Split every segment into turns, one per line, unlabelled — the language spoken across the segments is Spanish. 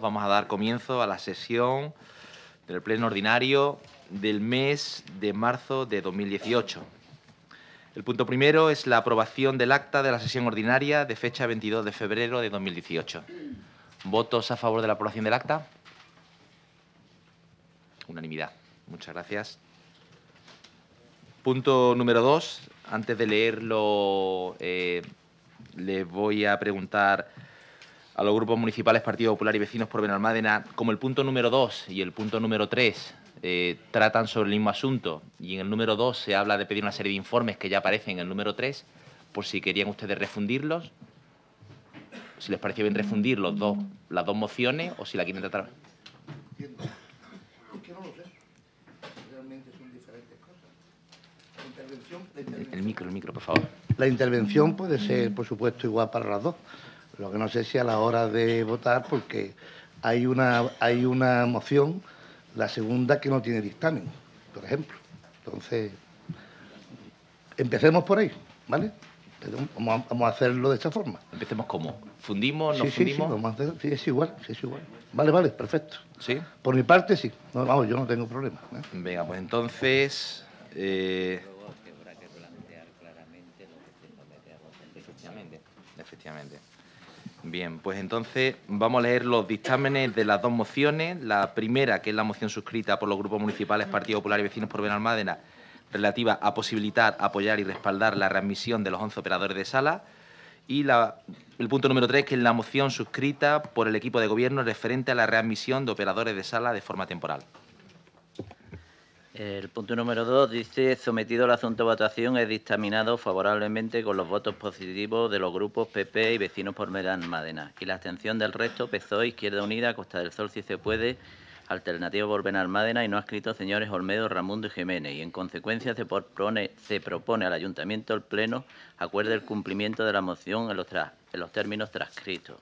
Vamos a dar comienzo a la sesión del Pleno Ordinario del mes de marzo de 2018. El punto primero es la aprobación del acta de la sesión ordinaria de fecha 22 de febrero de 2018. ¿Votos a favor de la aprobación del acta? Unanimidad. Muchas gracias. Punto número dos. Antes de leerlo, eh, le voy a preguntar a los grupos municipales Partido Popular y Vecinos por Benalmádena, como el punto número 2 y el punto número 3 eh, tratan sobre el mismo asunto, y en el número 2 se habla de pedir una serie de informes que ya aparecen en el número 3, por si querían ustedes refundirlos, si les pareció bien refundir los dos, las dos mociones o si la quieren tratar. Entiendo. Es que no lo sé.
Realmente son diferentes cosas. intervención, el micro, el micro, por favor. La intervención puede ser, por supuesto, igual para las dos. Lo que no sé si a la hora de votar, porque hay una, hay una moción, la segunda que no tiene dictamen, por ejemplo. Entonces, empecemos por ahí, ¿vale? Vamos a, hacerlo de esta forma. Empecemos como.
¿Fundimos? ¿Nos fundimos?
Sí, es igual, sí, es igual. Vale, vale, perfecto. ¿Sí? Por mi parte, sí. vamos, yo no tengo problema.
¿eh? Venga, pues entonces... Eh... Efectivamente. Efectivamente. Bien, pues entonces vamos a leer los dictámenes de las dos mociones. La primera, que es la moción suscrita por los grupos municipales Partido Popular y Vecinos por Benalmádena, relativa a posibilitar, apoyar y respaldar la readmisión de los 11 operadores de sala. Y el punto número tres, que es la moción suscrita por el equipo de gobierno referente a la readmisión de operadores de sala de forma temporal.
El punto número dos dice, sometido al asunto de votación, es dictaminado favorablemente con los votos positivos de los grupos PP y Vecinos por Madena. y la abstención del resto, PSOE, Izquierda Unida, Costa del Sol, si se puede, Alternativo por Benalmádena y no ha escrito señores Olmedo, Ramundo y Jiménez. Y en consecuencia se propone, al Ayuntamiento el Pleno acuerde el cumplimiento de la moción en los términos transcritos.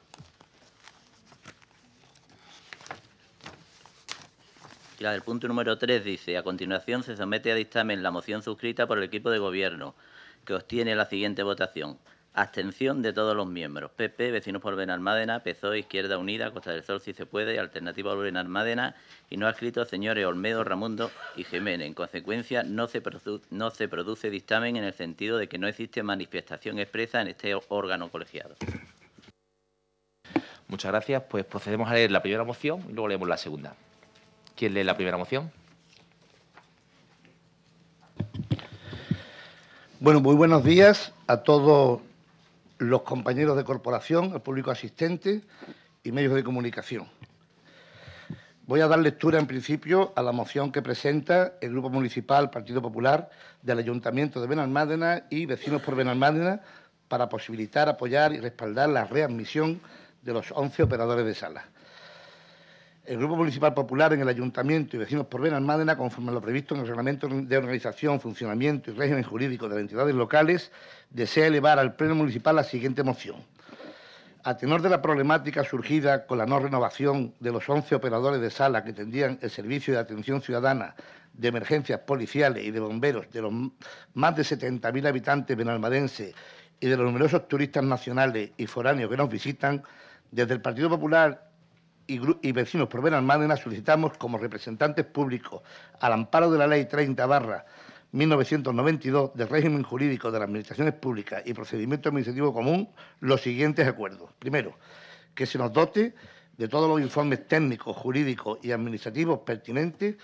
El punto número 3 dice, a continuación se somete a dictamen la moción suscrita por el equipo de gobierno, que obtiene la siguiente votación. Abstención de todos los miembros. PP, Vecinos por Benalmádena, PSOE, Izquierda Unida, Costa del Sol, si se puede, Alternativa por Benalmádena y no ha escrito señores Olmedo, Ramundo y Jiménez. En consecuencia, no se produce dictamen en el sentido de que no existe manifestación expresa en este órgano colegiado.
Muchas gracias. Pues procedemos a leer la primera moción y luego leemos la segunda. ¿Quién lee la primera moción?
Bueno, muy buenos días a todos los compañeros de corporación, al público asistente y medios de comunicación. Voy a dar lectura, en principio, a la moción que presenta el Grupo Municipal Partido Popular del Ayuntamiento de Benalmádena y Vecinos por Benalmádena para posibilitar, apoyar y respaldar la readmisión de los 11 operadores de sala el Grupo Municipal Popular en el Ayuntamiento y Vecinos por Benalmádena, conforme a lo previsto en el Reglamento de Organización, Funcionamiento y Régimen Jurídico de las Entidades Locales, desea elevar al Pleno Municipal la siguiente moción. A tenor de la problemática surgida con la no renovación de los 11 operadores de sala que tendrían el servicio de atención ciudadana de emergencias policiales y de bomberos de los más de 70.000 habitantes benalmadenses y de los numerosos turistas nacionales y foráneos que nos visitan, desde el Partido Popular y, vecinos por Benalmádena solicitamos como representantes públicos, al amparo de la Ley 30 1992 del régimen jurídico de las administraciones públicas y procedimiento administrativo común, los siguientes acuerdos. Primero, que se nos dote de todos los informes técnicos, jurídicos y administrativos pertinentes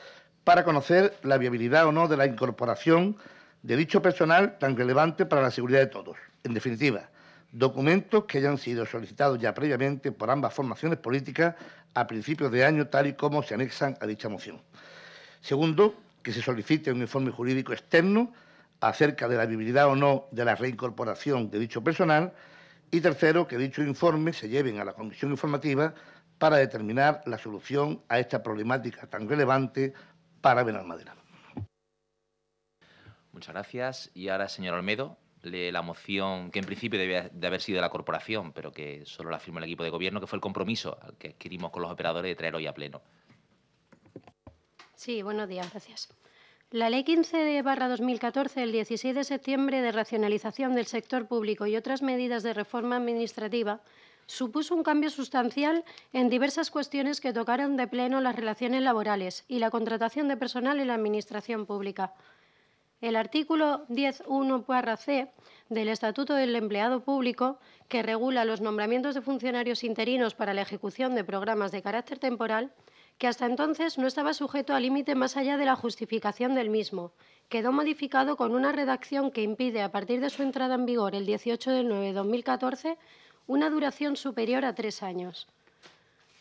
para conocer la viabilidad o no de la incorporación de dicho personal tan relevante para la seguridad de todos. En definitiva, documentos que hayan sido solicitados ya previamente por ambas formaciones políticas a principios de año, tal y como se anexan a dicha moción. Segundo, que se solicite un informe jurídico externo acerca de la viabilidad o no de la reincorporación de dicho personal. Y tercero, que dicho informe se lleven a la comisión informativa para determinar la solución a esta problemática tan relevante para Benalmadera.
Muchas gracias. Y ahora, señor Olmedo, la moción que en principio debía de haber sido de la corporación, pero que solo la firmó el equipo de gobierno, que fue el compromiso que adquirimos con los operadores de traer hoy a pleno.
Sí, buenos días, gracias. La Ley 15 2014 el 16 de septiembre de racionalización del sector público y otras medidas de reforma administrativa supuso un cambio sustancial en diversas cuestiones que tocaron de pleno las relaciones laborales y la contratación de personal en la Administración pública el artículo 10.1, C, del Estatuto del Empleado Público, que regula los nombramientos de funcionarios interinos para la ejecución de programas de carácter temporal, que hasta entonces no estaba sujeto a límite más allá de la justificación del mismo. Quedó modificado con una redacción que impide, a partir de su entrada en vigor el 18 de 9 de 2014, una duración superior a tres años.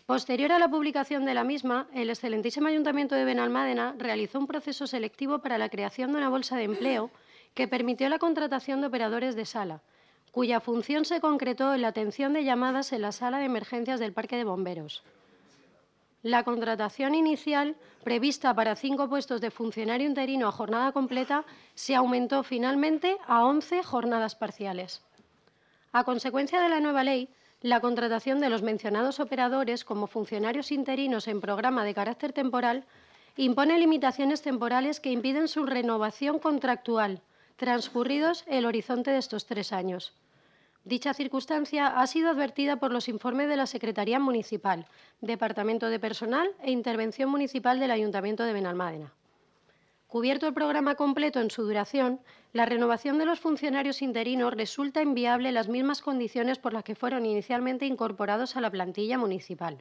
Posterior a la publicación de la misma, el excelentísimo Ayuntamiento de Benalmádena realizó un proceso selectivo para la creación de una bolsa de empleo que permitió la contratación de operadores de sala, cuya función se concretó en la atención de llamadas en la sala de emergencias del Parque de Bomberos. La contratación inicial, prevista para cinco puestos de funcionario interino a jornada completa, se aumentó finalmente a 11 jornadas parciales. A consecuencia de la nueva ley, la contratación de los mencionados operadores como funcionarios interinos en programa de carácter temporal impone limitaciones temporales que impiden su renovación contractual, transcurridos el horizonte de estos tres años. Dicha circunstancia ha sido advertida por los informes de la Secretaría Municipal, Departamento de Personal e Intervención Municipal del Ayuntamiento de Benalmádena. Cubierto el programa completo en su duración, la renovación de los funcionarios interinos resulta inviable en las mismas condiciones por las que fueron inicialmente incorporados a la plantilla municipal.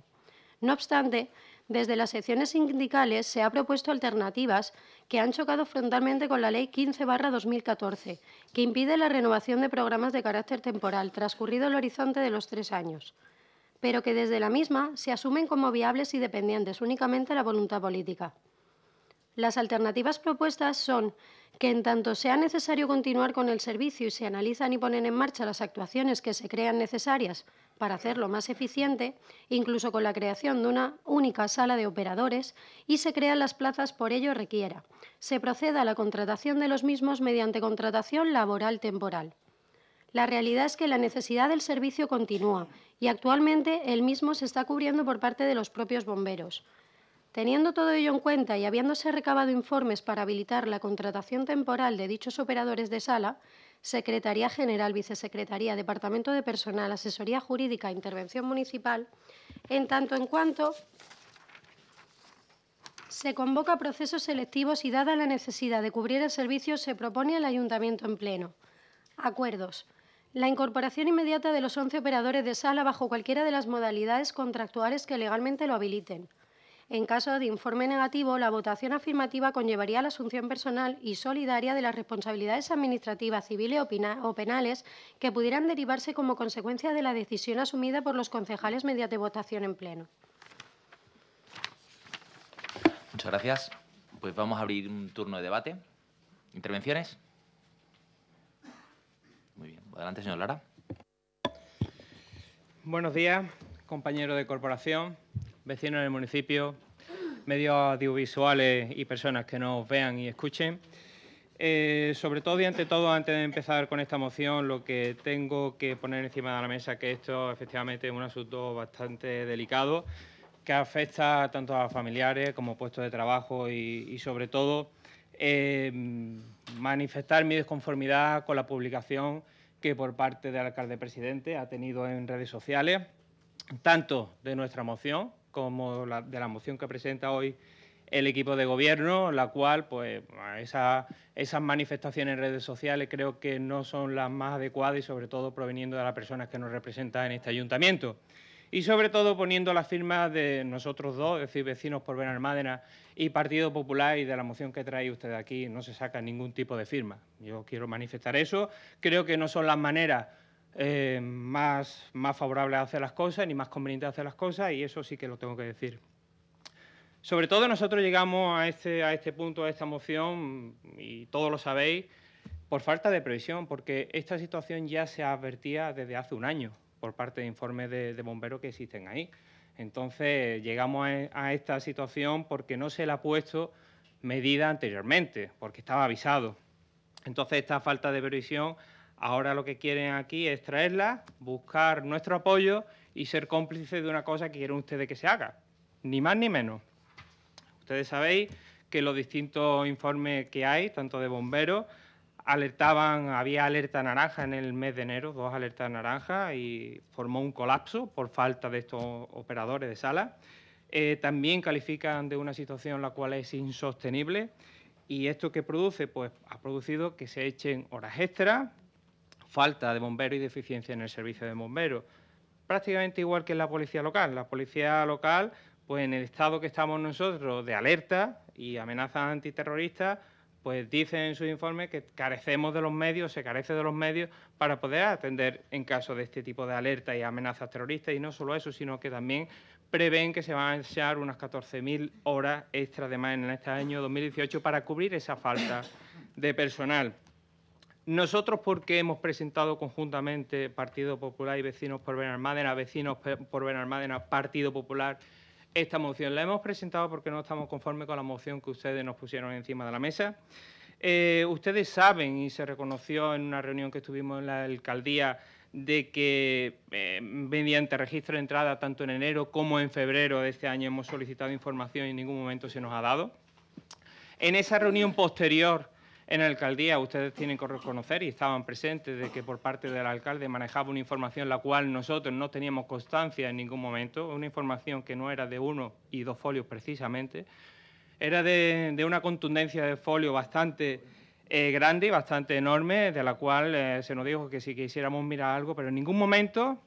No obstante, desde las secciones sindicales se ha propuesto alternativas que han chocado frontalmente con la Ley 15-2014, que impide la renovación de programas de carácter temporal, transcurrido el horizonte de los tres años, pero que desde la misma se asumen como viables y dependientes únicamente de la voluntad política. Las alternativas propuestas son que en tanto sea necesario continuar con el servicio y se analizan y ponen en marcha las actuaciones que se crean necesarias para hacerlo más eficiente, incluso con la creación de una única sala de operadores, y se crean las plazas por ello requiera. Se proceda a la contratación de los mismos mediante contratación laboral temporal. La realidad es que la necesidad del servicio continúa y actualmente el mismo se está cubriendo por parte de los propios bomberos. Teniendo todo ello en cuenta y habiéndose recabado informes para habilitar la contratación temporal de dichos operadores de sala, Secretaría General, Vicesecretaría, Departamento de Personal, Asesoría Jurídica e Intervención Municipal, en tanto en cuanto se convoca procesos selectivos y dada la necesidad de cubrir el servicio se propone al Ayuntamiento en pleno. Acuerdos. La incorporación inmediata de los 11 operadores de sala bajo cualquiera de las modalidades contractuales que legalmente lo habiliten. En caso de informe negativo, la votación afirmativa conllevaría la asunción personal y solidaria de las responsabilidades administrativas, civiles o penales que pudieran derivarse como consecuencia de la decisión asumida por los concejales mediante votación en pleno.
Muchas gracias. Pues vamos a abrir un turno de debate. ¿Intervenciones? Muy bien. Adelante, señor Lara.
Buenos días, compañero de corporación, vecinos del municipio, medios audiovisuales y personas que nos vean y escuchen. Eh, sobre todo y ante todo, antes de empezar con esta moción, lo que tengo que poner encima de la mesa que esto efectivamente es un asunto bastante delicado que afecta tanto a familiares como puestos de trabajo y, sobre todo, eh, manifestar mi desconformidad con la publicación que por parte del alcalde presidente ha tenido en redes sociales, tanto de nuestra moción, como la, de la moción que presenta hoy el equipo de gobierno, la cual, pues, esas manifestaciones en redes sociales creo que no son las más adecuadas y, sobre todo, proveniendo de las personas que nos representan en este ayuntamiento. Y, sobre todo, poniendo las firmas de nosotros dos, es decir, Vecinos por Benalmádena y Partido Popular, y de la moción que trae usted aquí no se saca ningún tipo de firma. Yo quiero manifestar eso. Creo que no son las maneras eh, más, más favorable hacer las cosas, ni más conveniente hacer las cosas, y eso sí que lo tengo que decir. Sobre todo nosotros llegamos este, a este, punto, a esta moción, y todos lo sabéis, por falta de previsión, porque esta situación ya se advertía desde hace un año por parte de informes de, bomberos que existen ahí. Entonces, llegamos a esta situación porque no se le ha puesto medida anteriormente, porque estaba avisado. Entonces, esta falta de previsión Ahora lo que quieren aquí es traerla, buscar nuestro apoyo y ser cómplices de una cosa que quieren ustedes que se haga, ni más ni menos. Ustedes sabéis que los distintos informes que hay, tanto de bomberos, alertaban, había alerta naranja en el mes de enero, dos alertas naranjas, y formó un colapso por falta de estos operadores de sala. Eh, también califican de una situación la cual es insostenible. ¿Y esto que produce? Pues ha producido que se echen horas extras, falta de bomberos y deficiencia en el servicio de bomberos. Prácticamente igual que en la policía local. La policía local, pues en el estado que estamos nosotros de alerta y amenazas antiterroristas, pues dicen en su informe que carecemos de los medios, se carece de los medios para poder atender en caso de este tipo de alerta y amenazas terroristas. Y no solo eso, sino que también prevén que se van a echar unas 14.000 horas extra de más en este año 2018 para cubrir esa falta de personal. Nosotros, porque hemos presentado conjuntamente Partido Popular y Vecinos por Benalmádena, Vecinos por Benalmádena, Partido Popular, esta moción la hemos presentado porque no estamos conformes con la moción que ustedes nos pusieron encima de la mesa. Eh, ustedes saben y se reconoció en una reunión que estuvimos en la alcaldía de que eh, mediante registro de entrada, tanto en enero como en febrero de este año, hemos solicitado información y en ningún momento se nos ha dado. En esa reunión posterior en la alcaldía ustedes tienen que reconocer y estaban presentes de que por parte del alcalde manejaba una información la cual nosotros no teníamos constancia en ningún momento, una información que no era de uno y dos folios precisamente, era de, una contundencia de folio bastante eh, grande y bastante enorme, de la cual eh, se nos dijo que si quisiéramos mirar algo, pero en ningún momento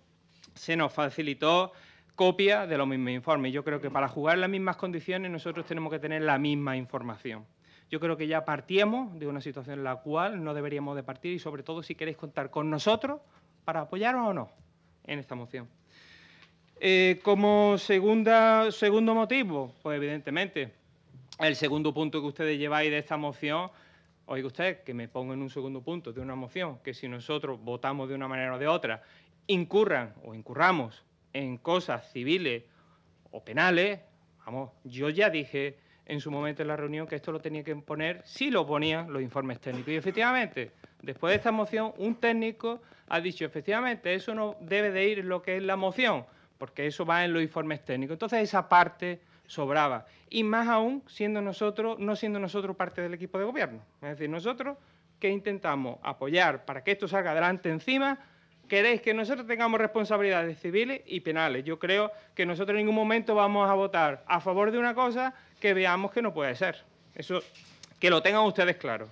se nos facilitó copia de los mismos informes. Yo creo que para jugar las mismas condiciones nosotros tenemos que tener la misma información. Yo creo que ya partíamos de una situación en la cual no deberíamos de partir y sobre todo si queréis contar con nosotros para apoyaros o no en esta moción. Eh, como segunda, segundo motivo, pues evidentemente, el segundo punto que ustedes lleváis de esta moción, oiga usted, que me pongo en un segundo punto de una moción, que si nosotros votamos de una manera o de otra, incurran o incurramos en cosas civiles o penales, vamos, yo ya dije en su momento en la reunión que esto lo tenía que poner, sí lo ponían los informes técnicos. Y efectivamente, después de esta moción, un técnico ha dicho, efectivamente, eso no debe de ir en lo que es la moción, porque eso va en los informes técnicos. Entonces, esa parte sobraba. Y más aún, siendo nosotros, no siendo nosotros parte del equipo de gobierno. Es decir, nosotros que intentamos apoyar para que esto salga adelante encima, queréis que nosotros tengamos responsabilidades civiles y penales. Yo creo que nosotros en ningún momento vamos a votar a favor de una cosa que veamos que no puede ser. Eso, que lo tengan ustedes claro.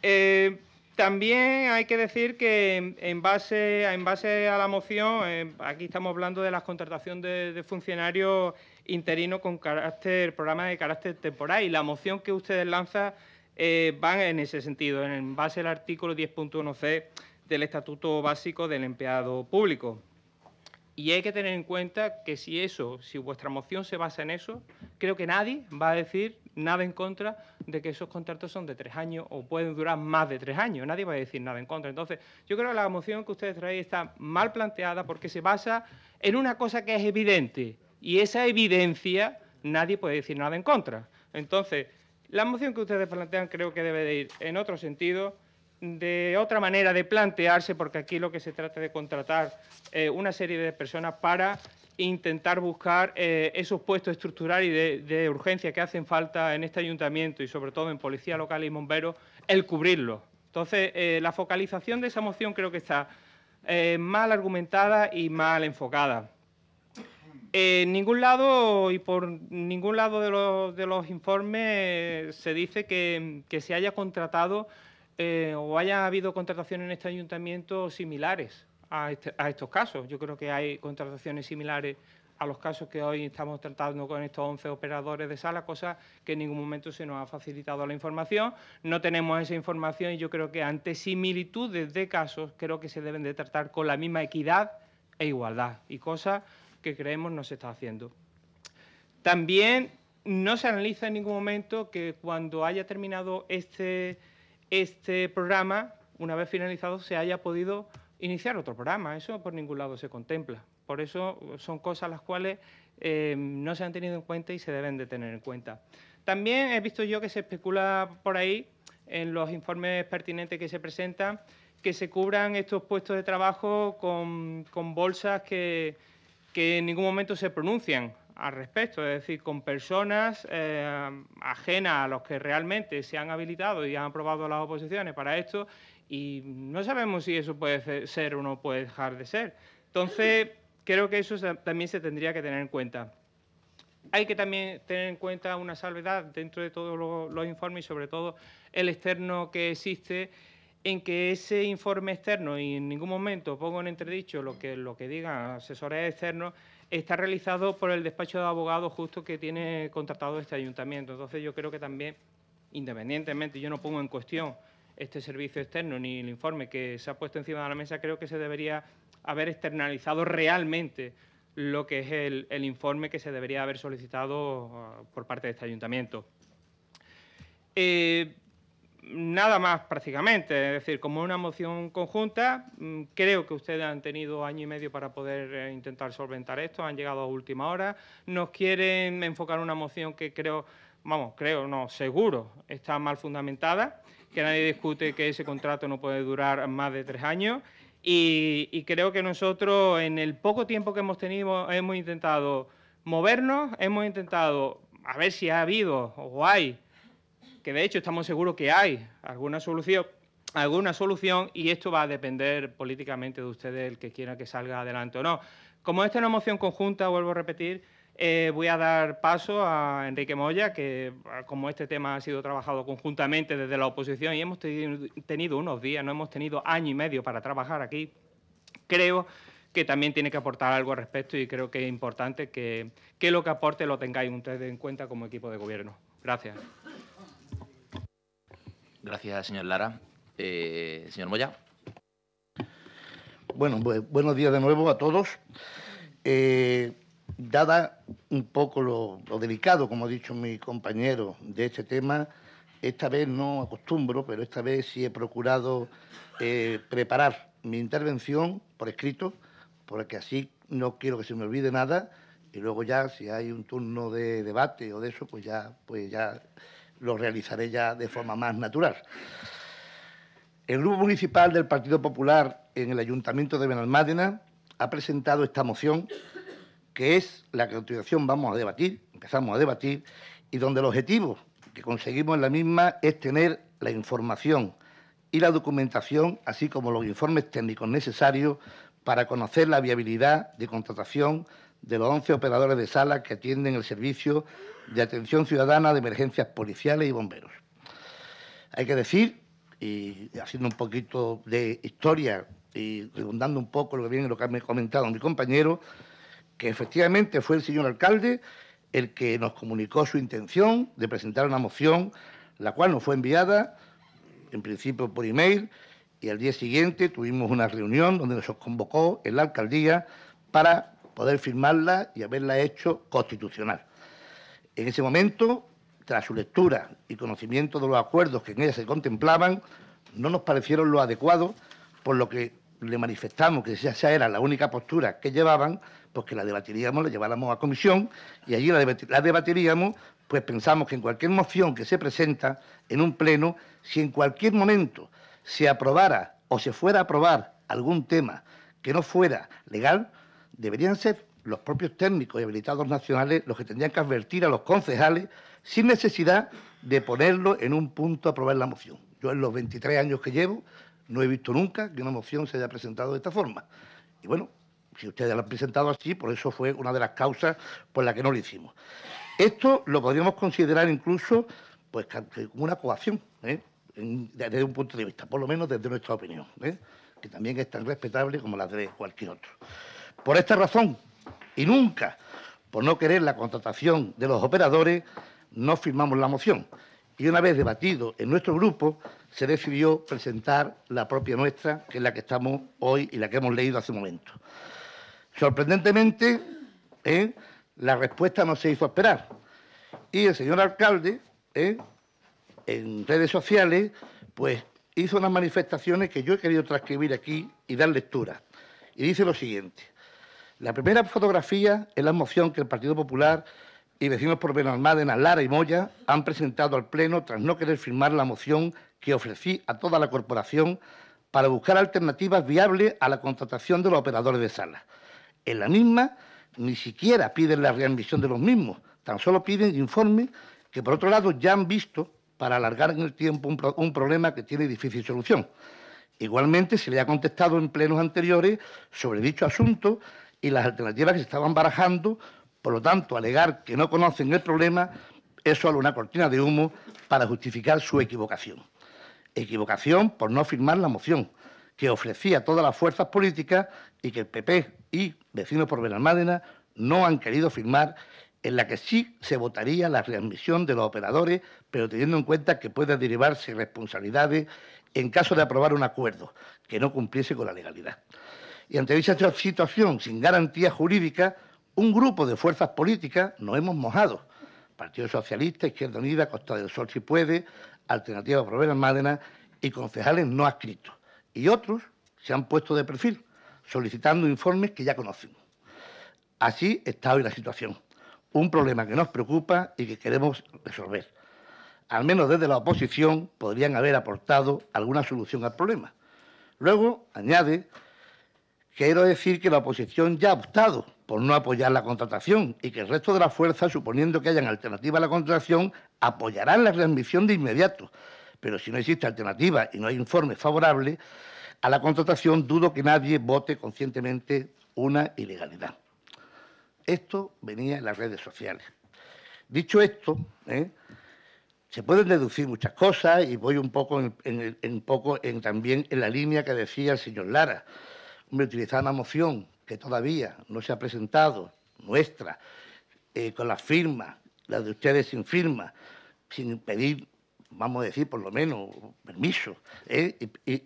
Eh, también hay que decir que en, base, en base, a la moción, eh, aquí estamos hablando de la contratación de, funcionarios interinos con carácter, programa de carácter temporal, y la moción que ustedes lanzan eh, va en ese sentido, en base al artículo 10.1c del Estatuto Básico del Empleado Público. Y hay que tener en cuenta que si eso, si vuestra moción se basa en eso, creo que nadie va a decir nada en contra de que esos contratos son de tres años o pueden durar más de tres años. Nadie va a decir nada en contra. Entonces, yo creo que la moción que ustedes traen está mal planteada porque se basa en una cosa que es evidente y esa evidencia nadie puede decir nada en contra. Entonces, la moción que ustedes plantean creo que debe de ir en otro sentido de otra manera de plantearse, porque aquí lo que se trata de contratar eh, una serie de personas para intentar buscar eh, esos puestos estructurales y de, urgencia que hacen falta en este ayuntamiento y sobre todo en policía local y bomberos, el cubrirlo Entonces, eh, la focalización de esa moción creo que está mal argumentada y mal enfocada. En ningún lado y por ningún lado de los, de los informes se dice que se haya contratado eh, o haya habido contrataciones en este ayuntamiento similares este, a, estos casos. Yo creo que hay contrataciones similares a los casos que hoy estamos tratando con estos 11 operadores de sala, cosa que en ningún momento se nos ha facilitado la información. No tenemos esa información y yo creo que ante similitudes de casos creo que se deben de tratar con la misma equidad e igualdad y cosa que creemos no se está haciendo. También no se analiza en ningún momento que cuando haya terminado este este programa, una vez finalizado, se haya podido iniciar otro programa. Eso por ningún lado se contempla. Por eso eh, son cosas las cuales eh, no se han tenido en cuenta y se deben de tener en cuenta. También he visto yo que se especula por ahí, en los informes pertinentes que se presentan, que se cubran estos puestos de trabajo con, bolsas que en ningún momento se pronuncian al respecto, es decir, con personas eh, ajenas a los que realmente se han habilitado y han aprobado las oposiciones para esto, y no sabemos si eso puede ser o no puede dejar de ser. Entonces, creo que eso también se tendría que tener en cuenta. Hay que también tener en cuenta una salvedad dentro de todos los, informes y sobre todo el externo que existe, en que ese informe externo, y en ningún momento pongo en entredicho lo que, lo que digan asesores externos, está realizado por el despacho de abogados justo que tiene contratado este ayuntamiento. Entonces, yo creo que también, independientemente, yo no pongo en cuestión este servicio externo ni el informe que se ha puesto encima de la mesa, creo que se debería haber externalizado realmente lo que es el, informe que se debería haber solicitado ah, por parte de este ayuntamiento. Eh, nada más prácticamente, es decir, como una moción conjunta, mm, creo que ustedes han tenido año y medio para poder eh, intentar solventar esto, han llegado a última hora, nos quieren enfocar una moción que creo, vamos, creo, no, seguro, está mal fundamentada, que nadie discute que ese contrato no puede durar más de tres años y, y creo que nosotros en el poco tiempo que hemos tenido hemos intentado movernos, hemos intentado a ver si ha habido o hay que de hecho estamos seguros que hay alguna solución, alguna solución y esto va a depender políticamente de ustedes el que quiera que salga adelante o no. Como esta es una moción conjunta, vuelvo a repetir, eh, voy a dar paso a Enrique Moya, que ah, como este tema ha sido trabajado conjuntamente desde la oposición y hemos tenido unos días, no hemos tenido año y medio para trabajar aquí, creo que también tiene que aportar algo al respecto y creo que es importante que, que lo que aporte lo tengáis ustedes en cuenta como equipo de gobierno. Gracias.
Gracias, señor Lara. Eh, señor Moya.
Bueno, buenos días de nuevo a todos. Eh, dada un poco lo, delicado, como ha dicho mi compañero, de este tema, esta vez no acostumbro, pero esta vez sí he procurado eh, preparar mi intervención por escrito, porque así no quiero que se me olvide nada y luego ya si hay un turno de debate o de eso, pues ya, pues ya lo realizaré ya de forma más natural. El Grupo Municipal del Partido Popular en el Ayuntamiento de Benalmádena ha presentado esta moción, que es la que a continuación vamos a debatir, empezamos a debatir, y donde el objetivo que conseguimos en la misma es tener la información y la documentación, así como los informes técnicos necesarios para conocer la viabilidad de contratación de los 11 operadores de sala que atienden el servicio de atención ciudadana de emergencias policiales y bomberos. Hay que decir, y haciendo un poquito de historia y redundando un poco lo que viene lo que ha comentado mi compañero, que efectivamente fue el señor alcalde el que nos comunicó su intención de presentar una moción, la cual nos fue enviada en principio por email y al día siguiente tuvimos una reunión donde nos convocó en la alcaldía para poder firmarla y haberla hecho constitucional. En ese momento, tras su lectura y conocimiento de los acuerdos que en ella se contemplaban, no nos parecieron lo adecuado, por lo que le manifestamos que esa era la única postura que llevaban, pues que la debatiríamos, la lleváramos a comisión y allí la, debatiríamos, pues pensamos que en cualquier moción que se presenta en un pleno, si en cualquier momento se aprobara o se fuera a aprobar algún tema que no fuera legal, deberían ser los propios técnicos y habilitados nacionales los que tendrían que advertir a los concejales sin necesidad de ponerlo en un punto a aprobar la moción. Yo en los 23 años que llevo no he visto nunca que una moción se haya presentado de esta forma. Y bueno, si ustedes la han presentado así, por eso fue una de las causas por la que no lo hicimos. Esto lo podríamos considerar incluso pues, como una coacción, ¿eh? desde un punto de vista, por lo menos desde nuestra opinión, ¿eh? que también es tan respetable como la de cualquier otro. Por esta razón, y nunca por no querer la contratación de los operadores, no firmamos la moción. Y una vez debatido en nuestro grupo, se decidió presentar la propia nuestra, que es la que estamos hoy y la que hemos leído hace un momento. Sorprendentemente, ¿eh? la respuesta no se hizo esperar. Y el señor alcalde, ¿eh? en redes sociales, pues hizo unas manifestaciones que yo he querido transcribir aquí y dar lectura. Y dice lo siguiente. La primera fotografía es la moción que el Partido Popular y vecinos por Benalmádena, Lara y Moya han presentado al Pleno tras no querer firmar la moción que ofrecí a toda la corporación para buscar alternativas viables a la contratación de los operadores de salas. En la misma ni siquiera piden la readmisión de los mismos, tan solo piden informes que por otro lado ya han visto para alargar en el tiempo un problema que tiene difícil solución. Igualmente se le ha contestado en plenos anteriores sobre dicho asunto y las alternativas que se estaban barajando. Por lo tanto, alegar que no conocen el problema es solo una cortina de humo para justificar su equivocación. Equivocación por no firmar la moción, que ofrecía todas las fuerzas políticas y que el PP y Vecinos por Benalmádena no han querido firmar, en la que sí se votaría la readmisión de los operadores, pero teniendo en cuenta que puede derivarse responsabilidades en caso de aprobar un acuerdo que no cumpliese con la legalidad. Y ante dicha situación sin garantía jurídica, un grupo de fuerzas políticas nos hemos mojado. Partido Socialista, Izquierda Unida, Costa del Sol si puede, Alternativa Provera Mádena y concejales no adscritos. Y otros se han puesto de perfil, solicitando informes que ya conocemos. Así está hoy la situación. Un problema que nos preocupa y que queremos resolver. Al menos desde la oposición podrían haber aportado alguna solución al problema. Luego, añade Quiero decir que la oposición ya ha optado por no apoyar la contratación y que el resto de las fuerzas, suponiendo que hayan alternativa a la contratación, apoyarán la readmisión de inmediato. Pero si no existe alternativa y no hay informe favorable a la contratación, dudo que nadie vote conscientemente una ilegalidad. Esto venía en las redes sociales. Dicho esto, ¿eh? se pueden deducir muchas cosas y voy un poco, en, poco también en la línea que decía el señor Lara. ...me utilizar una moción que todavía no se ha presentado, nuestra, eh, con la firma, la de ustedes sin firma, sin pedir, vamos a decir, por lo menos, permiso, ¿eh? y,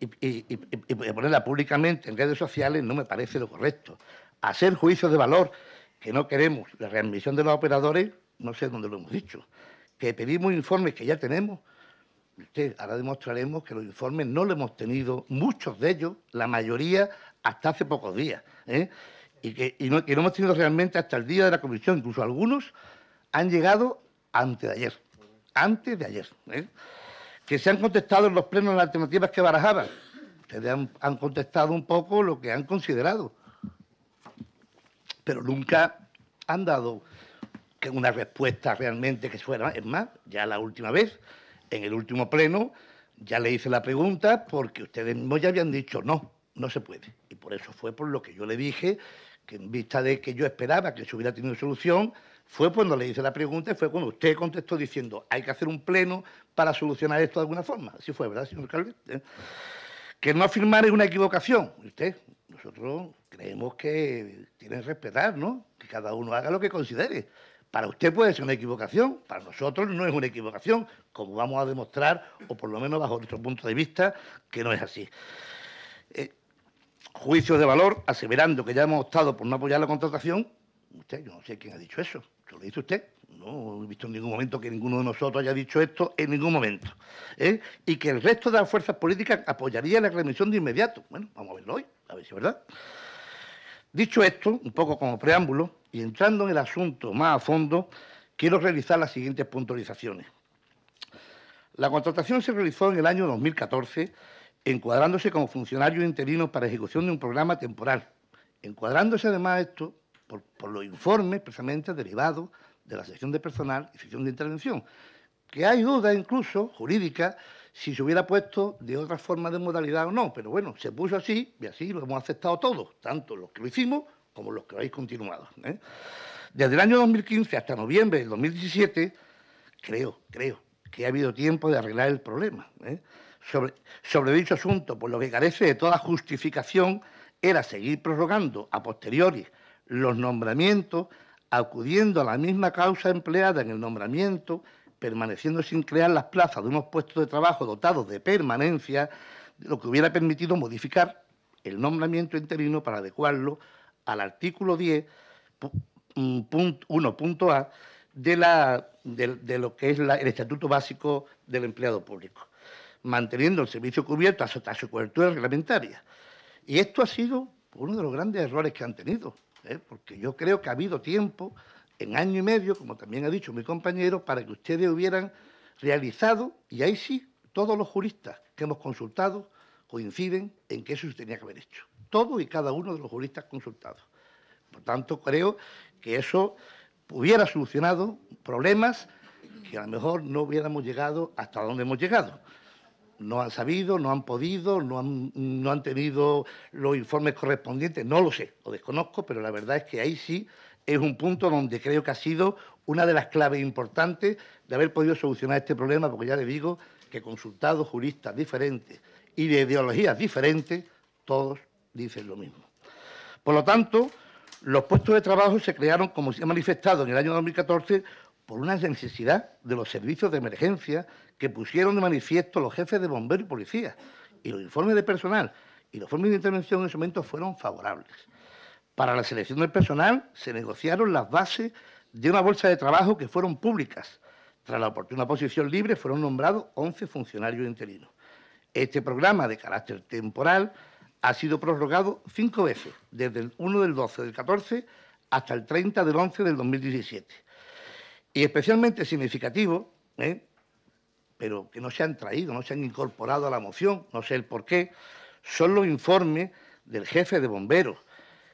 ponerla públicamente en redes sociales no me parece lo correcto. Hacer juicios de valor, que no queremos la readmisión de los operadores, no sé dónde lo hemos dicho, que pedimos informes que ya tenemos. Usted, ahora demostraremos que los informes no los hemos tenido, muchos de ellos, la mayoría hasta hace pocos días. ¿eh? Y, que, no, hemos tenido realmente hasta el día de la comisión, incluso algunos han llegado antes de ayer. Antes de ayer. ¿eh? Que se han contestado en los plenos las alternativas que barajaban. Ustedes han, han contestado un poco lo que han considerado. Pero nunca han dado que una respuesta realmente que fuera. Es más, ya la última vez, en el último pleno, ya le hice la pregunta porque ustedes mismos ya habían dicho no no se puede. Y por eso fue por lo que yo le dije, que en vista de que yo esperaba que se hubiera tenido solución, fue cuando le hice la pregunta y fue cuando usted contestó diciendo hay que hacer un pleno para solucionar esto de alguna forma. Así fue, ¿verdad, señor Calvete? ¿Eh? Que no afirmar es una equivocación. usted, nosotros creemos que tiene que respetar, ¿no? Que cada uno haga lo que considere. Para usted puede ser una equivocación, para nosotros no es una equivocación, como vamos a demostrar, o por lo menos bajo nuestro punto de vista, que no es así juicios de valor aseverando que ya hemos optado por no apoyar la contratación. Usted, yo no sé quién ha dicho eso. Yo lo dice usted. No he visto en ningún momento que ninguno de nosotros haya dicho esto en ningún momento. ¿eh? Y que el resto de las fuerzas políticas apoyaría la remisión de inmediato. Bueno, vamos a verlo hoy, a ver si es verdad. Dicho esto, un poco como preámbulo, y entrando en el asunto más a fondo, quiero realizar las siguientes puntualizaciones. La contratación se realizó en el año 2014 encuadrándose como funcionario interino para ejecución de un programa temporal, encuadrándose además esto por, los informes precisamente derivados de la sección de personal y sección de intervención, que hay duda incluso jurídica si se hubiera puesto de otra forma de modalidad o no, pero bueno, se puso así y así lo hemos aceptado todos, tanto los que lo hicimos como los que lo habéis continuado. ¿eh? Desde el año 2015 hasta noviembre del 2017, creo, creo que ha habido tiempo de arreglar el problema. ¿eh? sobre, dicho asunto, por pues lo que carece de toda justificación era seguir prorrogando a posteriori los nombramientos, acudiendo a la misma causa empleada en el nombramiento, permaneciendo sin crear las plazas de unos puestos de trabajo dotados de permanencia, lo que hubiera permitido modificar el nombramiento interino para adecuarlo al artículo 10.1.a mm, de, de, lo que es el Estatuto Básico del Empleado Público manteniendo el servicio cubierto hasta su cobertura reglamentaria. Y esto ha sido uno de los grandes errores que han tenido, ¿eh? porque yo creo que ha habido tiempo, en año y medio, como también ha dicho mi compañero, para que ustedes hubieran realizado, y ahí sí, todos los juristas que hemos consultado coinciden en que eso se tenía que haber hecho. Todos y cada uno de los juristas consultados. Por tanto, creo que eso hubiera solucionado problemas que a lo mejor no hubiéramos llegado hasta donde hemos llegado no han sabido, no han podido, no han, no han tenido los informes correspondientes, no lo sé, lo desconozco, pero la verdad es que ahí sí es un punto donde creo que ha sido una de las claves importantes de haber podido solucionar este problema, porque ya le digo que consultados juristas diferentes y de ideologías diferentes, todos dicen lo mismo. Por lo tanto, los puestos de trabajo se crearon, como se ha manifestado en el año 2014, por una necesidad de los servicios de emergencia que pusieron de manifiesto los jefes de bomberos y policía. Y los informes de personal y los informes de intervención en ese momento fueron favorables. Para la selección del personal se negociaron las bases de una bolsa de trabajo que fueron públicas. Tras la oportuna posición libre fueron nombrados 11 funcionarios interinos. Este programa de carácter temporal ha sido prorrogado cinco veces, desde el 1 del 12 del 14 hasta el 30 del 11 del 2017. Y especialmente significativo, ¿eh? pero que no se han traído, no se han incorporado a la moción, no sé el por qué, son los informes del jefe de bomberos,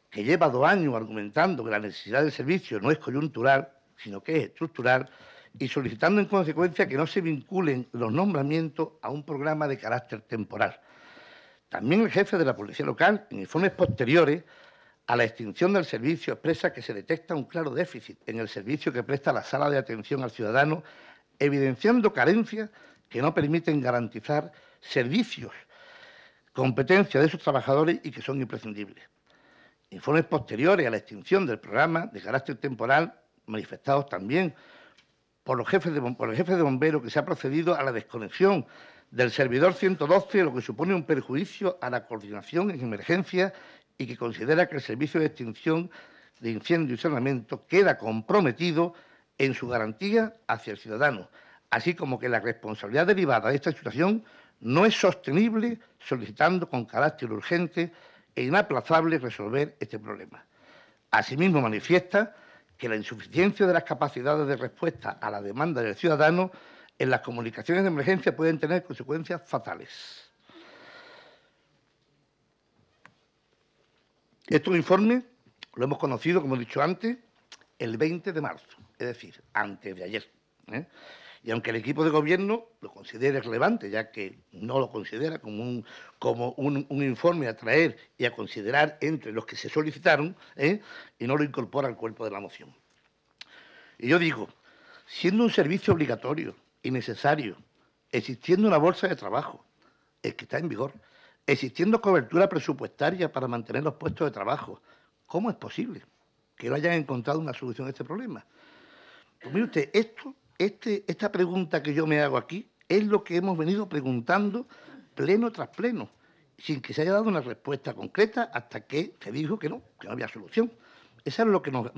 que lleva dos años argumentando que la necesidad del servicio no es coyuntural, sino que es estructural, y solicitando en consecuencia que no se vinculen los nombramientos a un programa de carácter temporal. También el jefe de la Policía Local, en informes posteriores, a la extinción del servicio expresa que se detecta un claro déficit en el servicio que presta la sala de atención al ciudadano, evidenciando carencias que no permiten garantizar servicios, competencia de sus trabajadores y que son imprescindibles. Informes posteriores a la extinción del programa de carácter temporal, manifestados también por, los jefes de, de bomberos, que se ha procedido a la desconexión del servidor 112, lo que supone un perjuicio a la coordinación en emergencia y que considera que el servicio de extinción de incendio y saneamiento queda comprometido en su garantía hacia el ciudadano, así como que la responsabilidad derivada de esta situación no es sostenible solicitando con carácter urgente e inaplazable resolver este problema. Asimismo, manifiesta que la insuficiencia de las capacidades de respuesta a la demanda del ciudadano en las comunicaciones de emergencia pueden tener consecuencias fatales. Este informe lo hemos conocido, como he dicho antes, el 20 de marzo, es decir, antes de ayer. ¿eh? Y aunque el equipo de gobierno lo considere relevante, ya que no lo considera como un, como un, informe a traer y a considerar entre los que se solicitaron, ¿eh? y no lo incorpora al cuerpo de la moción. Y yo digo, siendo un servicio obligatorio y necesario, existiendo una bolsa de trabajo, es que está en vigor, existiendo cobertura presupuestaria para mantener los puestos de trabajo. ¿Cómo es posible que no hayan encontrado una solución a este problema? Pues mire usted, esto, este, esta pregunta que yo me hago aquí es lo que hemos venido preguntando pleno tras pleno, sin que se haya dado una respuesta concreta hasta que se dijo que no, que no había solución. Eso es lo que nos,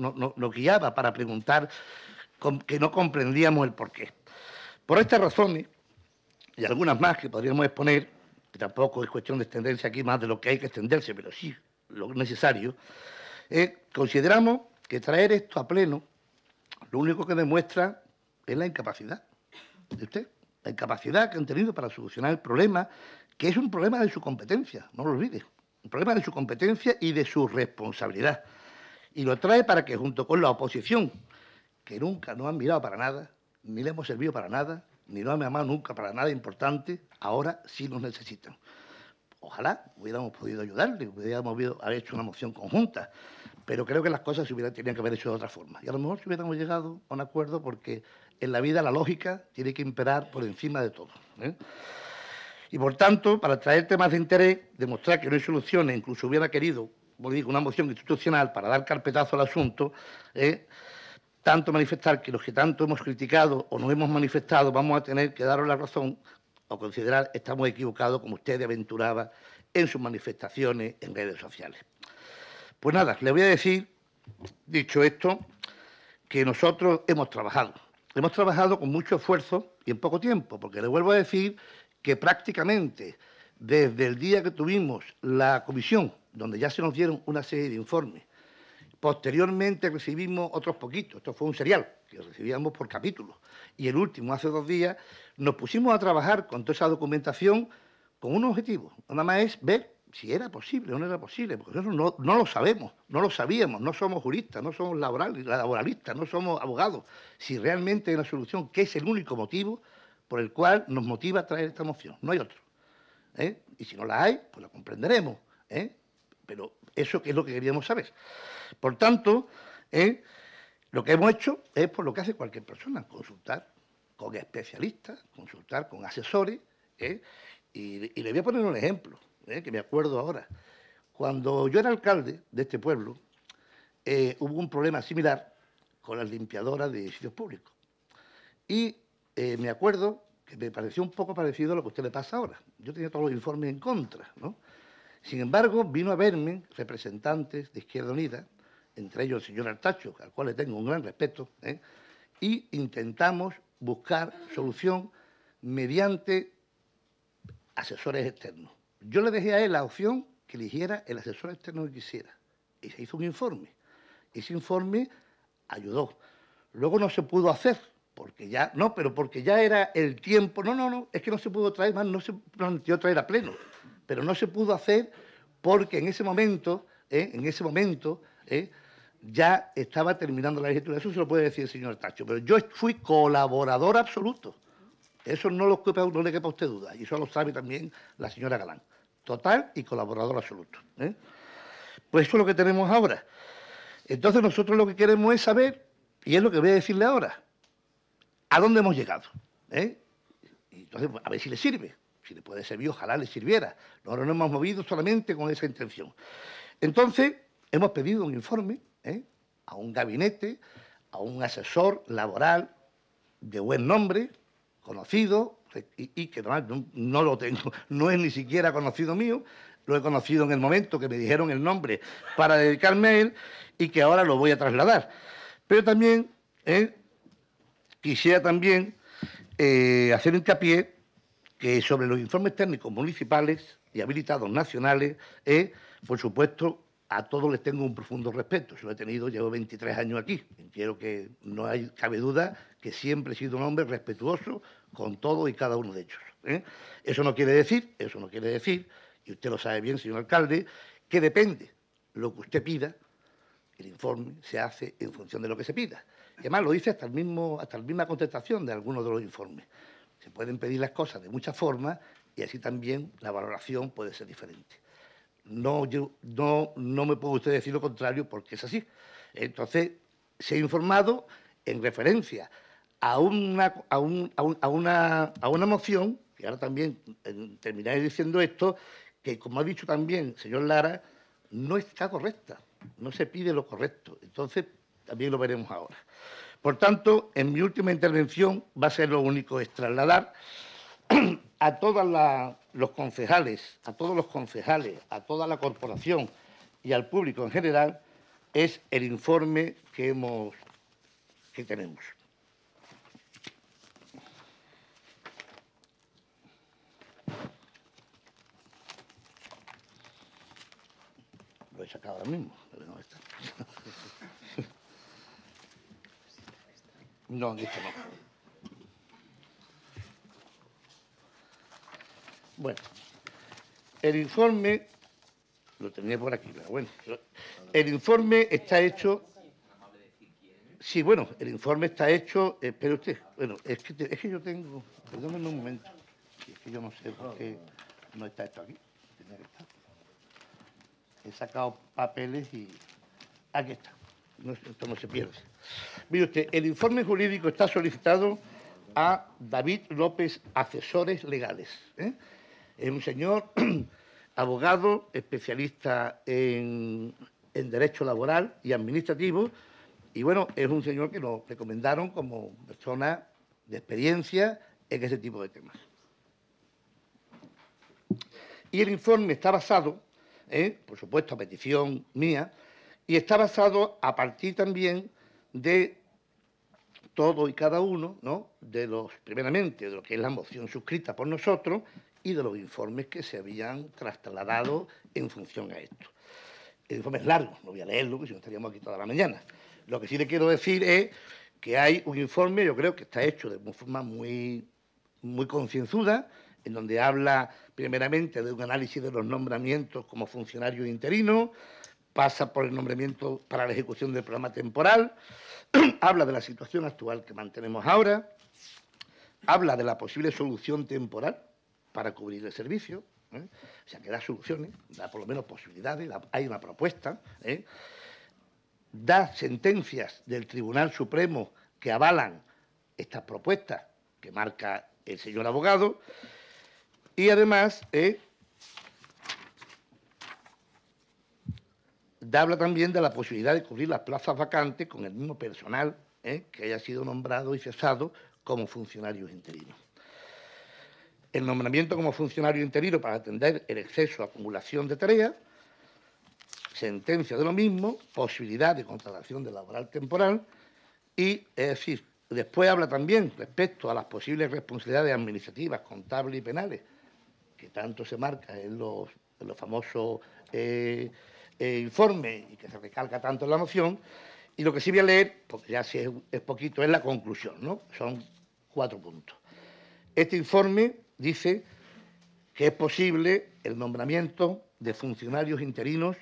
guiaba para preguntar que no comprendíamos el porqué. Por estas razones, y algunas más que podríamos exponer, que tampoco es cuestión de extenderse aquí más de lo que hay que extenderse, pero sí lo necesario, eh, consideramos que traer esto a pleno lo único que demuestra es la incapacidad de usted, la incapacidad que han tenido para solucionar el problema, que es un problema de su competencia, no lo olvide, un problema de su competencia y de su responsabilidad. Y lo trae para que junto con la oposición, que nunca no han mirado para nada, ni le hemos servido para nada, ni no a mi mamá nunca para nada importante, ahora sí nos necesitan. Ojalá hubiéramos podido ayudarle, hubiéramos haber hecho una moción conjunta, pero creo que las cosas se hubieran, tenían que haber hecho de otra forma. Y a lo mejor si hubiéramos llegado a un acuerdo porque en la vida la lógica tiene que imperar por encima de todo. ¿eh? Y por tanto, para traer temas de interés, demostrar que no hay soluciones, incluso hubiera querido, como una moción institucional para dar carpetazo al asunto, ¿eh? tanto manifestar que los que tanto hemos criticado o no hemos manifestado vamos a tener que daros la razón o considerar estamos equivocados como usted aventuraba en sus manifestaciones en redes sociales. Pues nada, le voy a decir, dicho esto, que nosotros hemos trabajado. Hemos trabajado con mucho esfuerzo y en poco tiempo, porque le vuelvo a decir que prácticamente desde el día que tuvimos la comisión, donde ya se nos dieron una serie de informes, Posteriormente recibimos otros poquitos, esto fue un serial, que recibíamos por capítulos. Y el último, hace dos días, nos pusimos a trabajar con toda esa documentación con un objetivo, nada más es ver si era posible o no era posible, porque nosotros no, lo sabemos, no lo sabíamos, no somos juristas, no somos laboralistas, no somos abogados. Si realmente hay una solución, que es el único motivo por el cual nos motiva a traer esta moción, no hay otro. ¿eh? Y si no la hay, pues la comprenderemos. ¿eh? Pero eso es lo que queríamos saber. Por tanto, ¿eh? lo que hemos hecho es por lo que hace cualquier persona, consultar con especialistas, consultar con asesores. ¿eh? y, le voy a poner un ejemplo, ¿eh? que me acuerdo ahora. Cuando yo era alcalde de este pueblo, hubo un problema similar con las limpiadoras de sitios públicos. Y me acuerdo que me pareció un poco parecido a lo que a usted le pasa ahora. Yo tenía todos los informes en contra, ¿no? Sin embargo, vino a verme representantes de Izquierda Unida, entre ellos el señor Artacho, al cual le tengo un gran respeto, ¿eh? y intentamos buscar solución mediante asesores externos. Yo le dejé a él la opción que eligiera el asesor externo que quisiera, y se hizo un informe. Ese informe ayudó. Luego no se pudo hacer, porque ya, no, pero porque ya era el tiempo, no, no, no, es que no se pudo traer más, no se planteó traer a pleno pero no se pudo hacer porque en ese momento, ¿eh? en ese momento, ¿eh? ya estaba terminando la legislatura. Eso se lo puede decir el señor Tacho, pero yo fui colaborador absoluto. Eso no, lo, no le quepa a usted duda, y eso lo sabe también la señora Galán. Total y colaborador absoluto. ¿eh? Pues eso es lo que tenemos ahora. Entonces nosotros lo que queremos es saber, y es lo que voy a decirle ahora, a dónde hemos llegado. Entonces, pues, a ver si le sirve. Si le puede servir, ojalá le sirviera. Nosotros nos hemos movido solamente con esa intención. Entonces, hemos pedido un informe ¿eh? a un gabinete, a un asesor laboral de buen nombre, conocido, y, que no, no lo tengo, no es ni siquiera conocido mío, lo he conocido en el momento que me dijeron el nombre para dedicarme a él y que ahora lo voy a trasladar. Pero también ¿eh? quisiera también eh, hacer hincapié que sobre los informes técnicos municipales y habilitados nacionales, eh, por supuesto, a todos les tengo un profundo respeto. Yo lo he tenido, llevo 23 años aquí. Quiero que no hay, cabe duda que siempre he sido un hombre respetuoso con todos y cada uno de ellos. Eh. Eso no quiere decir, eso no quiere decir, y usted lo sabe bien, señor alcalde, que depende lo que usted pida, el informe se hace en función de lo que se pida. Y además lo dice hasta, el mismo, hasta la misma contestación de algunos de los informes pueden pedir las cosas de muchas formas y así también la valoración puede ser diferente. No, yo, no, no me puede usted decir lo contrario porque es así. Entonces, se ha informado en referencia a una, a, una, a una moción, y ahora también terminaré diciendo esto, que como ha dicho también el señor Lara, no está correcta, no se pide lo correcto. Entonces, también lo veremos ahora. Por tanto, en mi última intervención va a ser lo único es trasladar a todos los concejales, a todos los concejales, a toda la corporación y al público en general, es el informe que, hemos, que tenemos. Lo he sacado ahora mismo. No, en este no. Bueno, el informe, lo tenía por aquí, pero bueno, el informe está hecho... Sí, bueno, el informe está hecho, espere usted, bueno, es que, es que yo tengo, perdónenme un momento, es que yo no sé por qué no está esto aquí, que estar. He sacado papeles y aquí está esto no se pierde. Mire usted, el informe jurídico está solicitado a David López, asesores legales. ¿eh? Es un señor abogado, especialista en, derecho laboral y administrativo, y bueno, es un señor que nos recomendaron como persona de experiencia en ese tipo de temas. Y el informe está basado, ¿eh? por supuesto, a petición mía, y está basado a partir también de todo y cada uno, ¿no? De los, primeramente, de lo que es la moción suscrita por nosotros y de los informes que se habían trasladado en función a esto. El informe es largo, no voy a leerlo, porque si no estaríamos aquí toda la mañana. Lo que sí le quiero decir es que hay un informe, yo creo que está hecho de una forma muy, muy concienzuda, en donde habla primeramente de un análisis de los nombramientos como funcionarios interinos, pasa por el nombramiento para la ejecución del programa temporal, habla de la situación actual que mantenemos ahora, habla de la posible solución temporal para cubrir el servicio, ¿eh? o sea, que da soluciones, da por lo menos posibilidades, hay una propuesta, ¿eh? da sentencias del Tribunal Supremo que avalan estas propuestas que marca el señor abogado, y además ¿eh? habla también de la posibilidad de cubrir las plazas vacantes con el mismo personal ¿eh? que haya sido nombrado y cesado como funcionario interino. El nombramiento como funcionario interino para atender el exceso de acumulación de tareas, sentencia de lo mismo, posibilidad de contratación de laboral temporal y, es decir, después habla también respecto a las posibles responsabilidades administrativas, contables y penales, que tanto se marca en los, los famosos... Eh, eh, informe y que se recalca tanto en la moción. Y lo que sí voy a leer, porque ya es, poquito, es la conclusión, ¿no? Son cuatro puntos. Este informe dice que es posible el nombramiento de funcionarios interinos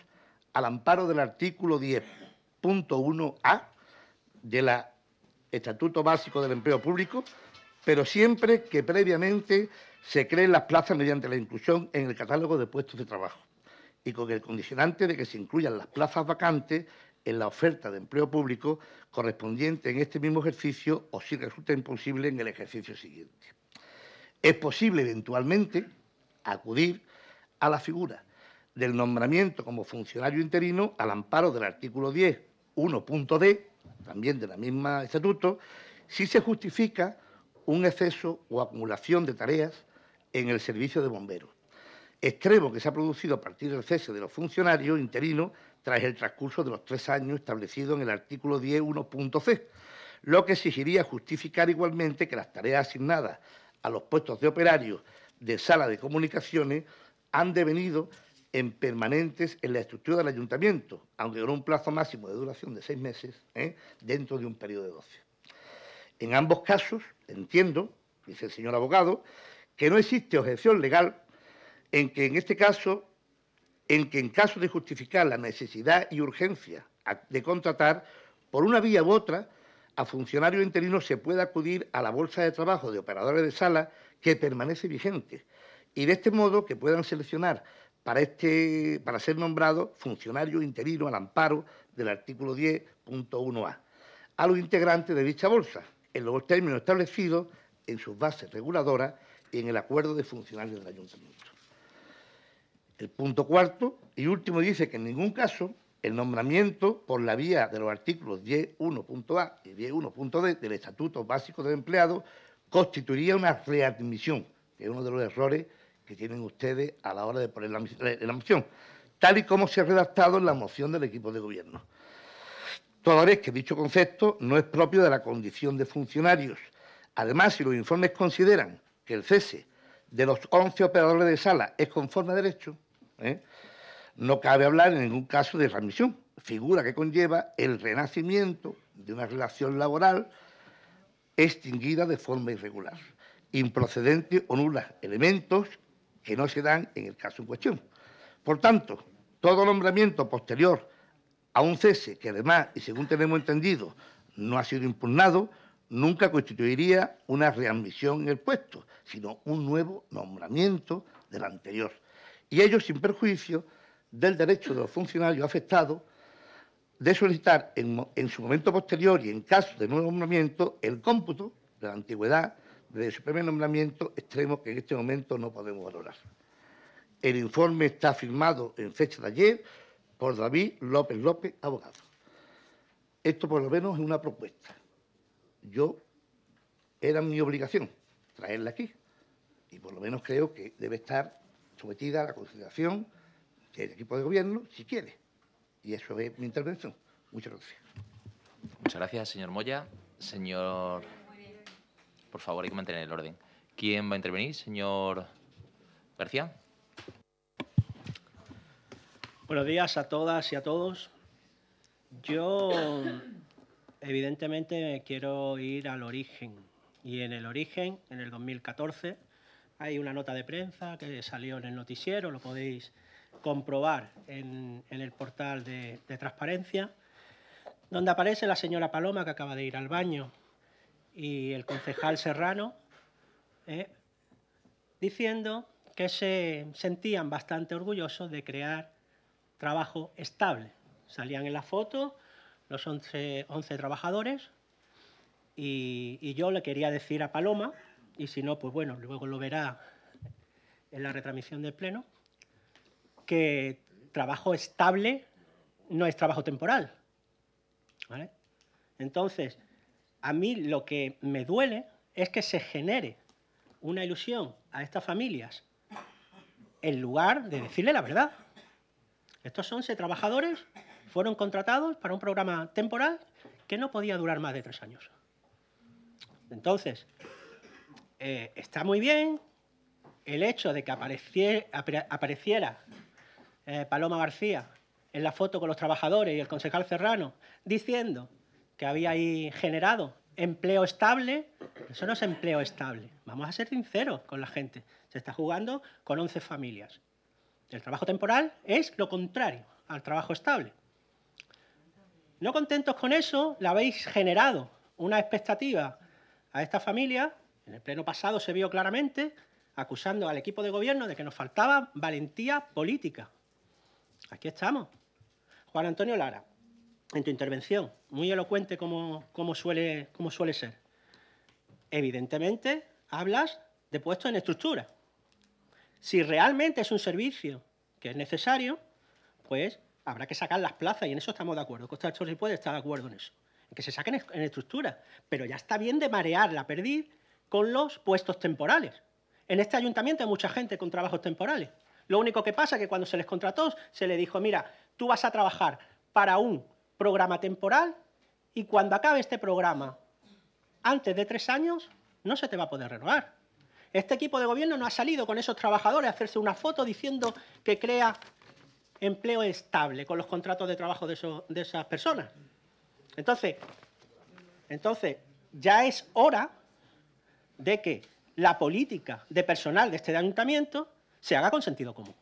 al amparo del artículo 10.1a de la Estatuto Básico del Empleo Público, pero siempre que previamente se creen las plazas mediante la inclusión en el catálogo de puestos de trabajo y con el condicionante de que se incluyan las plazas vacantes en la oferta de empleo público correspondiente en este mismo ejercicio o si resulta imposible en el ejercicio siguiente. Es posible eventualmente acudir a la figura del nombramiento como funcionario interino al amparo del artículo 10, 1.d, también de la misma estatuto, si se justifica un exceso o acumulación de tareas en el servicio de bomberos extremo que se ha producido a partir del cese de los funcionarios interinos tras el transcurso de los tres años establecido en el artículo 10.1.c, lo que exigiría justificar igualmente que las tareas asignadas a los puestos de operarios de sala de comunicaciones han devenido en permanentes en la estructura del ayuntamiento, aunque con un plazo máximo de duración de seis meses, ¿eh? dentro de un periodo de doce. En ambos casos, entiendo, dice el señor abogado, que no existe objeción legal en que en este caso, en que en caso de justificar la necesidad y urgencia de contratar, por una vía u otra, a funcionarios interinos se pueda acudir a la bolsa de trabajo de operadores de sala que permanece vigente y de este modo que puedan seleccionar para, este, para ser nombrado funcionario interino al amparo del artículo 10.1a a los integrantes de dicha bolsa, en los términos establecidos en sus bases reguladoras y en el acuerdo de funcionarios del ayuntamiento. El punto cuarto y último dice que en ningún caso el nombramiento por la vía de los artículos 10.1.a y 10.1.d del Estatuto Básico del Empleado constituiría una readmisión, que es uno de los errores que tienen ustedes a la hora de poner la, la moción, tal y como se ha redactado en la moción del equipo de gobierno. Toda vez que dicho concepto no es propio de la condición de funcionarios. Además, si los informes consideran que el cese de los 11 operadores de sala es conforme a derecho, ¿eh? no cabe hablar en ningún caso de readmisión. figura que conlleva el renacimiento de una relación laboral extinguida de forma irregular, improcedente o nula, elementos que no se dan en el caso en cuestión. Por tanto, todo nombramiento posterior a un cese, que además, y según tenemos entendido, no ha sido impugnado, nunca constituiría una readmisión en el puesto, sino un nuevo nombramiento del anterior y ello sin perjuicio del derecho de los funcionarios afectados de solicitar en, su momento posterior y en caso de nuevo nombramiento el cómputo de la antigüedad de su primer nombramiento extremo que en este momento no podemos valorar. El informe está firmado en fecha de ayer por David López López, abogado. Esto por lo menos es una propuesta. Yo era mi obligación traerla aquí y por lo menos creo que debe estar sometida a la consideración del equipo de gobierno, si quiere. Y eso es mi intervención. Muchas gracias.
Muchas gracias, señor Moya. Señor, por favor, hay que mantener el orden. ¿Quién va a intervenir? Señor García.
Buenos días a todas y a todos. Yo, evidentemente, quiero ir al origen. Y en el origen, en el 2014, hay una nota de prensa que salió en el noticiero, lo podéis comprobar en, el portal de, transparencia, donde aparece la señora Paloma que acaba de ir al baño y el concejal Serrano, ¿eh? diciendo que se sentían bastante orgullosos de crear trabajo estable. Salían en la foto los 11, trabajadores y, yo le quería decir a Paloma y si no, pues bueno, luego lo verá en la retransmisión del Pleno, que trabajo estable no es trabajo temporal. Entonces, a mí lo que me duele es que se genere una ilusión a estas familias en lugar de decirle la verdad. Estos 11 trabajadores fueron contratados para un programa temporal que no podía durar más de tres años. Entonces, eh, está muy bien el hecho de que apareciera, eh, Paloma García en la foto con los trabajadores y el concejal Serrano diciendo que había generado empleo estable, eso no es empleo estable. Vamos a ser sinceros con la gente. Se está jugando con 11 familias. El trabajo temporal es lo contrario al trabajo estable. No contentos con eso, le habéis generado una expectativa a esta familia en el pleno pasado se vio claramente acusando al equipo de gobierno de que nos faltaba valentía política. Aquí estamos. Juan Antonio Lara, en tu intervención, muy elocuente como, suele, ser, evidentemente hablas de puestos en estructura. Si realmente es un servicio que es necesario, pues habrá que sacar las plazas y en eso estamos de acuerdo. Costa del Sol puede estar de acuerdo en eso, en que se saquen en estructura. Pero ya está bien de marearla, la con los puestos temporales. En este ayuntamiento hay mucha gente con trabajos temporales. Lo único que pasa es que cuando se les contrató se les dijo, mira, tú vas a trabajar para un programa temporal y cuando acabe este programa, antes de tres años, no se te va a poder renovar. Este equipo de gobierno no ha salido con esos trabajadores a hacerse una foto diciendo que crea empleo estable con los contratos de trabajo de, esas personas. Entonces, entonces, ya es hora de que la política de personal de este ayuntamiento se haga con sentido común.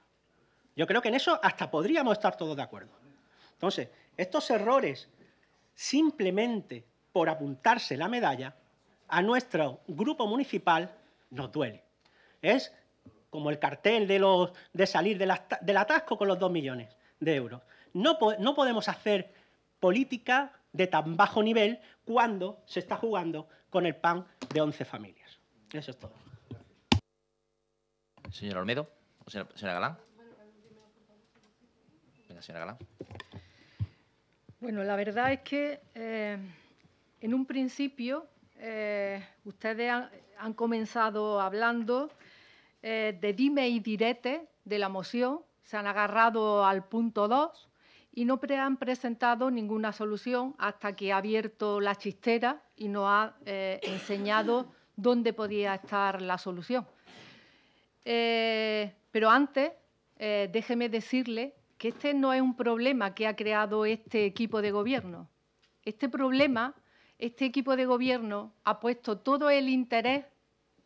Yo creo que en eso hasta podríamos estar todos de acuerdo. Entonces, estos errores simplemente por apuntarse la medalla a nuestro grupo municipal nos duele. Es como el cartel de, de salir del, atasco con los dos millones de euros. No, no podemos hacer política de tan bajo nivel cuando se está jugando con el pan de 11 familias. Eso es todo.
Señora Olmedo, señora, Galán. Venga, señora Galán.
Bueno, la verdad es que eh, en un principio eh, ustedes han, comenzado hablando eh, de dime y direte de la moción, se han agarrado al punto 2 y no han presentado ninguna solución hasta que ha abierto la chistera y nos ha enseñado dónde podía estar la solución. Eh, pero antes, eh, déjeme decirle que este no es un problema que ha creado este equipo de gobierno. Este problema, este equipo de gobierno ha puesto todo el interés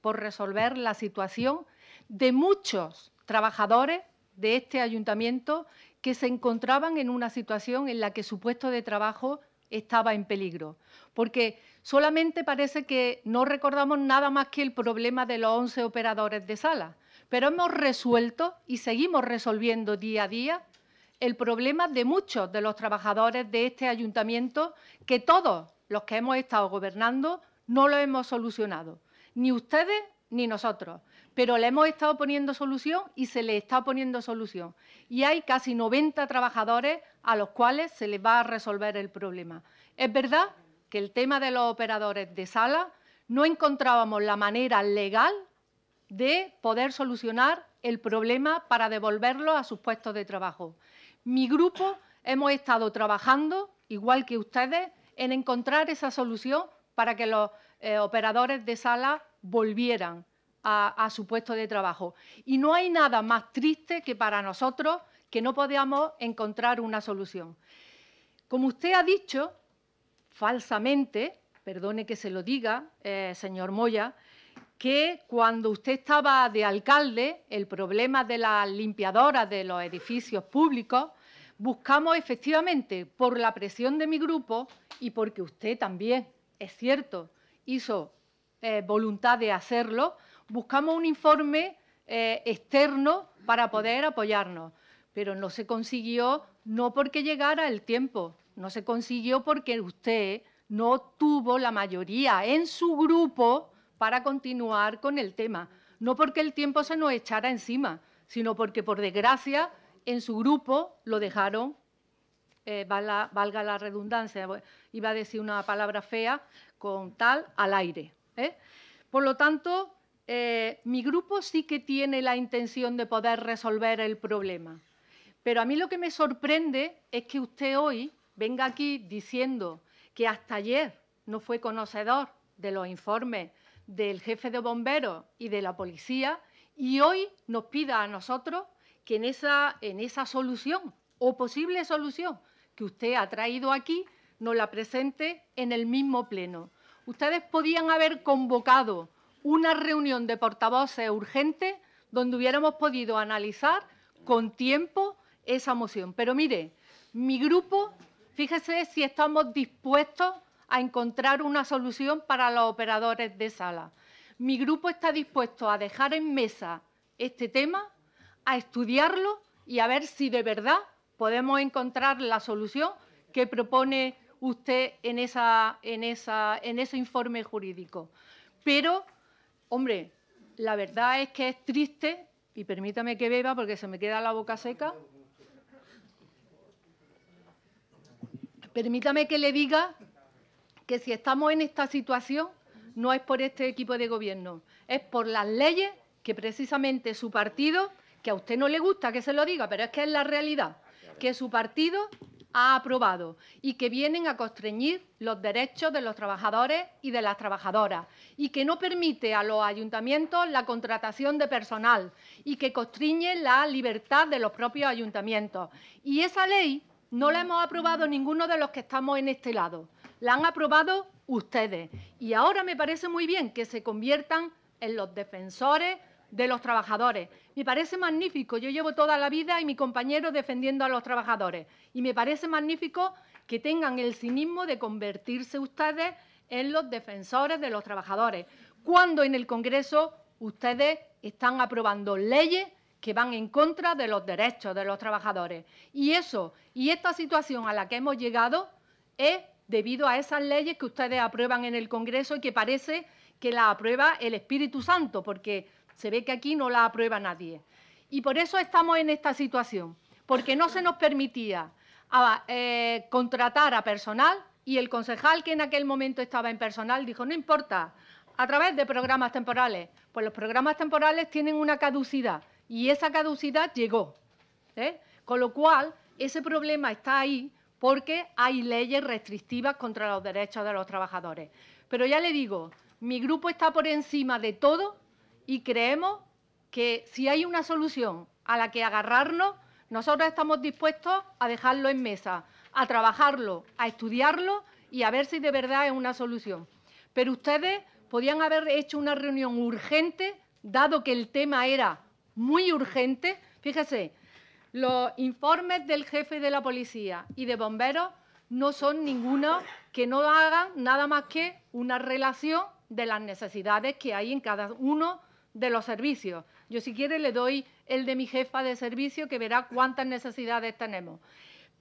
por resolver la situación de muchos trabajadores de este ayuntamiento que se encontraban en una situación en la que su puesto de trabajo estaba en peligro, porque solamente parece que no recordamos nada más que el problema de los 11 operadores de sala, pero hemos resuelto y seguimos resolviendo día a día el problema de muchos de los trabajadores de este ayuntamiento que todos los que hemos estado gobernando no lo hemos solucionado, ni ustedes ni nosotros pero le hemos estado poniendo solución y se le está poniendo solución. Y hay casi 90 trabajadores a los cuales se les va a resolver el problema. Es verdad que el tema de los operadores de sala no encontrábamos la manera legal de poder solucionar el problema para devolverlo a sus puestos de trabajo. Mi grupo hemos estado trabajando, igual que ustedes, en encontrar esa solución para que los eh, operadores de sala volvieran a, su puesto de trabajo. Y no hay nada más triste que para nosotros que no podamos encontrar una solución. Como usted ha dicho, falsamente, perdone que se lo diga, eh, señor Moya, que cuando usted estaba de alcalde, el problema de las limpiadoras de los edificios públicos, buscamos efectivamente, por la presión de mi grupo y porque usted también, es cierto, hizo eh, voluntad de hacerlo, buscamos un informe eh, externo para poder apoyarnos, pero no se consiguió no porque llegara el tiempo, no se consiguió porque usted no tuvo la mayoría en su grupo para continuar con el tema, no porque el tiempo se nos echara encima, sino porque por desgracia en su grupo lo dejaron, eh, valga, la redundancia, iba a decir una palabra fea, con tal al aire. ¿eh? Por lo tanto, eh, mi grupo sí que tiene la intención de poder resolver el problema. Pero a mí lo que me sorprende es que usted hoy venga aquí diciendo que hasta ayer no fue conocedor de los informes del jefe de bomberos y de la policía y hoy nos pida a nosotros que en esa, en esa solución o posible solución que usted ha traído aquí nos la presente en el mismo pleno. Ustedes podían haber convocado una reunión de portavoces urgente donde hubiéramos podido analizar con tiempo esa moción. Pero mire, mi grupo, fíjese si estamos dispuestos a encontrar una solución para los operadores de sala. Mi grupo está dispuesto a dejar en mesa este tema, a estudiarlo y a ver si de verdad podemos encontrar la solución que propone usted en, en ese informe jurídico. Pero Hombre, la verdad es que es triste, y permítame que beba porque se me queda la boca seca. Permítame que le diga que si estamos en esta situación no es por este equipo de gobierno, es por las leyes que precisamente su partido, que a usted no le gusta que se lo diga, pero es que es la realidad, que su partido ha aprobado y que vienen a constreñir los derechos de los trabajadores y de las trabajadoras y que no permite a los ayuntamientos la contratación de personal y que constriñe la libertad de los propios ayuntamientos. Y esa ley no la hemos aprobado ninguno de los que estamos en este lado, la han aprobado ustedes. Y ahora me parece muy bien que se conviertan en los defensores de los trabajadores. Me parece magnífico, yo llevo toda la vida y mi compañero defendiendo a los trabajadores. Y me parece magnífico que tengan el cinismo de convertirse ustedes en los defensores de los trabajadores, cuando en el Congreso ustedes están aprobando leyes que van en contra de los derechos de los trabajadores. Y eso, y esta situación a la que hemos llegado es debido a esas leyes que ustedes aprueban en el Congreso y que parece que la aprueba el Espíritu Santo, porque se ve que aquí no la aprueba nadie. Y por eso estamos en esta situación, porque no se nos permitía ah, eh, contratar a personal y el concejal que en aquel momento estaba en personal dijo, no importa, a través de programas temporales. Pues los programas temporales tienen una caducidad y esa caducidad llegó. ¿eh? Con lo cual, ese problema está ahí porque hay leyes restrictivas contra los derechos de los trabajadores. Pero ya le digo, mi grupo está por encima de todo y creemos que si hay una solución a la que agarrarnos, nosotros estamos dispuestos a dejarlo en mesa, a trabajarlo, a estudiarlo y a ver si de verdad es una solución. Pero ustedes podían haber hecho una reunión urgente, dado que el tema era muy urgente. Fíjese, los informes del jefe de la policía y de bomberos no son ninguno que no hagan nada más que una relación de las necesidades que hay en cada uno de los servicios. Yo si quiere le doy el de mi jefa de servicio que verá cuántas necesidades tenemos.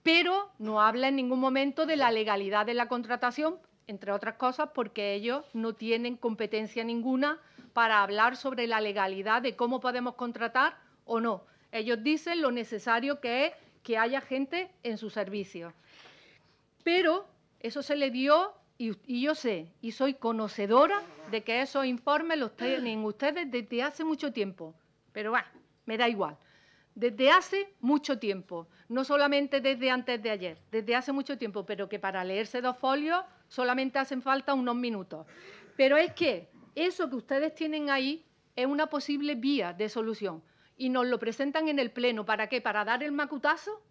Pero no habla en ningún momento de la legalidad de la contratación, entre otras cosas porque ellos no tienen competencia ninguna para hablar sobre la legalidad de cómo podemos contratar o no. Ellos dicen lo necesario que es que haya gente en su servicio. Pero eso se le dio y, yo sé, y soy conocedora de que esos informes los tienen ustedes desde hace mucho tiempo. Pero va, me da igual. Desde hace mucho tiempo, no solamente desde antes de ayer, desde hace mucho tiempo, pero que para leerse dos folios solamente hacen falta unos minutos. Pero es que eso que ustedes tienen ahí es una posible vía de solución y nos lo presentan en el Pleno. ¿Para qué? ¿Para dar el macutazo?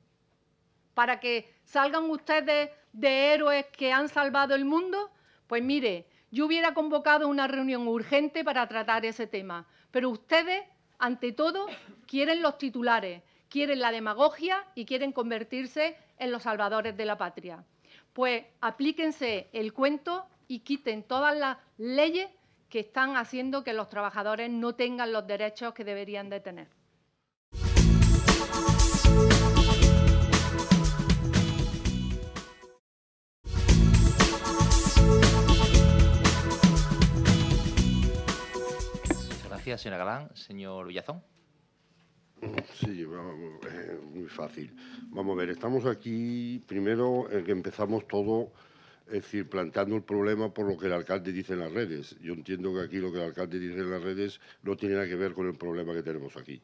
para que salgan ustedes de héroes que han salvado el mundo? Pues mire, yo hubiera convocado una reunión urgente para tratar ese tema, pero ustedes, ante todo, quieren los titulares, quieren la demagogia y quieren convertirse en los salvadores de la patria. Pues aplíquense el cuento y quiten todas las leyes que están haciendo que los trabajadores no tengan los derechos que deberían de tener.
gracias, señora Galán.
Señor Villazón. Sí, eh, muy fácil. Vamos a ver, estamos aquí primero en que empezamos todo, es decir, planteando el problema por lo que el alcalde dice en las redes. Yo entiendo que aquí lo que el alcalde dice en las redes no tiene nada que ver con el problema que tenemos aquí.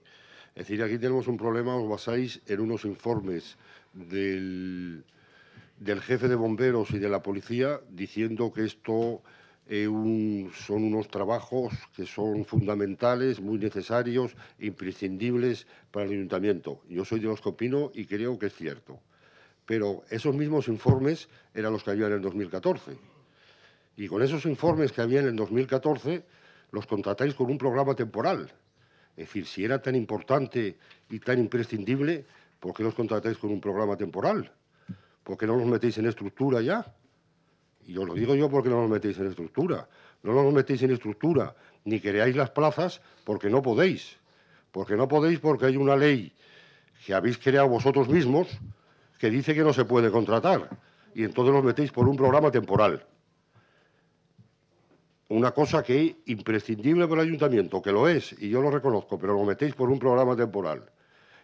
Es decir, aquí tenemos un problema, os basáis en unos informes del, del jefe de bomberos y de la policía diciendo que esto eh, son unos trabajos que son fundamentales, muy necesarios, imprescindibles para el ayuntamiento. Yo soy de los que opino y creo que es cierto. Pero esos mismos informes eran los que había en el 2014. Y con esos informes que había en el 2014, los contratáis con un programa temporal. Es decir, si era tan importante y tan imprescindible, ¿por qué los contratáis con un programa temporal? ¿Por qué no los metéis en estructura ya? y os lo digo yo porque no nos metéis en estructura, no lo metéis en estructura, ni creáis las plazas porque no podéis, porque no podéis porque hay una ley que habéis creado vosotros mismos que dice que no se puede contratar y entonces nos metéis por un programa temporal. Una cosa que es imprescindible para el ayuntamiento, que lo es, y yo lo reconozco, pero lo metéis por un programa temporal.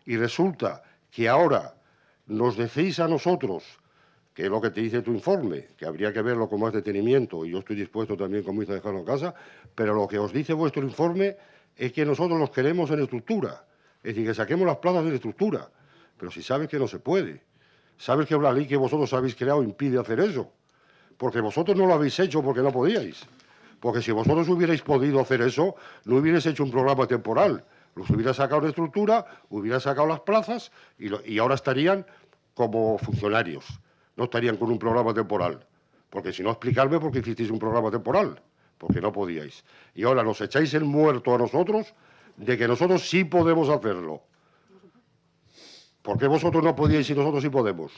Y resulta que ahora nos decís a nosotros que es lo que te dice tu informe, que habría que verlo con más detenimiento, y yo estoy dispuesto también, como hizo a dejarlo en casa, pero lo que os dice vuestro informe es que nosotros los queremos en estructura, es decir, que saquemos las plazas de estructura, pero si sabes que no se puede, sabes que la ley que vosotros habéis creado impide hacer eso, porque vosotros no lo habéis hecho porque no podíais, porque si vosotros hubierais podido hacer eso, no hubierais hecho un programa temporal, los hubierais sacado de estructura, hubiera sacado las plazas y ahora estarían como funcionarios no estarían con un programa temporal. Porque si no, explicarme por qué hicisteis un programa temporal. Porque no podíais. Y ahora nos echáis el muerto a nosotros de que nosotros sí podemos hacerlo. Porque vosotros no podíais y nosotros sí podemos.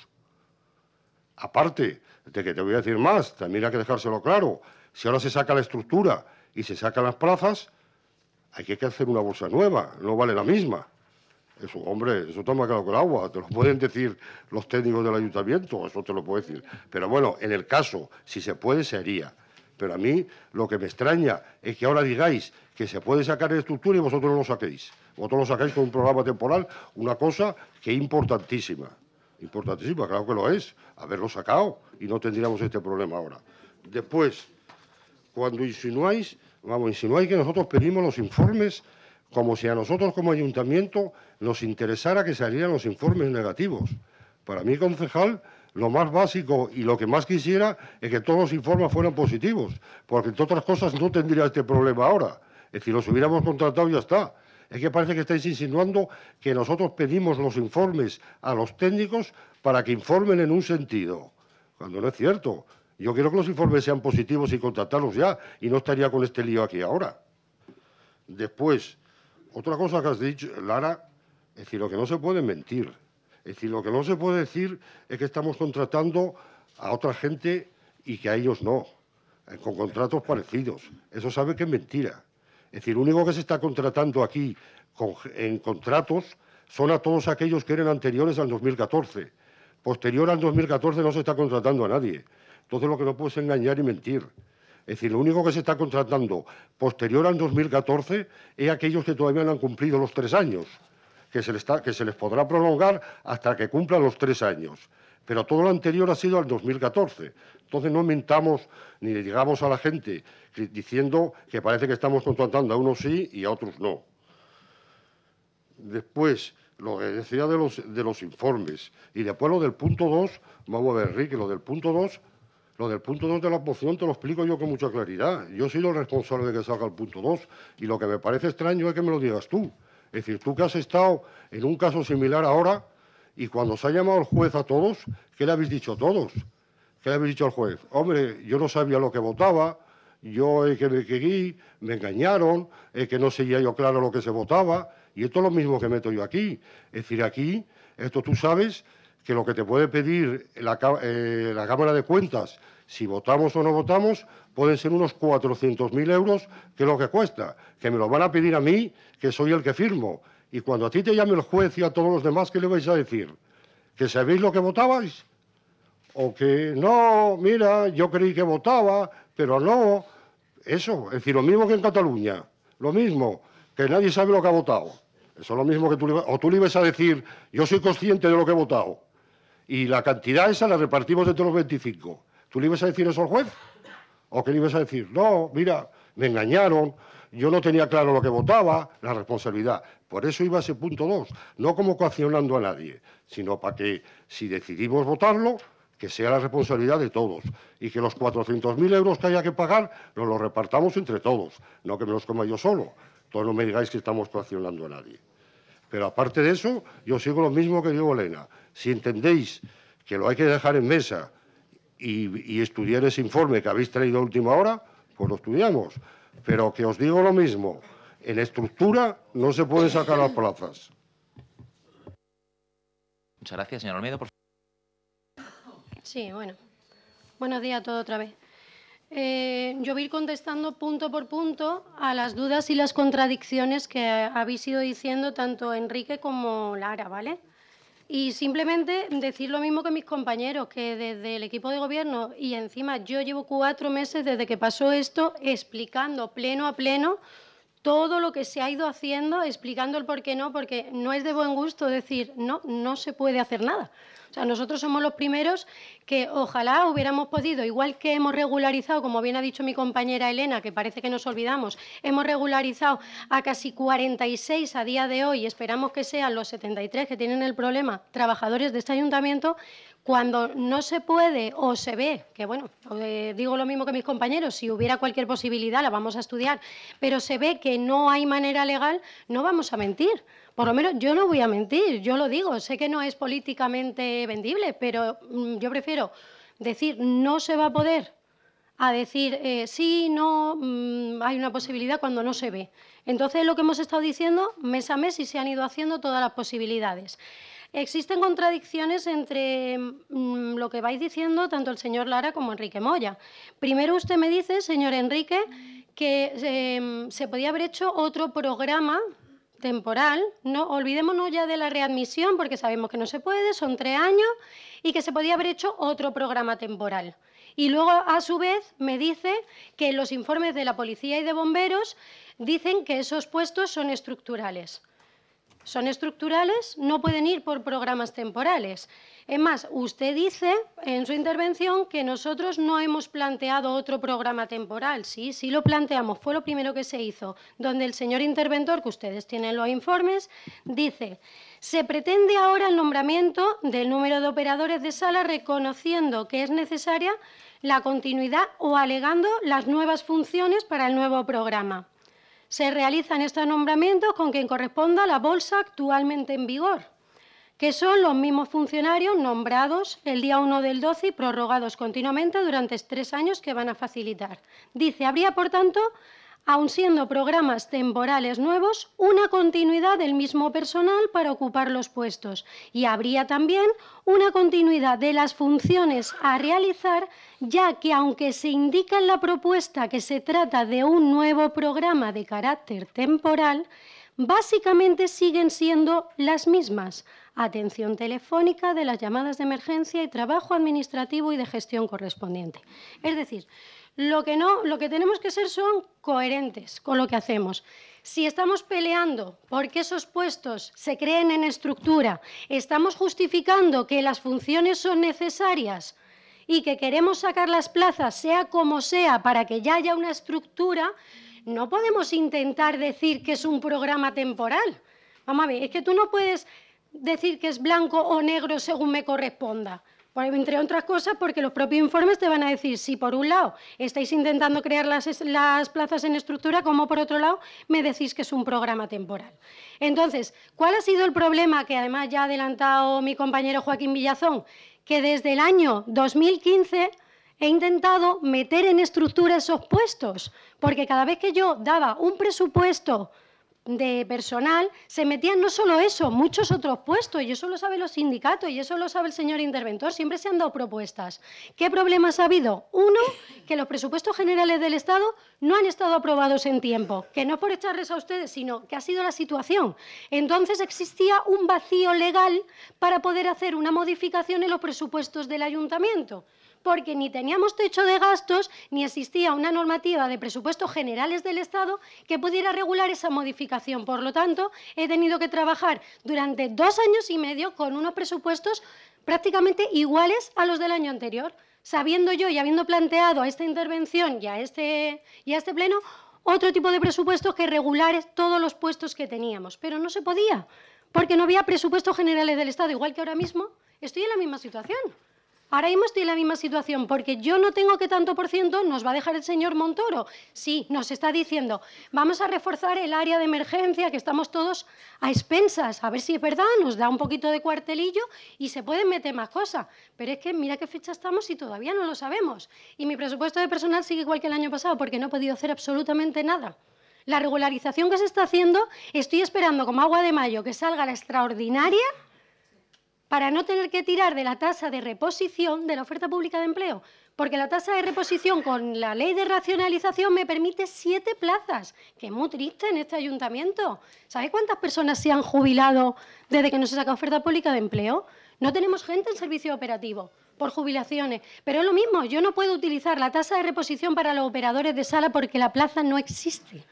Aparte de que te voy a decir más, también hay que dejárselo claro. Si ahora se saca la estructura y se sacan las plazas, hay que hacer una bolsa nueva, no vale la misma. Eso, hombre, eso está más claro que el agua, te lo pueden decir los técnicos del ayuntamiento, eso te lo puedo decir. Pero bueno, en el caso, si se puede, se haría. Pero a mí lo que me extraña es que ahora digáis que se puede sacar la estructura y vosotros no lo saquéis. Vosotros lo sacáis con un programa temporal, una cosa que es importantísima. Importantísima, claro que lo es. Haberlo sacado y no tendríamos este problema ahora. Después, cuando insinuáis, vamos, insinuáis que nosotros pedimos los informes como si a nosotros como ayuntamiento nos interesara que salieran los informes negativos. Para mí, concejal, lo más básico y lo que más quisiera es que todos los informes fueran positivos, porque entre otras cosas no tendría este problema ahora. Es decir, los hubiéramos contratado y ya está. Es que parece que estáis insinuando que nosotros pedimos los informes a los técnicos para que informen en un sentido, cuando no es cierto. Yo quiero que los informes sean positivos y contratarlos ya, y no estaría con este lío aquí ahora. Después, otra cosa que has dicho, Lara, es decir, lo que no se puede mentir. Es decir, lo que no se puede decir es que estamos contratando a otra gente y que a ellos no, eh, con contratos parecidos. Eso sabe que es mentira. Es decir, lo único que se está contratando aquí en contratos son a todos aquellos que eran anteriores al 2014. Posterior al 2014 no se está contratando a nadie. Entonces lo que no puedes engañar y mentir. Es decir, lo único que se está contratando posterior al 2014 es aquellos que todavía no han cumplido los tres años, que se les, podrá prolongar hasta que cumplan los tres años. Pero todo lo anterior ha sido al 2014. Entonces no mentamos ni le digamos a la gente diciendo que parece que estamos contratando a unos sí y a otros no. Después, lo que decía de los, de los informes. Y después lo del punto 2, vamos a ver, Rick, lo del punto 2 lo del punto 2 de la oposición te lo explico yo con mucha claridad. Yo soy el responsable de que salga el punto 2 y lo que me parece extraño es que me lo digas tú. Es decir, tú que has estado en un caso similar ahora y cuando se ha llamado el juez a todos, ¿qué le habéis dicho a todos? ¿Qué le habéis dicho al juez? Hombre, yo no sabía lo que votaba, yo es que me querí, me engañaron, es que no seguía yo claro lo que se votaba y esto es lo mismo que meto yo aquí. Es decir, aquí, esto tú sabes que lo que te puede pedir eh, la, Cámara de Cuentas, si votamos o no votamos, pueden ser unos 400.000 euros, que es lo que cuesta, que me lo van a pedir a mí, que soy el que firmo. Y cuando a ti te llame el juez y a todos los demás, ¿qué le vais a decir? ¿Que sabéis lo que votabais? O que no, mira, yo creí que votaba, pero no. Eso, es decir, lo mismo que en Cataluña, lo mismo, que nadie sabe lo que ha votado. Eso es lo mismo que tú, o tú le ibas a decir, yo soy consciente de lo que he votado y la cantidad esa la repartimos entre los 25. ¿Tú le ibas a decir eso al juez? ¿O que le ibas a decir? No, mira, me engañaron, yo no tenía claro lo que votaba, la responsabilidad. Por eso iba ese punto 2, no como coaccionando a nadie, sino para que si decidimos votarlo, que sea la responsabilidad de todos y que los 400.000 euros que haya que pagar nos los repartamos entre todos, no que me los coma yo solo. Entonces no me digáis que estamos coaccionando a nadie. Pero aparte de eso, yo sigo lo mismo que digo Elena. Si entendéis que lo hay que dejar en mesa y, estudiar ese informe que habéis traído a última hora, pues lo estudiamos. Pero que os digo lo mismo, en estructura no se pueden sacar las plazas.
Muchas gracias, señor Olmedo. Por...
Sí, bueno. Buenos días a todos otra vez. Eh, yo voy a ir contestando punto por punto a las dudas y las contradicciones que habéis ido diciendo tanto Enrique como Lara, ¿vale? Y simplemente decir lo mismo que mis compañeros, que desde el equipo de gobierno y encima yo llevo cuatro meses desde que pasó esto explicando pleno a pleno todo lo que se ha ido haciendo, explicando el por qué no, porque no es de buen gusto decir no, no se puede hacer nada nosotros somos los primeros que ojalá hubiéramos podido, igual que hemos regularizado, como bien ha dicho mi compañera Elena, que parece que nos olvidamos, hemos regularizado a casi 46 a día de hoy, esperamos que sean los 73 que tienen el problema, trabajadores de este ayuntamiento, cuando no se puede o se ve, que bueno, eh, digo lo mismo que mis compañeros, si hubiera cualquier posibilidad la vamos a estudiar, pero se ve que no hay manera legal, no vamos a mentir. Por lo menos yo no voy a mentir, yo lo digo, sé que no es políticamente vendible, pero mm, yo prefiero decir no se va a poder a decir eh, sí, no, mm, hay una posibilidad cuando no se ve. Entonces, lo que hemos estado diciendo mes a mes y se han ido haciendo todas las posibilidades. Existen contradicciones entre mm, lo que vais diciendo tanto el señor Lara como Enrique Moya. Primero usted me dice, señor Enrique, que eh, se podía haber hecho otro programa temporal. No olvidémonos ya de la readmisión porque sabemos que no se puede, son tres años y que se podía haber hecho otro programa temporal. Y luego, a su vez, me dice que los informes de la policía y de bomberos dicen que esos puestos son estructurales. Son estructurales, no pueden ir por programas temporales. Es más, usted dice en su intervención que nosotros no hemos planteado otro programa temporal. Sí, sí lo planteamos, fue lo primero que se hizo, donde el señor interventor, que ustedes tienen los informes, dice, se pretende ahora el nombramiento del número de operadores de sala reconociendo que es necesaria la continuidad o alegando las nuevas funciones para el nuevo programa. Se realizan estos nombramientos con quien corresponda la bolsa actualmente en vigor que son los mismos funcionarios nombrados el día 1 del 12 y prorrogados continuamente durante tres años que van a facilitar. Dice, habría, por tanto, aun siendo programas temporales nuevos, una continuidad del mismo personal para ocupar los puestos y habría también una continuidad de las funciones a realizar, ya que aunque se indica en la propuesta que se trata de un nuevo programa de carácter temporal, básicamente siguen siendo las mismas, atención telefónica de las llamadas de emergencia y trabajo administrativo y de gestión correspondiente. Es decir, lo que, no, lo que tenemos que ser son coherentes con lo que hacemos. Si estamos peleando porque esos puestos se creen en estructura, estamos justificando que las funciones son necesarias y que queremos sacar las plazas, sea como sea, para que ya haya una estructura, no podemos intentar decir que es un programa temporal. Vamos a ver, es que tú no puedes decir que es blanco o negro según me corresponda. Entre otras cosas, porque los propios informes te van a decir si por un lado estáis intentando crear las, las, plazas en estructura, como por otro lado me decís que es un programa temporal. Entonces, ¿cuál ha sido el problema que además ya ha adelantado mi compañero Joaquín Villazón? Que desde el año 2015 he intentado meter en estructura esos puestos, porque cada vez que yo daba un presupuesto de personal, se metían no solo eso, muchos otros puestos, y eso lo saben los sindicatos, y eso lo sabe el señor interventor, siempre se han dado propuestas. ¿Qué problemas ha habido? Uno, que los presupuestos generales del Estado no han estado aprobados en tiempo, que no es por echarles a ustedes, sino que ha sido la situación. Entonces existía un vacío legal para poder hacer una modificación en los presupuestos del ayuntamiento porque ni teníamos techo de gastos ni existía una normativa de presupuestos generales del Estado que pudiera regular esa modificación. Por lo tanto, he tenido que trabajar durante dos años y medio con unos presupuestos prácticamente iguales a los del año anterior, sabiendo yo y habiendo planteado a esta intervención y a este, y a este pleno otro tipo de presupuestos que regular todos los puestos que teníamos, pero no se podía, porque no había presupuestos generales del Estado, igual que ahora mismo estoy en la misma situación. Ahora mismo estoy en la misma situación porque yo no tengo que tanto por ciento nos va a dejar el señor Montoro. Sí, nos está diciendo, vamos a reforzar el área de emergencia que estamos todos a expensas, a ver si es verdad, nos da un poquito de cuartelillo y se pueden meter más cosas. Pero es que mira qué fecha estamos y todavía no lo sabemos. Y mi presupuesto de personal sigue igual que el año pasado porque no he podido hacer absolutamente nada. La regularización que se está haciendo, estoy esperando como agua de mayo que salga la extraordinaria para no tener que tirar de la tasa de reposición de la oferta pública de empleo, porque la tasa de reposición con la ley de racionalización me permite siete plazas, que es muy triste en este ayuntamiento. ¿Sabéis cuántas personas se han jubilado desde que no se saca oferta pública de empleo? No tenemos gente en servicio operativo por jubilaciones. Pero es lo mismo, yo no puedo utilizar la tasa de reposición para los operadores de sala porque la plaza no existe.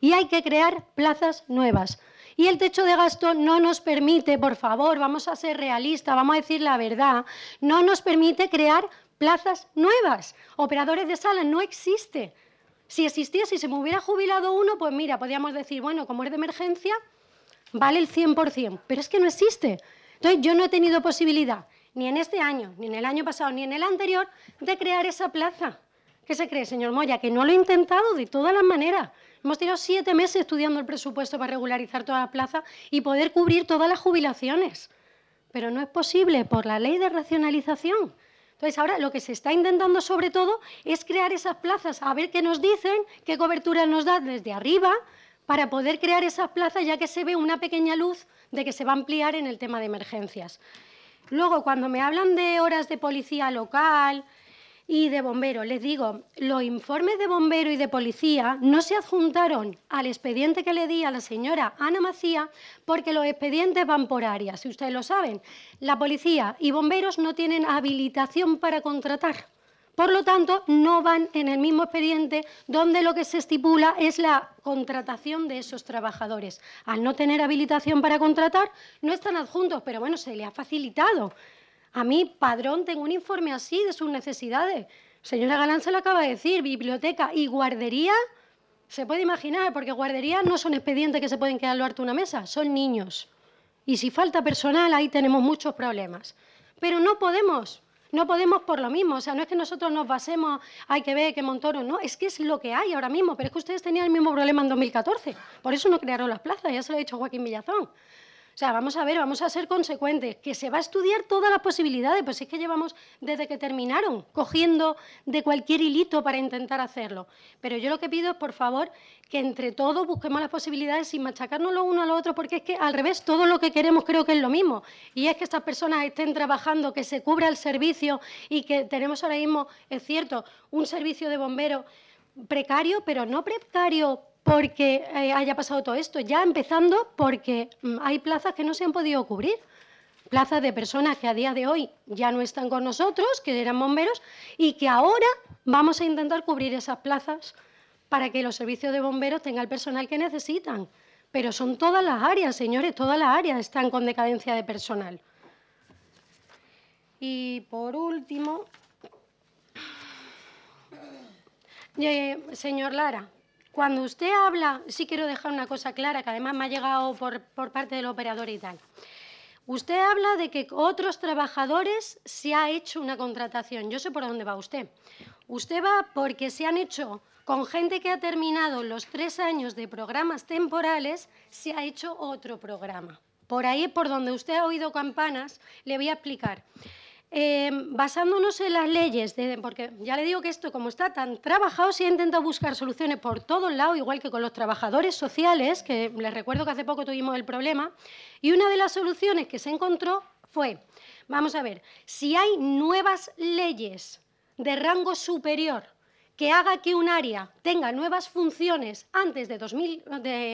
Y hay que crear plazas nuevas. Y el techo de gasto no nos permite, por favor, vamos a ser realistas, vamos a decir la verdad, no nos permite crear plazas nuevas. Operadores de sala no existe. Si existía, si se me hubiera jubilado uno, pues mira, podríamos decir, bueno, como es de emergencia, vale el 100%, pero es que no existe. Entonces, yo no he tenido posibilidad, ni en este año, ni en el año pasado, ni en el anterior, de crear esa plaza. ¿Qué se cree, señor Moya? Que no lo he intentado de todas las maneras. Hemos tirado siete meses estudiando el presupuesto para regularizar todas las plazas y poder cubrir todas las jubilaciones. Pero no es posible por la ley de racionalización. Entonces, ahora lo que se está intentando sobre todo es crear esas plazas, a ver qué nos dicen, qué cobertura nos da desde arriba, para poder crear esas plazas, ya que se ve una pequeña luz de que se va a ampliar en el tema de emergencias. Luego, cuando me hablan de horas de policía local, y de bomberos. Les digo, los informes de bomberos y de policía no se adjuntaron al expediente que le di a la señora Ana Macía porque los expedientes van por áreas, si ustedes lo saben. La policía y bomberos no tienen habilitación para contratar. Por lo tanto, no van en el mismo expediente donde lo que se estipula es la contratación de esos trabajadores. Al no tener habilitación para contratar, no están adjuntos, pero bueno, se le ha facilitado a mí, Padrón, tengo un informe así de sus necesidades. Señora Galán se lo acaba de decir, biblioteca y guardería, se puede imaginar, porque guarderías no son expedientes que se pueden quedar lo harto una mesa, son niños. Y si falta personal, ahí tenemos muchos problemas. Pero no podemos, no podemos por lo mismo. O sea, no es que nosotros nos basemos, hay que ver que Montoro, no, es que es lo que hay ahora mismo. Pero es que ustedes tenían el mismo problema en 2014. Por eso no crearon las plazas, ya se lo ha dicho Joaquín Villazón. O sea, vamos a ver, vamos a ser consecuentes, que se va a estudiar todas las posibilidades, pues es que llevamos desde que terminaron, cogiendo de cualquier hilito para intentar hacerlo. Pero yo lo que pido es, por favor, que entre todos busquemos las posibilidades sin machacarnos lo uno a lo otro, porque es que al revés, todo lo que queremos creo que es lo mismo. Y es que estas personas estén trabajando, que se cubra el servicio y que tenemos ahora mismo, es cierto, un servicio de bomberos precario, pero no precario porque eh, haya pasado todo esto. Ya empezando porque mm, hay plazas que no se han podido cubrir plazas de personas que a día de hoy ya no están con nosotros, que eran bomberos, y que ahora vamos a intentar cubrir esas plazas para que los servicios de bomberos tengan el personal que necesitan. Pero son todas las áreas, señores, todas las áreas están con decadencia de personal. Y por último, señor Lara, cuando usted habla, sí quiero dejar una cosa clara, que además me ha llegado por, parte del operador y tal. Usted habla de que otros trabajadores se ha hecho una contratación. Yo sé por dónde va usted. Usted va porque se han hecho con gente que ha terminado los tres años de programas temporales, se ha hecho otro programa. Por ahí, por donde usted ha oído campanas, le voy a explicar. Em, basándonos en las leyes, porque ya le digo que esto, como está tan trabajado, se ha intentado buscar soluciones por todos lados, igual que con los trabajadores sociales, que les recuerdo que hace poco tuvimos el problema, y una de las soluciones que se encontró fue, vamos a ver, si hay nuevas leyes de rango superior que haga que un área tenga nuevas funciones antes de 2000,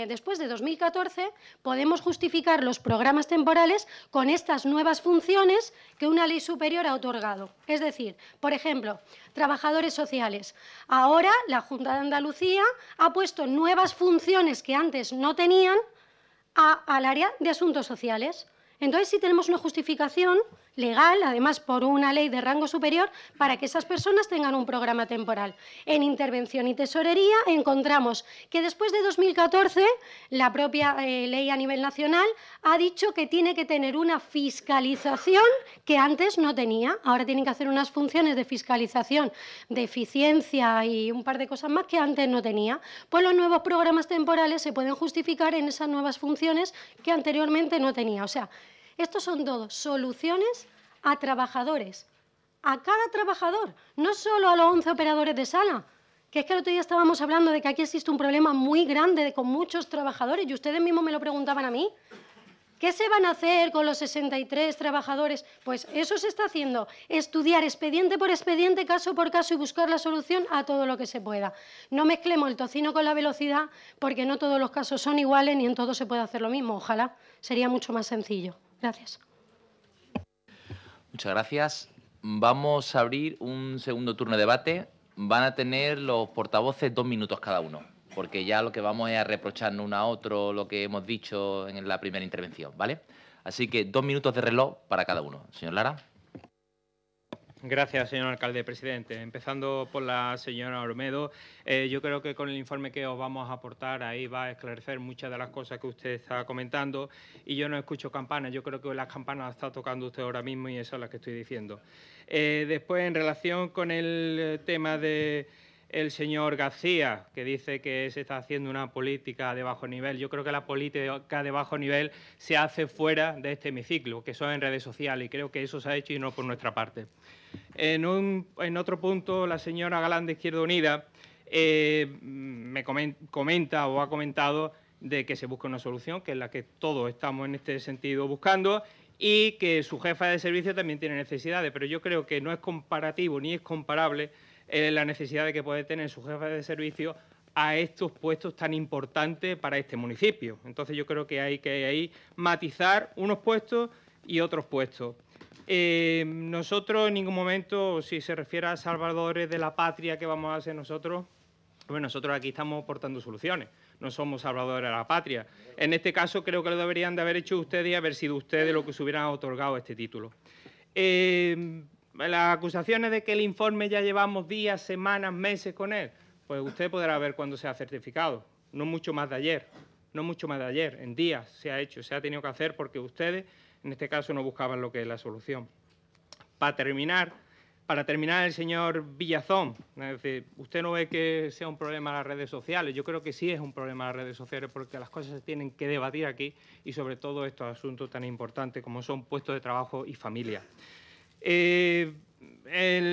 después de 2014, podemos justificar los programas temporales con estas nuevas funciones que una ley superior ha otorgado. Es decir, por ejemplo, trabajadores sociales. Ahora la Junta de Andalucía ha puesto nuevas funciones que antes no tenían al área de asuntos sociales. Entonces, si tenemos una justificación legal, además por una ley de rango superior, para que esas personas tengan un programa temporal. En intervención y tesorería encontramos que después de 2014 la propia eh, ley a nivel nacional ha dicho que tiene que tener una fiscalización que antes no tenía. Ahora tienen que hacer unas funciones de fiscalización, de eficiencia y un par de cosas más que antes no tenía. Pues los nuevos programas temporales se pueden justificar en esas nuevas funciones que anteriormente no tenía. O sea, estos son todos soluciones a trabajadores, a cada trabajador, no solo a los 11 operadores de sala. Que es que el otro día estábamos hablando de que aquí existe un problema muy grande con muchos trabajadores y ustedes mismos me lo preguntaban a mí. ¿Qué se van a hacer con los 63 trabajadores? Pues eso se está haciendo, estudiar expediente por expediente, caso por caso y buscar la solución a todo lo que se pueda. No mezclemos el tocino con la velocidad porque no todos los casos son iguales ni en todos se puede hacer lo mismo, ojalá. Sería mucho más sencillo. Gracias.
Muchas gracias. Vamos a abrir un segundo turno de debate. Van a tener los portavoces dos minutos cada uno, porque ya lo que vamos es a reprocharnos uno a otro lo que hemos dicho en la primera intervención, ¿vale? Así que dos minutos de reloj para cada uno. Señor Lara.
Gracias, señor alcalde presidente. Empezando por la señora Ormedo, eh, yo creo que con el informe que os vamos a aportar ahí va a esclarecer muchas de las cosas que usted está comentando y yo no escucho campanas, yo creo que las campanas las está tocando usted ahora mismo y eso es las que estoy diciendo. Eh, después, en relación con el eh, tema del señor García, que dice que se está haciendo una política de bajo nivel. Yo creo que la política de bajo nivel se hace fuera de este hemiciclo, que son en redes sociales, y creo que eso se ha hecho y no por nuestra parte. En, otro punto, la señora Galán de Izquierda Unida eh, me comenta o ha comentado de que se busca una solución, que es la que todos estamos en este sentido buscando, y que su jefa de servicio también tiene necesidades, pero yo creo que no es comparativo ni es comparable eh, la necesidad que puede tener su jefa de servicio a estos puestos tan importantes para este municipio. Entonces yo creo que hay que ahí matizar unos puestos y otros puestos. Eh, nosotros en ningún momento, si se refiere a salvadores de la patria que vamos a hacer nosotros, pues nosotros aquí estamos aportando soluciones, no somos salvadores de la patria. En este caso creo que lo deberían de haber hecho ustedes y haber sido ustedes los que se hubieran otorgado este título. Eh, las acusaciones de que el informe ya llevamos días, semanas, meses con él, pues usted podrá ver cuando se ha certificado, no mucho más de ayer, no mucho más de ayer, en días se ha hecho, se ha tenido que hacer porque ustedes en este caso no buscaban lo que es la solución. Para terminar, para terminar el señor Villazón, usted no ve que sea un problema las redes sociales, yo creo que sí es un problema las redes sociales porque las cosas se tienen que debatir aquí y sobre todo estos asuntos tan importantes como son puestos de trabajo y familia. Eh,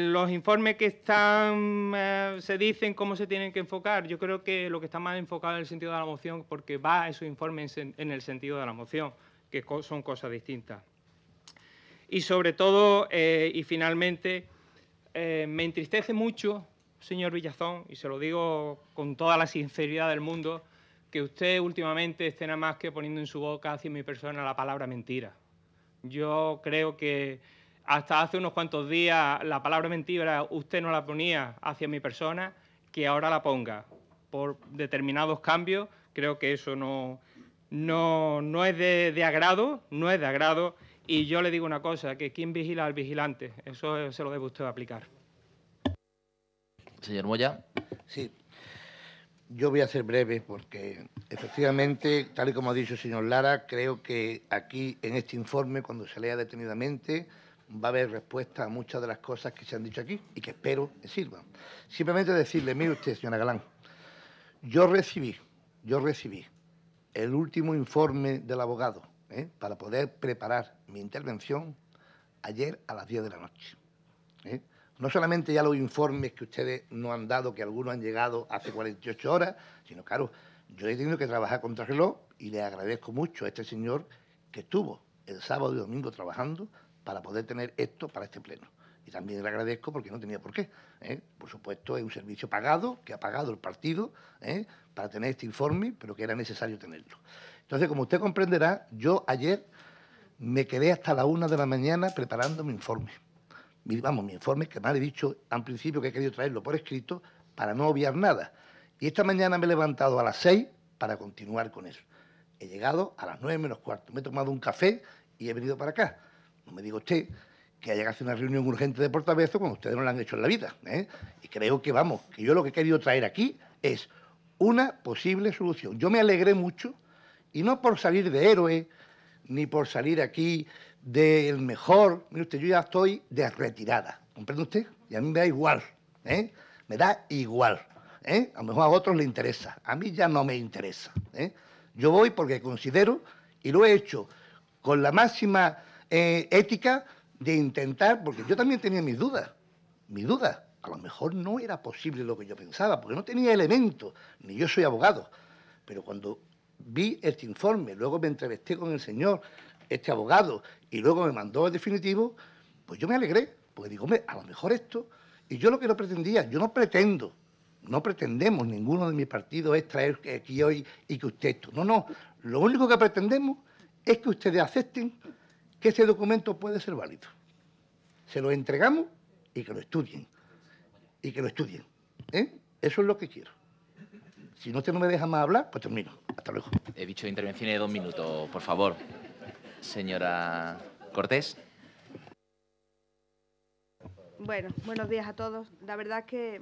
los informes que están, eh, se dicen cómo se tienen que enfocar, yo creo que lo que está más enfocado en el sentido de la moción porque va a esos informes en el sentido de la moción que son cosas distintas. Y sobre todo, eh, y finalmente, eh, me entristece mucho, señor Villazón, y se lo digo con toda la sinceridad del mundo, que usted últimamente esté nada más que poniendo en su boca hacia mi persona la palabra mentira. Yo creo que hasta hace unos cuantos días la palabra mentira usted no la ponía hacia mi persona, que ahora la ponga por determinados cambios, creo que eso no, no, no es de, agrado, no es de agrado. Y yo le digo una cosa, que quien vigila al vigilante, eso se lo debe usted aplicar.
Señor Moya. Sí, yo voy a ser breve porque efectivamente, tal y como ha dicho el señor Lara, creo que aquí en este informe, cuando se lea detenidamente, va a haber respuesta a muchas de las cosas que se han dicho aquí y que espero que sirvan. Simplemente decirle, mire usted, señora Galán, yo recibí, yo recibí el último informe del abogado ¿eh? para poder preparar mi intervención ayer a las 10 de la noche. ¿eh? No solamente ya los informes que ustedes no han dado, que algunos han llegado hace 48 horas, sino, claro, yo he tenido que trabajar contra reloj y le agradezco mucho a este señor que estuvo el sábado y domingo trabajando para poder tener esto para este pleno y también le agradezco porque no tenía por qué. ¿eh? Por supuesto, es un servicio pagado, que ha pagado el partido ¿eh? para tener este informe, pero que era necesario tenerlo. Entonces, como usted comprenderá, yo ayer me quedé hasta la una de la mañana preparando mi informe. vamos, mi informe que mal he dicho al principio que he querido traerlo por escrito para no obviar nada. Y esta mañana me he levantado a las seis para continuar con eso. He llegado a las nueve menos cuarto, me he tomado un café y he venido para acá. No me digo usted que haya que hacer una reunión urgente de portavoz cuando ustedes no la han hecho en la vida. ¿eh? Y creo que, vamos, que yo lo que he querido traer aquí es una posible solución. Yo me alegré mucho, y no por salir de héroe, ni por salir aquí del mejor. Mire usted, yo ya estoy de retirada, ¿comprende usted? Y a mí me da igual, ¿eh? Me da igual, ¿eh? A lo mejor a otros le interesa, a mí ya no me interesa, Yo voy porque considero, y lo he hecho con la máxima ética, de intentar, porque yo también tenía mis dudas, mis dudas. A lo mejor no era posible lo que yo pensaba, porque no tenía elementos, ni yo soy abogado. Pero cuando vi este informe, luego me entrevisté con el señor, este abogado, y luego me mandó el definitivo, pues yo me alegré, porque digo, a lo mejor esto, y yo lo que no pretendía, yo no pretendo, no pretendemos ninguno de mis partidos es traer aquí hoy y que usted esto, no, no, lo único que pretendemos es que ustedes acepten que ese documento puede ser válido. Se lo entregamos y que lo estudien. Y que lo estudien. ¿eh? Eso es lo que quiero. Si no usted no me deja más hablar, pues termino. Hasta
luego. He dicho intervenciones de dos minutos, por favor. Señora Cortés.
Bueno, buenos días a todos. La verdad es que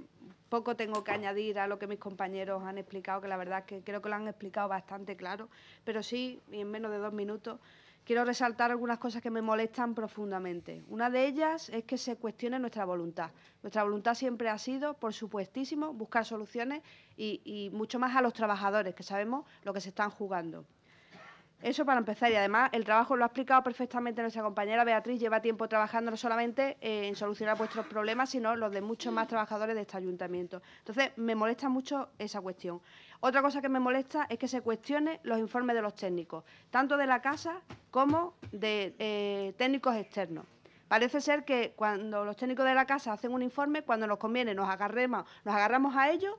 poco tengo que añadir a lo que mis compañeros han explicado, que la verdad es que creo que lo han explicado bastante claro, pero sí, y en menos de dos minutos, quiero resaltar algunas cosas que me molestan profundamente. Una de ellas es que se cuestione nuestra voluntad. Nuestra voluntad siempre ha sido, por supuestísimo, buscar soluciones y, mucho más a los trabajadores, que sabemos lo que se están jugando. Eso para empezar. Y además, el trabajo lo ha explicado perfectamente nuestra compañera Beatriz. Lleva tiempo trabajando no solamente eh, en solucionar vuestros problemas, sino los de muchos más trabajadores de este ayuntamiento. Entonces, me molesta mucho esa cuestión. Otra cosa que me molesta es que se cuestione los informes de los técnicos, tanto de la casa como de eh, técnicos externos. Parece ser que cuando los técnicos de la casa hacen un informe, cuando nos conviene, nos agarremos, nos agarramos a ellos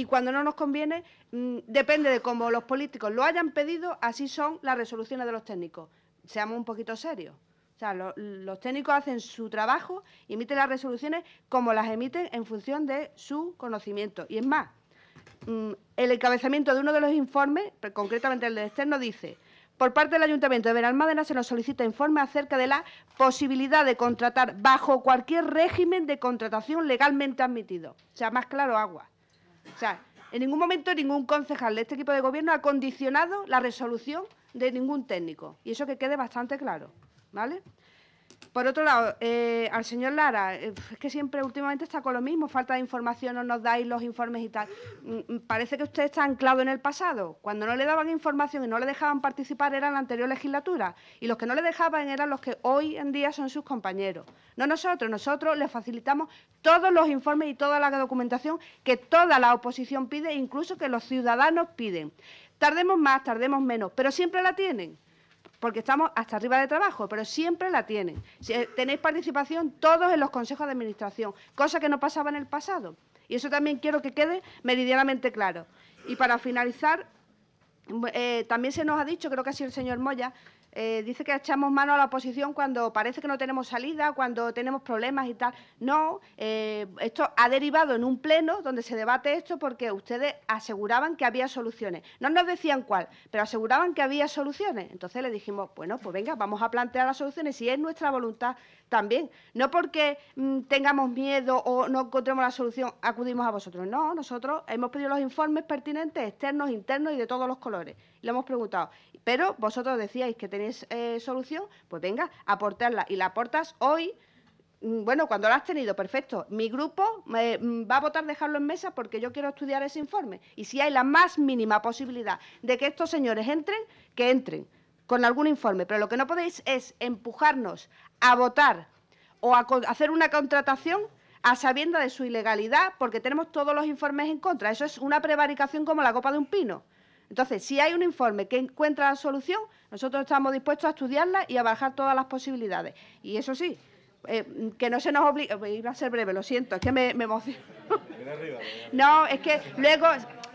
y cuando no nos conviene, mm, depende de cómo los políticos lo hayan pedido, así son las resoluciones de los técnicos. Seamos un poquito serios. O sea, los técnicos hacen su trabajo emiten las resoluciones como las emiten en función de su conocimiento. Y es más, mm, el encabezamiento de uno de los informes, concretamente el de externo, dice por parte del Ayuntamiento de Benalmádena se nos solicita informe acerca de la posibilidad de contratar bajo cualquier régimen de contratación legalmente admitido. O sea, más claro, agua. O sea, en ningún momento ningún concejal de este equipo de gobierno ha condicionado la resolución de ningún técnico. Y eso que quede bastante claro, ¿vale? Por otro lado, eh, al señor Lara, eh, es que siempre últimamente está con lo mismo, falta de información, no nos dais los informes y tal. Mm, mm, parece que usted está anclado en el pasado. Cuando no le daban información y no le dejaban participar era en la anterior legislatura y los que no le dejaban eran los que hoy en día son sus compañeros. No nosotros, nosotros le facilitamos todos los informes y toda la documentación que toda la oposición pide, incluso que los ciudadanos piden. Tardemos más, tardemos menos, pero siempre la tienen porque estamos hasta arriba de trabajo, pero siempre la tienen. Eh, tenéis participación todos en los consejos de administración, cosa que no pasaba en el pasado. Y eso también quiero que quede meridianamente claro. Y para finalizar, eh, también se nos ha dicho, creo que así el señor Moya, eh, dice que echamos mano a la oposición cuando parece que no tenemos salida, cuando tenemos problemas y tal. No, eh, esto ha derivado en un pleno donde se debate esto porque ustedes aseguraban que había soluciones. No nos decían cuál, pero aseguraban que había soluciones. Entonces le dijimos, bueno, pues venga, vamos a plantear las soluciones si es nuestra voluntad también. No porque mm, tengamos miedo o no encontremos la solución, acudimos a vosotros. No, nosotros hemos pedido los informes pertinentes, externos, internos y de todos los colores. Y le hemos preguntado, pero vosotros decíais que tenéis eh, solución, pues venga, aportarla. Y la aportas hoy, mm, bueno, cuando la has tenido, perfecto. Mi grupo eh, mm, va a votar dejarlo en mesa porque yo quiero estudiar ese informe. Y si hay la más mínima posibilidad de que estos señores entren, que entren con algún informe. Pero lo que no podéis es empujarnos a votar o a hacer una contratación a sabienda de su ilegalidad porque tenemos todos los informes en contra. Eso es una prevaricación como la copa de un pino. Entonces, si hay un informe que encuentra la solución, nosotros estamos dispuestos a estudiarla y a bajar todas las posibilidades. Y eso sí, eh, que no se nos obligue… Eh, iba a ser breve, lo siento, es que me, me emociono. no, es que luego.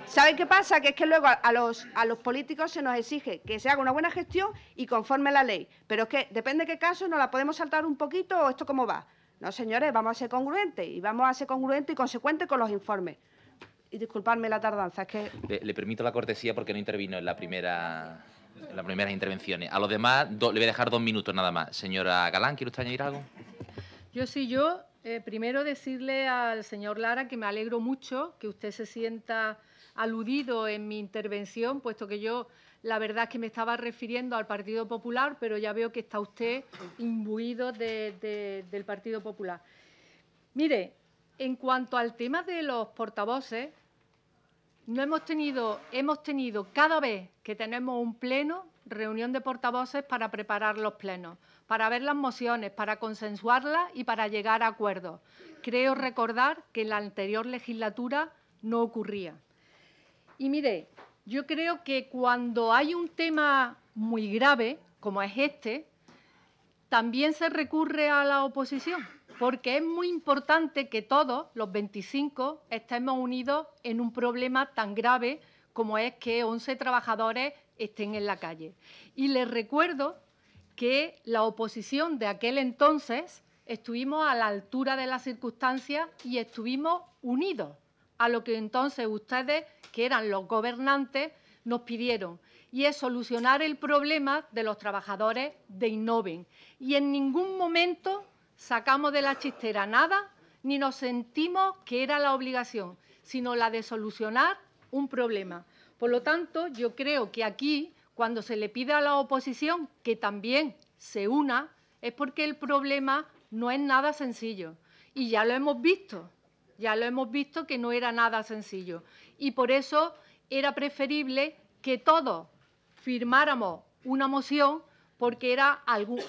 ¿Saben qué pasa? Que es que luego a los, a los políticos se nos exige que se haga una buena gestión y conforme la ley. Pero es que depende de qué caso, nos la podemos saltar un poquito o esto cómo va. No, señores, vamos a ser congruentes y vamos a ser congruentes y consecuentes con los informes y disculparme la tardanza. Es que...
le, permito la cortesía porque no intervino en la primera... las primeras intervenciones. A los demás le voy a dejar dos minutos nada más. Señora Galán, ¿quiere usted añadir algo?
Yo sí, yo eh, primero decirle al señor Lara que me alegro mucho que usted se sienta aludido en mi intervención, puesto que yo la verdad es que me estaba refiriendo al Partido Popular, pero ya veo que está usted imbuido del Partido Popular. Mire, en cuanto al tema de los portavoces, no hemos tenido, hemos tenido cada vez que tenemos un pleno, reunión de portavoces para preparar los plenos, para ver las mociones, para consensuarlas y para llegar a acuerdos. Creo recordar que en la anterior legislatura no ocurría. Y mire, yo creo que cuando hay un tema muy grave, como es este, también se recurre a la oposición porque es muy importante que todos, los 25, estemos unidos en un problema tan grave como es que 11 trabajadores estén en la calle. Y les recuerdo que la oposición de aquel entonces estuvimos a la altura de las circunstancias y estuvimos unidos a lo que entonces ustedes, que eran los gobernantes, nos pidieron. Y es solucionar el problema de los trabajadores de Innoven. Y en ningún momento sacamos de la chistera nada, ni nos sentimos que era la obligación, sino la de solucionar un problema. Por lo tanto, yo creo que aquí, cuando se le pide a la oposición que también se una, es porque el problema no es nada sencillo. Y ya lo hemos visto, ya lo hemos visto que no era nada sencillo. Y por eso era preferible que todos firmáramos una moción porque era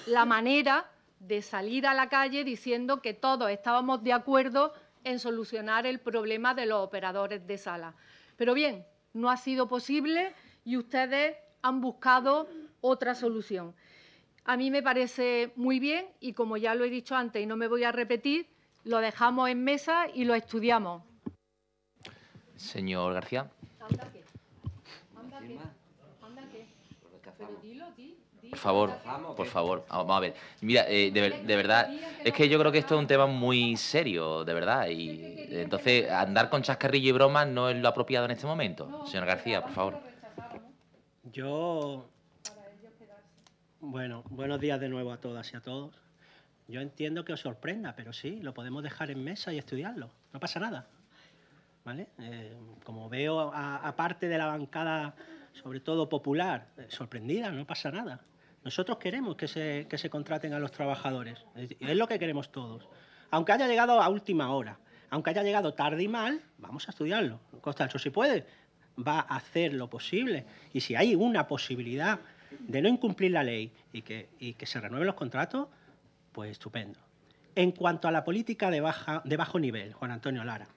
la manera de salir a la calle diciendo que todos estábamos de acuerdo en solucionar el problema de los operadores de sala. Pero bien, no ha sido posible y ustedes han buscado otra solución. A mí me parece muy bien y como ya lo he dicho antes y no me voy a repetir, lo dejamos en mesa y lo estudiamos.
Señor García.
Anda Anda Anda
por favor, por favor,
ah, vamos a ver. Mira, eh, de, verdad, es que yo creo que esto es un tema muy serio, de verdad. Y entonces, andar con chascarrillo y bromas no es lo apropiado en este momento. Señor García, por favor.
Yo. Bueno, buenos días de nuevo a todas y a todos. Yo entiendo que os sorprenda, pero sí, lo podemos dejar en mesa y estudiarlo. No pasa nada. ¿Vale? Eh, como veo aparte de la bancada, sobre todo popular, eh, sorprendida, no pasa nada. Nosotros queremos que se, contraten a los trabajadores, es lo que queremos todos. Aunque haya llegado a última hora, aunque haya llegado tarde y mal, vamos a estudiarlo. Costa del si puede, va a hacer lo posible. Y si hay una posibilidad de no incumplir la ley y que, que se renueven los contratos, pues estupendo. En cuanto a la política de, baja, de bajo nivel, Juan Antonio Lara,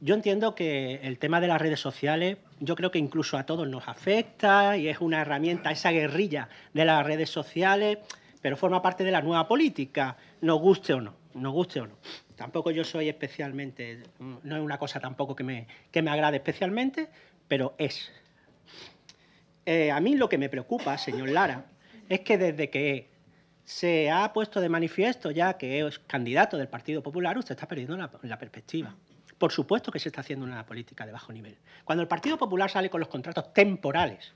yo entiendo que el tema de las redes sociales, yo creo que incluso a todos nos afecta y es una herramienta, esa guerrilla de las redes sociales, pero forma parte de la nueva política, nos guste o no, nos guste o no. Tampoco yo soy especialmente, no es una cosa tampoco que me, que me agrade especialmente, pero es. Eh, a mí lo que me preocupa, señor Lara, es que desde que se ha puesto de manifiesto ya que es candidato del Partido Popular, usted está perdiendo la perspectiva. Por supuesto que se está haciendo una política de bajo nivel. Cuando el Partido Popular sale con los contratos temporales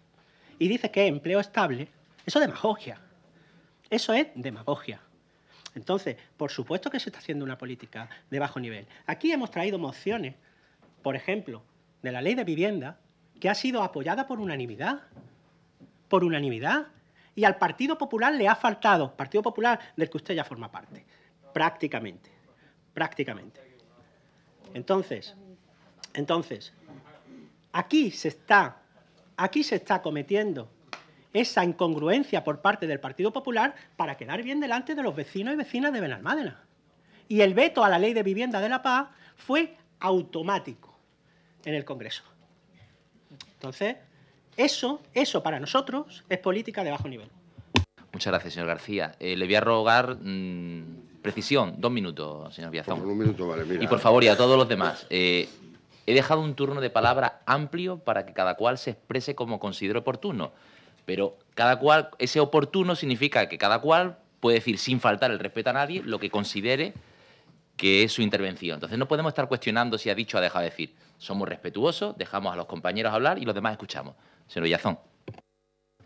y dice que empleo estable, eso es demagogia. Eso es demagogia. Entonces, por supuesto que se está haciendo una política de bajo nivel. Aquí hemos traído mociones, por ejemplo, de la ley de vivienda, que ha sido apoyada por unanimidad. Por unanimidad. Y al Partido Popular le ha faltado, Partido Popular del que usted ya forma parte, prácticamente, prácticamente. Entonces, entonces, aquí se está, aquí se está cometiendo esa incongruencia por parte del Partido Popular para quedar bien delante de los vecinos y vecinas de Benalmádena. Y el veto a la ley de vivienda de la paz fue automático en el Congreso. Entonces, eso, eso para nosotros es política de bajo nivel.
Muchas gracias, señor García. Eh, le voy a rogar mm, Precisión, dos minutos, señor Villazón. Y por favor, y a todos los demás, eh, he dejado un turno de palabra amplio para que cada cual se exprese como considero oportuno. Pero cada cual, ese oportuno significa que cada cual puede decir sin faltar el respeto a nadie lo que considere que es su intervención. Entonces no podemos estar cuestionando si ha dicho o ha dejado de decir. Somos respetuosos, dejamos a los compañeros hablar y los demás escuchamos. Señor Villazón.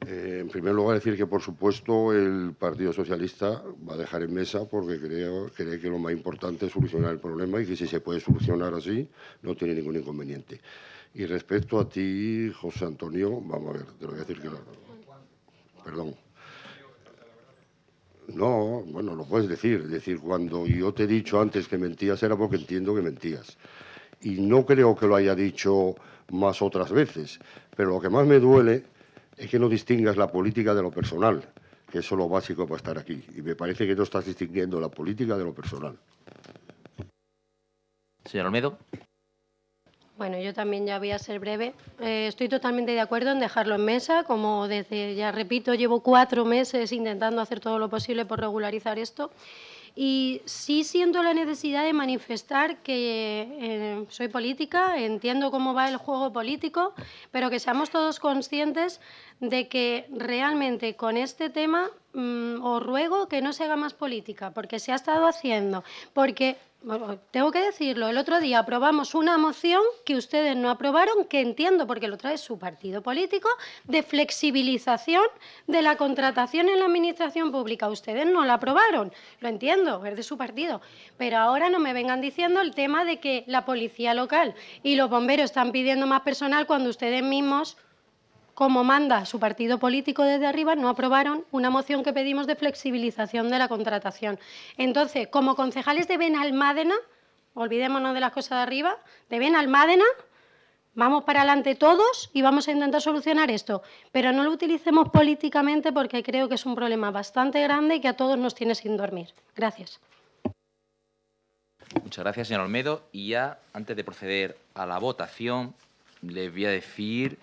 Eh, en primer lugar, decir que, por supuesto, el Partido Socialista va a dejar en mesa porque creo, cree que lo más importante es solucionar el problema y que si se puede solucionar así, no tiene ningún inconveniente. Y respecto a ti, José Antonio, vamos a ver, te lo voy a decir que no. Perdón. No, bueno, lo puedes decir. Es decir, cuando yo te he dicho antes que mentías era porque entiendo que mentías. Y no creo que lo haya dicho más otras veces. Pero lo que más me duele es que no distingas la política de lo personal, que eso es lo básico para estar aquí. Y me parece que no estás distinguiendo la política de lo personal.
Señor Olmedo.
Bueno, yo también ya voy a ser breve. Eh, estoy totalmente de acuerdo en dejarlo en mesa. Como desde, ya repito, llevo cuatro meses intentando hacer todo lo posible por regularizar esto y sí siento la necesidad de manifestar que eh, soy política, entiendo cómo va el juego político, pero que seamos todos conscientes de que realmente con este tema mm, os ruego que no se haga más política, porque se ha estado haciendo, porque tengo que decirlo, el otro día aprobamos una moción que ustedes no aprobaron, que entiendo porque lo trae su partido político, de flexibilización de la contratación en la administración pública. Ustedes no la aprobaron, lo entiendo, es de su partido. Pero ahora no me vengan diciendo el tema de que la policía local y los bomberos están pidiendo más personal cuando ustedes mismos como manda su partido político desde arriba, no aprobaron una moción que pedimos de flexibilización de la contratación. Entonces, como concejales de Benalmádena, olvidémonos de las cosas de arriba, de Benalmádena, vamos para adelante todos y vamos a intentar solucionar esto, pero no lo utilicemos políticamente porque creo que es un problema bastante grande y que a todos nos tiene sin dormir. Gracias.
Muchas gracias, señor Olmedo. Y ya, antes de proceder a la votación, les voy a decir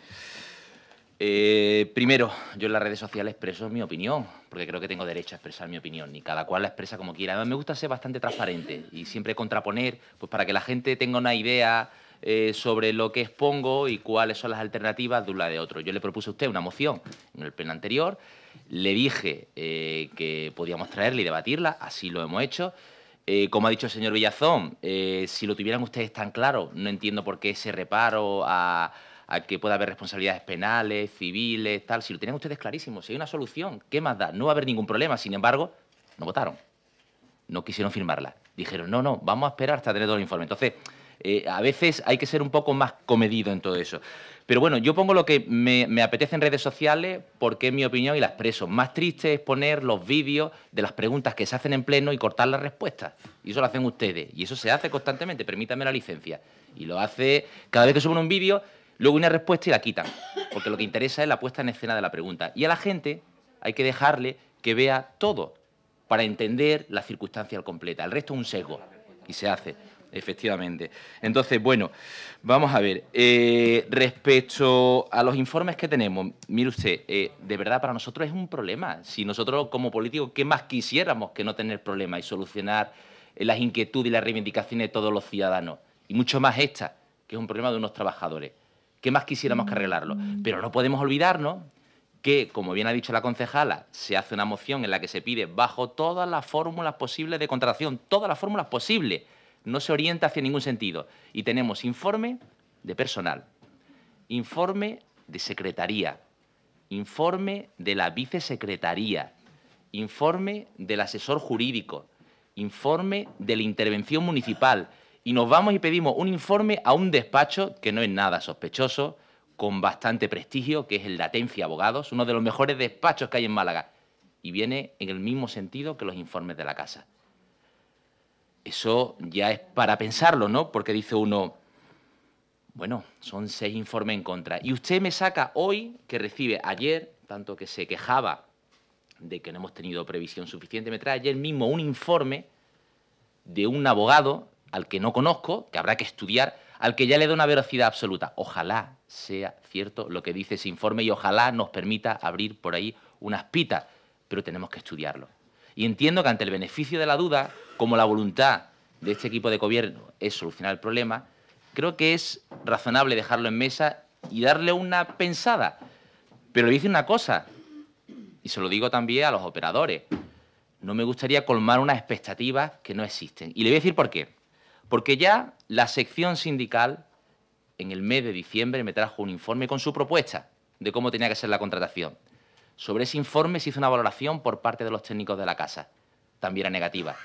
eh, primero, yo en las redes sociales expreso mi opinión, porque creo que tengo derecho a expresar mi opinión y cada cual la expresa como quiera. Además, me gusta ser bastante transparente y siempre contraponer, pues para que la gente tenga una idea eh, sobre lo que expongo y cuáles son las alternativas de una de otro. Yo le propuse a usted una moción en el pleno anterior, le dije eh, que podíamos traerla y debatirla, así lo hemos hecho. Eh, como ha dicho el señor Villazón, si lo tuvieran ustedes tan claro, no entiendo por qué ese reparo a, a que pueda haber responsabilidades penales, civiles, tal. Si lo tienen ustedes clarísimo, si hay una solución, ¿qué más da? No va a haber ningún problema. Sin embargo, no votaron. No quisieron firmarla. Dijeron, no, no, vamos a esperar hasta tener todo el informe. Entonces, eh, a veces hay que ser un poco más comedido en todo eso. Pero bueno, yo pongo lo que me, apetece en redes sociales porque es mi opinión y la expreso. Más triste es poner los vídeos de las preguntas que se hacen en pleno y cortar las respuestas. Y eso lo hacen ustedes. Y eso se hace constantemente, permítame la licencia. Y lo hace cada vez que suben un vídeo, luego una respuesta y la quitan, porque lo que interesa es la puesta en escena de la pregunta. Y a la gente hay que dejarle que vea todo para entender la circunstancia completa. El resto es un sesgo y se hace, efectivamente. Entonces, bueno, vamos a ver. Eh, respecto a los informes que tenemos, mire usted, eh, de verdad para nosotros es un problema. Si nosotros como políticos, ¿qué más quisiéramos que no tener problemas y solucionar las inquietudes y las reivindicaciones de todos los ciudadanos? Y mucho más esta, que es un problema de unos trabajadores. ¿Qué más quisiéramos que arreglarlo? Mm. Pero no podemos olvidarnos que, como bien ha dicho la concejala, se hace una moción en la que se pide bajo todas las fórmulas posibles de contratación, todas las fórmulas posibles, no se orienta hacia ningún sentido. Y tenemos informe de personal, informe de secretaría, informe de la vicesecretaría, informe del asesor jurídico, informe de la intervención municipal y nos vamos y pedimos un informe a un despacho que no es nada sospechoso, con bastante prestigio, que es el Latencia Abogados, uno de los mejores despachos que hay en Málaga. Y viene en el mismo sentido que los informes de la casa. Eso ya es para pensarlo, ¿no? Porque dice uno, bueno, son seis informes en contra. Y usted me saca hoy, que recibe ayer, tanto que se quejaba de que no hemos tenido previsión suficiente, me trae ayer mismo un informe de un abogado al que no conozco, que habrá que estudiar, al que ya le da una velocidad absoluta. Ojalá sea cierto lo que dice ese informe y ojalá nos permita abrir por ahí unas pitas, pero tenemos que estudiarlo. Y entiendo que ante el beneficio de la duda, como la voluntad de este equipo de gobierno es solucionar el problema, creo que es razonable dejarlo en mesa y darle una pensada. Pero le dice una cosa, y se lo digo también a los operadores. No me gustaría colmar unas expectativas que no existen. Y le voy a decir por qué. Porque ya la sección sindical en el mes de diciembre me trajo un informe con su propuesta de cómo tenía que ser la contratación. Sobre ese informe se hizo una valoración por parte de los técnicos de la casa. También era negativa.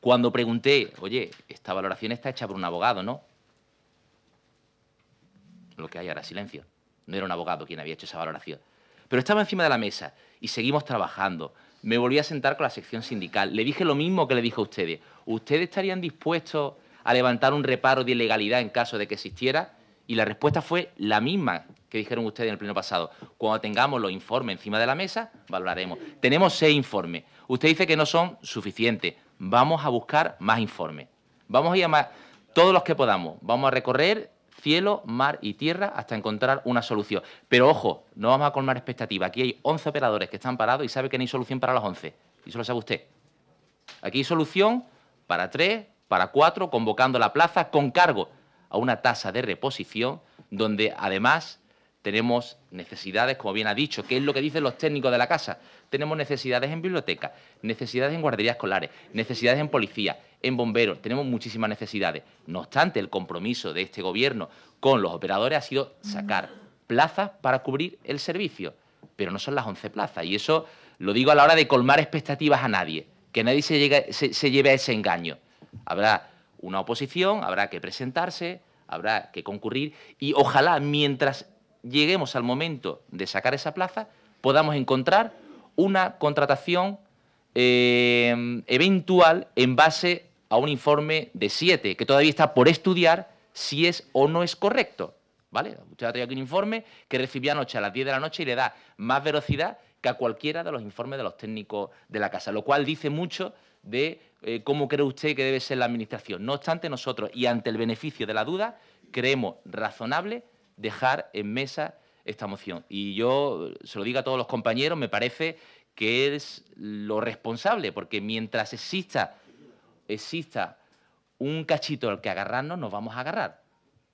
Cuando pregunté, oye, esta valoración está hecha por un abogado, ¿no? Lo que hay ahora, silencio. No era un abogado quien había hecho esa valoración. Pero estaba encima de la mesa y seguimos trabajando. Me volví a sentar con la sección sindical. Le dije lo mismo que le dije a ustedes. ¿Ustedes estarían dispuestos a levantar un reparo de ilegalidad en caso de que existiera? Y la respuesta fue la misma que dijeron ustedes en el pleno pasado. Cuando tengamos los informes encima de la mesa, valoraremos. Tenemos seis informes. Usted dice que no son suficientes. Vamos a buscar más informes. Vamos a llamar todos los que podamos. Vamos a recorrer cielo, mar y tierra hasta encontrar una solución. Pero ojo, no vamos a colmar expectativas. Aquí hay 11 operadores que están parados y sabe que no hay solución para los 11. Y eso lo sabe usted. Aquí hay solución para tres para cuatro, convocando la plaza con cargo a una tasa de reposición, donde además tenemos necesidades, como bien ha dicho, que es lo que dicen los técnicos de la casa. Tenemos necesidades en biblioteca, necesidades en guarderías escolares, necesidades en policía, en bomberos, tenemos muchísimas necesidades. No obstante, el compromiso de este gobierno con los operadores ha sido sacar plazas para cubrir el servicio, pero no son las 11 plazas. Y eso lo digo a la hora de colmar expectativas a nadie, que nadie se, se lleve a ese engaño. Habrá una oposición, habrá que presentarse, habrá que concurrir y ojalá mientras lleguemos al momento de sacar esa plaza podamos encontrar una contratación eh, eventual en base a un informe de siete, que todavía está por estudiar si es o no es correcto. ¿Vale? Usted ha tenido aquí un informe que recibí anoche a las 10 de la noche y le da más velocidad que a cualquiera de los informes de los técnicos de la casa, lo cual dice mucho de eh, cómo cree usted que debe ser la Administración. No obstante, nosotros, y ante el beneficio de la duda, creemos razonable dejar en mesa esta moción. Y yo se lo digo a todos los compañeros, me parece que es lo responsable, porque mientras exista, exista un cachito al que agarrarnos, nos vamos a agarrar.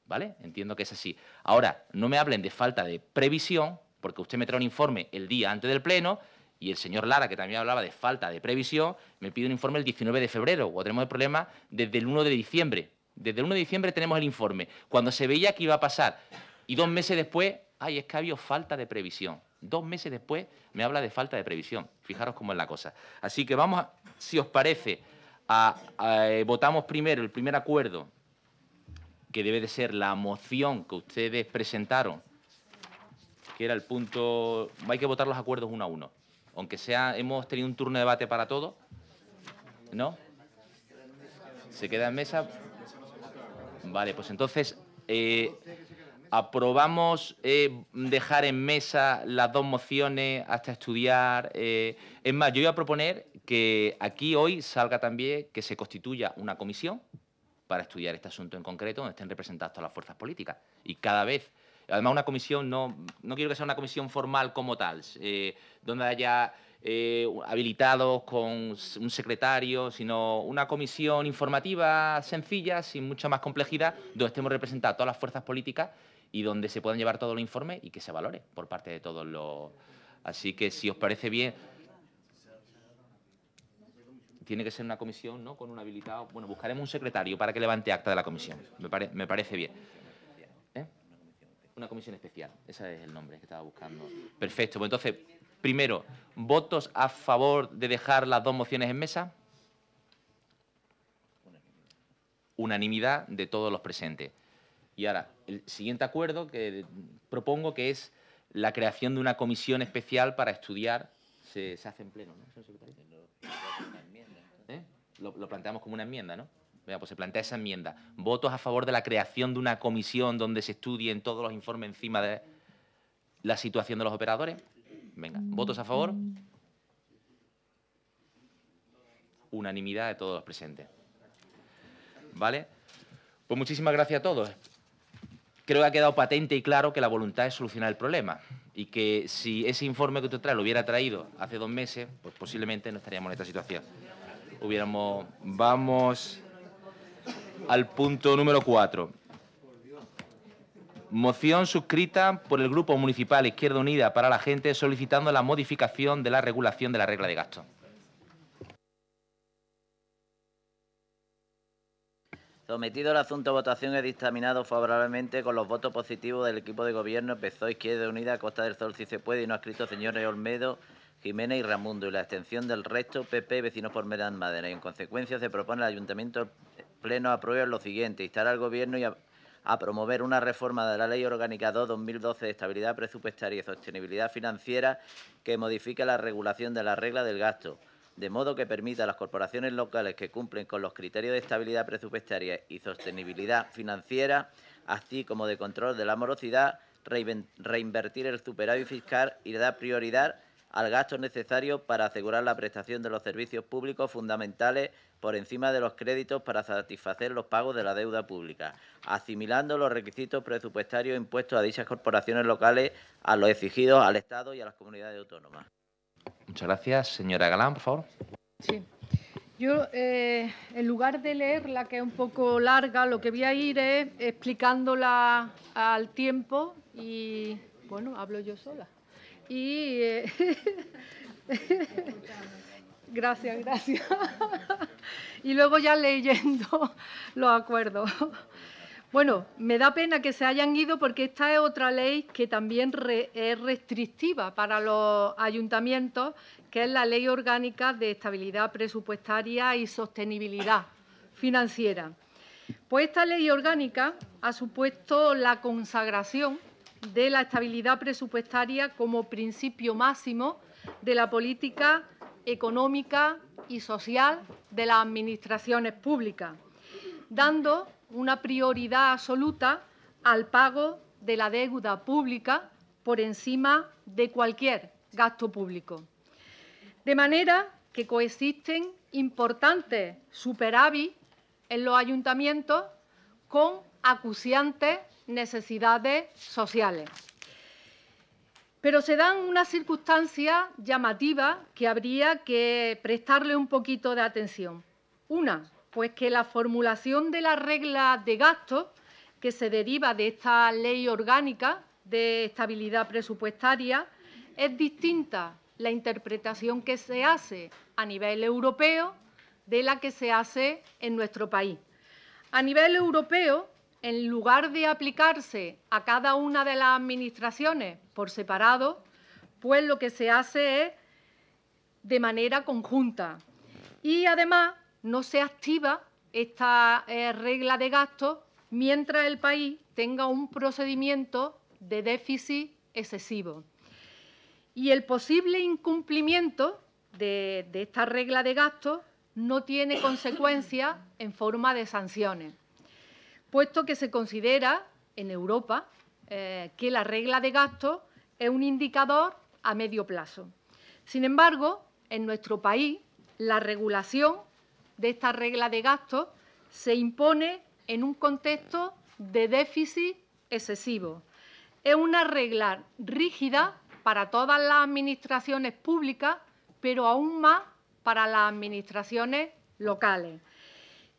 ¿Vale? Entiendo que es así. Ahora, no me hablen de falta de previsión, porque usted me trae un informe el día antes del Pleno, y el señor Lara, que también hablaba de falta de previsión, me pide un informe el 19 de febrero, o tenemos el problema desde el 1 de diciembre. Desde el 1 de diciembre tenemos el informe, cuando se veía que iba a pasar. Y dos meses después, ay, es que ha habido falta de previsión. Dos meses después me habla de falta de previsión. Fijaros cómo es la cosa. Así que vamos, si os parece, a, eh, votamos primero el primer acuerdo, que debe de ser la moción que ustedes presentaron, que era el punto... Hay que votar los acuerdos uno a uno aunque sea, hemos tenido un turno de debate para todo, ¿no? ¿Se queda en mesa? Vale, pues entonces eh, aprobamos eh, dejar en mesa las dos mociones hasta estudiar. Eh, es más, yo iba a proponer que aquí hoy salga también que se constituya una comisión para estudiar este asunto en concreto, donde estén representadas todas las fuerzas políticas. Y cada vez Además, una comisión, no, no quiero que sea una comisión formal como tal, eh, donde haya eh, habilitados con un secretario, sino una comisión informativa sencilla, sin mucha más complejidad, donde estemos representadas todas las fuerzas políticas y donde se puedan llevar todo los informe y que se valore por parte de todos los... Así que, si os parece bien tiene que ser una comisión, ¿no? Con un habilitado. Bueno, buscaremos un secretario para que levante acta de la comisión. Me, me parece bien. Una comisión especial, ese es el nombre que estaba buscando. Perfecto, pues entonces, primero, ¿votos a favor de dejar las dos mociones en mesa? Unanimidad de todos los presentes. Y ahora, el siguiente acuerdo que propongo que es la creación de una comisión especial para estudiar, se, hace en pleno, ¿no, ¿Eh? Lo, lo planteamos como una enmienda, ¿no? Venga, pues se plantea esa enmienda. Votos a favor de la creación de una comisión donde se estudien todos los informes encima de la situación de los operadores. Venga, votos a favor. Unanimidad de todos los presentes. ¿Vale? Pues muchísimas gracias a todos. Creo que ha quedado patente y claro que la voluntad es solucionar el problema y que si ese informe que usted trae lo hubiera traído hace dos meses, pues posiblemente no estaríamos en esta situación. Hubiéramos... Vamos al punto número 4. Moción suscrita por el Grupo Municipal Izquierda Unida para la Gente solicitando la modificación de la regulación de la regla de gasto.
Sometido el asunto a votación y dictaminado favorablemente con los votos positivos del equipo de gobierno PSOE Izquierda Unida, Costa del Sol, si se puede, y no ha escrito señores Olmedo, Jiménez y Ramundo, y la extensión del resto PP Vecinos por Merán Madera. Y en consecuencia se propone al Ayuntamiento Pleno aprueba lo siguiente. Instar al Gobierno a, promover una reforma de la Ley Orgánica 2-2012 de Estabilidad Presupuestaria y Sostenibilidad Financiera que modifique la regulación de la regla del gasto, de modo que permita a las corporaciones locales que cumplen con los criterios de estabilidad presupuestaria y sostenibilidad financiera, así como de control de la morosidad, reinvertir el superávit fiscal y dar prioridad al gasto necesario para asegurar la prestación de los servicios públicos fundamentales por encima de los créditos para satisfacer los pagos de la deuda pública, asimilando los requisitos presupuestarios impuestos a dichas corporaciones locales a los exigidos al Estado y a las comunidades autónomas.
Muchas gracias. Señora Galán, por favor.
Sí. Yo, eh, en lugar de leerla, que es un poco larga, lo que voy a ir es explicándola al tiempo y, bueno, hablo yo sola. Y eh, gracias, gracias. y luego ya leyendo los acuerdos. Bueno, me da pena que se hayan ido porque esta es otra ley que también es restrictiva para los ayuntamientos, que es la Ley Orgánica de Estabilidad Presupuestaria y Sostenibilidad Financiera. Pues esta ley orgánica ha supuesto la consagración de la estabilidad presupuestaria como principio máximo de la política económica y social de las administraciones públicas, dando una prioridad absoluta al pago de la deuda pública por encima de cualquier gasto público. De manera que coexisten importantes superávit en los ayuntamientos con acuciantes necesidades sociales. Pero se dan unas circunstancias llamativas que habría que prestarle un poquito de atención. Una, pues que la formulación de las reglas de gasto que se deriva de esta ley orgánica de estabilidad presupuestaria es distinta la interpretación que se hace a nivel europeo de la que se hace en nuestro país. A nivel europeo, en lugar de aplicarse a cada una de las administraciones por separado, pues lo que se hace es de manera conjunta. Y además no se activa esta eh, regla de gastos mientras el país tenga un procedimiento de déficit excesivo. Y el posible incumplimiento de, esta regla de gastos no tiene consecuencias en forma de sanciones puesto que se considera en Europa eh, que la regla de gasto es un indicador a medio plazo. Sin embargo, en nuestro país, la regulación de esta regla de gastos se impone en un contexto de déficit excesivo. Es una regla rígida para todas las administraciones públicas, pero aún más para las administraciones locales,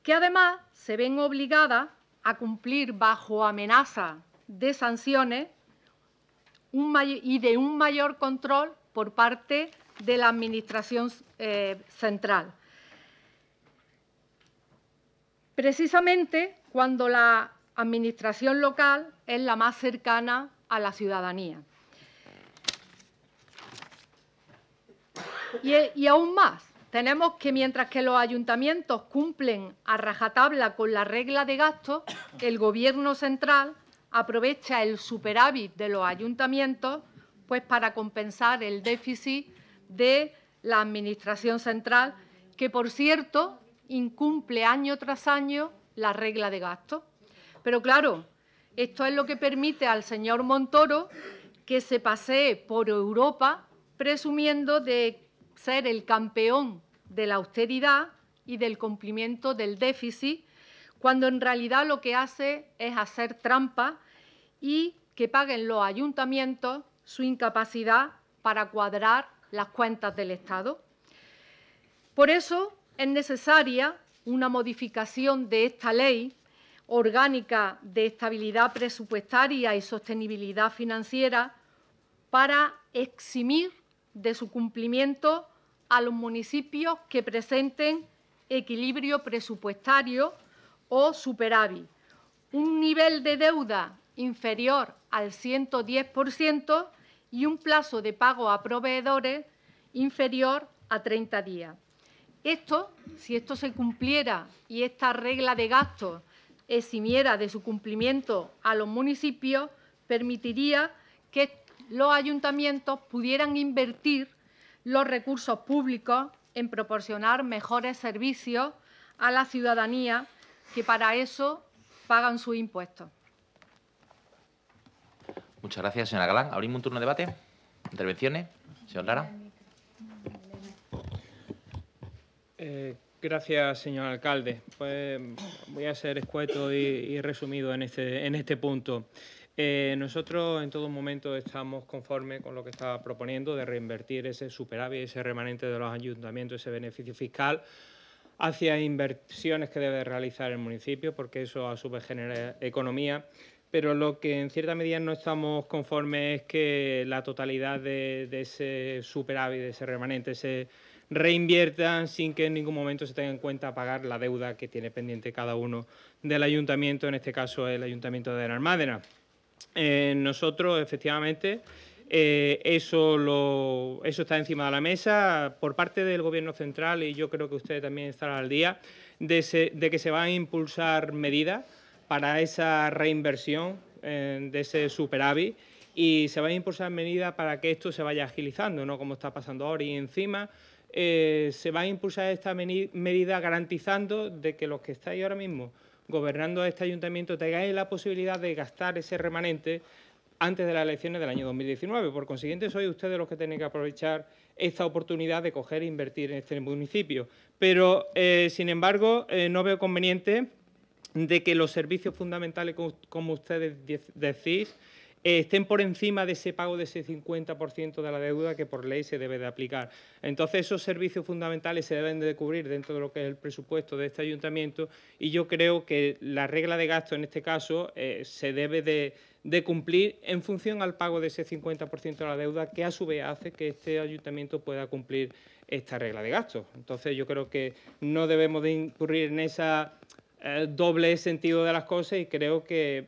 que además se ven obligadas a cumplir bajo amenaza de sanciones y de un mayor control por parte de la Administración eh, Central. Precisamente cuando la Administración local es la más cercana a la ciudadanía. y aún más, tenemos que mientras que los ayuntamientos cumplen a rajatabla con la regla de gasto, el Gobierno central aprovecha el superávit de los ayuntamientos pues, para compensar el déficit de la Administración central, que, por cierto, incumple año tras año la regla de gasto. Pero, claro, esto es lo que permite al señor Montoro que se pasee por Europa presumiendo de ser el campeón de la austeridad y del cumplimiento del déficit, cuando en realidad lo que hace es hacer trampa y que paguen los ayuntamientos su incapacidad para cuadrar las cuentas del Estado. Por eso es necesaria una modificación de esta ley orgánica de estabilidad presupuestaria y sostenibilidad financiera para eximir de su cumplimiento a los municipios que presenten equilibrio presupuestario o superávit, un nivel de deuda inferior al 110% y un plazo de pago a proveedores inferior a 30 días. Esto, si esto se cumpliera y esta regla de gastos eximiera de su cumplimiento a los municipios, permitiría que los ayuntamientos pudieran invertir los recursos públicos en proporcionar mejores servicios a la ciudadanía que para eso pagan sus impuestos.
Muchas gracias, señora Galán. Abrimos un turno de debate. Intervenciones. Señor Lara.
Eh, gracias, señor alcalde. Pues voy a ser escueto y, resumido en este, en este punto. Eh, nosotros en todo momento estamos conformes con lo que está proponiendo de reinvertir ese superávit, ese remanente de los ayuntamientos, ese beneficio fiscal hacia inversiones que debe realizar el municipio, porque eso a su vez genera economía. Pero lo que en cierta medida no estamos conformes es que la totalidad de, ese superávit, de ese remanente, se reinviertan sin que en ningún momento se tenga en cuenta pagar la deuda que tiene pendiente cada uno del ayuntamiento, en este caso el ayuntamiento de Armádena. Eh, nosotros, efectivamente, eh, eso, está encima de la mesa por parte del Gobierno central y yo creo que usted también estará al día de, que se van a impulsar medidas para esa reinversión eh, de ese superávit y se van a impulsar medidas para que esto se vaya agilizando, no como está pasando ahora y encima. se va a impulsar esta medida garantizando de que los que estáis ahora mismo gobernando este ayuntamiento tengáis la posibilidad de gastar ese remanente antes de las elecciones del año 2019. Por consiguiente, sois ustedes los que tienen que aprovechar esta oportunidad de coger e invertir en este municipio. Pero, eh, sin embargo, eh, no veo conveniente de que los servicios fundamentales, como ustedes decís, eh, estén por encima de ese pago de ese 50% de la deuda que por ley se debe de aplicar. Entonces, esos servicios fundamentales se deben de cubrir dentro de lo que es el presupuesto de este ayuntamiento y yo creo que la regla de gasto en este caso eh, se debe de, cumplir en función al pago de ese 50% de la deuda que a su vez hace que este ayuntamiento pueda cumplir esta regla de gasto. Entonces yo creo que no debemos de incurrir en ese eh, doble sentido de las cosas y creo que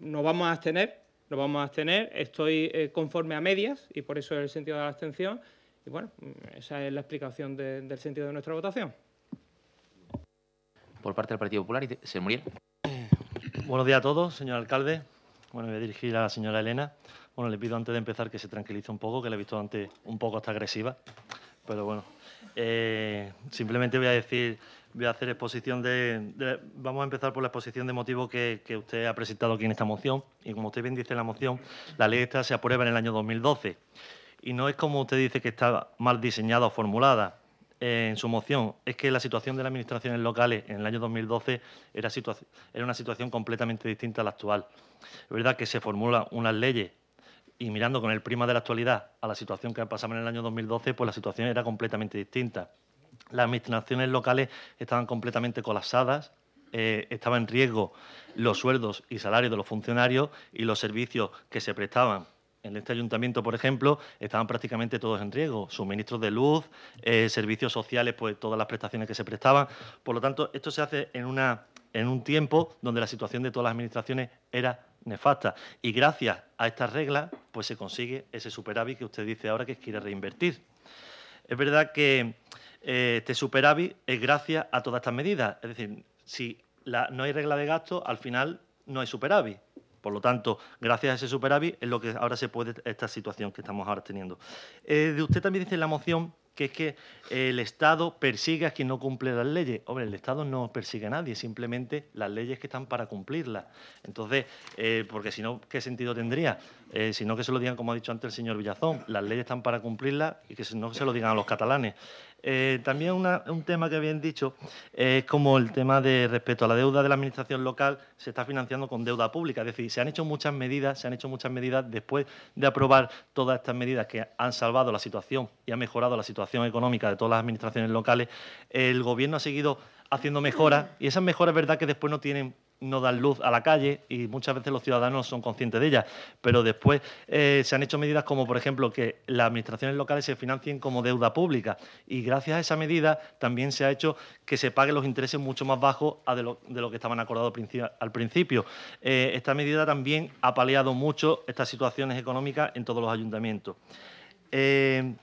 nos vamos a abstener lo vamos a abstener, estoy eh, conforme a medias y por eso es el sentido de la abstención. Y bueno, mm, esa es la explicación del sentido de nuestra votación.
Por parte del Partido Popular, señor Muriel. Buenos días a todos, señor alcalde. Bueno, voy a dirigir a la señora Elena. Bueno, le pido antes de empezar que se tranquilice un poco, que la he visto antes un poco hasta agresiva. Pero bueno, eh, simplemente voy a decir voy a hacer exposición de, Vamos a empezar por la exposición de motivos que, usted ha presentado aquí en esta moción. Y como usted bien dice en la moción, la ley esta se aprueba en el año 2012. Y no es como usted dice que está mal diseñada o formulada eh, en su moción. Es que la situación de las administraciones locales en el año 2012 era, era una situación completamente distinta a la actual. Es verdad que se formulan unas leyes y mirando con el prima de la actualidad a la situación que pasaba en el año 2012, pues la situación era completamente distinta las administraciones locales estaban completamente colapsadas, eh, estaba en riesgo los sueldos y salarios de los funcionarios y los servicios que se prestaban. En este ayuntamiento, por ejemplo, estaban prácticamente todos en riesgo. Suministros de luz, eh, servicios sociales, pues todas las prestaciones que se prestaban. Por lo tanto, esto se hace en, una, en un tiempo donde la situación de todas las administraciones era nefasta. Y gracias a estas reglas, pues se consigue ese superávit que usted dice ahora que quiere reinvertir. Es verdad que este superávit es gracias a todas estas medidas. Es decir, si la, no hay regla de gasto, al final no hay superávit. Por lo tanto, gracias a ese superávit es lo que ahora se puede esta situación que estamos ahora teniendo. Eh, de usted también dice en la moción que es que el Estado persigue a quien no cumple las leyes. Hombre, el Estado no persigue a nadie, simplemente las leyes que están para cumplirlas. Entonces, eh, porque si no, ¿qué sentido tendría? si no, que se lo digan, como ha dicho antes el señor Villazón, las leyes están para cumplirlas y que no, se lo digan a los catalanes. Eh, también un tema que habían dicho es como el tema de respecto a la deuda de la administración local se está financiando con deuda pública. Es decir, se han hecho muchas medidas, se han hecho muchas medidas después de aprobar todas estas medidas que han salvado la situación y han mejorado la situación económica de todas las administraciones locales. El gobierno ha seguido haciendo mejoras y esas mejoras es verdad que después no tienen no dan luz a la calle y muchas veces los ciudadanos son conscientes de ellas. Pero después eh, se han hecho medidas como, por ejemplo, que las administraciones locales se financien como deuda pública. Y gracias a esa medida también se ha hecho que se paguen los intereses mucho más bajos de, lo, que estaban acordados al principio. Eh, esta medida también ha paliado mucho estas situaciones económicas en todos los ayuntamientos. Eh,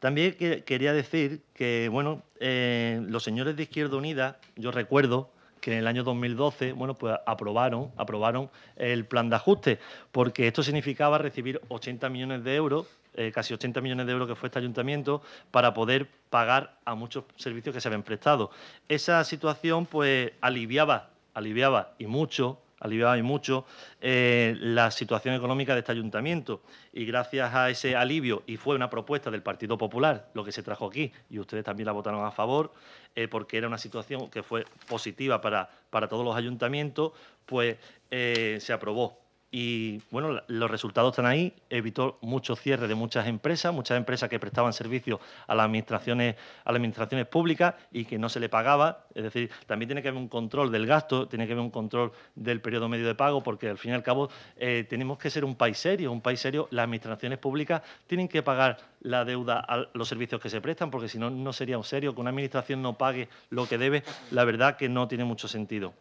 también quería decir que, bueno, los señores de Izquierda Unida, yo recuerdo que en el año 2012 bueno, pues aprobaron, aprobaron el plan de ajuste, porque esto significaba recibir 80 millones de euros eh, casi 80 millones de euros que fue este ayuntamiento para poder pagar a muchos servicios que se habían prestado. Esa situación pues aliviaba, aliviaba y mucho aliviaba mucho eh, la situación económica de este ayuntamiento. Y gracias a ese alivio, y fue una propuesta del Partido Popular lo que se trajo aquí, y ustedes también la votaron a favor, eh, porque era una situación que fue positiva para, para todos los ayuntamientos, pues eh, se aprobó y bueno, los resultados están ahí, evitó mucho cierre de muchas empresas, muchas empresas que prestaban servicios a las administraciones, administraciones públicas y que no se le pagaba. Es decir, también tiene que haber un control del gasto, tiene que haber un control del periodo medio de pago, porque al fin y al cabo eh, tenemos que ser un país serio. Un país serio, las administraciones públicas tienen que pagar la deuda a los servicios que se prestan, porque si no, no sería un serio. Que una administración no pague lo que debe, la verdad que no tiene mucho sentido.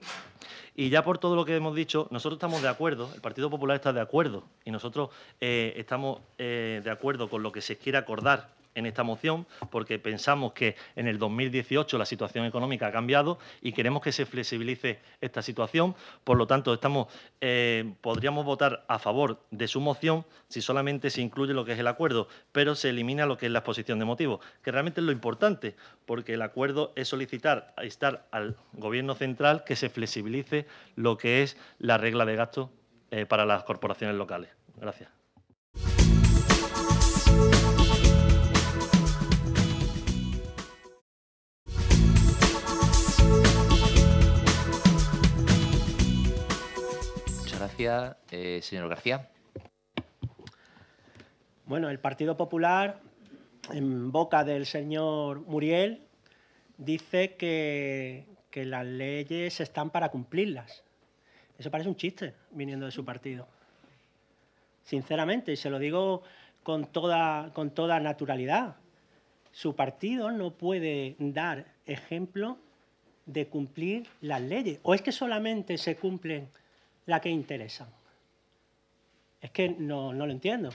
Y ya por todo lo que hemos dicho, nosotros estamos de acuerdo, el Partido Popular está de acuerdo, y nosotros eh, estamos eh, de acuerdo con lo que se quiere acordar en esta moción porque pensamos que en el 2018 la situación económica ha cambiado y queremos que se flexibilice esta situación. Por lo tanto, estamos, eh, podríamos votar a favor de su moción si solamente se incluye lo que es el acuerdo, pero se elimina lo que es la exposición de motivos, que realmente es lo importante, porque el acuerdo es solicitar estar al Gobierno central que se flexibilice lo que es la regla de gasto eh, para las corporaciones locales. Gracias.
Eh, señor García.
Bueno, el Partido Popular, en boca del señor Muriel, dice que, las leyes están para cumplirlas. Eso parece un chiste viniendo de su partido. Sinceramente, y se lo digo con toda, con toda naturalidad, su partido no puede dar ejemplo de cumplir las leyes. ¿O es que solamente se cumplen la que interesan. Es que no, lo entiendo.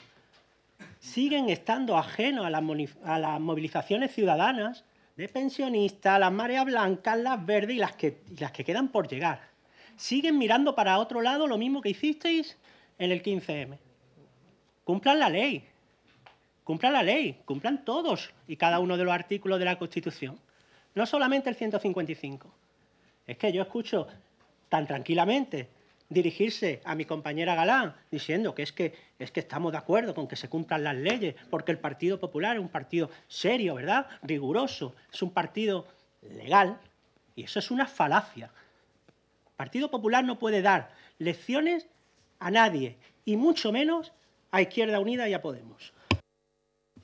Siguen estando ajenos a las, movilizaciones ciudadanas de pensionistas, las mareas blancas, las verdes y las, que, y las que quedan por llegar. Siguen mirando para otro lado lo mismo que hicisteis en el 15M. Cumplan la ley, cumplan la ley, cumplan todos y cada uno de los artículos de la Constitución, no solamente el 155. Es que yo escucho tan tranquilamente dirigirse a mi compañera Galán diciendo que es que, es que estamos de acuerdo con que se cumplan las leyes, porque el Partido Popular es un partido serio, ¿verdad? Riguroso, es un partido legal, y eso es una falacia. El Partido Popular no puede dar lecciones a nadie, y mucho menos a Izquierda Unida y a Podemos.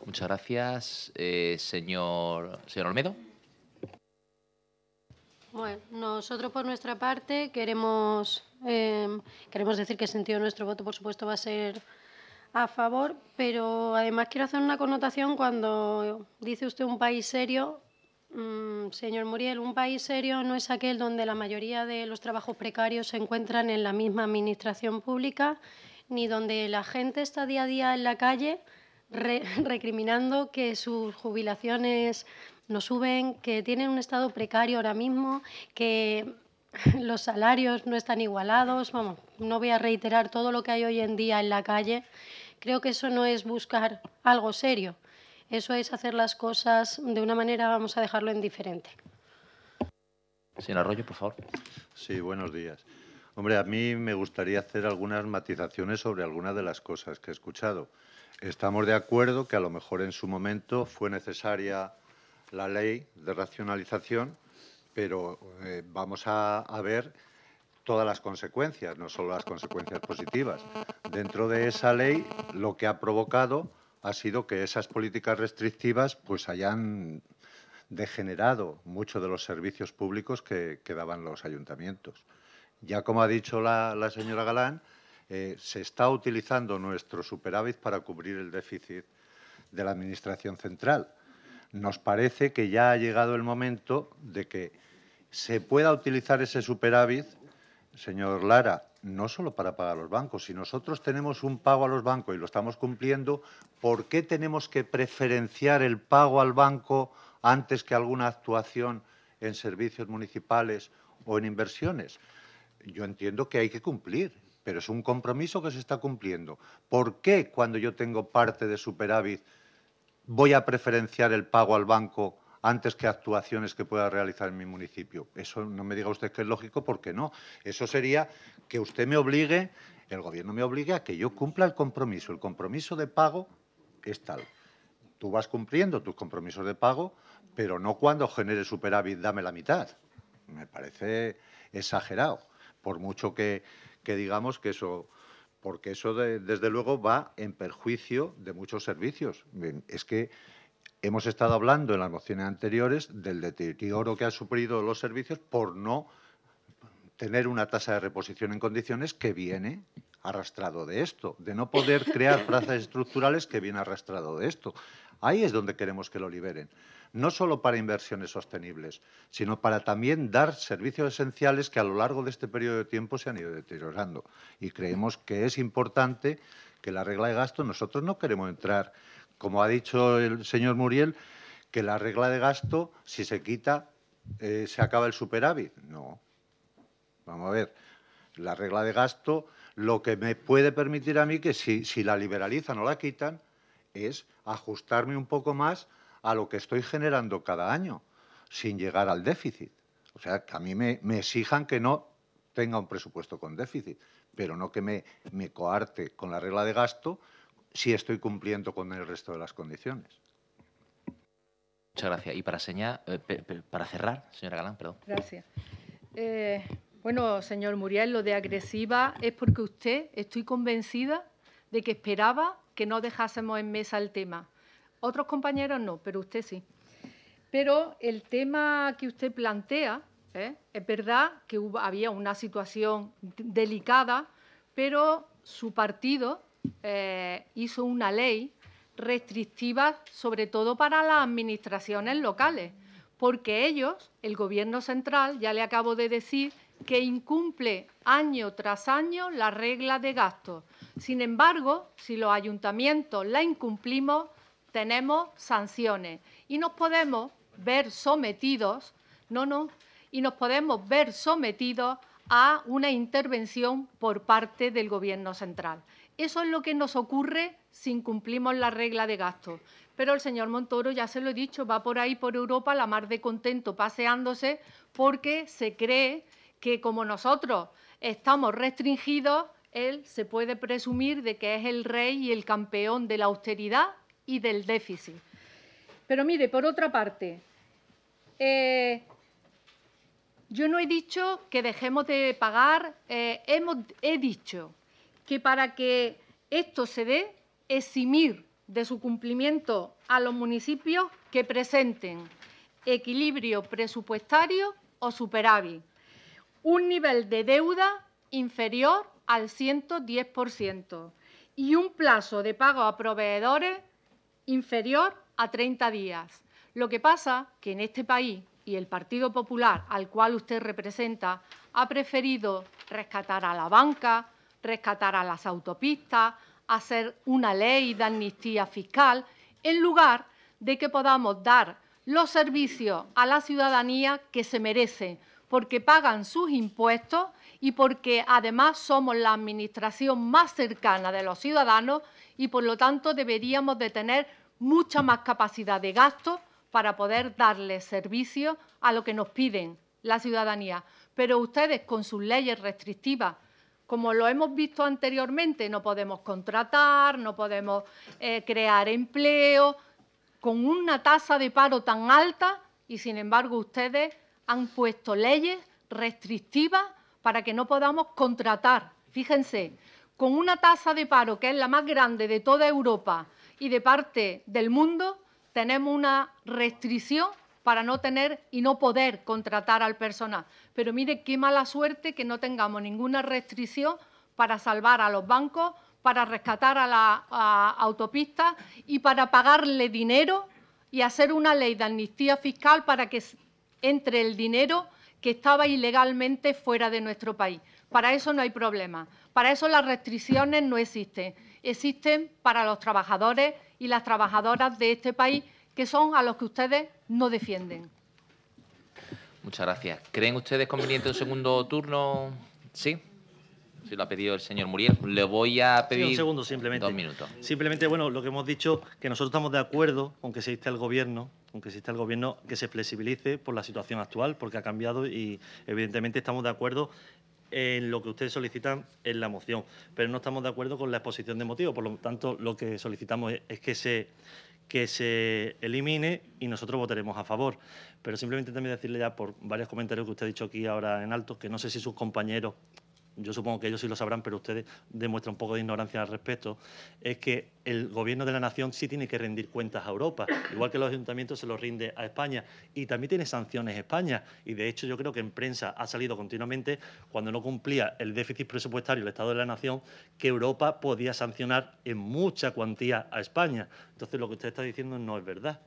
Muchas gracias, eh, señor, señor Olmedo.
Bueno, nosotros por nuestra parte queremos Em, queremos decir que el sentido de nuestro voto, por supuesto, va a ser a favor, pero además quiero hacer una connotación cuando dice usted un país serio. Mm, señor Muriel, un país serio no es aquel donde la mayoría de los trabajos precarios se encuentran en la misma administración pública, ni donde la gente está día a día en la calle recriminando que sus jubilaciones no suben, que tienen un estado precario ahora mismo, que los salarios no están igualados, vamos, no voy a reiterar todo lo que hay hoy en día en la calle. Creo que eso no es buscar algo serio, eso es hacer las cosas de una manera, vamos a dejarlo indiferente.
Señor Arroyo, por favor. Sí, buenos días. Hombre, a mí me gustaría hacer algunas matizaciones sobre algunas de las cosas que he escuchado. Estamos de acuerdo que a lo mejor en su momento fue necesaria la ley de racionalización pero eh, vamos a, ver todas las consecuencias, no solo las consecuencias positivas. Dentro de esa ley, lo que ha provocado ha sido que esas políticas restrictivas pues hayan degenerado mucho de los servicios públicos que, daban los ayuntamientos. Ya como ha dicho la, señora Galán, eh, se está utilizando nuestro superávit para cubrir el déficit de la Administración central nos parece que ya ha llegado el momento de que se pueda utilizar ese superávit, señor Lara, no solo para pagar a los bancos. Si nosotros tenemos un pago a los bancos y lo estamos cumpliendo, ¿por qué tenemos que preferenciar el pago al banco antes que alguna actuación en servicios municipales o en inversiones? Yo entiendo que hay que cumplir, pero es un compromiso que se está cumpliendo. ¿Por qué cuando yo tengo parte de superávit voy a preferenciar el pago al banco antes que actuaciones que pueda realizar en mi municipio. Eso no me diga usted que es lógico, porque no. Eso sería que usted me obligue, el gobierno me obligue a que yo cumpla el compromiso. El compromiso de pago es tal. Tú vas cumpliendo tus compromisos de pago, pero no cuando genere superávit, dame la mitad. Me parece exagerado, por mucho que, que digamos que eso porque eso desde luego va en perjuicio de muchos servicios. es que hemos estado hablando en las mociones anteriores del deterioro que han sufrido los servicios por no tener una tasa de reposición en condiciones que viene arrastrado de esto, de no poder crear plazas estructurales que viene arrastrado de esto. Ahí es donde queremos que lo liberen no solo para inversiones sostenibles, sino para también dar servicios esenciales que a lo largo de este periodo de tiempo se han ido deteriorando. Y creemos que es importante que la regla de gasto, nosotros no queremos entrar, como ha dicho el señor Muriel, que la regla de gasto, si se quita, eh, se acaba el superávit. No. Vamos a ver, la regla de gasto lo que me puede permitir a mí que si, si la liberalizan o la quitan es ajustarme un poco más a lo que estoy generando cada año, sin llegar al déficit. O sea, que a mí me, exijan que no tenga un presupuesto con déficit, pero no que me, coarte con la regla de gasto si estoy cumpliendo con el resto de las condiciones. Muchas gracias. Y para, eh, cerrar, señora Galán, perdón.
Gracias. Eh, bueno, señor Muriel, lo de agresiva es porque usted, estoy convencida de que esperaba que no dejásemos en mesa el tema. Otros compañeros no, pero usted sí. Pero el tema que usted plantea, ¿eh? es verdad que había una situación delicada, pero su partido eh, hizo una ley restrictiva, sobre todo para las administraciones locales, porque ellos, el Gobierno central, ya le acabo de decir, que incumple año tras año la regla de gastos. Sin embargo, si los ayuntamientos la incumplimos, tenemos sanciones y nos podemos ver sometidos, no, no, y nos podemos ver sometidos a una intervención por parte del Gobierno central. Eso es lo que nos ocurre si incumplimos la regla de gasto. Pero el señor Montoro, ya se lo he dicho, va por ahí, por Europa, la mar de contento, paseándose, porque se cree que como nosotros estamos restringidos, él se puede presumir de que es el rey y el campeón de la austeridad y del déficit. Pero mire, por otra parte, eh, yo no he dicho que dejemos de pagar, eh, he dicho que para que esto se dé, eximir de su cumplimiento a los municipios que presenten equilibrio presupuestario o superávit, un nivel de deuda inferior al 110% y un plazo de pago a proveedores inferior a 30 días. Lo que pasa que en este país y el Partido Popular al cual usted representa ha preferido rescatar a la banca, rescatar a las autopistas, hacer una ley de amnistía fiscal, en lugar de que podamos dar los servicios a la ciudadanía que se merecen, porque pagan sus impuestos y porque además somos la administración más cercana de los ciudadanos y por lo tanto deberíamos de tener mucha más capacidad de gasto para poder darle servicio a lo que nos piden la ciudadanía. Pero ustedes con sus leyes restrictivas como lo hemos visto anteriormente, no podemos contratar, no podemos eh, crear empleo, con una tasa de paro tan alta y, sin embargo, ustedes han puesto leyes restrictivas para que no podamos contratar. Fíjense, con una tasa de paro que es la más grande de toda Europa y de parte del mundo, tenemos una restricción para no tener y no poder contratar al personal. Pero mire qué mala suerte que no tengamos ninguna restricción para salvar a los bancos, para rescatar a la autopista y para pagarle dinero y hacer una ley de amnistía fiscal para que entre el dinero que estaba ilegalmente fuera de nuestro país. Para eso no hay problema. Para eso las restricciones no existen. Existen para los trabajadores y las trabajadoras de este país, que son a los que ustedes no defienden.
Muchas gracias. ¿Creen ustedes conveniente un segundo
turno?
Sí. Si lo ha pedido el señor Muriel, le voy a pedir. un segundo, simplemente. Dos minutos.
Simplemente, bueno, lo que hemos dicho, que nosotros estamos de acuerdo con que exista el gobierno, con que exista el gobierno que se flexibilice por la situación actual, porque ha cambiado y, evidentemente, estamos de acuerdo en lo que ustedes solicitan en la moción, pero no estamos de acuerdo con la exposición de motivos. Por lo tanto, lo que solicitamos es, que se que se elimine y nosotros votaremos a favor. Pero simplemente también decirle ya por varios comentarios que usted ha dicho aquí ahora en alto, que no sé si sus compañeros yo supongo que ellos sí lo sabrán, pero ustedes demuestran un poco de ignorancia al respecto, es que el gobierno de la nación sí tiene que rendir cuentas a Europa, igual que los ayuntamientos se los rinde a España. Y también tiene sanciones España. Y de hecho yo creo que en prensa ha salido continuamente, cuando no cumplía el déficit presupuestario el Estado de la Nación, que Europa podía sancionar en mucha cuantía a España. Entonces lo que usted está diciendo no es verdad.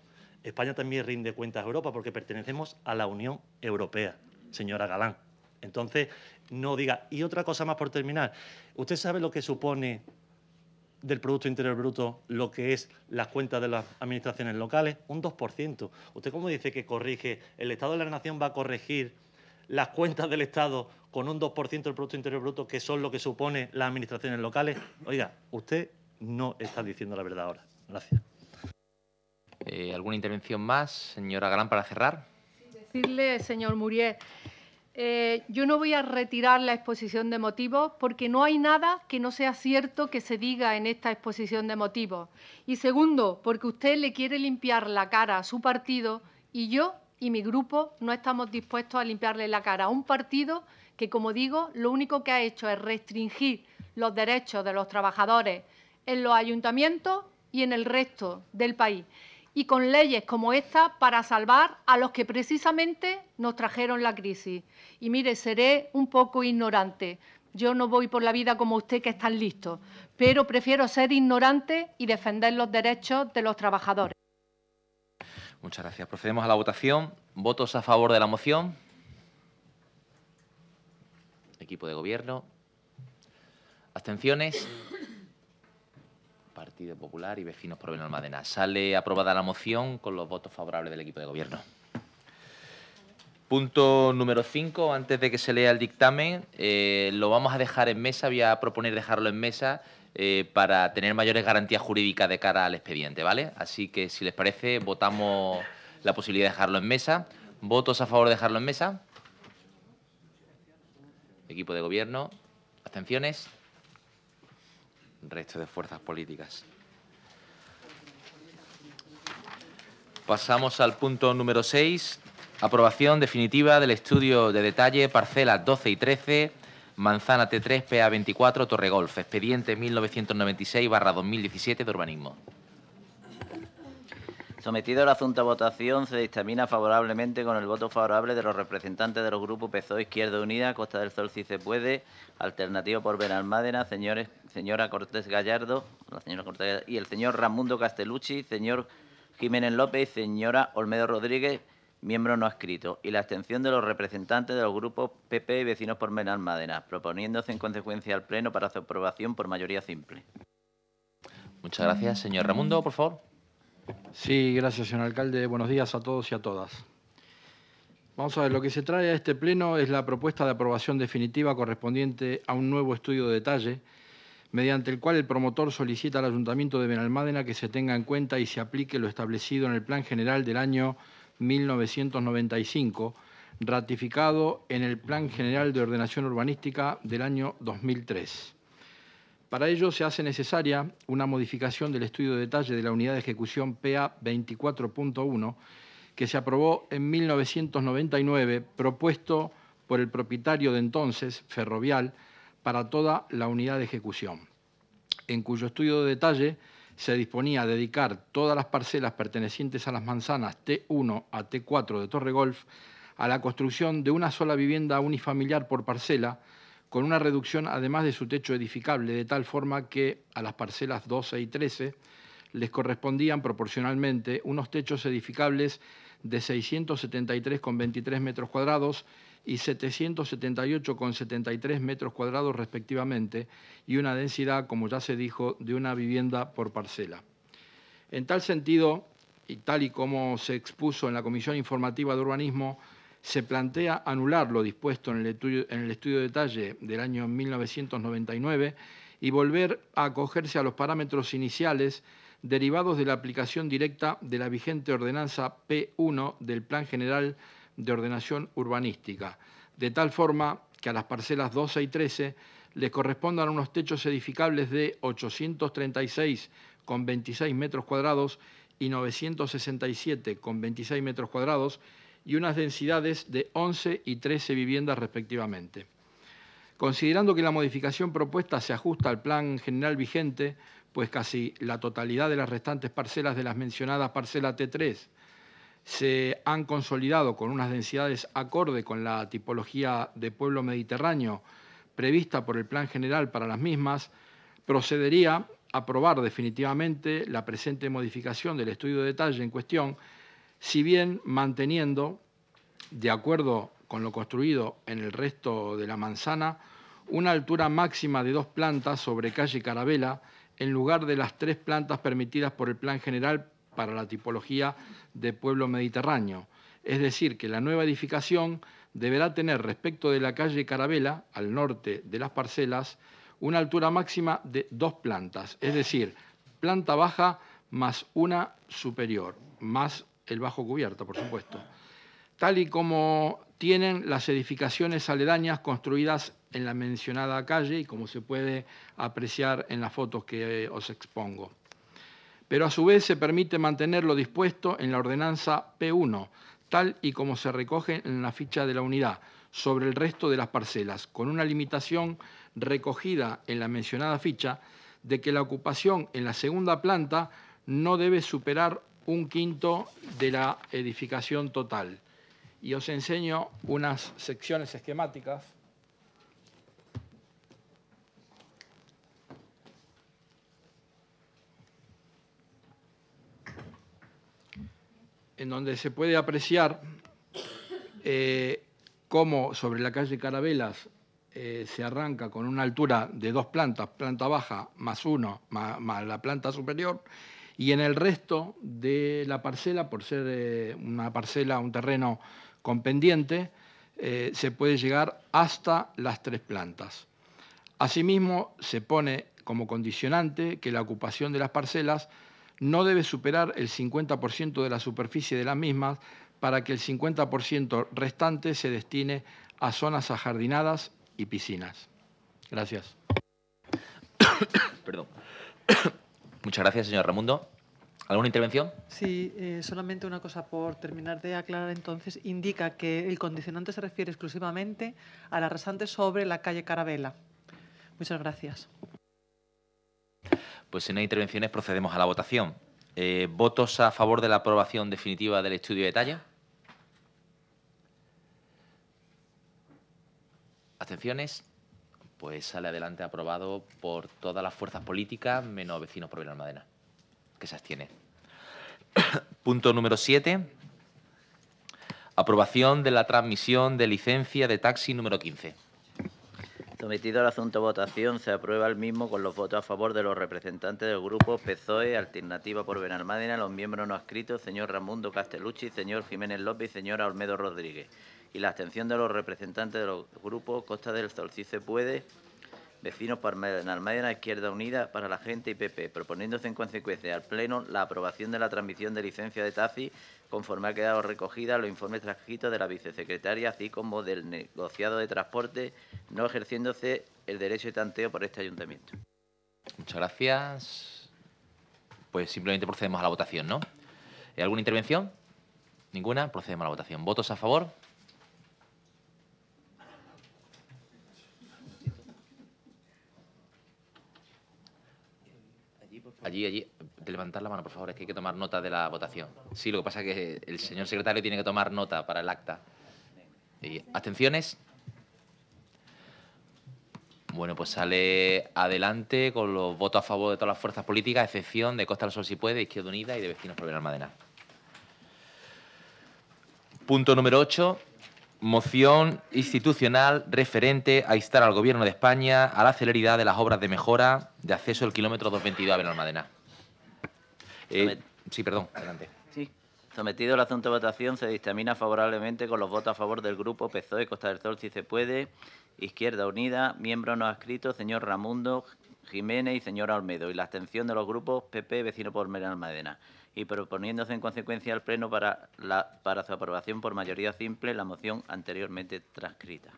España también rinde cuentas a Europa porque pertenecemos a la Unión Europea, señora Galán. Entonces, no diga. Y otra cosa más por terminar. ¿Usted sabe lo que supone del Producto Interior Bruto lo que es las cuentas de las administraciones locales? Un 2%. ¿Usted cómo dice que corrige? ¿El Estado de la Nación va a corregir las cuentas del Estado con un 2% del Producto Interior Bruto, que son lo que supone las administraciones locales? Oiga, usted no está diciendo la verdad ahora. Gracias. Eh, ¿Alguna intervención más,
señora Gran, para cerrar?
decirle, señor Murier, eh, yo no voy a retirar la exposición de motivos porque no hay nada que no sea cierto que se diga en esta exposición de motivos. Y segundo, porque usted le quiere limpiar la cara a su partido y yo y mi grupo no estamos dispuestos a limpiarle la cara a un partido que, como digo, lo único que ha hecho es restringir los derechos de los trabajadores en los ayuntamientos y en el resto del país y con leyes como esta para salvar a los que precisamente nos trajeron la crisis. Y mire, seré un poco ignorante. Yo no voy por la vida como usted, que están listos, pero prefiero ser ignorante y defender los derechos de los trabajadores.
Muchas gracias. Procedemos a la votación. ¿Votos a favor de la moción? Equipo de Gobierno. ¿Abstenciones? Partido Popular y Vecinos por Almadena. Sale aprobada la moción con los votos favorables del equipo de gobierno. Punto número 5, antes de que se lea el dictamen, eh, lo vamos a dejar en mesa, voy a proponer dejarlo en mesa eh, para tener mayores garantías jurídicas de cara al expediente, ¿vale? Así que, si les parece, votamos la posibilidad de dejarlo en mesa. ¿Votos a favor de dejarlo en mesa? Equipo de gobierno. ¿Abstenciones? resto de fuerzas políticas. Pasamos al punto número 6, aprobación definitiva del estudio de detalle parcelas 12 y 13, manzana T3, PA24, Torregolf, expediente 1996-2017 de urbanismo.
Sometido el asunto a votación, se dictamina favorablemente con el voto favorable de los representantes de los grupos PSOE, Izquierda Unida, Costa del Sol si se puede, Alternativo por Benalmádena, señores, señora Cortés Gallardo, y el señor Ramundo Castellucci, señor Jiménez López y señora Olmedo Rodríguez, miembro no escrito y la abstención de los representantes de los grupos PP y Vecinos por Benalmádena, proponiéndose en consecuencia al Pleno para su aprobación por mayoría simple.
Muchas gracias, señor Ramundo, por favor. Sí, gracias, señor alcalde. Buenos días a todos y a todas. Vamos a ver, lo que se trae a este pleno es la propuesta de aprobación definitiva correspondiente a un nuevo estudio de detalle, mediante el cual el promotor solicita al Ayuntamiento de Benalmádena que se tenga en cuenta y se aplique lo establecido en el Plan General del año 1995, ratificado en el Plan General de Ordenación Urbanística del año 2003. Para ello se hace necesaria una modificación del estudio de detalle de la unidad de ejecución PA 24.1 que se aprobó en 1999, propuesto por el propietario de entonces, Ferrovial, para toda la unidad de ejecución, en cuyo estudio de detalle se disponía a dedicar todas las parcelas pertenecientes a las manzanas T1 a T4 de Torre Golf a la construcción de una sola vivienda unifamiliar por parcela, con una reducción además de su techo edificable, de tal forma que a las parcelas 12 y 13 les correspondían proporcionalmente unos techos edificables de 673,23 metros cuadrados y 778,73 metros cuadrados respectivamente, y una densidad, como ya se dijo, de una vivienda por parcela. En tal sentido, y tal y como se expuso en la Comisión Informativa de Urbanismo, se plantea anular lo dispuesto en el, estudio, en el estudio, de detalle del año 1999 y volver a acogerse a los parámetros iniciales derivados de la aplicación directa de la vigente ordenanza P1 del Plan General de Ordenación Urbanística, de tal forma que a las parcelas 12 y 13 les correspondan unos techos edificables de 836,26 metros cuadrados y 967,26 metros cuadrados, y unas densidades de 11 y 13 viviendas respectivamente. Considerando que la modificación propuesta se ajusta al plan general vigente, pues casi la totalidad de las restantes parcelas de las mencionadas parcelas T3 se han consolidado con unas densidades acorde con la tipología de pueblo mediterráneo prevista por el plan general para las mismas, procedería a aprobar definitivamente la presente modificación del estudio de detalle en cuestión si bien manteniendo, de acuerdo con lo construido en el resto de la manzana, una altura máxima de dos plantas sobre calle Carabela en lugar de las tres plantas permitidas por el Plan General para la tipología de pueblo mediterráneo. Es decir, que la nueva edificación deberá tener respecto de la calle Carabela, al norte de las parcelas, una altura máxima de dos plantas, es decir, planta baja más una superior, más el bajo cubierta, por supuesto, tal y como tienen las edificaciones aledañas construidas en la mencionada calle y como se puede apreciar en las fotos que eh, os expongo. Pero a su vez se permite mantenerlo dispuesto en la ordenanza P1, tal y como se recoge en la ficha de la unidad, sobre el resto de las parcelas, con una limitación recogida en la mencionada ficha de que la ocupación en la segunda planta no debe superar un quinto de la edificación total. Y os enseño unas secciones esquemáticas en donde se puede apreciar eh, cómo sobre la calle Carabelas eh, se arranca con una altura de dos plantas, planta baja más uno, más la planta superior, y en el resto de la parcela, por ser eh, una parcela, un terreno con pendiente, eh, se puede llegar hasta las tres plantas. Asimismo, se pone como condicionante que la ocupación de las parcelas no debe superar el 50% de la superficie de las mismas para que el 50% restante se destine a zonas ajardinadas y piscinas. Gracias. Perdón.
Muchas gracias, señor Ramundo. ¿Alguna intervención?
Sí, eh, solamente una cosa por terminar de aclarar entonces. Indica que el condicionante se refiere exclusivamente a la rasante sobre la calle Carabela. Muchas gracias.
Pues si intervenciones, procedemos a la votación. Eh, ¿Votos a favor de la aprobación definitiva del estudio de talla? ¿Abstenciones? pues sale adelante aprobado por todas las fuerzas políticas menos vecinos por Madena, que se abstiene. Punto número 7. Aprobación de la transmisión de licencia de taxi número 15.
Sometido al asunto votación, se aprueba el mismo con los votos a favor de los representantes del grupo PSOE, Alternativa por Benalmádena, los miembros no adscritos, señor Ramundo Castellucci, señor Jiménez López y señora Olmedo Rodríguez. Y la abstención de los representantes del Grupo Costa del Sol, si se puede, Vecinos por Benalmádena, Izquierda Unida para la Gente y PP, proponiéndose en consecuencia al Pleno la aprobación de la transmisión de licencia de Tafi conforme ha quedado recogida los informes transcritos de la vicesecretaria, así como del negociado de transporte, no ejerciéndose el derecho de tanteo por este ayuntamiento.
Muchas gracias. Pues simplemente procedemos a la votación, ¿no? ¿Alguna intervención? Ninguna. Procedemos a la votación. ¿Votos a favor? Allí, allí levantar la mano, por favor, es que hay que tomar nota de la votación. Sí, lo que pasa es que el señor secretario tiene que tomar nota para el acta. ¿Atenciones? Bueno, pues sale adelante con los votos a favor de todas las fuerzas políticas, excepción de Costa del Sol si puede, Izquierda Unida y de Vecinos por Almadena. Punto número 8. Moción institucional referente a instar al Gobierno de España a la celeridad de las obras de mejora de acceso al kilómetro 222 a Almadena. Eh, sí, perdón, adelante.
Sí. Sometido el asunto de votación, se dictamina favorablemente con los votos a favor del Grupo PSOE Costa del Sol, si se puede, Izquierda Unida, miembro no adscrito, señor Ramundo Jiménez y señor Almedo, y la abstención de los grupos PP, Vecino por Mera Almadena, y proponiéndose en consecuencia al Pleno para, para su aprobación por mayoría simple la moción anteriormente transcrita.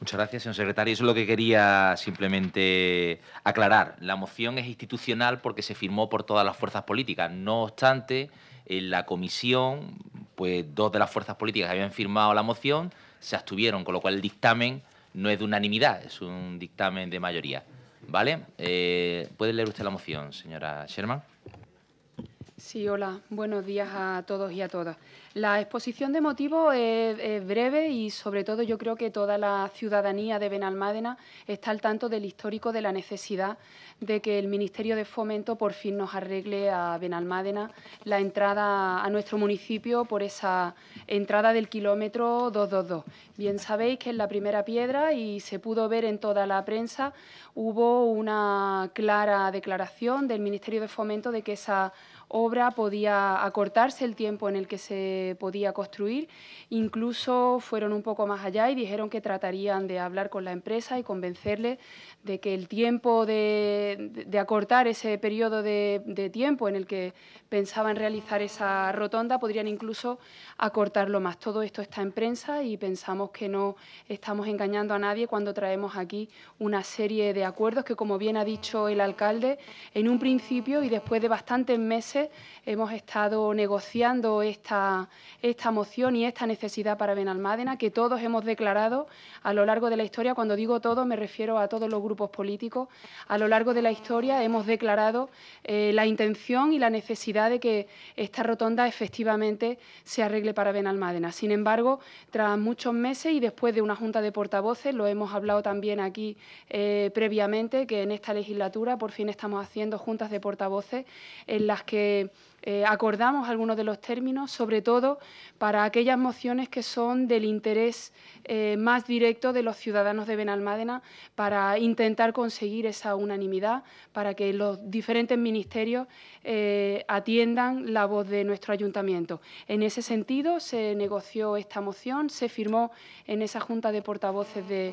Muchas gracias, señor secretario. Eso es lo que quería simplemente aclarar. La moción es institucional porque se firmó por todas las fuerzas políticas. No obstante, en la comisión, pues dos de las fuerzas políticas que habían firmado la moción se abstuvieron, con lo cual el dictamen no es de unanimidad, es un dictamen de mayoría. ¿Vale? Eh, ¿Puede leer usted la moción, señora Sherman?
Sí, hola. Buenos días a todos y a todas. La exposición de motivos es, breve y, sobre todo, yo creo que toda la ciudadanía de Benalmádena está al tanto del histórico de la necesidad de que el Ministerio de Fomento por fin nos arregle a Benalmádena la entrada a nuestro municipio por esa entrada del kilómetro 222. Bien sabéis que en la primera piedra, y se pudo ver en toda la prensa, hubo una clara declaración del Ministerio de Fomento de que esa obra podía acortarse el tiempo en el que se podía construir. Incluso fueron un poco más allá y dijeron que tratarían de hablar con la empresa y convencerle de que el tiempo de, acortar ese periodo de, de, tiempo en el que pensaban realizar esa rotonda podrían incluso acortarlo más. Todo esto está en prensa y pensamos que no estamos engañando a nadie cuando traemos aquí una serie de acuerdos que, como bien ha dicho el alcalde, en un principio y después de bastantes meses hemos estado negociando esta, esta moción y esta necesidad para Benalmádena que todos hemos declarado a lo largo de la historia. Cuando digo todos me refiero a todos los grupos políticos. A lo largo de la historia hemos declarado eh, la intención y la necesidad de que esta rotonda efectivamente se arregle para Benalmádena. Sin embargo, tras muchos meses y después de una junta de portavoces, lo hemos hablado también aquí eh, previamente, que en esta legislatura por fin estamos haciendo juntas de portavoces en las que che Eh, acordamos algunos de los términos, sobre todo para aquellas mociones que son del interés eh, más directo de los ciudadanos de Benalmádena, para intentar conseguir esa unanimidad, para que los diferentes ministerios eh, atiendan la voz de nuestro ayuntamiento. En ese sentido, se negoció esta moción, se firmó en esa Junta de Portavoces de,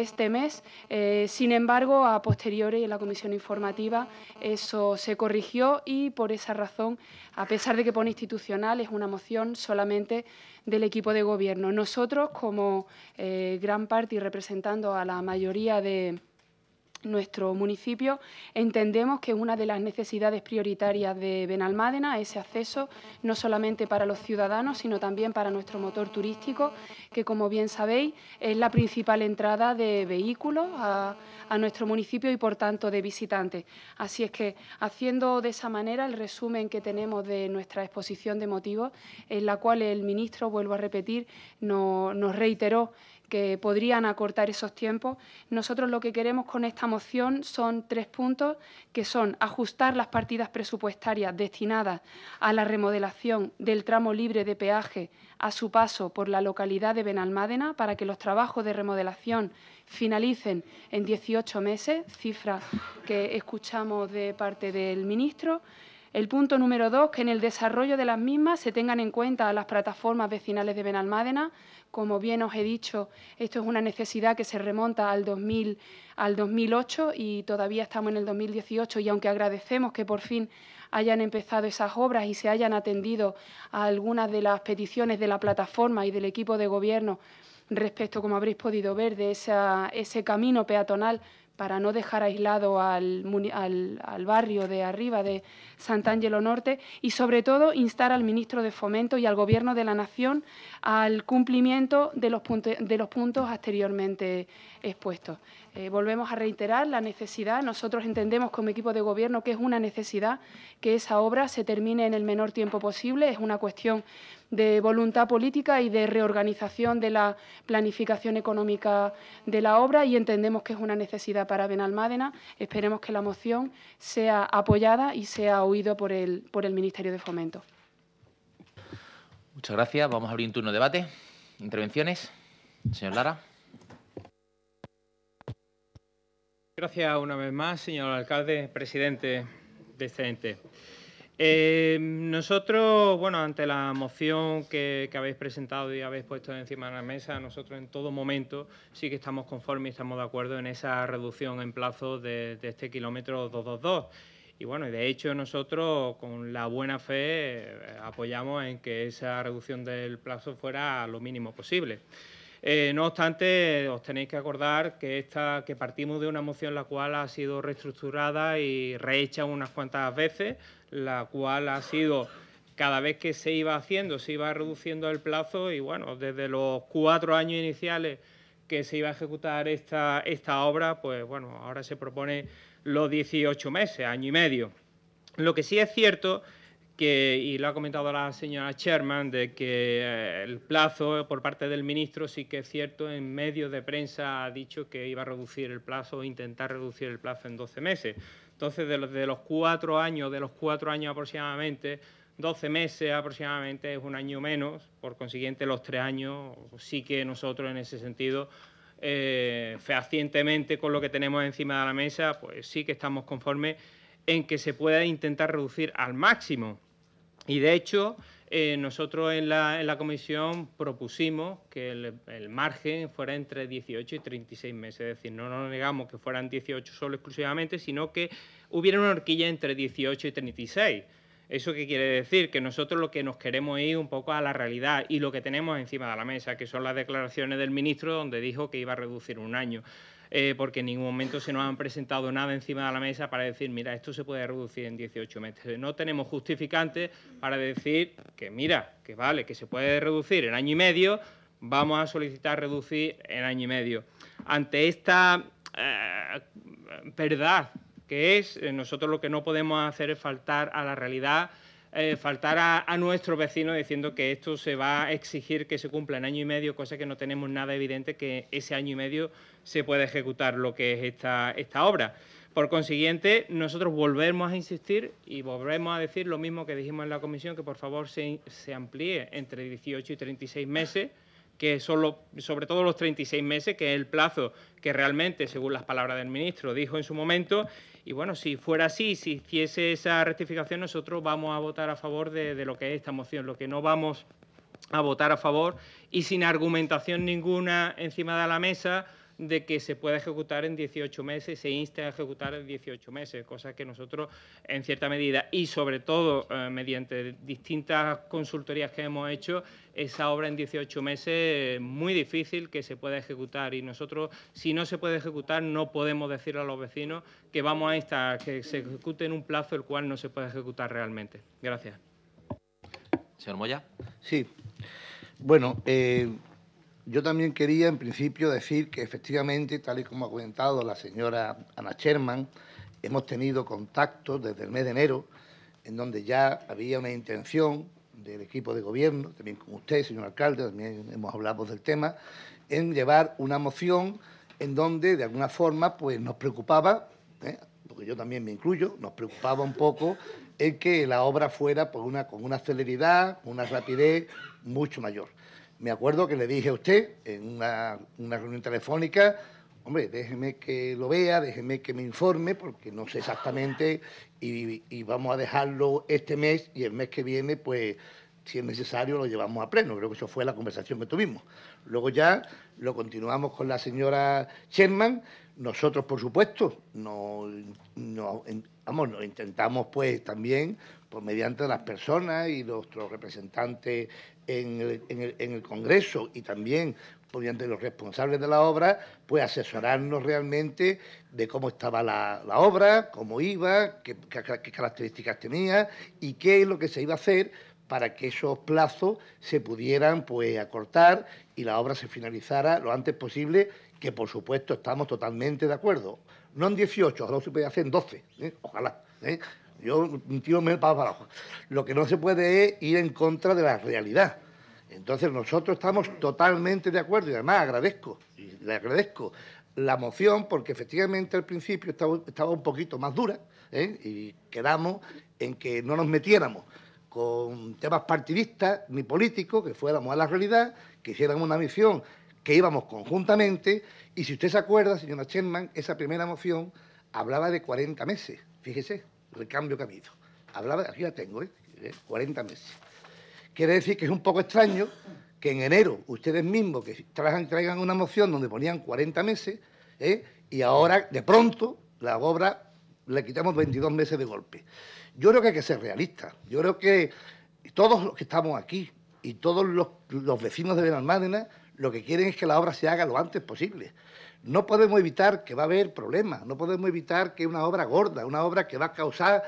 este mes. sin embargo, a posteriores en la comisión informativa eso se corrigió y y por esa razón, a pesar de que pone institucional, es una moción solamente del equipo de gobierno. Nosotros, como eh, gran parte y representando a la mayoría de nuestro municipio, entendemos que una de las necesidades prioritarias de Benalmádena ese acceso, no solamente para los ciudadanos, sino también para nuestro motor turístico, que como bien sabéis es la principal entrada de vehículos a, a nuestro municipio y por tanto de visitantes. Así es que haciendo de esa manera el resumen que tenemos de nuestra exposición de motivos, en la cual el ministro, vuelvo a repetir, nos reiteró que podrían acortar esos tiempos. Nosotros lo que queremos con esta moción son tres puntos, que son ajustar las partidas presupuestarias destinadas a la remodelación del tramo libre de peaje a su paso por la localidad de Benalmádena para que los trabajos de remodelación finalicen en 18 meses, cifra que escuchamos de parte del ministro. El punto número dos, que en el desarrollo de las mismas se tengan en cuenta las plataformas vecinales de Benalmádena. Como bien os he dicho, esto es una necesidad que se remonta al, 2008 y todavía estamos en el 2018 y aunque agradecemos que por fin hayan empezado esas obras y se hayan atendido a algunas de las peticiones de la plataforma y del equipo de gobierno respecto, como habréis podido ver, de ese camino peatonal para no dejar aislado al, barrio de arriba de Sant'Angelo Norte y sobre todo instar al ministro de Fomento y al Gobierno de la Nación al cumplimiento de los, puntos anteriormente expuestos. Eh, volvemos a reiterar la necesidad, nosotros entendemos como equipo de Gobierno que es una necesidad que esa obra se termine en el menor tiempo posible, es una cuestión de voluntad política y de reorganización de la planificación económica de la obra y entendemos que es una necesidad para Benalmádena. Esperemos que la moción sea apoyada y sea oído por el, por el Ministerio de Fomento.
Muchas gracias. Vamos a abrir un turno de debate. Intervenciones. Señor Lara.
Gracias una vez más, señor alcalde, presidente de este eh, nosotros, bueno, ante la moción que, habéis presentado y habéis puesto encima de la mesa, nosotros en todo momento sí que estamos conformes y estamos de acuerdo en esa reducción en plazo de, de este kilómetro 222. Y bueno, de hecho nosotros con la buena fe eh, apoyamos en que esa reducción del plazo fuera lo mínimo posible. Eh, no obstante, os tenéis que acordar que, esta, que partimos de una moción la cual ha sido reestructurada y rehecha unas cuantas veces, la cual ha sido cada vez que se iba haciendo, se iba reduciendo el plazo y bueno, desde los cuatro años iniciales que se iba a ejecutar esta, esta obra, pues bueno, ahora se propone los 18 meses, año y medio. Lo que sí es cierto que, y lo ha comentado la señora Sherman, de que eh, el plazo por parte del ministro sí que es cierto, en medios de prensa ha dicho que iba a reducir el plazo, intentar reducir el plazo en 12 meses. Entonces, de los, cuatro años, de los cuatro años aproximadamente, 12 meses aproximadamente es un año menos, por consiguiente los tres años sí que nosotros en ese sentido eh, fehacientemente con lo que tenemos encima de la mesa, pues sí que estamos conformes en que se pueda intentar reducir al máximo y de hecho, eh, nosotros en la, en la, comisión propusimos que el, el, margen fuera entre 18 y 36 meses, es decir, no nos negamos que fueran 18 solo exclusivamente, sino que hubiera una horquilla entre 18 y 36. ¿Eso qué quiere decir? Que nosotros lo que nos queremos es ir un poco a la realidad y lo que tenemos encima de la mesa, que son las declaraciones del ministro donde dijo que iba a reducir un año. Eh, porque en ningún momento se nos han presentado nada encima de la mesa para decir, mira, esto se puede reducir en 18 meses. No tenemos justificantes para decir que, mira, que vale, que se puede reducir en año y medio, vamos a solicitar reducir en año y medio. Ante esta eh, verdad que es, eh, nosotros lo que no podemos hacer es faltar a la realidad faltar a, a nuestros vecinos diciendo que esto se va a exigir que se cumpla en año y medio, cosa que no tenemos nada evidente que ese año y medio se puede ejecutar lo que es esta, esta obra. Por consiguiente, nosotros volvemos a insistir y volvemos a decir lo mismo que dijimos en la comisión, que por favor se, amplíe entre 18 y 36 meses, que son sobre todo los 36 meses, que es el plazo que realmente, según las palabras del ministro, dijo en su momento. Y bueno, si fuera así, si hiciese esa rectificación, nosotros vamos a votar a favor de, de lo que es esta moción. Lo que no vamos a votar a favor y sin argumentación ninguna encima de la mesa de que se pueda ejecutar en 18 meses, se insta a ejecutar en 18 meses, cosa que nosotros en cierta medida y sobre todo eh, mediante distintas consultorías que hemos hecho, esa obra en 18 meses es muy difícil que se pueda ejecutar y nosotros si no se puede ejecutar no podemos decirle a los vecinos que vamos a instar que se ejecute en un plazo el cual no se puede ejecutar realmente. Gracias. Señor Moya.
Sí. Bueno, eh, yo también quería, en principio, decir que efectivamente, tal y como ha comentado la señora Ana Sherman, hemos tenido contactos desde el mes de enero, en donde ya había una intención del equipo de gobierno, también con usted, señor alcalde, también hemos hablado del tema, en llevar una moción en donde, de alguna forma, pues nos preocupaba, ¿eh? porque yo también me incluyo, nos preocupaba un poco el que la obra fuera pues, con una celeridad, una rapidez mucho mayor me acuerdo que le dije a usted en una, reunión telefónica, hombre, déjeme que lo vea, déjeme que me informe, porque no sé exactamente, y, vamos a dejarlo este mes y el mes que viene, pues, si es necesario, lo llevamos a pleno. Creo que eso fue la conversación que tuvimos. Luego ya lo continuamos con la señora Sherman. Nosotros, por supuesto, no, no, vamos, no intentamos, pues, también por mediante las personas y nuestros representantes en el, Congreso y también pues, mediante los responsables de la obra, pues asesorarnos realmente de cómo estaba la, obra, cómo iba, qué, características tenía y qué es lo que se iba a hacer para que esos plazos se pudieran pues acortar y la obra se finalizara lo antes posible, que por supuesto estamos totalmente de acuerdo. No en 18, ojalá se puede hacer en 12, ¿eh? ojalá. ¿eh? Yo tío, me para abajo. Lo que no se puede es ir en contra de la realidad. Entonces nosotros estamos totalmente de acuerdo y además agradezco, y le agradezco la moción porque efectivamente al principio estaba, un poquito más dura ¿eh? y quedamos en que no nos metiéramos con temas partidistas ni políticos, que fuéramos a la realidad, que hicieran una misión que íbamos conjuntamente y si usted se acuerda, señora Sherman, esa primera moción hablaba de 40 meses, fíjese cambio que habido. Hablaba, aquí la tengo, ¿eh? 40 ¿Eh? meses. Quiere decir que es un poco extraño que en enero ustedes mismos que traigan una moción donde ponían 40 meses ¿eh? y ahora de pronto la obra le quitamos 22 meses de golpe. Yo creo que hay que ser realista. Yo creo que todos los que estamos aquí y todos los, los vecinos de Benalmádena lo que quieren es que la obra se haga lo antes posible. No podemos evitar que va a haber problemas, no podemos evitar que una obra gorda, una obra que va a causar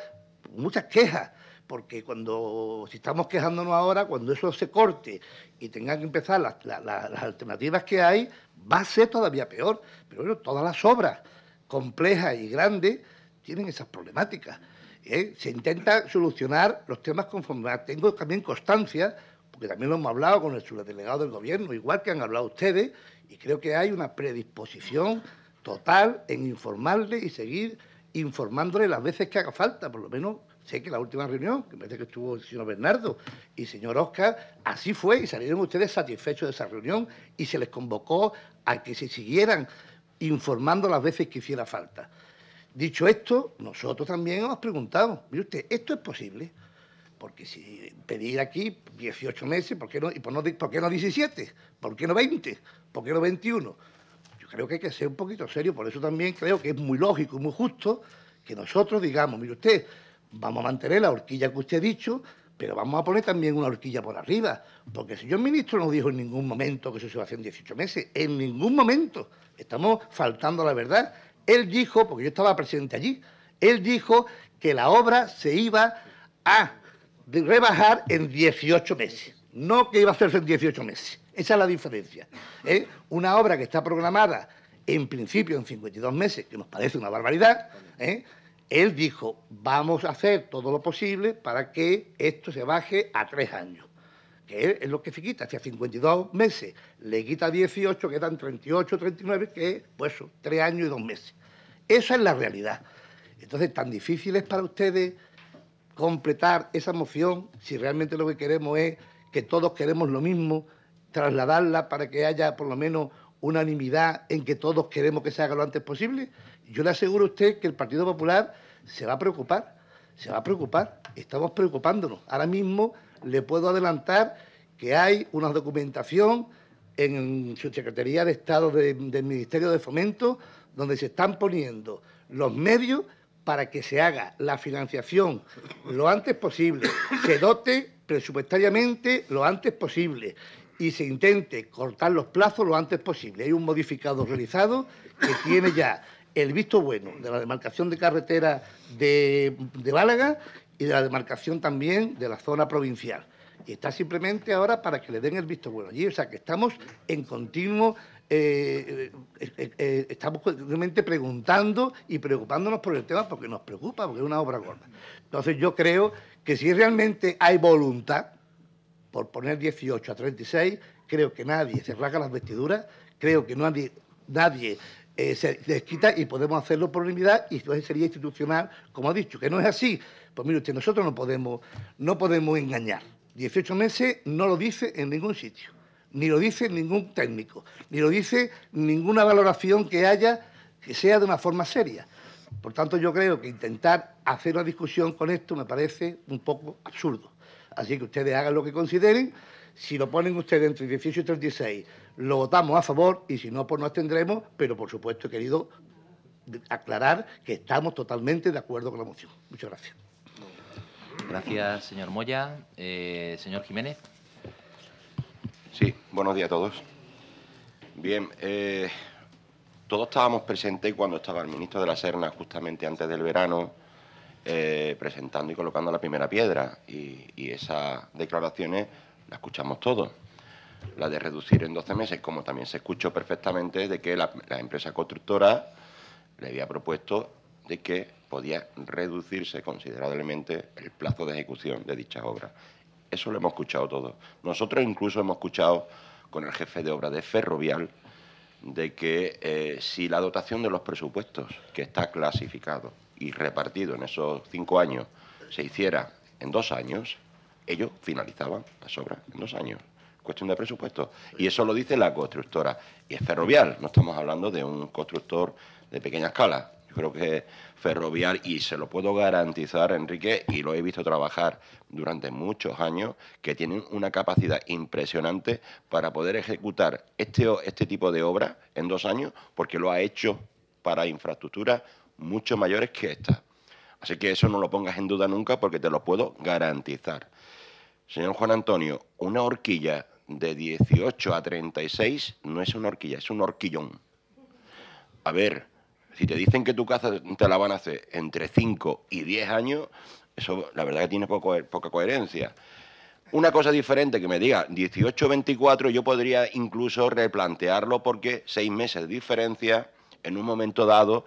muchas quejas, porque cuando, si estamos quejándonos ahora, cuando eso se corte y tengan que empezar las, alternativas que hay, va a ser todavía peor. Pero bueno, todas las obras complejas y grandes tienen esas problemáticas. ¿eh? Se intenta solucionar los temas conforme. Tengo también constancia, porque también lo hemos hablado con el subdelegado del gobierno, igual que han hablado ustedes, y creo que hay una predisposición total en informarle y seguir informándole las veces que haga falta, por lo menos sé que la última reunión, que parece que estuvo el señor Bernardo y el señor Oscar, así fue y salieron ustedes satisfechos de esa reunión y se les convocó a que se siguieran informando las veces que hiciera falta. Dicho esto, nosotros también hemos preguntado, mire usted, ¿esto es posible? Porque si pedir aquí 18 meses, ¿por qué no, por, no, por qué no 17? ¿Por qué no 20? ¿Por qué no 21? Yo creo que hay que ser un poquito serio, por eso también creo que es muy lógico y muy justo que nosotros digamos, mire usted, vamos a mantener la horquilla que usted ha dicho, pero vamos a poner también una horquilla por arriba, porque el señor ministro no dijo en ningún momento que eso se va a hacer en 18 meses, en ningún momento. Estamos faltando la verdad. Él dijo, porque yo estaba presente allí, él dijo que la obra se iba a de rebajar en 18 meses. No que iba a hacerse en 18 meses. Esa es la diferencia. ¿eh? Una obra que está programada en principio en 52 meses, que nos parece una barbaridad, ¿eh? él dijo, vamos a hacer todo lo posible para que esto se baje a tres años, que es lo que se quita, hacia 52 meses, le quita 18, quedan 38, 39, que es, pues, tres años y 2 meses. Esa es la realidad. Entonces, tan difícil es para ustedes completar esa moción, si realmente lo que queremos es que todos queremos lo mismo, trasladarla para que haya por lo menos unanimidad en que todos queremos que se haga lo antes posible, yo le aseguro a usted que el Partido Popular se va a preocupar, se va a preocupar, estamos preocupándonos. Ahora mismo le puedo adelantar que hay una documentación en su Secretaría de Estado del Ministerio de Fomento donde se están poniendo los medios para que se haga la financiación lo antes posible, se dote presupuestariamente lo antes posible y se intente cortar los plazos lo antes posible. Hay un modificado realizado que tiene ya el visto bueno de la demarcación de carretera de, de y de la demarcación también de la zona provincial. Y está simplemente ahora para que le den el visto bueno allí. O sea que estamos en continuo eh, eh, eh, estamos continuamente preguntando y preocupándonos por el tema porque nos preocupa, porque es una obra gorda. Entonces yo creo que si realmente hay voluntad, por poner 18 a 36, creo que nadie se rasga las vestiduras, creo que nadie, nadie se desquita y podemos hacerlo por unidad y entonces sería institucional, como ha dicho, que no es así. Pues mire usted, nosotros no podemos, no podemos engañar. 18 meses no lo dice en ningún sitio ni lo dice ningún técnico, ni lo dice ninguna valoración que haya que sea de una forma seria. Por tanto, yo creo que intentar hacer una discusión con esto me parece un poco absurdo. Así que ustedes hagan lo que consideren. Si lo ponen ustedes entre 18 y 36, lo votamos a favor y si no, pues no tendremos. Pero, por supuesto, he querido aclarar que estamos totalmente de acuerdo con la moción. Muchas
gracias.
Gracias, señor Moya. Eh, señor Jiménez.
Sí, buenos días a todos. Bien, eh, todos estábamos presentes cuando estaba el ministro de la Serna justamente antes del verano eh, presentando y colocando la primera piedra y, esas declaraciones las escuchamos todos. La de reducir en 12 meses, como también se escuchó perfectamente de que la, la empresa constructora le había propuesto de que podía reducirse considerablemente el plazo de ejecución de dichas obras. Eso lo hemos escuchado todos. Nosotros incluso hemos escuchado con el jefe de obra de Ferrovial de que eh, si la dotación de los presupuestos que está clasificado y repartido en esos cinco años se hiciera en dos años, ellos finalizaban las obras en dos años. Cuestión de presupuesto. Y eso lo dice la constructora. Y es ferrovial, no estamos hablando de un constructor de pequeña escala, creo que Ferrovial, y se lo puedo garantizar, Enrique, y lo he visto trabajar durante muchos años, que tienen una capacidad impresionante para poder ejecutar este, este tipo de obra en dos años, porque lo ha hecho para infraestructuras mucho mayores que esta. Así que eso no lo pongas en duda nunca porque te lo puedo garantizar. Señor Juan Antonio, una horquilla de 18 a 36 no es una horquilla, es un horquillón. A ver, si te dicen que tu casa te la van a hacer entre 5 y 10 años, eso la verdad que tiene poca coherencia. Una cosa diferente que me diga 18-24, yo podría incluso replantearlo porque seis meses de diferencia, en un momento dado,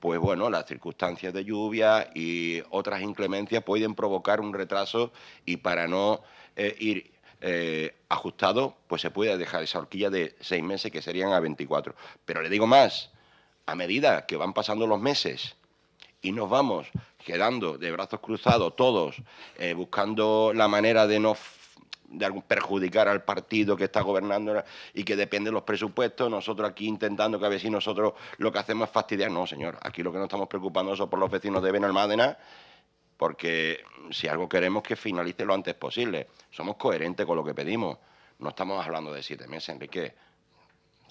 pues bueno, las circunstancias de lluvia y otras inclemencias pueden provocar un retraso y para no eh, ir eh, ajustado, pues se puede dejar esa horquilla de seis meses que serían a 24. Pero le digo más, a medida que van pasando los meses y nos vamos quedando de brazos cruzados todos, eh, buscando la manera de no de perjudicar al partido que está gobernando y que depende de los presupuestos, nosotros aquí intentando que a ver si nosotros lo que hacemos es fastidiar. No, señor, aquí lo que nos estamos preocupando es por los vecinos de Benalmádena, porque si algo queremos que finalice lo antes posible, somos coherentes con lo que pedimos. No estamos hablando de siete meses, Enrique.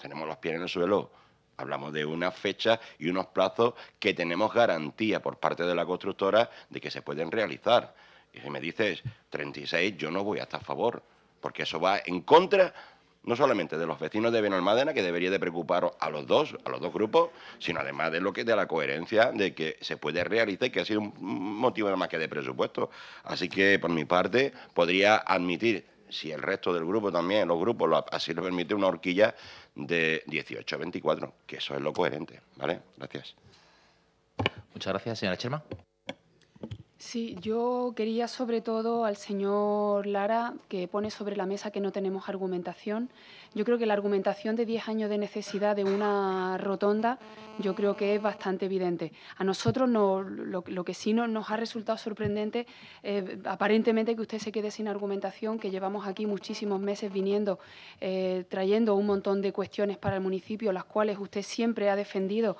Tenemos los pies en el suelo. Hablamos de una fecha y unos plazos que tenemos garantía por parte de la constructora de que se pueden realizar. Y si me dices 36, yo no voy a estar a favor, porque eso va en contra no solamente de los vecinos de Benalmádena, que debería de preocupar a los dos, a los dos grupos, sino además de lo que de la coherencia de que se puede realizar y que ha sido un motivo más que de presupuesto. Así que, por mi parte, podría admitir si el resto del grupo también, los grupos, así lo permite, una horquilla de 18 a 24, que eso es lo coherente. ¿Vale? Gracias. Muchas gracias, señora Cherma.
Sí, yo quería sobre todo al señor Lara que pone sobre la mesa que no tenemos argumentación. Yo creo que la argumentación de 10 años de necesidad de una rotonda, yo creo que es bastante evidente. A nosotros no, lo, que sí nos ha resultado sorprendente, eh, aparentemente que usted se quede sin argumentación, que llevamos aquí muchísimos meses viniendo, eh, trayendo un montón de cuestiones para el municipio, las cuales usted siempre ha defendido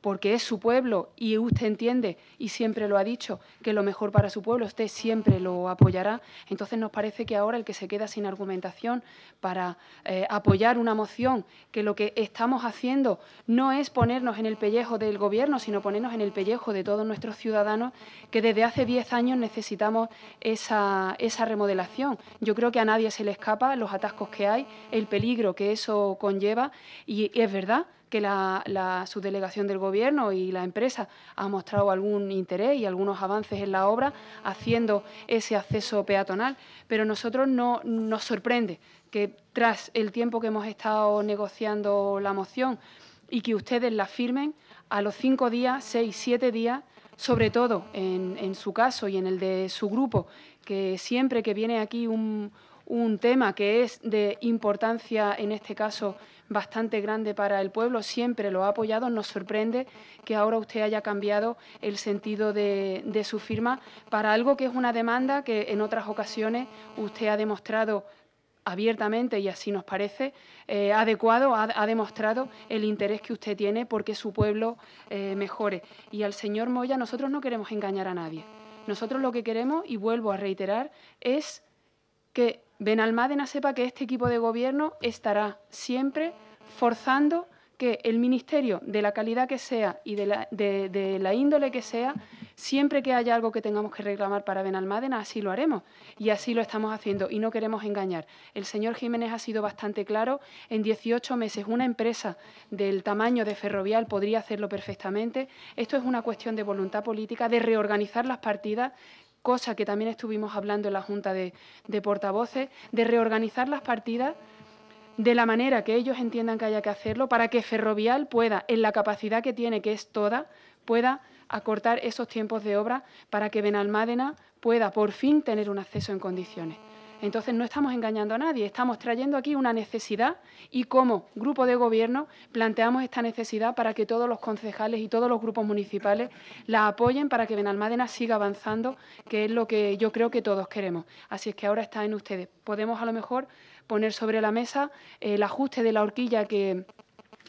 porque es su pueblo y usted entiende, y siempre lo ha dicho, que lo mejor para su pueblo, usted siempre lo apoyará. Entonces nos parece que ahora el que se queda sin argumentación para eh, apoyar una moción, que lo que estamos haciendo no es ponernos en el pellejo del Gobierno, sino ponernos en el pellejo de todos nuestros ciudadanos, que desde hace diez años necesitamos esa, esa remodelación. Yo creo que a nadie se le escapa los atascos que hay, el peligro que eso conlleva, y es verdad que la, delegación subdelegación del Gobierno y la empresa ha mostrado algún interés y algunos avances en la obra haciendo ese acceso peatonal, pero nosotros no nos sorprende que tras el tiempo que hemos estado negociando la moción y que ustedes la firmen, a los cinco días, seis, siete días, sobre todo en, su caso y en el de su grupo, que siempre que viene aquí un tema que es de importancia, en este caso, bastante grande para el pueblo, siempre lo ha apoyado. Nos sorprende que ahora usted haya cambiado el sentido de, su firma para algo que es una demanda que en otras ocasiones usted ha demostrado abiertamente, y así nos parece, eh, adecuado, ha, demostrado el interés que usted tiene porque su pueblo eh, mejore. Y al señor Moya nosotros no queremos engañar a nadie. Nosotros lo que queremos, y vuelvo a reiterar, es que Benalmádena sepa que este equipo de gobierno estará siempre forzando que el Ministerio, de la calidad que sea y de la, índole que sea, siempre que haya algo que tengamos que reclamar para Benalmádena, así lo haremos. Y así lo estamos haciendo y no queremos engañar. El señor Jiménez ha sido bastante claro. En 18 meses una empresa del tamaño de Ferrovial podría hacerlo perfectamente. Esto es una cuestión de voluntad política, de reorganizar las partidas cosa que también estuvimos hablando en la Junta de, Portavoces, de reorganizar las partidas de la manera que ellos entiendan que haya que hacerlo para que Ferrovial pueda, en la capacidad que tiene, que es toda, pueda acortar esos tiempos de obra para que Benalmádena pueda por fin tener un acceso en condiciones. Entonces no estamos engañando a nadie, estamos trayendo aquí una necesidad y como grupo de gobierno planteamos esta necesidad para que todos los concejales y todos los grupos municipales la apoyen para que Benalmádena siga avanzando, que es lo que yo creo que todos queremos. Así es que ahora está en ustedes. Podemos a lo mejor poner sobre la mesa el ajuste de la horquilla que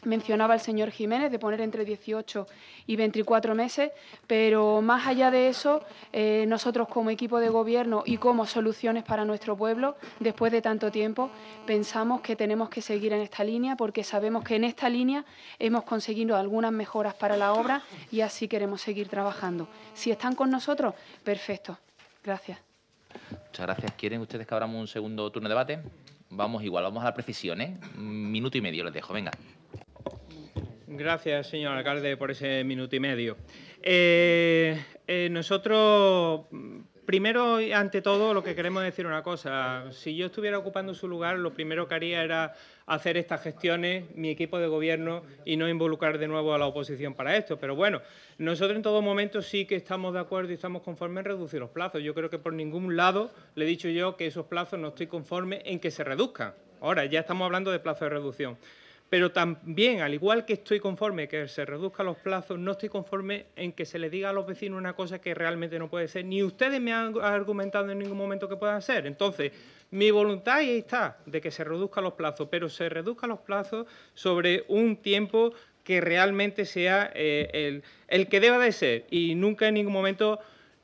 mencionaba el señor Jiménez, de poner entre 18 y 24 meses, pero más allá de eso, eh, nosotros como equipo de gobierno y como soluciones para nuestro pueblo, después de tanto tiempo, pensamos que tenemos que seguir en esta línea porque sabemos que en esta línea hemos conseguido algunas mejoras para la obra y así queremos seguir trabajando. Si están con nosotros, perfecto. Gracias.
Muchas gracias. ¿Quieren ustedes que abramos un segundo turno de debate? Vamos igual, vamos a la precisión, Minuto y medio les dejo, venga.
Gracias, señor alcalde, por ese minuto y medio. Eh, eh, nosotros, primero y ante todo, lo que queremos decir una cosa. Si yo estuviera ocupando su lugar, lo primero que haría era hacer estas gestiones, mi equipo de gobierno, y no involucrar de nuevo a la oposición para esto. Pero bueno, nosotros en todo momento sí que estamos de acuerdo y estamos conformes en reducir los plazos. Yo creo que por ningún lado le he dicho yo que esos plazos no estoy conforme en que se reduzcan. Ahora, ya estamos hablando de plazos de reducción. Pero también, al igual que estoy conforme que se reduzcan los plazos, no estoy conforme en que se le diga a los vecinos una cosa que realmente no puede ser, ni ustedes me han argumentado en ningún momento que puedan ser. Entonces, mi voluntad ahí está, de que se reduzcan los plazos, pero se reduzcan los plazos sobre un tiempo que realmente sea eh, el, el que deba de ser y nunca en ningún momento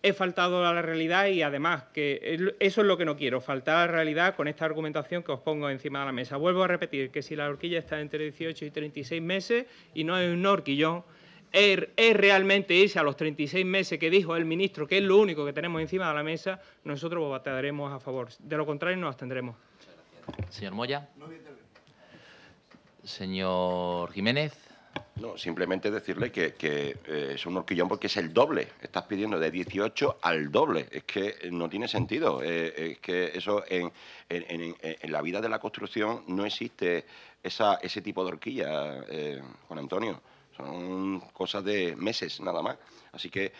he faltado a la realidad y además que eso es lo que no quiero, faltar a la realidad con esta argumentación que os pongo encima de la mesa. Vuelvo a repetir que si la horquilla está entre 18 y 36 meses y no es un horquillón, es, realmente irse a los 36 meses que dijo el ministro, que es lo único que tenemos encima de la mesa, nosotros votaremos a favor. De lo contrario, nos abstendremos. Señor Moya.
Señor Jiménez. No, simplemente decirle que, eh, es un horquillón porque es el doble. Estás pidiendo de 18 al doble. Es que no tiene sentido. Eh, es que eso en, la vida de la construcción no existe ese tipo de horquilla, eh, Juan Antonio. Son cosas de meses nada más. Así que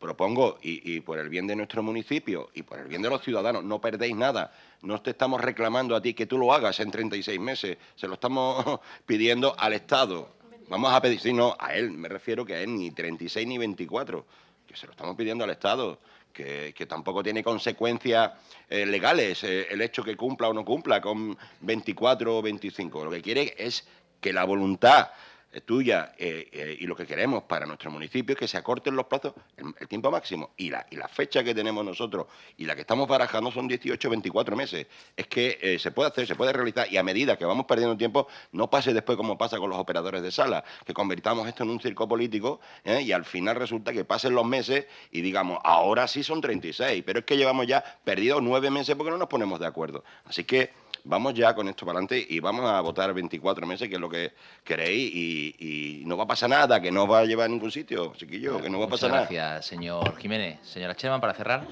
propongo, y, y, por el bien de nuestro municipio y por el bien de los ciudadanos, no perdéis nada. No te estamos reclamando a ti que tú lo hagas en 36 meses. Se lo estamos pidiendo al Estado, Vamos a pedir, si no, a él, me refiero que a él ni 36 ni 24, que se lo estamos pidiendo al Estado. Que, tampoco tiene consecuencias eh, legales eh, el hecho que cumpla o no cumpla con 24 o 25. Lo que quiere es que la voluntad eh, tuya eh, eh, y lo que queremos para nuestro municipio es que se acorten los plazos, el, tiempo máximo. Y la, y la, fecha que tenemos nosotros y la que estamos barajando son 18, 24 meses. Es que se puede hacer, se puede realizar y a medida que vamos perdiendo tiempo, no pase después como pasa con los operadores de sala, que convirtamos esto en un circo político y al final resulta que pasen los meses y digamos, ahora sí son 36, pero es que llevamos ya perdidos nueve meses porque no nos ponemos de acuerdo. Así que vamos ya con esto para adelante y vamos a votar 24 meses, que es lo que queréis, y, no va a pasar nada, que no va a llevar a ningún sitio, chiquillo, que no va a pasar gracias, nada. Gracias,
señor Jiménez. Señora Chema, para cerrar.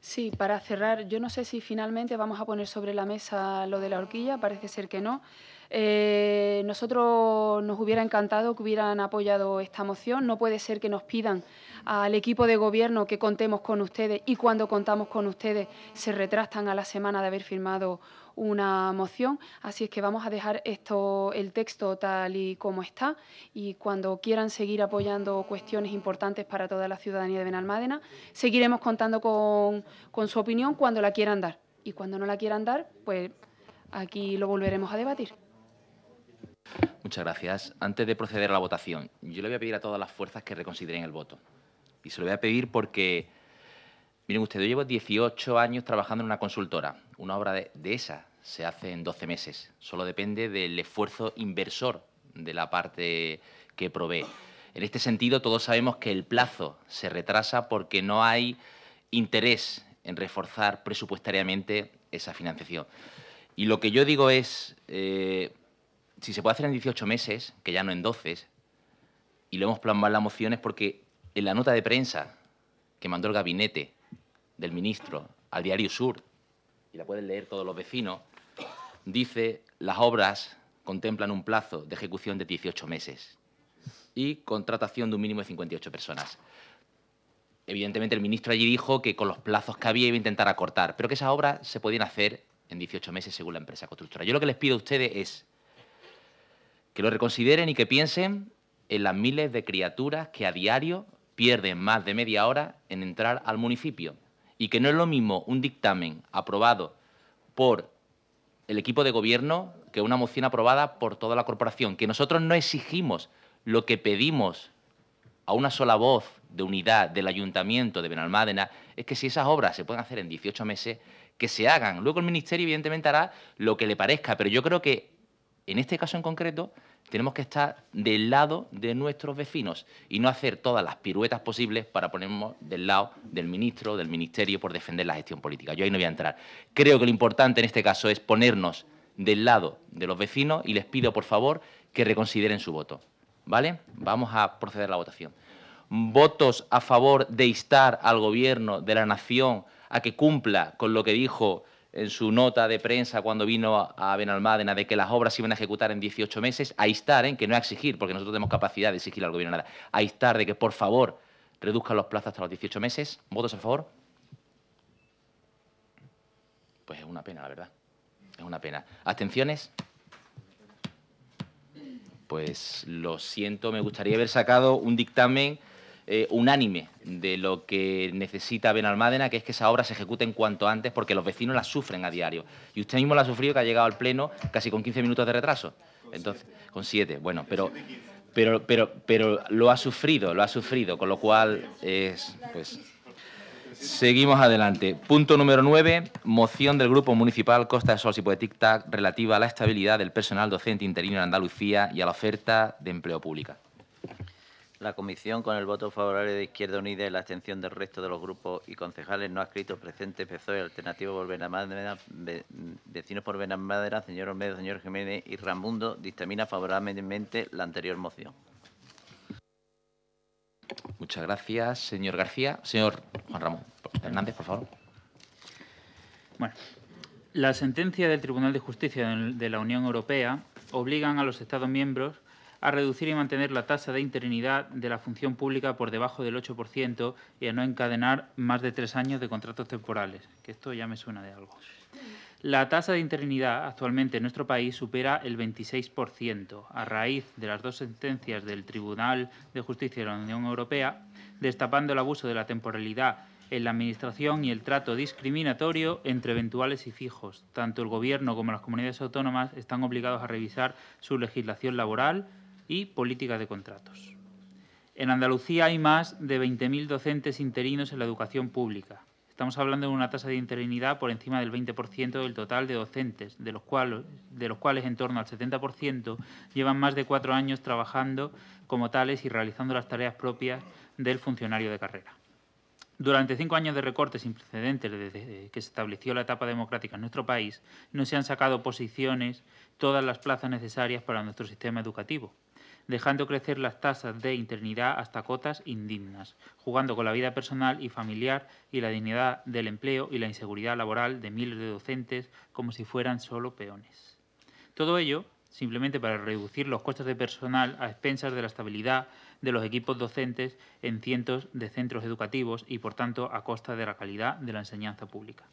Sí, para cerrar, yo no sé si finalmente vamos a poner sobre la mesa lo de la horquilla, parece ser que no. Eh, nosotros nos hubiera encantado que hubieran apoyado esta moción. No puede ser que nos pidan al equipo de gobierno que contemos con ustedes y cuando contamos con ustedes se retrastan a la semana de haber firmado una moción. Así es que vamos a dejar esto, el texto tal y como está y cuando quieran seguir apoyando cuestiones importantes para toda la ciudadanía de Benalmádena, seguiremos contando con, con su opinión cuando la quieran dar. Y cuando no la quieran dar, pues aquí lo volveremos a debatir.
Muchas gracias. Antes de proceder a la votación, yo le voy a pedir a todas las fuerzas que reconsideren el voto. Y se lo voy a pedir porque, miren ustedes, yo llevo 18 años trabajando en una consultora una obra de, esa se hace en 12 meses. Solo depende del esfuerzo inversor de la parte que provee. En este sentido, todos sabemos que el plazo se retrasa porque no hay interés en reforzar presupuestariamente esa financiación. Y lo que yo digo es, eh, si se puede hacer en 18 meses, que ya no en 12, y lo hemos plasmado en la moción es porque en la nota de prensa que mandó el gabinete del ministro al diario Sur y la pueden leer todos los vecinos, dice las obras contemplan un plazo de ejecución de 18 meses y contratación de un mínimo de 58 personas. Evidentemente el ministro allí dijo que con los plazos que había iba a intentar acortar, pero que esas obras se podían hacer en 18 meses según la empresa constructora. Yo lo que les pido a ustedes es que lo reconsideren y que piensen en las miles de criaturas que a diario pierden más de media hora en entrar al municipio y que no es lo mismo un dictamen aprobado por el equipo de gobierno que una moción aprobada por toda la corporación, que nosotros no exigimos lo que pedimos a una sola voz de unidad del ayuntamiento de Benalmádena, es que si esas obras se pueden hacer en 18 meses, que se hagan. Luego el ministerio evidentemente hará lo que le parezca, pero yo creo que en este caso en concreto tenemos que estar del lado de nuestros vecinos y no hacer todas las piruetas posibles para ponernos del lado del ministro, del ministerio, por defender la gestión política. Yo ahí no voy a entrar. Creo que lo importante en este caso es ponernos del lado de los vecinos y les pido, por favor, que reconsideren su voto. ¿Vale? Vamos a proceder a la votación. Votos a favor de instar al Gobierno de la Nación a que cumpla con lo que dijo en su nota de prensa cuando vino a Benalmádena de que las obras se iban a ejecutar en 18 meses, ahí instar, ¿eh? que no a exigir, porque nosotros tenemos capacidad de exigir al gobierno nada, ahí estar, de que por favor reduzcan los plazos hasta los 18 meses. ¿Votos a favor? Pues es una pena, la verdad. Es una pena. ¿Atenciones? Pues lo siento, me gustaría haber sacado un dictamen eh, unánime de lo que necesita Benalmádena, que es que esa obra se ejecute en cuanto antes, porque los vecinos la sufren a diario. Y usted mismo la ha sufrido, que ha llegado al Pleno casi con 15 minutos de retraso. Con Entonces, con siete, bueno, pero, pero, pero, lo ha sufrido, lo ha sufrido, con lo cual es, pues... Seguimos adelante. Punto número 9, moción del Grupo Municipal Costa de Sol, y Poetic relativa a la estabilidad del personal docente interino en Andalucía y a la oferta de empleo pública.
La comisión, con el voto favorable de Izquierda Unida y la abstención del resto de los grupos y concejales no escrito presentes, PSOE, Alternativo por Vecinos por Benalmádena, señor Olmedo, señor Jiménez y Ramundo, dictamina favorablemente la anterior moción.
Muchas gracias, señor García. Señor Juan Ramón
Hernández, por favor. Bueno, la sentencia del Tribunal de Justicia de la Unión Europea obligan a los Estados miembros a reducir y mantener la tasa de interinidad de la función pública por debajo del 8% y a no encadenar más de tres años de contratos temporales, que esto ya me suena de algo. La tasa de interinidad actualmente en nuestro país supera el 26%, a raíz de las dos sentencias del Tribunal de Justicia de la Unión Europea, destapando el abuso de la temporalidad en la Administración y el trato discriminatorio entre eventuales y fijos. Tanto el Gobierno como las comunidades autónomas están obligados a revisar su legislación laboral, y política de contratos. En Andalucía hay más de 20.000 docentes interinos en la educación pública. Estamos hablando de una tasa de interinidad por encima del 20% del total de docentes, de los, cuales, de los cuales en torno al 70% llevan más de cuatro años trabajando como tales y realizando las tareas propias del funcionario de carrera. Durante cinco años de recortes sin precedentes desde que se estableció la etapa democrática en nuestro país, no se han sacado posiciones todas las plazas necesarias para nuestro sistema educativo dejando crecer las tasas de internidad hasta cotas indignas, jugando con la vida personal y familiar y la dignidad del empleo y la inseguridad laboral de miles de docentes como si fueran solo peones. Todo ello simplemente para reducir los costes de personal a expensas de la estabilidad de los equipos docentes en cientos de centros educativos y, por tanto, a costa de la calidad de la enseñanza pública.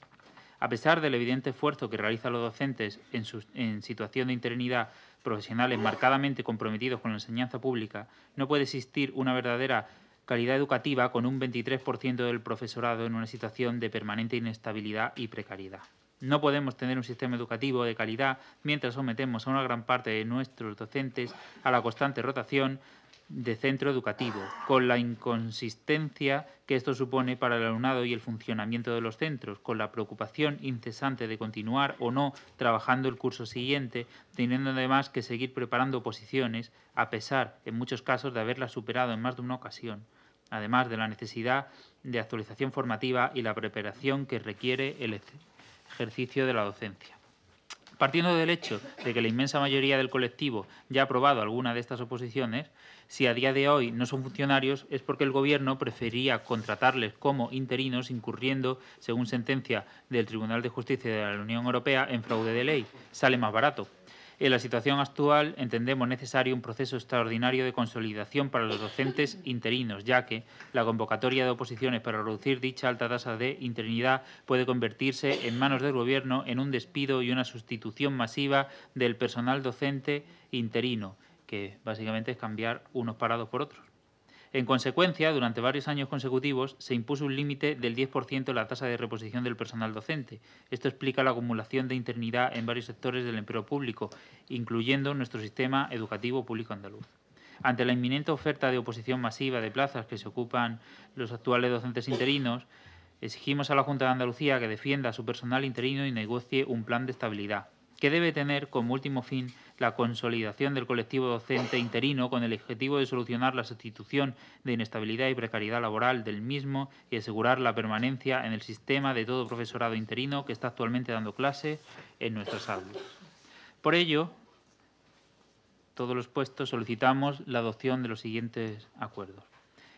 A pesar del evidente esfuerzo que realizan los docentes en, situación de internidad profesionales marcadamente comprometidos con la enseñanza pública, no puede existir una verdadera calidad educativa con un 23% del profesorado en una situación de permanente inestabilidad y precariedad. No podemos tener un sistema educativo de calidad mientras sometemos a una gran parte de nuestros docentes a la constante rotación, de centro educativo, con la inconsistencia que esto supone para el alumnado y el funcionamiento de los centros, con la preocupación incesante de continuar o no trabajando el curso siguiente, teniendo además que seguir preparando posiciones, a pesar, en muchos casos, de haberlas superado en más de una ocasión, además de la necesidad de actualización formativa y la preparación que requiere el ejercicio de la docencia. Partiendo del hecho de que la inmensa mayoría del colectivo ya ha aprobado alguna de estas oposiciones, si a día de hoy no son funcionarios es porque el Gobierno prefería contratarles como interinos incurriendo, según sentencia del Tribunal de Justicia de la Unión Europea, en fraude de ley. Sale más barato. En la situación actual entendemos necesario un proceso extraordinario de consolidación para los docentes interinos, ya que la convocatoria de oposiciones para reducir dicha alta tasa de interinidad puede convertirse en manos del Gobierno en un despido y una sustitución masiva del personal docente interino que básicamente es cambiar unos parados por otros. En consecuencia, durante varios años consecutivos se impuso un límite del 10% en la tasa de reposición del personal docente. Esto explica la acumulación de internidad en varios sectores del empleo público, incluyendo nuestro sistema educativo público andaluz. Ante la inminente oferta de oposición masiva de plazas que se ocupan los actuales docentes interinos, exigimos a la Junta de Andalucía que defienda a su personal interino y negocie un plan de estabilidad que debe tener como último fin la consolidación del colectivo docente interino con el objetivo de solucionar la sustitución de inestabilidad y precariedad laboral del mismo y asegurar la permanencia en el sistema de todo profesorado interino que está actualmente dando clase en nuestras aulas. Por ello, todos los puestos solicitamos la adopción de los siguientes acuerdos.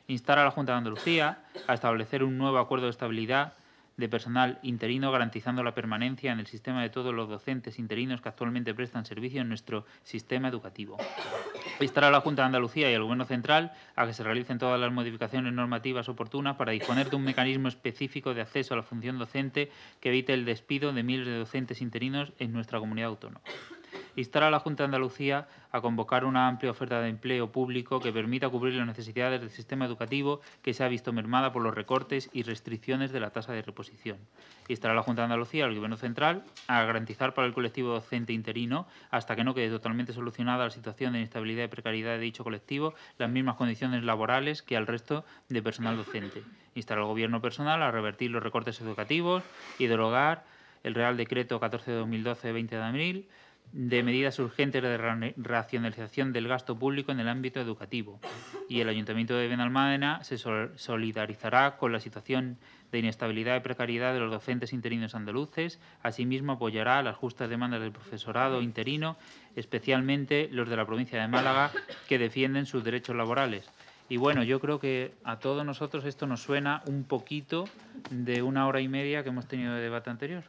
Instar a la Junta de Andalucía a establecer un nuevo acuerdo de estabilidad de personal interino, garantizando la permanencia en el sistema de todos los docentes interinos que actualmente prestan servicio en nuestro sistema educativo. a la Junta de Andalucía y al Gobierno Central a que se realicen todas las modificaciones normativas oportunas para disponer de un mecanismo específico de acceso a la función docente que evite el despido de miles de docentes interinos en nuestra comunidad autónoma instar a la Junta de Andalucía a convocar una amplia oferta de empleo público que permita cubrir las necesidades del sistema educativo que se ha visto mermada por los recortes y restricciones de la tasa de reposición. Instar a la Junta de Andalucía al Gobierno Central a garantizar para el colectivo docente interino, hasta que no quede totalmente solucionada la situación de inestabilidad y precariedad de dicho colectivo, las mismas condiciones laborales que al resto de personal docente. Instar al Gobierno personal a revertir los recortes educativos y derogar el Real Decreto 14 de 2012 20 de abril de medidas urgentes de racionalización del gasto público en el ámbito educativo y el Ayuntamiento de Benalmádena se solidarizará con la situación de inestabilidad y precariedad de los docentes interinos andaluces. Asimismo, apoyará las justas demandas del profesorado interino, especialmente los de la provincia de Málaga, que defienden sus derechos laborales. Y bueno, yo creo que a todos nosotros esto nos suena un poquito de una hora y media que hemos tenido de debate anterior.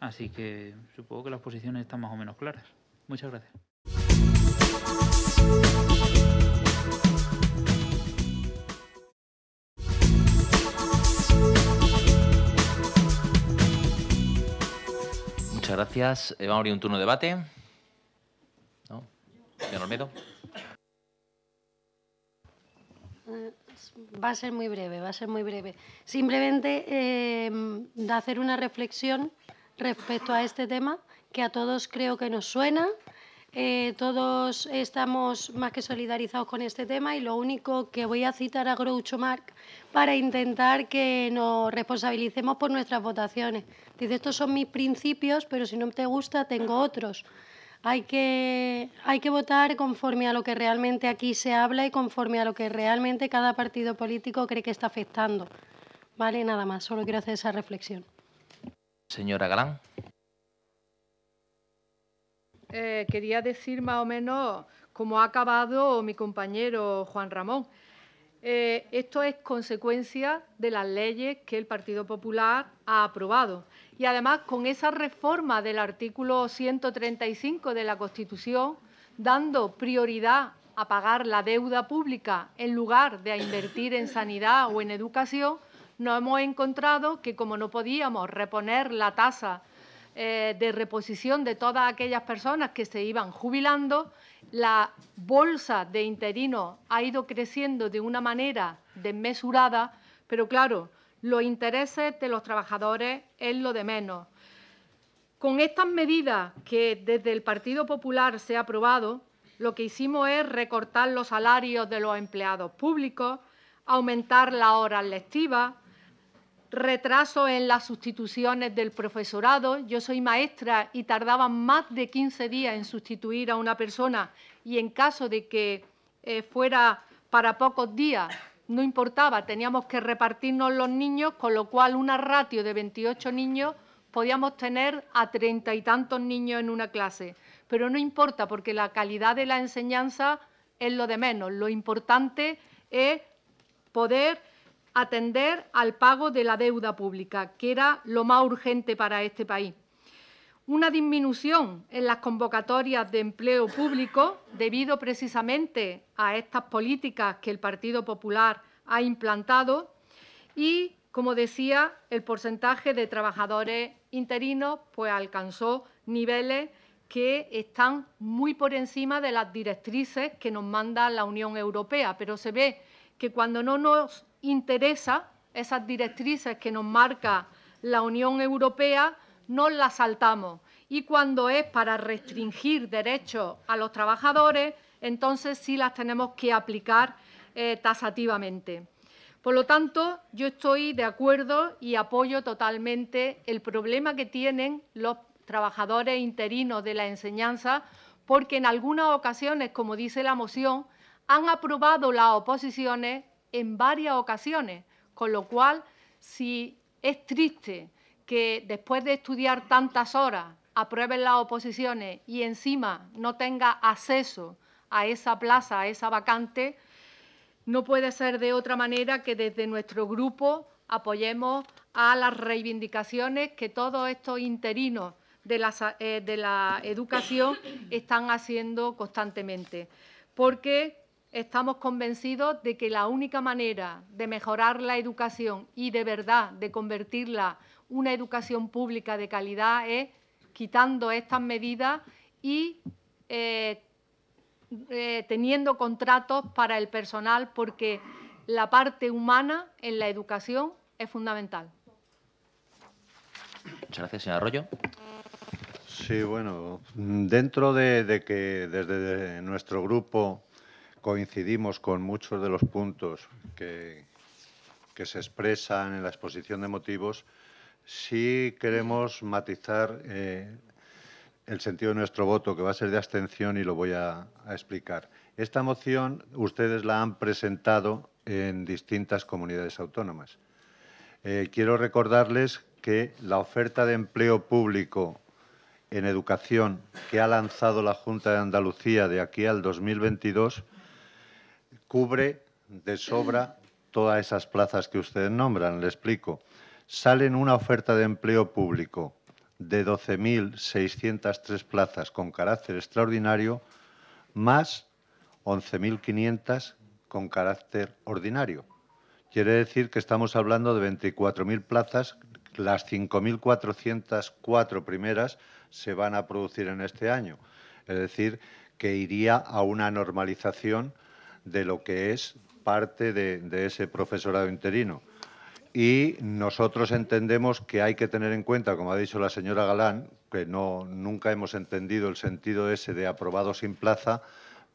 Así que supongo que las posiciones están más o menos claras. Muchas gracias.
Muchas gracias. Eh, vamos a abrir un turno de debate. ¿No? no
eh, Va a ser muy breve, va a ser muy breve. Simplemente eh, de hacer una reflexión respecto a este tema, que a todos creo que nos suena. Eh, todos estamos más que solidarizados con este tema y lo único que voy a citar a Groucho Marx para intentar que nos responsabilicemos por nuestras votaciones. Dice, estos son mis principios, pero si no te gusta, tengo otros. Hay que, hay que votar conforme a lo que realmente aquí se habla y conforme a lo que realmente cada partido político cree que está afectando. Vale, nada más, solo quiero hacer esa reflexión
señora Galán.
Eh, quería decir más o menos como ha acabado mi compañero Juan Ramón. Eh, esto es consecuencia de las leyes que el Partido Popular ha aprobado. Y además, con esa reforma del artículo 135 de la Constitución, dando prioridad a pagar la deuda pública en lugar de a invertir en sanidad o en educación, nos hemos encontrado que como no podíamos reponer la tasa eh, de reposición de todas aquellas personas que se iban jubilando, la bolsa de interinos ha ido creciendo de una manera desmesurada, pero claro, los intereses de los trabajadores es lo de menos. Con estas medidas que desde el Partido Popular se ha aprobado, lo que hicimos es recortar los salarios de los empleados públicos, aumentar las horas lectivas, retraso en las sustituciones del profesorado. Yo soy maestra y tardaban más de 15 días en sustituir a una persona y en caso de que eh, fuera para pocos días, no importaba, teníamos que repartirnos los niños, con lo cual una ratio de 28 niños podíamos tener a treinta y tantos niños en una clase. Pero no importa, porque la calidad de la enseñanza es lo de menos. Lo importante es poder atender al pago de la deuda pública, que era lo más urgente para este país. Una disminución en las convocatorias de empleo público debido precisamente a estas políticas que el Partido Popular ha implantado y, como decía, el porcentaje de trabajadores interinos pues, alcanzó niveles que están muy por encima de las directrices que nos manda la Unión Europea, pero se ve que cuando no nos interesa, esas directrices que nos marca la Unión Europea, nos las saltamos. Y cuando es para restringir derechos a los trabajadores, entonces sí las tenemos que aplicar eh, tasativamente. Por lo tanto, yo estoy de acuerdo y apoyo totalmente el problema que tienen los trabajadores interinos de la enseñanza, porque en algunas ocasiones, como dice la moción, han aprobado las oposiciones en varias ocasiones, con lo cual, si es triste que después de estudiar tantas horas aprueben las oposiciones y encima no tenga acceso a esa plaza, a esa vacante, no puede ser de otra manera que desde nuestro grupo apoyemos a las reivindicaciones que todos estos interinos de la, eh, de la educación están haciendo constantemente. Porque Estamos convencidos de que la única manera de mejorar la educación y de verdad de convertirla una educación pública de calidad es quitando estas medidas y eh, eh, teniendo contratos para el personal porque la parte humana en la educación es fundamental.
Muchas gracias, señor Arroyo. Sí, bueno, dentro de que desde nuestro grupo coincidimos con muchos de los puntos que, se expresan en la exposición de motivos, sí queremos matizar eh, el sentido de nuestro voto, que va a ser de abstención y lo voy a, explicar. Esta moción ustedes la han presentado en distintas comunidades autónomas. Eh, quiero recordarles que la oferta de empleo público en educación que ha lanzado la Junta de Andalucía de aquí al 2022 cubre de sobra todas esas plazas que ustedes nombran. Le explico. Salen una oferta de empleo público de 12.603 plazas con carácter extraordinario, más 11.500 con carácter ordinario. Quiere decir que estamos hablando de 24.000 plazas, las 5.404 primeras se van a producir en este año. Es decir, que iría a una normalización de lo que es parte de, ese profesorado interino. Y nosotros entendemos que hay que tener en cuenta, como ha dicho la señora Galán, que no, nunca hemos entendido el sentido ese de aprobado sin plaza,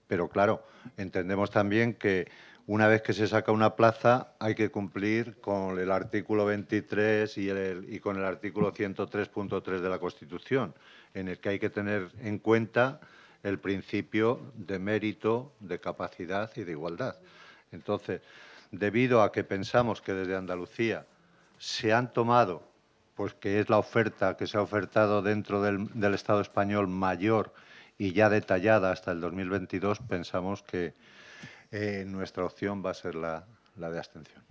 pero claro, entendemos también que una vez que se saca una plaza hay que cumplir con el artículo 23 y, y con el artículo 103.3 de la Constitución, en el que hay que tener en cuenta el principio de mérito, de capacidad y de igualdad. Entonces, debido a que pensamos que desde Andalucía se han tomado, pues que es la oferta que se ha ofertado dentro del, Estado español mayor y ya detallada hasta el 2022, pensamos que eh, nuestra opción va a ser la, la de abstención.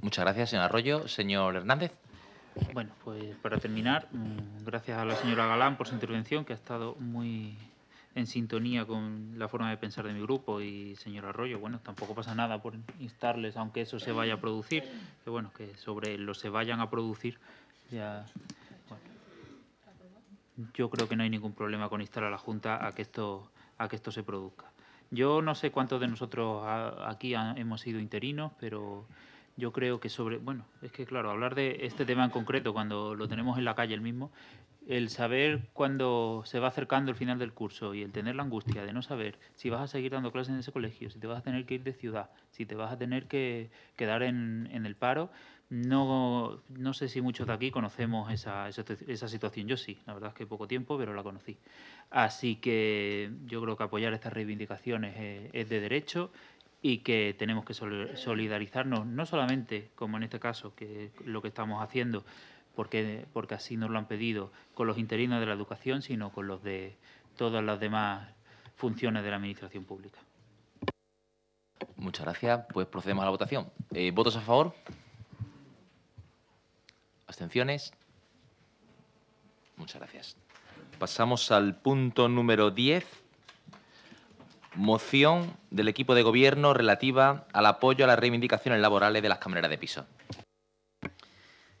Muchas gracias, señor Arroyo. Señor Hernández.
Bueno, pues para terminar, mm, gracias a la señora Galán por su intervención, que ha estado muy en sintonía con la forma de pensar de mi grupo y señor Arroyo, bueno, tampoco pasa nada por instarles, aunque eso se vaya a producir, que bueno, que sobre lo se vayan a producir, ya, bueno, yo creo que no hay ningún problema con instar a la Junta a que esto, a que esto se produzca. Yo no sé cuántos de nosotros aquí hemos sido interinos, pero yo creo que sobre, bueno, es que claro, hablar de este tema en concreto cuando lo tenemos en la calle el mismo, el saber cuando se va acercando el final del curso y el tener la angustia de no saber si vas a seguir dando clases en ese colegio, si te vas a tener que ir de ciudad, si te vas a tener que quedar en, el paro, no, no sé si muchos de aquí conocemos esa, esa, situación. Yo sí, la verdad es que poco tiempo, pero la conocí. Así que yo creo que apoyar estas reivindicaciones es, eh, es de derecho y que tenemos que solidarizarnos, no solamente, como en este caso, que lo que estamos haciendo, porque, porque así nos lo han pedido, con los interinos de la educación, sino con los de todas las demás funciones de la Administración Pública.
Muchas gracias. Pues procedemos
a la votación. Eh, ¿Votos a favor?
¿Abstenciones? Muchas gracias. Pasamos al punto número 10, moción del equipo de gobierno relativa al apoyo a las reivindicaciones laborales de las camareras de piso.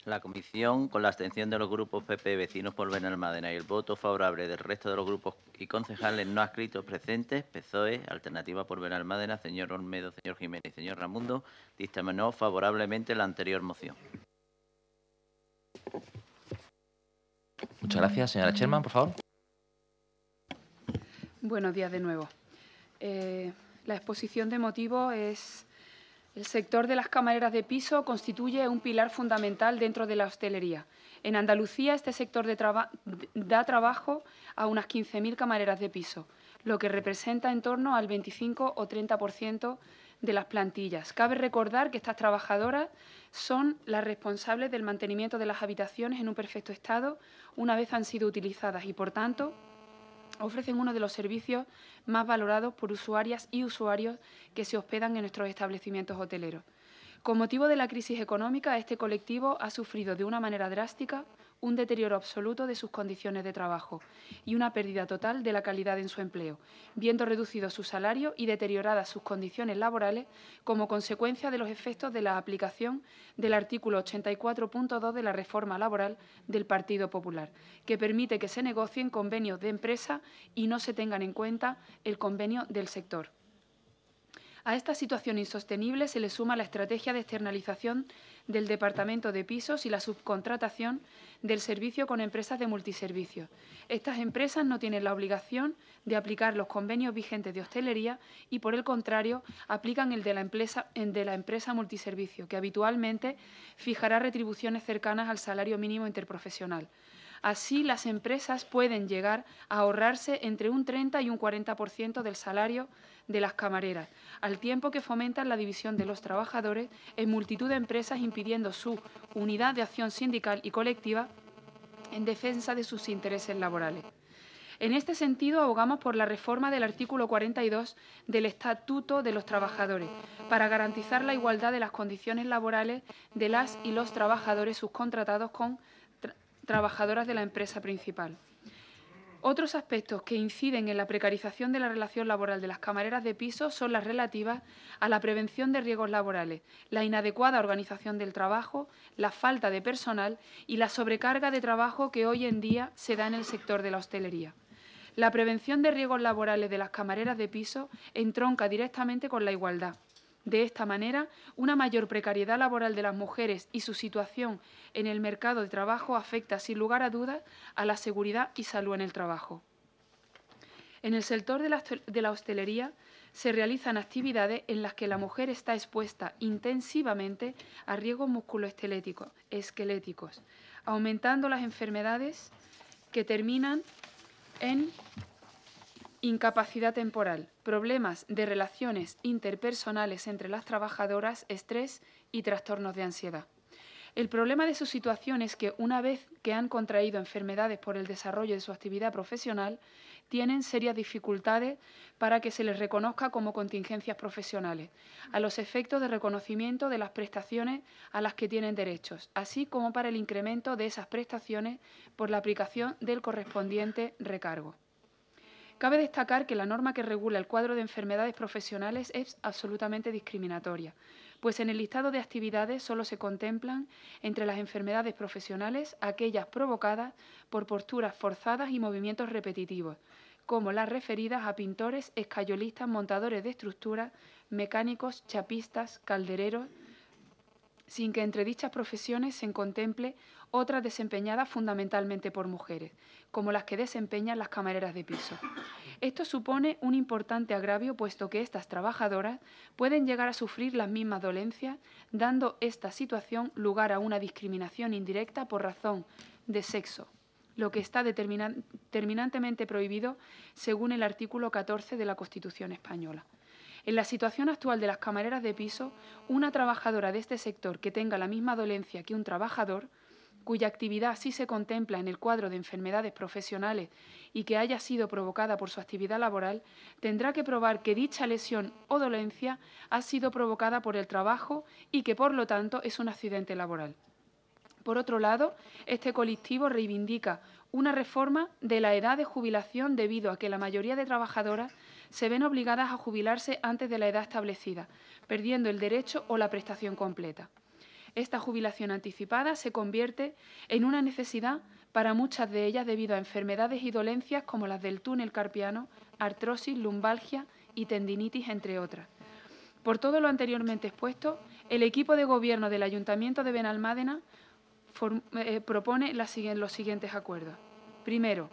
La comisión, con la abstención de los grupos PP Vecinos por Benalmádena y el voto favorable del resto de los grupos y concejales no adscritos presentes, PSOE, Alternativa por Benalmádena, señor Olmedo, señor Jiménez y señor Ramundo, dictaminó favorablemente la anterior
moción. Muchas gracias, señora Sherman, por favor.
Buenos días de nuevo. Eh, la exposición de motivos es... El sector de las camareras de piso constituye un pilar fundamental dentro de la hostelería. En Andalucía, este sector da trabajo a unas 15.000 camareras de piso, lo que representa en torno al 25 o 30% de las plantillas. Cabe recordar que estas trabajadoras son las responsables del mantenimiento de las habitaciones en un perfecto estado una vez han sido utilizadas y, por tanto, ofrecen uno de los servicios más valorados por usuarias y usuarios que se hospedan en nuestros establecimientos hoteleros. Con motivo de la crisis económica, este colectivo ha sufrido de una manera drástica un deterioro absoluto de sus condiciones de trabajo y una pérdida total de la calidad en su empleo, viendo reducido su salario y deterioradas sus condiciones laborales como consecuencia de los efectos de la aplicación del artículo 84.2 de la reforma laboral del Partido Popular, que permite que se negocien convenios de empresa y no se tengan en cuenta el convenio del sector. A esta situación insostenible se le suma la estrategia de externalización del departamento de pisos y la subcontratación del servicio con empresas de multiservicios. Estas empresas no tienen la obligación de aplicar los convenios vigentes de hostelería y, por el contrario, aplican el de la empresa, de la empresa multiservicio, que habitualmente fijará retribuciones cercanas al salario mínimo interprofesional. Así, las empresas pueden llegar a ahorrarse entre un 30 y un 40% del salario de las camareras, al tiempo que fomentan la división de los trabajadores en multitud de empresas impidiendo su unidad de acción sindical y colectiva en defensa de sus intereses laborales. En este sentido, abogamos por la reforma del artículo 42 del Estatuto de los Trabajadores para garantizar la igualdad de las condiciones laborales de las y los trabajadores subcontratados con trabajadoras de la empresa principal. Otros aspectos que inciden en la precarización de la relación laboral de las camareras de piso son las relativas a la prevención de riesgos laborales, la inadecuada organización del trabajo, la falta de personal y la sobrecarga de trabajo que hoy en día se da en el sector de la hostelería. La prevención de riesgos laborales de las camareras de piso entronca directamente con la igualdad. De esta manera, una mayor precariedad laboral de las mujeres y su situación en el mercado de trabajo afecta, sin lugar a dudas, a la seguridad y salud en el trabajo. En el sector de la, hostelería se realizan actividades en las que la mujer está expuesta intensivamente a riesgos musculoesqueléticos, esqueléticos, aumentando las enfermedades que terminan en Incapacidad temporal, problemas de relaciones interpersonales entre las trabajadoras, estrés y trastornos de ansiedad. El problema de su situación es que una vez que han contraído enfermedades por el desarrollo de su actividad profesional, tienen serias dificultades para que se les reconozca como contingencias profesionales, a los efectos de reconocimiento de las prestaciones a las que tienen derechos, así como para el incremento de esas prestaciones por la aplicación del correspondiente recargo. Cabe destacar que la norma que regula el cuadro de enfermedades profesionales es absolutamente discriminatoria, pues en el listado de actividades solo se contemplan entre las enfermedades profesionales aquellas provocadas por posturas forzadas y movimientos repetitivos, como las referidas a pintores, escayolistas, montadores de estructuras, mecánicos, chapistas, caldereros, sin que entre dichas profesiones se contemple otra desempeñada fundamentalmente por mujeres, como las que desempeñan las camareras de piso. Esto supone un importante agravio, puesto que estas trabajadoras pueden llegar a sufrir las mismas dolencias, dando esta situación lugar a una discriminación indirecta por razón de sexo, lo que está determinantemente prohibido según el artículo 14 de la Constitución española. En la situación actual de las camareras de piso, una trabajadora de este sector que tenga la misma dolencia que un trabajador cuya actividad sí se contempla en el cuadro de enfermedades profesionales y que haya sido provocada por su actividad laboral, tendrá que probar que dicha lesión o dolencia ha sido provocada por el trabajo y que, por lo tanto, es un accidente laboral. Por otro lado, este colectivo reivindica una reforma de la edad de jubilación debido a que la mayoría de trabajadoras se ven obligadas a jubilarse antes de la edad establecida, perdiendo el derecho o la prestación completa esta jubilación anticipada se convierte en una necesidad para muchas de ellas debido a enfermedades y dolencias como las del túnel carpiano, artrosis, lumbalgia y tendinitis, entre otras. Por todo lo anteriormente expuesto, el equipo de gobierno del Ayuntamiento de Benalmádena eh, propone los siguientes acuerdos. Primero,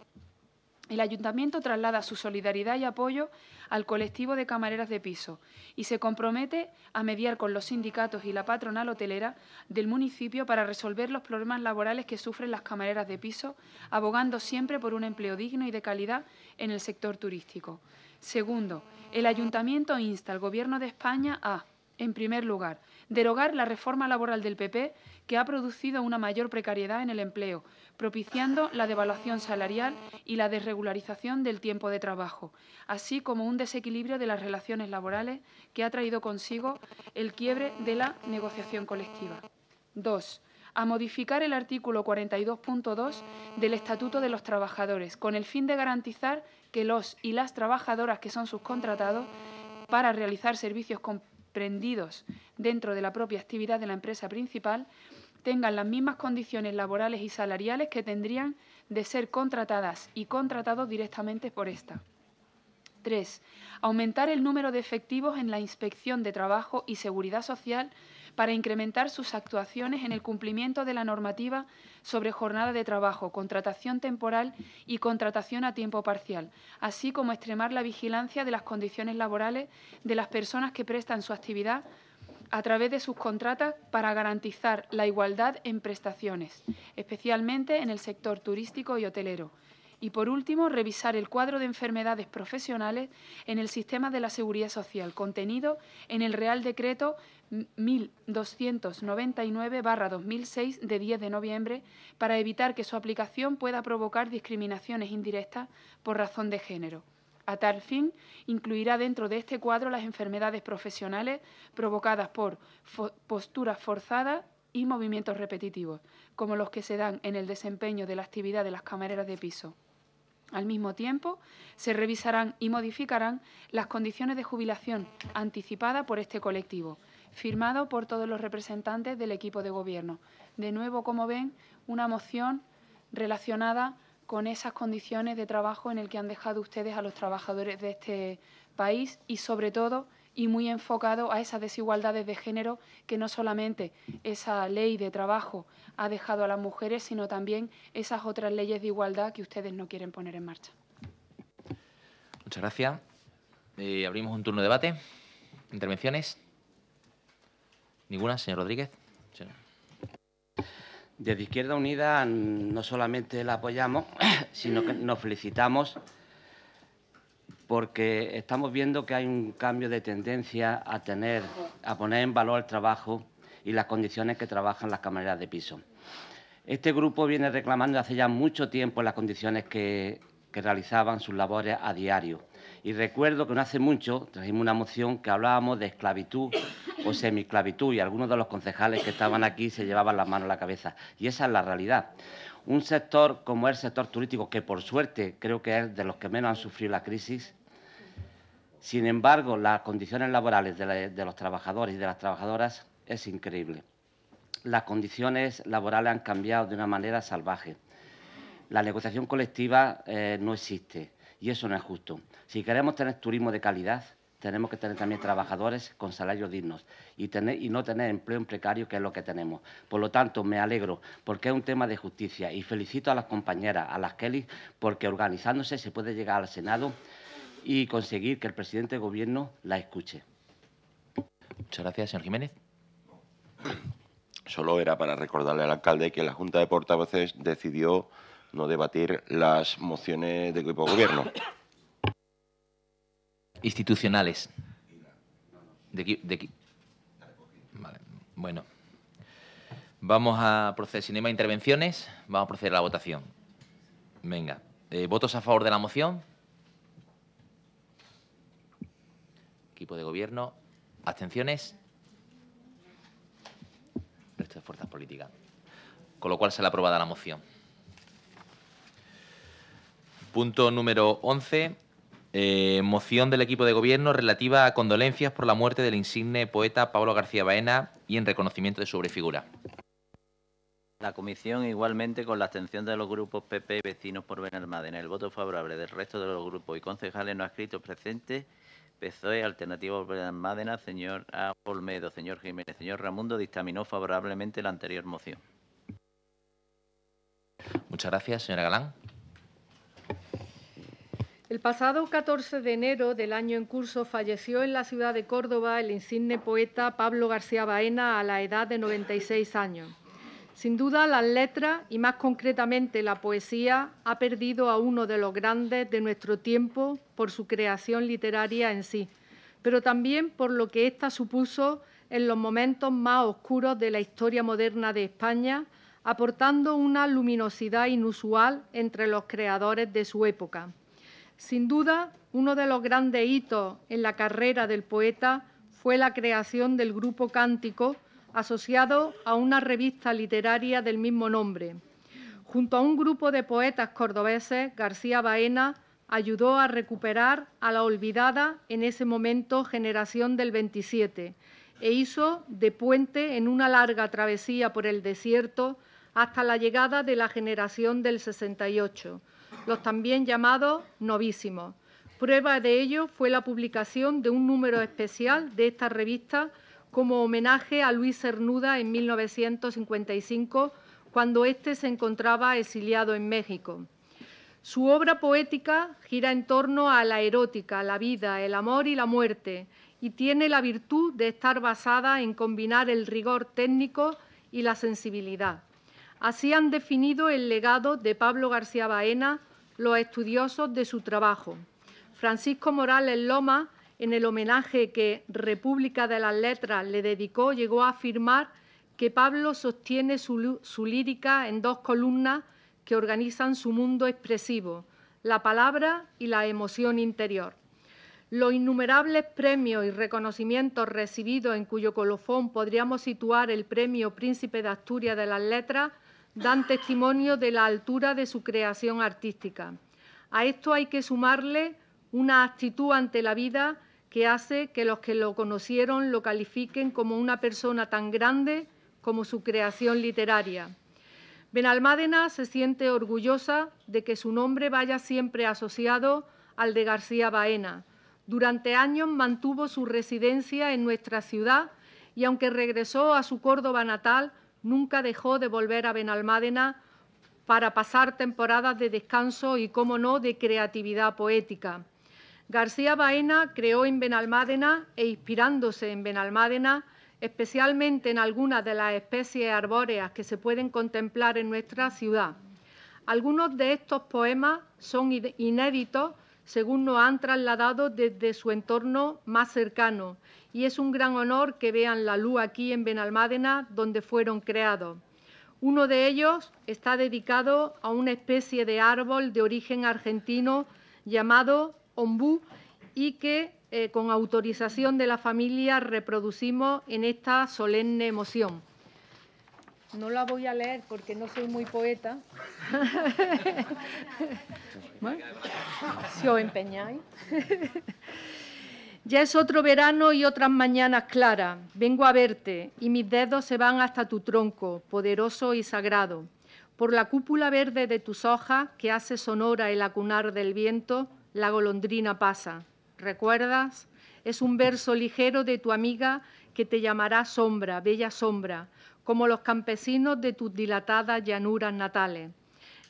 el ayuntamiento traslada su solidaridad y apoyo al colectivo de camareras de piso y se compromete a mediar con los sindicatos y la patronal hotelera del municipio para resolver los problemas laborales que sufren las camareras de piso, abogando siempre por un empleo digno y de calidad en el sector turístico. Segundo, el ayuntamiento insta al Gobierno de España a, en primer lugar, derogar la reforma laboral del PP que ha producido una mayor precariedad en el empleo, propiciando la devaluación salarial y la desregularización del tiempo de trabajo, así como un desequilibrio de las relaciones laborales que ha traído consigo el quiebre de la negociación colectiva. 2 a modificar el artículo 42.2 del Estatuto de los Trabajadores, con el fin de garantizar que los y las trabajadoras que son subcontratados para realizar servicios comprendidos dentro de la propia actividad de la empresa principal tengan las mismas condiciones laborales y salariales que tendrían de ser contratadas y contratados directamente por esta. 3. Aumentar el número de efectivos en la Inspección de Trabajo y Seguridad Social para incrementar sus actuaciones en el cumplimiento de la normativa sobre jornada de trabajo, contratación temporal y contratación a tiempo parcial, así como extremar la vigilancia de las condiciones laborales de las personas que prestan su actividad a través de sus contratas para garantizar la igualdad en prestaciones, especialmente en el sector turístico y hotelero. Y, por último, revisar el cuadro de enfermedades profesionales en el sistema de la seguridad social, contenido en el Real Decreto 1299-2006 de 10 de noviembre, para evitar que su aplicación pueda provocar discriminaciones indirectas por razón de género. A tal fin, incluirá dentro de este cuadro las enfermedades profesionales provocadas por posturas forzadas y movimientos repetitivos, como los que se dan en el desempeño de la actividad de las camareras de piso. Al mismo tiempo, se revisarán y modificarán las condiciones de jubilación anticipada por este colectivo, firmado por todos los representantes del equipo de gobierno. De nuevo, como ven, una moción relacionada con esas condiciones de trabajo en el que han dejado ustedes a los trabajadores de este país y, sobre todo, y muy enfocado a esas desigualdades de género que no solamente esa ley de trabajo ha dejado a las mujeres, sino también esas otras leyes de igualdad que ustedes no quieren poner en marcha.
Muchas gracias. Eh, abrimos un turno de debate.
¿Intervenciones?
¿Ninguna, señor Rodríguez?
Desde Izquierda Unida no solamente la apoyamos, sino que nos felicitamos porque estamos viendo que hay un cambio de tendencia a tener, a poner en valor el trabajo y las condiciones que trabajan las camareras de piso. Este grupo viene reclamando hace ya mucho tiempo las condiciones que, que realizaban sus labores a diario. Y recuerdo que no hace mucho trajimos una moción que hablábamos de esclavitud o semiclavitud y algunos de los concejales que estaban aquí se llevaban las manos a la cabeza. Y esa es la realidad. Un sector como el sector turístico, que por suerte creo que es de los que menos han sufrido la crisis, sin embargo, las condiciones laborales de, los trabajadores y de las trabajadoras es increíble. Las condiciones laborales han cambiado de una manera salvaje. La negociación colectiva eh, no existe y eso no es justo. Si queremos tener turismo de calidad, tenemos que tener también trabajadores con salarios dignos y, tener, y no tener empleo precario, que es lo que tenemos. Por lo tanto, me alegro porque es un tema de justicia y felicito a las compañeras, a las Kelly, porque organizándose se puede llegar al Senado y conseguir que el presidente de Gobierno la escuche. Muchas gracias, señor Jiménez.
Solo era para recordarle al alcalde que la Junta de Portavoces decidió no debatir las mociones del Grupo Gobierno
institucionales. bueno. Vamos a proceder, si más intervenciones, vamos a proceder a la votación. Venga. Eh, ¿Votos a favor de la moción? Equipo de gobierno. ¿Abstenciones? Resto de fuerzas políticas. Con lo cual se ha aprobada la moción. Punto número 11 eh, moción del equipo de gobierno relativa a condolencias por la muerte del insigne poeta Pablo García Baena y en reconocimiento de su figura.
La comisión, igualmente con la abstención de los grupos PP Vecinos por Benalmádena, el voto favorable del resto de los grupos y concejales no adscritos presentes, PSOE, Alternativo Benalmádena, señor A. Olmedo, señor Jiménez, señor Ramundo, dictaminó favorablemente la anterior
moción. Muchas gracias, señora Galán.
El pasado 14 de enero del año en curso falleció en la ciudad de Córdoba el insigne poeta Pablo García Baena a la edad de 96 años. Sin duda, las letras y más concretamente la poesía ha perdido a uno de los grandes de nuestro tiempo por su creación literaria en sí, pero también por lo que ésta supuso en los momentos más oscuros de la historia moderna de España, aportando una luminosidad inusual entre los creadores de su época. Sin duda, uno de los grandes hitos en la carrera del poeta fue la creación del grupo Cántico, asociado a una revista literaria del mismo nombre. Junto a un grupo de poetas cordobeses, García Baena ayudó a recuperar a la olvidada en ese momento generación del 27 e hizo de puente en una larga travesía por el desierto hasta la llegada de la generación del 68 los también llamados novísimos. Prueba de ello fue la publicación de un número especial de esta revista como homenaje a Luis Cernuda en 1955, cuando éste se encontraba exiliado en México. Su obra poética gira en torno a la erótica, la vida, el amor y la muerte, y tiene la virtud de estar basada en combinar el rigor técnico y la sensibilidad. Así han definido el legado de Pablo García Baena los estudiosos de su trabajo. Francisco Morales Loma, en el homenaje que República de las Letras le dedicó, llegó a afirmar que Pablo sostiene su, lírica en dos columnas que organizan su mundo expresivo, la palabra y la emoción interior. Los innumerables premios y reconocimientos recibidos en cuyo colofón podríamos situar el Premio Príncipe de Asturias de las Letras dan testimonio de la altura de su creación artística. A esto hay que sumarle una actitud ante la vida que hace que los que lo conocieron lo califiquen como una persona tan grande como su creación literaria. Benalmádena se siente orgullosa de que su nombre vaya siempre asociado al de García Baena. Durante años mantuvo su residencia en nuestra ciudad y aunque regresó a su Córdoba natal, Nunca dejó de volver a Benalmádena para pasar temporadas de descanso y, como no, de creatividad poética. García Baena creó en Benalmádena e inspirándose en Benalmádena, especialmente en algunas de las especies arbóreas que se pueden contemplar en nuestra ciudad. Algunos de estos poemas son inéditos según nos han trasladado desde su entorno más cercano, y es un gran honor que vean la luz aquí en Benalmádena, donde fueron creados. Uno de ellos está dedicado a una especie de árbol de origen argentino llamado ombú y que eh, con autorización de la familia reproducimos en esta solemne emoción. No la voy a leer porque no soy muy poeta. si os empeñáis. Ya es otro verano y otras mañanas claras. Vengo a verte y mis dedos se van hasta tu tronco, poderoso y sagrado. Por la cúpula verde de tus hojas, que hace sonora el acunar del viento, la golondrina pasa. ¿Recuerdas? Es un verso ligero de tu amiga que te llamará sombra, bella sombra, como los campesinos de tus dilatadas llanuras natales.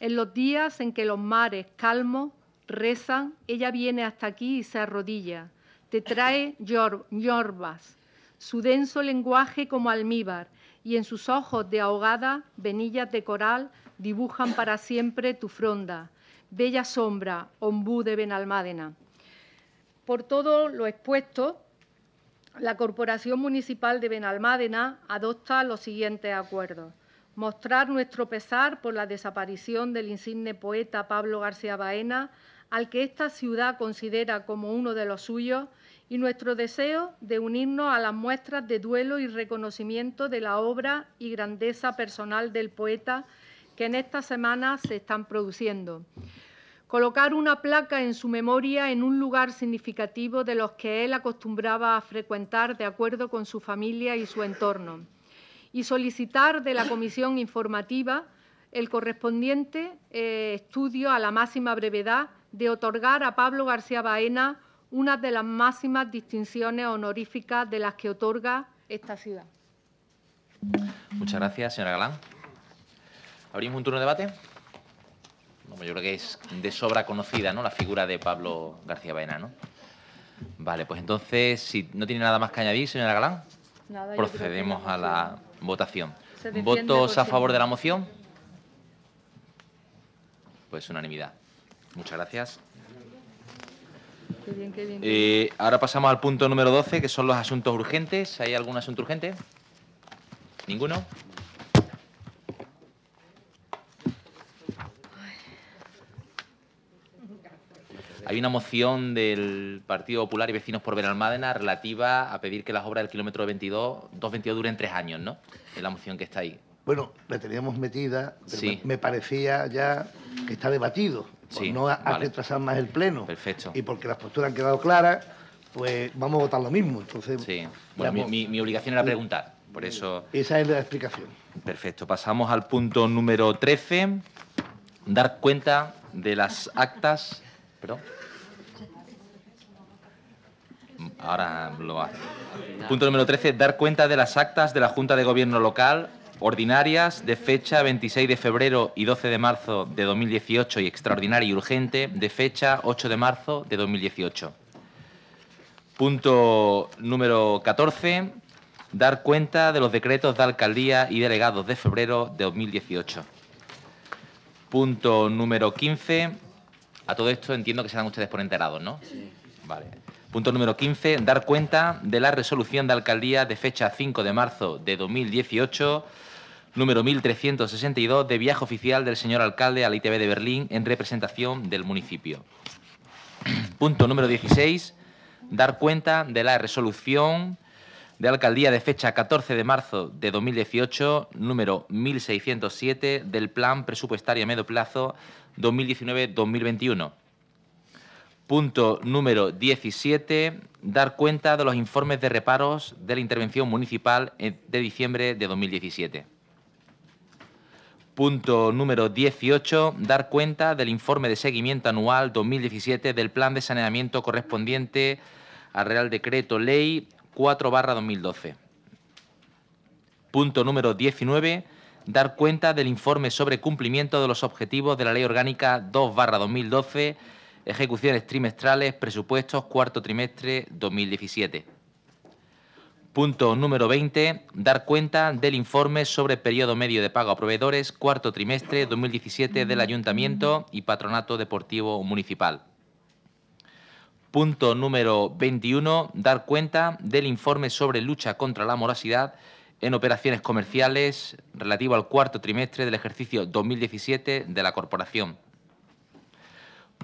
En los días en que los mares calmos rezan, ella viene hasta aquí y se arrodilla. Te trae llorbas, su denso lenguaje como almíbar, y en sus ojos de ahogada, venillas de coral dibujan para siempre tu fronda. Bella sombra, ombú de Benalmádena. Por todo lo expuesto, la Corporación Municipal de Benalmádena adopta los siguientes acuerdos. Mostrar nuestro pesar por la desaparición del insigne poeta Pablo García Baena, al que esta ciudad considera como uno de los suyos, y nuestro deseo de unirnos a las muestras de duelo y reconocimiento de la obra y grandeza personal del poeta que en estas semanas se están produciendo colocar una placa en su memoria en un lugar significativo de los que él acostumbraba a frecuentar de acuerdo con su familia y su entorno, y solicitar de la comisión informativa el correspondiente eh, estudio a la máxima brevedad de otorgar a Pablo García Baena una de las máximas distinciones honoríficas de las que otorga esta ciudad. Muchas
gracias, señora Galán. ¿Abrimos un turno de debate? yo creo que es de sobra conocida, ¿no? La figura de Pablo García Baena, Vale, pues entonces, si no tiene nada más que añadir, señora Galán, procedemos a la votación. ¿Votos a favor de la moción? Pues unanimidad. Muchas gracias. Eh, ahora pasamos al punto número 12, que son los asuntos urgentes. ¿Hay algún asunto urgente? ¿Ninguno? Hay una moción del Partido Popular y Vecinos por Benalmádena relativa a pedir que las obras del kilómetro 22, duren tres años, ¿no? Es la moción que está ahí.
Bueno, la teníamos metida, me, parecía ya que está debatido, no ha retrasado más el pleno. Perfecto. Y porque las posturas han quedado claras, pues vamos a votar lo mismo. Entonces, sí. Bueno, mi,
obligación era preguntar, por eso...
Esa es la explicación.
Perfecto. Pasamos al punto número 13, dar cuenta de las actas... Perdón ahora lo hace. Punto número 13, dar cuenta de las actas de la Junta de Gobierno local ordinarias de fecha 26 de febrero y 12 de marzo de 2018 y extraordinaria y urgente de fecha 8 de marzo de 2018. Punto número 14, dar cuenta de los decretos de alcaldía y delegados de febrero de 2018. Punto número 15. A todo esto entiendo que serán ustedes por enterados, ¿no? Sí. Vale. Punto número 15, dar cuenta de la resolución de alcaldía de fecha 5 de marzo de 2018, número 1362, de viaje oficial del señor alcalde a la ITV de Berlín en representación del municipio. Punto número 16, dar cuenta de la resolución de alcaldía de fecha 14 de marzo de 2018, número 1607, del plan presupuestario a medio plazo 2019-2021. Punto número 17. Dar cuenta de los informes de reparos de la intervención municipal eh, de diciembre de 2017. Punto número 18. Dar cuenta del informe de seguimiento anual 2017 del plan de saneamiento correspondiente al Real Decreto Ley 4 2012. Punto número 19. Dar cuenta del informe sobre cumplimiento de los objetivos de la Ley Orgánica 2 2012 ejecuciones trimestrales, presupuestos, cuarto trimestre 2017. Punto número 20. Dar cuenta del informe sobre periodo medio de pago a proveedores, cuarto trimestre 2017 del Ayuntamiento y Patronato Deportivo Municipal. Punto número 21. Dar cuenta del informe sobre lucha contra la morosidad en operaciones comerciales relativo al cuarto trimestre del ejercicio 2017 de la Corporación.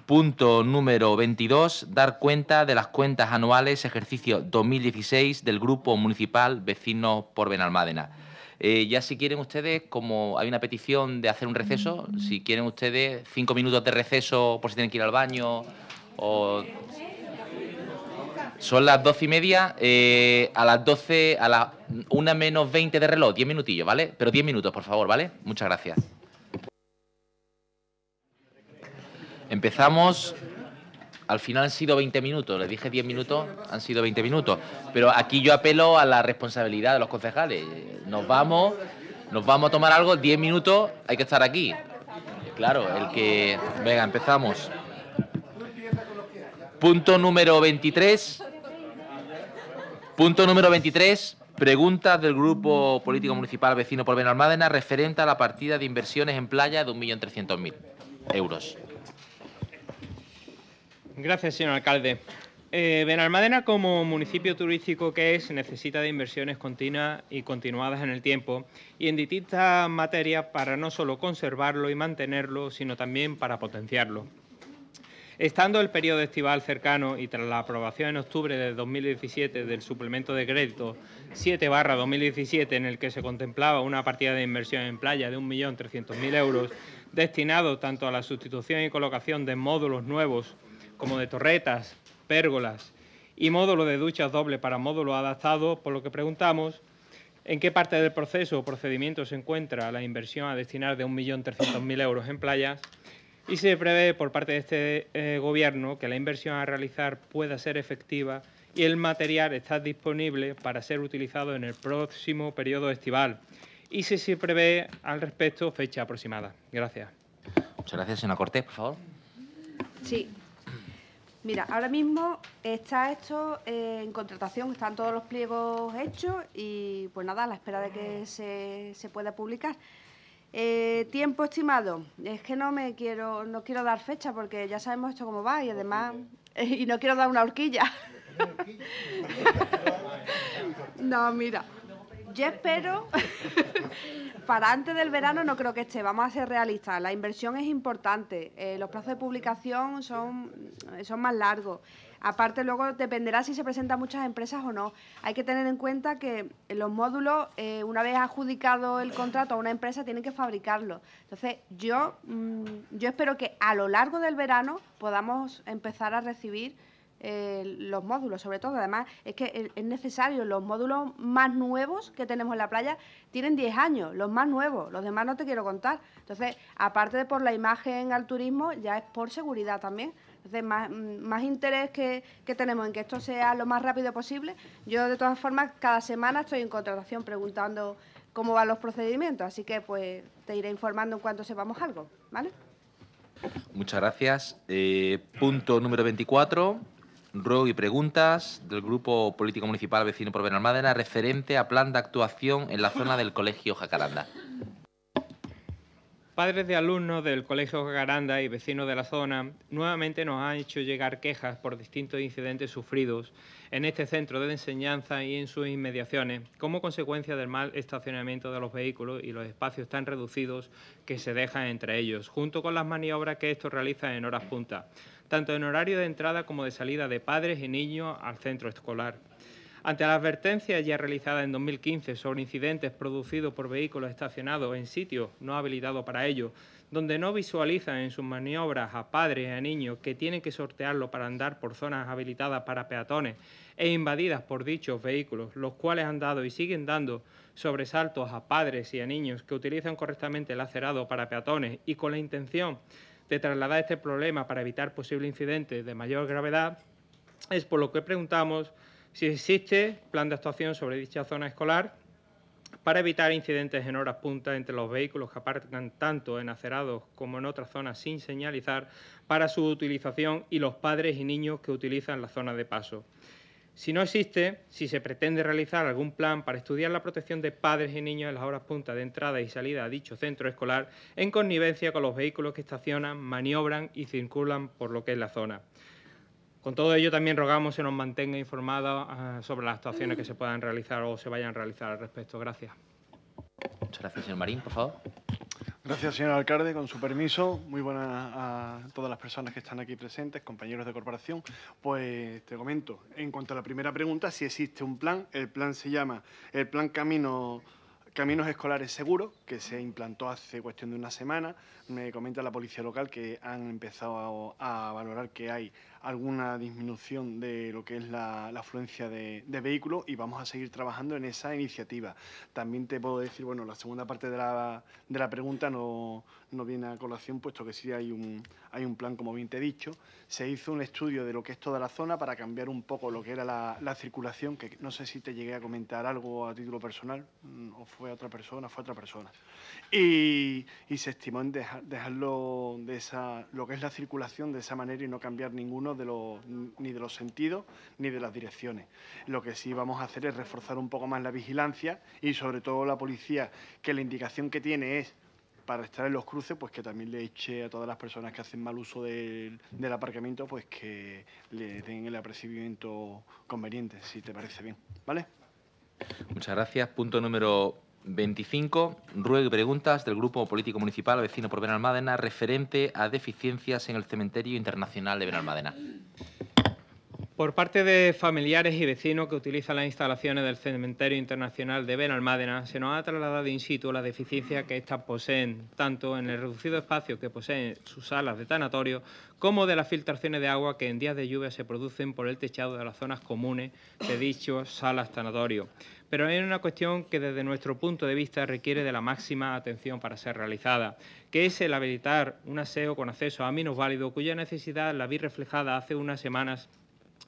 Punto número 22, dar cuenta de las cuentas anuales ejercicio 2016 del Grupo Municipal Vecinos por Benalmádena. Eh, ya si quieren ustedes, como hay una petición de hacer un receso, si quieren ustedes cinco minutos de receso por si tienen que ir al baño Son las doce y media, eh, a las doce, a las una menos veinte de reloj, diez minutillos, ¿vale? Pero diez minutos, por favor, ¿vale? Muchas gracias. Empezamos, al final han sido 20 minutos, les dije 10 minutos, han sido 20 minutos. Pero aquí yo apelo a la responsabilidad de los concejales. Nos vamos, nos vamos a tomar algo, 10 minutos, hay que estar aquí. Claro, el que... Venga, empezamos. Punto número 23. Punto número 23. Preguntas del Grupo Político Municipal Vecino por Benalmádena referente a la partida de inversiones en playa de 1.300.000 euros.
Gracias, señor alcalde. Eh, Benalmadena, como municipio turístico que es, necesita de inversiones continuas y continuadas en el tiempo y en distintas materias para no solo conservarlo y mantenerlo, sino también para potenciarlo. Estando el periodo estival cercano y tras la aprobación en octubre de 2017 del suplemento de crédito 7-2017, en el que se contemplaba una partida de inversión en playa de 1.300.000 euros, destinado tanto a la sustitución y colocación de módulos nuevos como de torretas, pérgolas y módulo de duchas doble para módulo adaptado, por lo que preguntamos en qué parte del proceso o procedimiento se encuentra la inversión a destinar de 1.300.000 euros en playas y se prevé por parte de este eh, Gobierno que la inversión a realizar pueda ser efectiva y el material está disponible para ser utilizado en el próximo periodo estival. Y si se prevé al respecto fecha aproximada. Gracias. Muchas gracias, señora Cortés, por favor.
Sí, Mira, ahora mismo está esto eh, en contratación, están todos los pliegos hechos y pues nada, a la espera de que se, pueda publicar. Eh, tiempo estimado, es que no me quiero, no quiero dar fecha porque ya sabemos esto cómo va y además y no quiero dar una horquilla. no, mira, yo espero, para antes del verano no creo que esté, vamos a ser realistas, la inversión es importante, eh, los plazos de publicación son, son más largos. Aparte, luego dependerá si se presentan muchas empresas o no. Hay que tener en cuenta que los módulos, eh, una vez adjudicado el contrato a una empresa, tienen que fabricarlo. Entonces, yo, mm, yo espero que a lo largo del verano podamos empezar a recibir eh, los módulos, sobre todo. Además, es que es necesario. Los módulos más nuevos que tenemos en la playa tienen 10 años, los más nuevos, los demás no te quiero contar. Entonces, aparte de por la imagen al turismo, ya es por seguridad también. Entonces, más, mm, interés que, tenemos en que esto sea lo más rápido posible. Yo, de todas formas, cada semana estoy en contratación preguntando cómo van los procedimientos, así que pues te iré informando en cuanto sepamos algo, ¿vale?
Muchas gracias. Eh, punto número 24 ruego y preguntas del Grupo Político Municipal Vecino por Benalmádena referente a plan de actuación en la zona del Colegio Jacaranda.
Padres de alumnos del Colegio Jacaranda y vecinos de la zona nuevamente nos han hecho llegar quejas por distintos incidentes sufridos en este centro de enseñanza y en sus inmediaciones, como consecuencia del mal estacionamiento de los vehículos y los espacios tan reducidos que se dejan entre ellos, junto con las maniobras que estos realizan en horas punta tanto en horario de entrada como de salida de padres y niños al centro escolar. Ante la advertencia ya realizada en 2015 sobre incidentes producidos por vehículos estacionados en sitios no habilitados para ello, donde no visualizan en sus maniobras a padres y a niños que tienen que sortearlo para andar por zonas habilitadas para peatones e invadidas por dichos vehículos, los cuales han dado y siguen dando sobresaltos a padres y a niños que utilizan correctamente el acerado para peatones y con la intención de trasladar este problema para evitar posibles incidentes de mayor gravedad, es por lo que preguntamos si existe plan de actuación sobre dicha zona escolar para evitar incidentes en horas punta entre los vehículos que aparcan tanto en acerados como en otras zonas sin señalizar para su utilización y los padres y niños que utilizan la zona de paso. Si no existe, si se pretende realizar algún plan para estudiar la protección de padres y niños en las horas punta de entrada y salida a dicho centro escolar, en connivencia con los vehículos que estacionan, maniobran y circulan por lo que es la zona. Con todo ello, también rogamos se nos mantenga informado ah, sobre las actuaciones que se puedan realizar o se vayan a realizar al respecto. Gracias. Muchas gracias, señor Marín. Por favor.
Gracias, señor alcalde. Con su permiso, muy buenas a todas las personas que están aquí presentes, compañeros de corporación. Pues te comento, en cuanto a la primera pregunta, si existe un plan, el plan se llama el Plan Caminos Escolares Seguros, que se implantó hace cuestión de una semana. Me comenta la policía local que han empezado a valorar que hay alguna disminución de lo que es la, afluencia de, de, vehículos y vamos a seguir trabajando en esa iniciativa. También te puedo decir, bueno, la segunda parte de la, de la pregunta no, no viene a colación, puesto que sí hay un, hay un plan, como bien te he dicho, se hizo un estudio de lo que es toda la zona para cambiar un poco lo que era la, circulación, que no sé si te llegué a comentar algo a título personal, mm, o fue otra persona, fue otra persona. Y, se estimó en dejarlo de esa, lo que es la circulación de esa manera y no cambiar ninguno de los, ni de los sentidos ni de las direcciones. Lo que sí vamos a hacer es reforzar un poco más la vigilancia y sobre todo la policía, que la indicación que tiene es para estar en los cruces, pues que también le eche a todas las personas que hacen mal uso del, aparcamiento, pues que le den el apreciamiento conveniente, si te parece bien. ¿Vale?
Muchas gracias. Punto número 25. Ruego y preguntas del Grupo Político Municipal Vecino por Benalmádena referente a deficiencias en el Cementerio Internacional de Benalmádena.
Por parte de familiares y vecinos que utilizan las instalaciones del Cementerio Internacional de Benalmádena, se nos ha trasladado in situ la deficiencia que éstas poseen, tanto en el reducido espacio que poseen sus salas de tanatorio, como de las filtraciones de agua que en días de lluvia se producen por el techado de las zonas comunes de dichos salas tanatorio. Pero hay una cuestión que desde nuestro punto de vista requiere de la máxima atención para ser realizada, que es el habilitar un aseo con acceso a válido cuya necesidad la vi reflejada hace unas semanas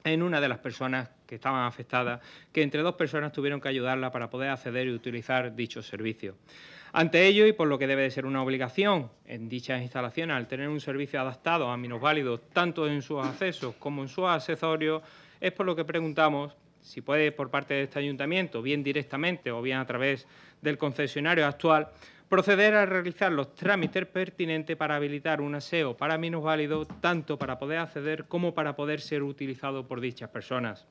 en una de las personas que estaban afectadas, que entre dos personas tuvieron que ayudarla para poder acceder y utilizar dichos servicios. Ante ello, y por lo que debe de ser una obligación en dichas instalaciones, al tener un servicio adaptado a minusválidos tanto en sus accesos como en sus accesorios, es por lo que preguntamos si puede por parte de este ayuntamiento, bien directamente o bien a través del concesionario actual, proceder a realizar los trámites pertinentes para habilitar un aseo para válido, tanto para poder acceder como para poder ser utilizado por dichas personas.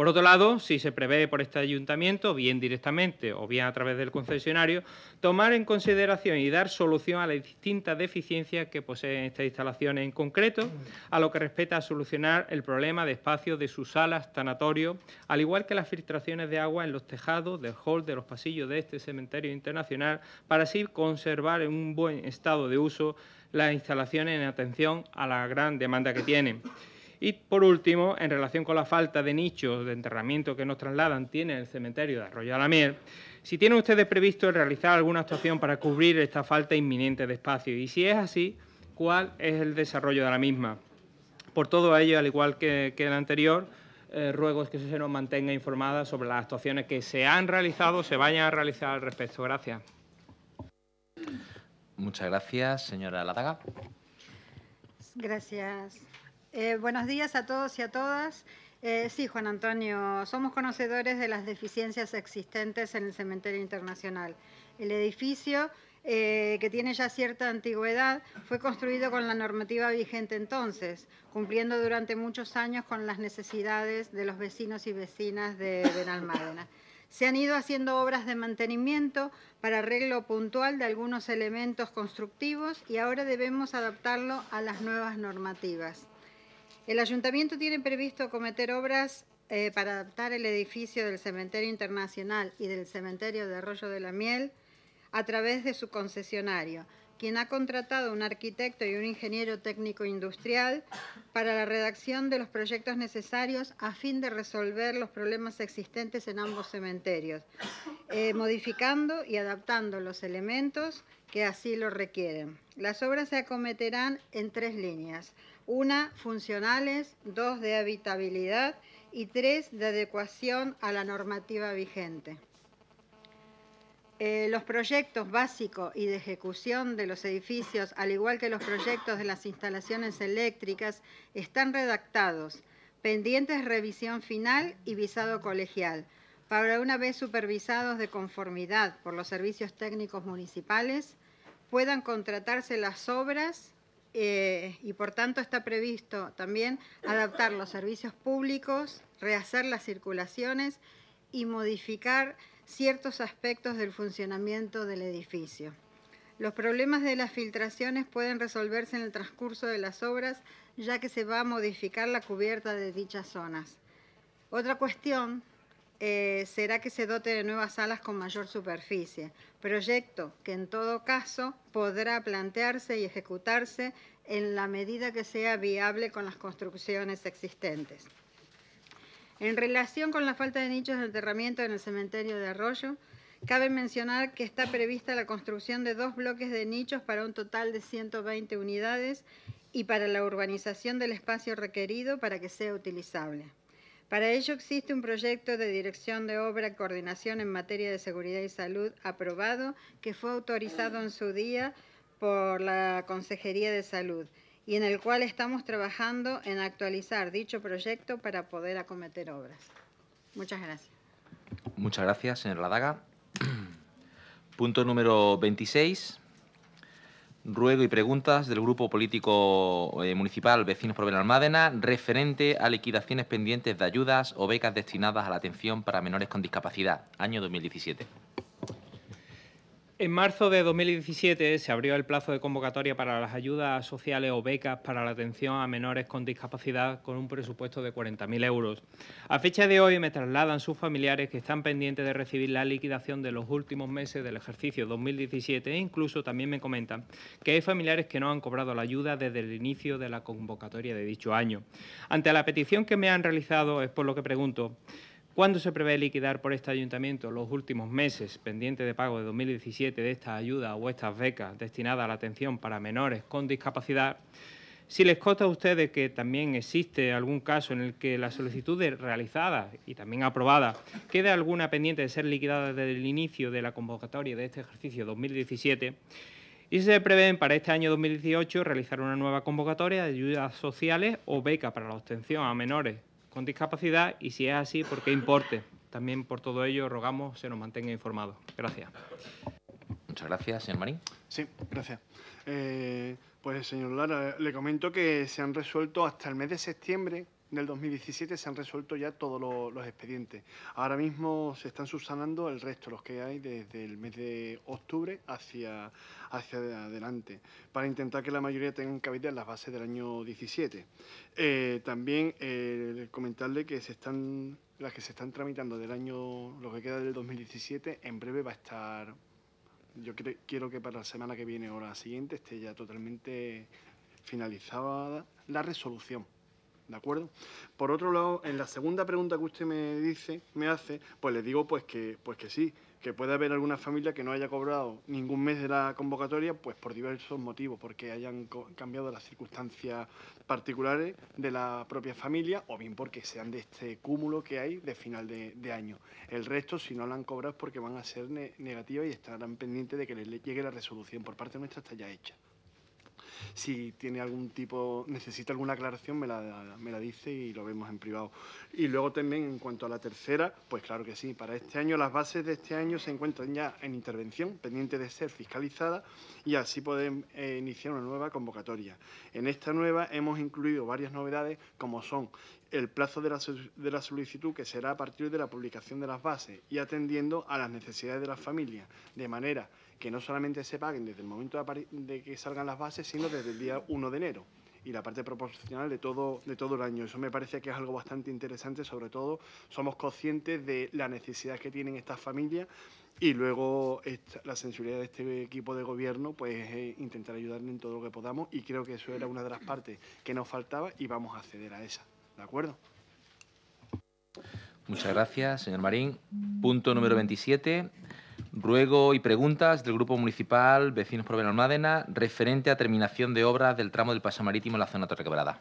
Por otro lado, si se prevé por este ayuntamiento, bien directamente o bien a través del concesionario, tomar en consideración y dar solución a las distintas deficiencias que poseen estas instalaciones en concreto, a lo que respecta a solucionar el problema de espacio de sus salas, tanatorios, al igual que las filtraciones de agua en los tejados del hall de los pasillos de este cementerio internacional, para así conservar en un buen estado de uso las instalaciones en atención a la gran demanda que tienen. Y por último, en relación con la falta de nichos de enterramiento que nos trasladan, tiene el cementerio de Arroyo de la Miel. Si tienen ustedes previsto realizar alguna actuación para cubrir esta falta inminente de espacio y si es así, ¿cuál es el desarrollo de la misma? Por todo ello, al igual que, el anterior, eh, ruego que se nos mantenga informada sobre las actuaciones que se han realizado o se vayan a realizar al respecto. Gracias.
Muchas gracias, señora Ladaga.
Gracias, eh, buenos días a todos y a todas. Eh, sí, Juan Antonio, somos conocedores de las deficiencias existentes en el Cementerio Internacional. El edificio, eh, que tiene ya cierta antigüedad, fue construido con la normativa vigente entonces, cumpliendo durante muchos años con las necesidades de los vecinos y vecinas de Benalmádena. Se han ido haciendo obras de mantenimiento para arreglo puntual de algunos elementos constructivos y ahora debemos adaptarlo a las nuevas normativas. El ayuntamiento tiene previsto cometer obras eh, para adaptar el edificio del Cementerio Internacional y del Cementerio de Arroyo de la Miel a través de su concesionario, quien ha contratado un arquitecto y un ingeniero técnico industrial para la redacción de los proyectos necesarios a fin de resolver los problemas existentes en ambos cementerios, eh, modificando y adaptando los elementos que así lo requieren. Las obras se acometerán en tres líneas una funcionales, dos de habitabilidad y tres de adecuación a la normativa vigente. Eh, los proyectos básicos y de ejecución de los edificios, al igual que los proyectos de las instalaciones eléctricas, están redactados, pendientes revisión final y visado colegial, para una vez supervisados de conformidad por los servicios técnicos municipales, puedan contratarse las obras eh, y por tanto está previsto también adaptar los servicios públicos, rehacer las circulaciones y modificar ciertos aspectos del funcionamiento del edificio. Los problemas de las filtraciones pueden resolverse en el transcurso de las obras, ya que se va a modificar la cubierta de dichas zonas. Otra cuestión eh, será que se dote de nuevas salas con mayor superficie, proyecto que en todo caso podrá plantearse y ejecutarse en la medida que sea viable con las construcciones existentes. En relación con la falta de nichos de enterramiento en el cementerio de Arroyo, cabe mencionar que está prevista la construcción de dos bloques de nichos para un total de 120 unidades y para la urbanización del espacio requerido para que sea utilizable. Para ello existe un proyecto de dirección de obra y coordinación en materia de seguridad y salud aprobado que fue autorizado en su día por la Consejería de Salud y en el cual estamos trabajando en actualizar dicho proyecto para poder acometer obras. Muchas gracias.
Muchas gracias, señor Ladaga. Punto número 26 ruego y preguntas del Grupo Político eh, Municipal Vecinos por Benalmádena referente a liquidaciones pendientes de ayudas o becas destinadas a la atención para menores con discapacidad, año 2017.
En marzo de 2017 se abrió el plazo de convocatoria para las ayudas sociales o becas para la atención a menores con discapacidad con un presupuesto de 40.000 euros. A fecha de hoy me trasladan sus familiares que están pendientes de recibir la liquidación de los últimos meses del ejercicio 2017 e incluso también me comentan que hay familiares que no han cobrado la ayuda desde el inicio de la convocatoria de dicho año. Ante la petición que me han realizado es por lo que pregunto ¿Cuándo se prevé liquidar por este ayuntamiento los últimos meses pendientes de pago de 2017 de esta ayuda o estas becas destinadas a la atención para menores con discapacidad? Si les consta a ustedes que también existe algún caso en el que la solicitud realizada y también aprobada queda alguna pendiente de ser liquidada desde el inicio de la convocatoria de este ejercicio 2017, y se prevén para este año 2018 realizar una nueva convocatoria de ayudas sociales o becas para la obtención a menores con discapacidad y si es así, por qué importe. También por todo ello rogamos se nos mantenga informado. Gracias. Muchas gracias, señor Marín.
Sí, gracias. Eh, pues, señor Lara, le comento que se han resuelto hasta el mes de septiembre en el 2017 se han resuelto ya todos los, expedientes. Ahora mismo se están subsanando el resto, los que hay desde el mes de octubre hacia, hacia adelante, para intentar que la mayoría tengan cabida en las bases del año 17. Eh, también eh, comentarle que se están las que se están tramitando del año, lo que queda del 2017, en breve va a estar, yo quiero que para la semana que viene o la siguiente esté ya totalmente finalizada la resolución. ¿De acuerdo? Por otro lado, en la segunda pregunta que usted me dice, me hace, pues le digo pues que, pues que sí, que puede haber alguna familia que no haya cobrado ningún mes de la convocatoria, pues por diversos motivos, porque hayan cambiado las circunstancias particulares de la propia familia o bien porque sean de este cúmulo que hay de final de, año. El resto, si no la han cobrado, es porque van a ser negativas y estarán pendientes de que les llegue la resolución. Por parte nuestra está ya hecha. Si tiene algún tipo, necesita alguna aclaración, me la, dice y lo vemos en privado. Y luego también, en cuanto a la tercera, pues claro que sí, para este año, las bases de este año se encuentran ya en intervención, pendiente de ser fiscalizada y así podemos eh, iniciar una nueva convocatoria. En esta nueva hemos incluido varias novedades como son el plazo de la, de la, solicitud que será a partir de la publicación de las bases y atendiendo a las necesidades de las familias, de manera que no solamente se paguen desde el momento de que salgan las bases, sino desde el día 1 de enero y la parte proporcional de todo, de todo el año. Eso me parece que es algo bastante interesante, sobre todo somos conscientes de la necesidad que tienen estas familias y luego la sensibilidad de este equipo de gobierno pues es eh, intentar ayudarle en todo lo que podamos y creo que eso era una de las partes que nos faltaba y vamos a acceder a esa. ¿De acuerdo?
Muchas gracias, señor Marín. Punto número 27 ruego y preguntas del Grupo Municipal Vecinos por Benalmádena referente a terminación de obras del tramo del paseo marítimo en la zona Torrequebrada.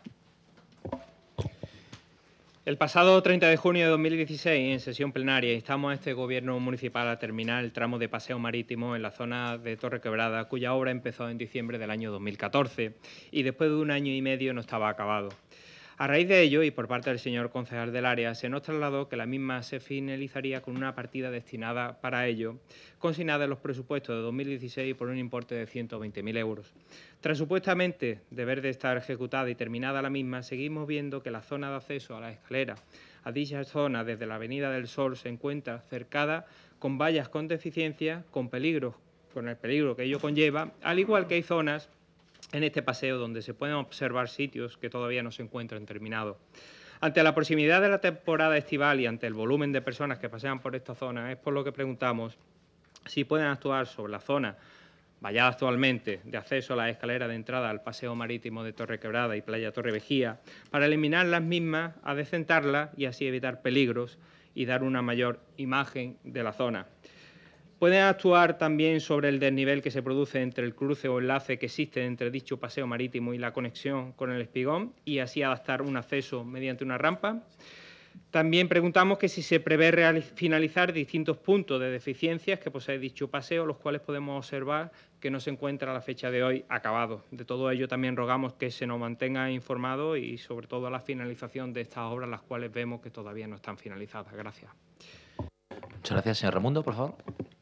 El pasado 30 de junio de 2016, en sesión plenaria, instamos a este Gobierno municipal a terminar el tramo de paseo marítimo en la zona de Torre Quebrada, cuya obra empezó en diciembre del año 2014 y después de un año y medio no estaba acabado. A raíz de ello, y por parte del señor concejal del área, se nos trasladó que la misma se finalizaría con una partida destinada para ello, consignada en los presupuestos de 2016 por un importe de 120.000 euros. Tras supuestamente deber de estar ejecutada y terminada la misma, seguimos viendo que la zona de acceso a la escalera a dicha zona desde la Avenida del Sol se encuentra cercada con vallas con deficiencia, con peligros, con el peligro que ello conlleva, al igual que hay zonas en este paseo donde se pueden observar sitios que todavía no se encuentran terminados. Ante la proximidad de la temporada estival y ante el volumen de personas que pasean por esta zona, es por lo que preguntamos si pueden actuar sobre la zona vallada actualmente de acceso a la escalera de entrada al paseo marítimo de Torre Quebrada y Playa Torre Vejía, para eliminar las mismas, adecentarlas y así evitar peligros y dar una mayor imagen de la zona. Pueden actuar también sobre el desnivel que se produce entre el cruce o enlace que existe entre dicho paseo marítimo y la conexión con el espigón y así adaptar un acceso mediante una rampa. También preguntamos que si se prevé finalizar distintos puntos de deficiencias que posee dicho paseo, los cuales podemos observar que no se encuentra a la fecha de hoy acabado. De todo ello también rogamos que se nos mantenga informado y sobre todo la finalización de estas obras, las cuales vemos que todavía no están finalizadas. Gracias.
Muchas gracias, señor Ramundo, por favor.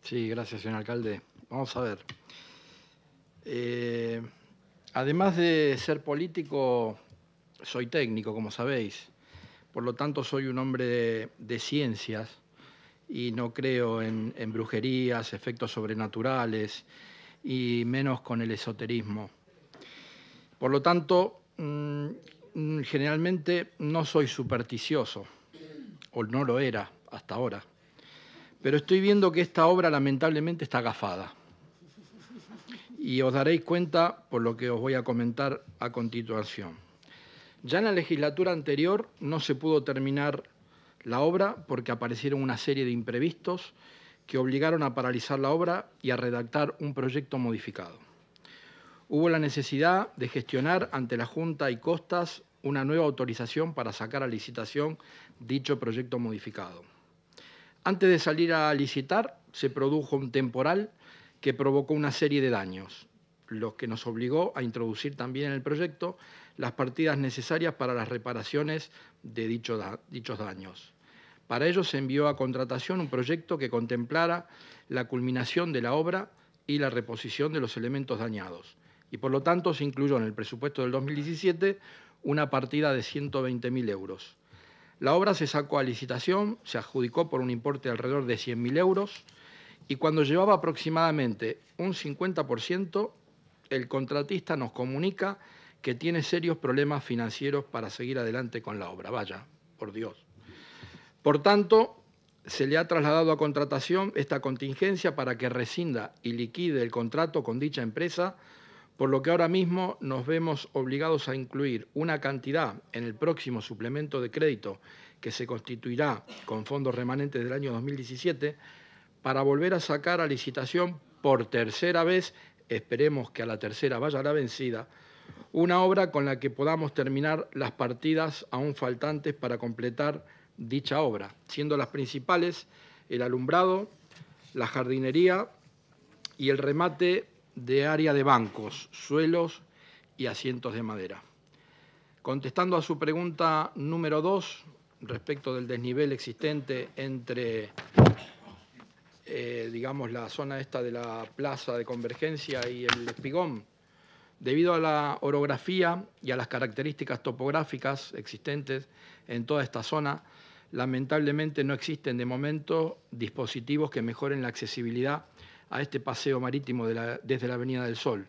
Sí, gracias, señor alcalde. Vamos a ver. Eh, además de ser político, soy técnico, como sabéis. Por lo tanto, soy un hombre de, ciencias y no creo en, brujerías, efectos sobrenaturales y menos con el esoterismo. Por lo tanto, mm, mm, generalmente no soy supersticioso, o no lo era hasta ahora. Pero estoy viendo que esta obra lamentablemente está agafada. Y os daréis cuenta por lo que os voy a comentar a continuación. Ya en la legislatura anterior no se pudo terminar la obra porque aparecieron una serie de imprevistos que obligaron a paralizar la obra y a redactar un proyecto modificado. Hubo la necesidad de gestionar ante la Junta y Costas una nueva autorización para sacar a licitación dicho proyecto modificado. Antes de salir a licitar, se produjo un temporal que provocó una serie de daños, los que nos obligó a introducir también en el proyecto las partidas necesarias para las reparaciones de dichos daños. Para ello se envió a contratación un proyecto que contemplara la culminación de la obra y la reposición de los elementos dañados. Y por lo tanto se incluyó en el presupuesto del 2017 una partida de 120.000 euros la obra se sacó a licitación, se adjudicó por un importe de alrededor de 100.000 euros y cuando llevaba aproximadamente un 50%, el contratista nos comunica que tiene serios problemas financieros para seguir adelante con la obra. Vaya, por Dios. Por tanto, se le ha trasladado a contratación esta contingencia para que rescinda y liquide el contrato con dicha empresa por lo que ahora mismo nos vemos obligados a incluir una cantidad en el próximo suplemento de crédito que se constituirá con fondos remanentes del año 2017 para volver a sacar a licitación por tercera vez, esperemos que a la tercera vaya la vencida, una obra con la que podamos terminar las partidas aún faltantes para completar dicha obra, siendo las principales el alumbrado, la jardinería y el remate de área de bancos, suelos y asientos de madera. Contestando a su pregunta número dos, respecto del desnivel existente entre, eh, digamos, la zona esta de la plaza de convergencia y el espigón, debido a la orografía y a las características topográficas existentes en toda esta zona, lamentablemente no existen de momento dispositivos que mejoren la accesibilidad a este paseo marítimo desde la Avenida del Sol.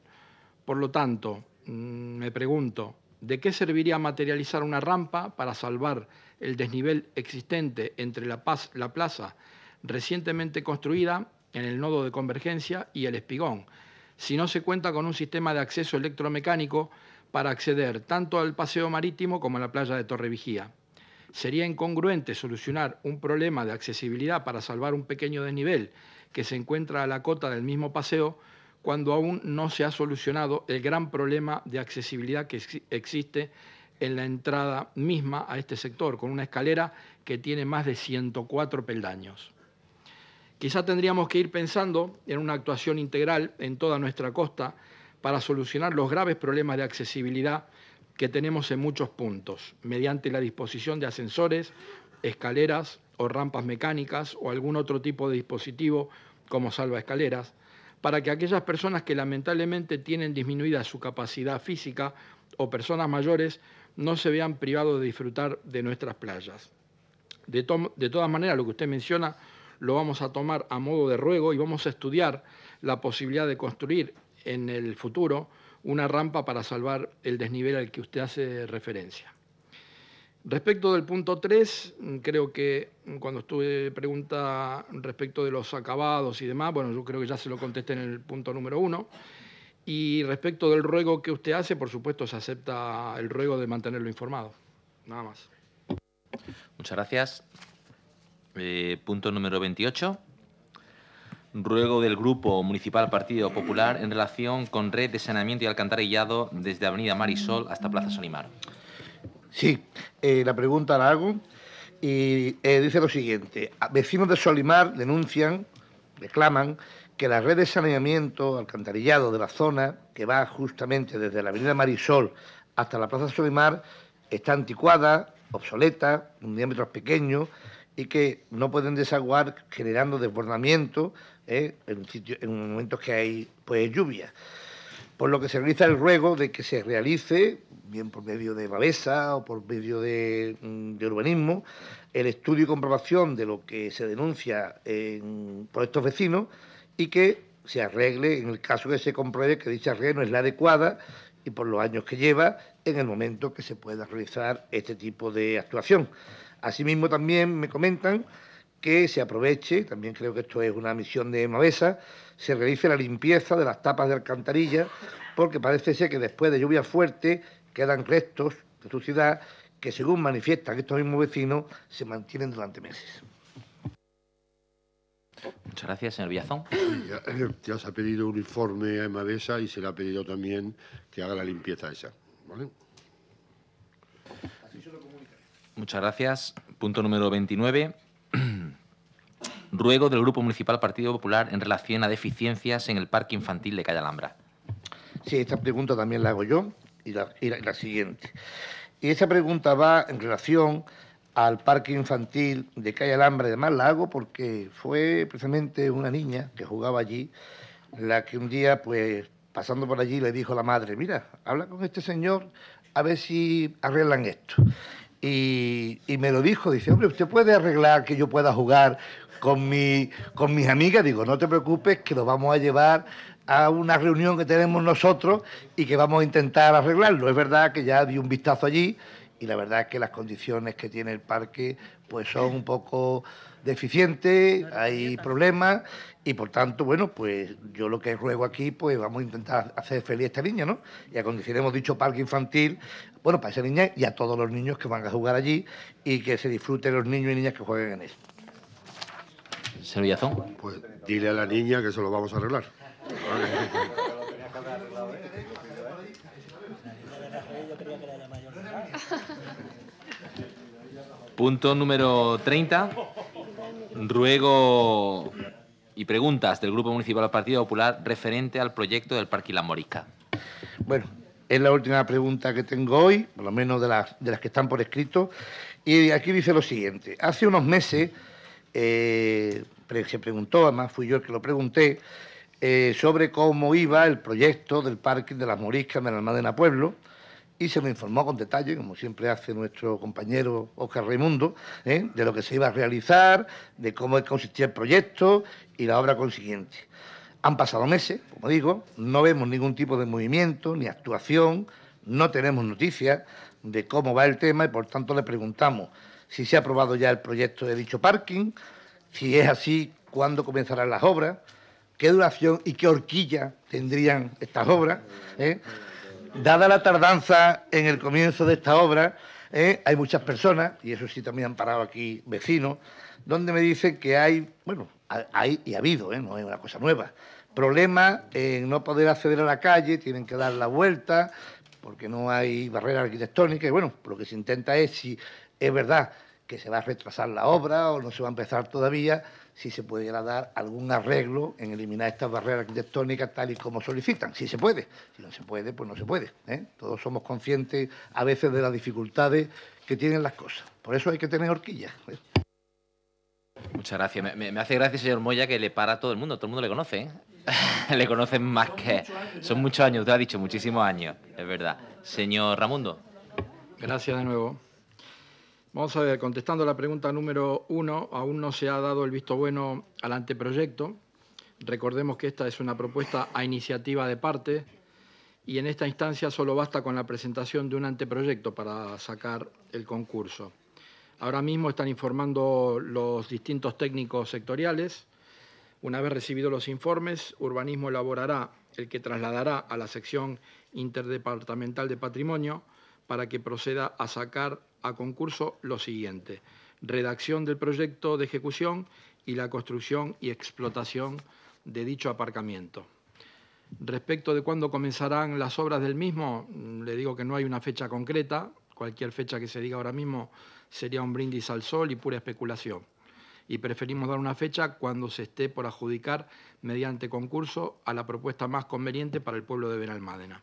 Por lo tanto, mm, me pregunto, ¿de qué serviría materializar una rampa para salvar el desnivel existente entre la, paz, la plaza recientemente construida en el nodo de convergencia y el espigón, si no se cuenta con un sistema de acceso electromecánico para acceder tanto al paseo marítimo como a la playa de Torrevigía? Sería incongruente solucionar un problema de accesibilidad para salvar un pequeño desnivel que se encuentra a la cota del mismo paseo, cuando aún no se ha solucionado el gran problema de accesibilidad que existe en la entrada misma a este sector, con una escalera que tiene más de 104 peldaños. Quizá tendríamos que ir pensando en una actuación integral en toda nuestra costa para solucionar los graves problemas de accesibilidad que tenemos en muchos puntos, mediante la disposición de ascensores, escaleras, o rampas mecánicas o algún otro tipo de dispositivo como escaleras, para que aquellas personas que lamentablemente tienen disminuida su capacidad física o personas mayores no se vean privados de disfrutar de nuestras playas. De, de todas maneras, lo que usted menciona lo vamos a tomar a modo de ruego y vamos a estudiar la posibilidad de construir en el futuro una rampa para salvar el desnivel al que usted hace referencia. Respecto del punto 3, creo que cuando estuve pregunta respecto de los acabados y demás, bueno, yo creo que ya se lo contesté en el punto número 1. Y respecto del ruego que usted hace, por supuesto, se acepta el ruego de mantenerlo informado. Nada más.
Muchas gracias. Eh, punto número 28. Ruego del Grupo Municipal Partido Popular en relación con red de saneamiento y alcantarillado desde Avenida Marisol hasta Plaza Solimar.
Sí, eh, la pregunta la hago y eh, dice lo siguiente. Vecinos de Solimar denuncian, reclaman que la red de saneamiento alcantarillado de la zona, que va justamente desde la avenida Marisol hasta la plaza Solimar, está anticuada, obsoleta, un diámetro pequeño y que no pueden desaguar generando desbordamiento eh, en, sitio, en momentos que hay pues, lluvia. Por lo que se realiza el ruego de que se realice bien por medio de Mavesa o por medio mm, de, urbanismo, el estudio y comprobación de lo que se denuncia por estos vecinos y que se arregle en el caso que se compruebe que dicha red no es la adecuada y por los años que lleva en el momento que se pueda realizar este tipo de actuación. Asimismo, también me comentan que se aproveche, también creo que esto es una misión de Mavesa, se realice la limpieza de las tapas de alcantarilla, porque parece ser que después de lluvia fuerte quedan restos de su ciudad que, según manifiestan estos mismos vecinos, se mantienen durante meses.
Muchas gracias, señor Villazón. Eh, ya, se ha pedido un informe a Emavesa y se le ha pedido también que haga la limpieza esa. ¿vale? Muchas gracias. Punto número 29.
Ruego del Grupo Municipal Partido Popular en relación a deficiencias en el Parque Infantil de Calle Alhambra.
Sí, esta pregunta también la hago yo y la, siguiente. Y esa pregunta va en relación al parque infantil de Calle Alhambra. de la hago porque fue precisamente una niña que jugaba allí la que un día, pues, pasando por allí, le dijo a la madre, mira, habla con este señor a ver si arreglan esto. Y, me lo dijo, dice, hombre, ¿usted puede arreglar que yo pueda jugar con, mi, con mis amigas? Digo, no te preocupes, que lo vamos a llevar a una reunión que tenemos nosotros y que vamos a intentar arreglarlo. Es verdad que ya di un vistazo allí y la verdad es que las condiciones que tiene el parque pues son un poco deficientes, hay problemas y por tanto, bueno, pues yo lo que ruego aquí, pues vamos a intentar hacer feliz a esta niña, ¿no? Y acondicionemos dicho parque infantil, bueno, para esa niña y a todos los niños que van a jugar allí y que se disfruten los niños y niñas que jueguen en él.
Servillazón. Pues dile a la niña que se lo vamos a arreglar.
Punto número 30. Ruego y preguntas del Grupo Municipal del Partido Popular referente al proyecto del Parque La
Bueno, es la última pregunta que tengo hoy, por lo menos de las, que están por escrito. Y aquí dice lo siguiente. Hace unos meses eh, se preguntó, además fui yo el que lo pregunté, eh, sobre cómo iba el proyecto del parking de las Moriscas en Almadena Pueblo y se me informó con detalle, como siempre hace nuestro compañero Oscar Raimundo, ¿eh? de lo que se iba a realizar, de cómo consistía el proyecto y la obra consiguiente. Han pasado meses, como digo, no vemos ningún tipo de movimiento ni actuación, no tenemos noticias de cómo va el tema y por tanto le preguntamos si se ha aprobado ya el proyecto de dicho parking, si es así, cuándo comenzarán las obras qué duración y qué horquilla tendrían estas obras. ¿eh? Dada la tardanza en el comienzo de esta obra, ¿eh? hay muchas personas, y eso sí también han parado aquí vecinos, donde me dicen que hay, bueno, hay y ha habido, ¿eh? no es una cosa nueva, ...problema en no poder acceder a la calle, tienen que dar la vuelta, porque no hay barrera arquitectónica, y bueno, lo que se intenta es, si es verdad que se va a retrasar la obra o no se va a empezar todavía, si se puede dar algún arreglo en eliminar estas barreras arquitectónicas tal y como solicitan, si se puede. Si no se puede, pues no se puede. ¿eh? Todos somos conscientes a veces de las dificultades que tienen las cosas. Por eso hay que tener horquillas. ¿eh?
Muchas gracias. Me, hace gracia, señor Moya, que le para todo el mundo. Todo el mundo le conoce. ¿eh? le conocen más que... Son muchos años, usted ha dicho muchísimos años, es verdad. Señor Ramundo.
Gracias de nuevo. Vamos a ver, contestando la pregunta número uno, aún no se ha dado el visto bueno al anteproyecto. Recordemos que esta es una propuesta a iniciativa de parte y en esta instancia solo basta con la presentación de un anteproyecto para sacar el concurso. Ahora mismo están informando los distintos técnicos sectoriales. Una vez recibidos los informes, Urbanismo elaborará el que trasladará a la sección interdepartamental de patrimonio para que proceda a sacar a concurso lo siguiente, redacción del proyecto de ejecución y la construcción y explotación de dicho aparcamiento. Respecto de cuándo comenzarán las obras del mismo, mm, le digo que no hay una fecha concreta, cualquier fecha que se diga ahora mismo sería un brindis al sol y pura especulación. Y preferimos dar una fecha cuando se esté por adjudicar mediante concurso a la propuesta más conveniente para el pueblo de Benalmádena.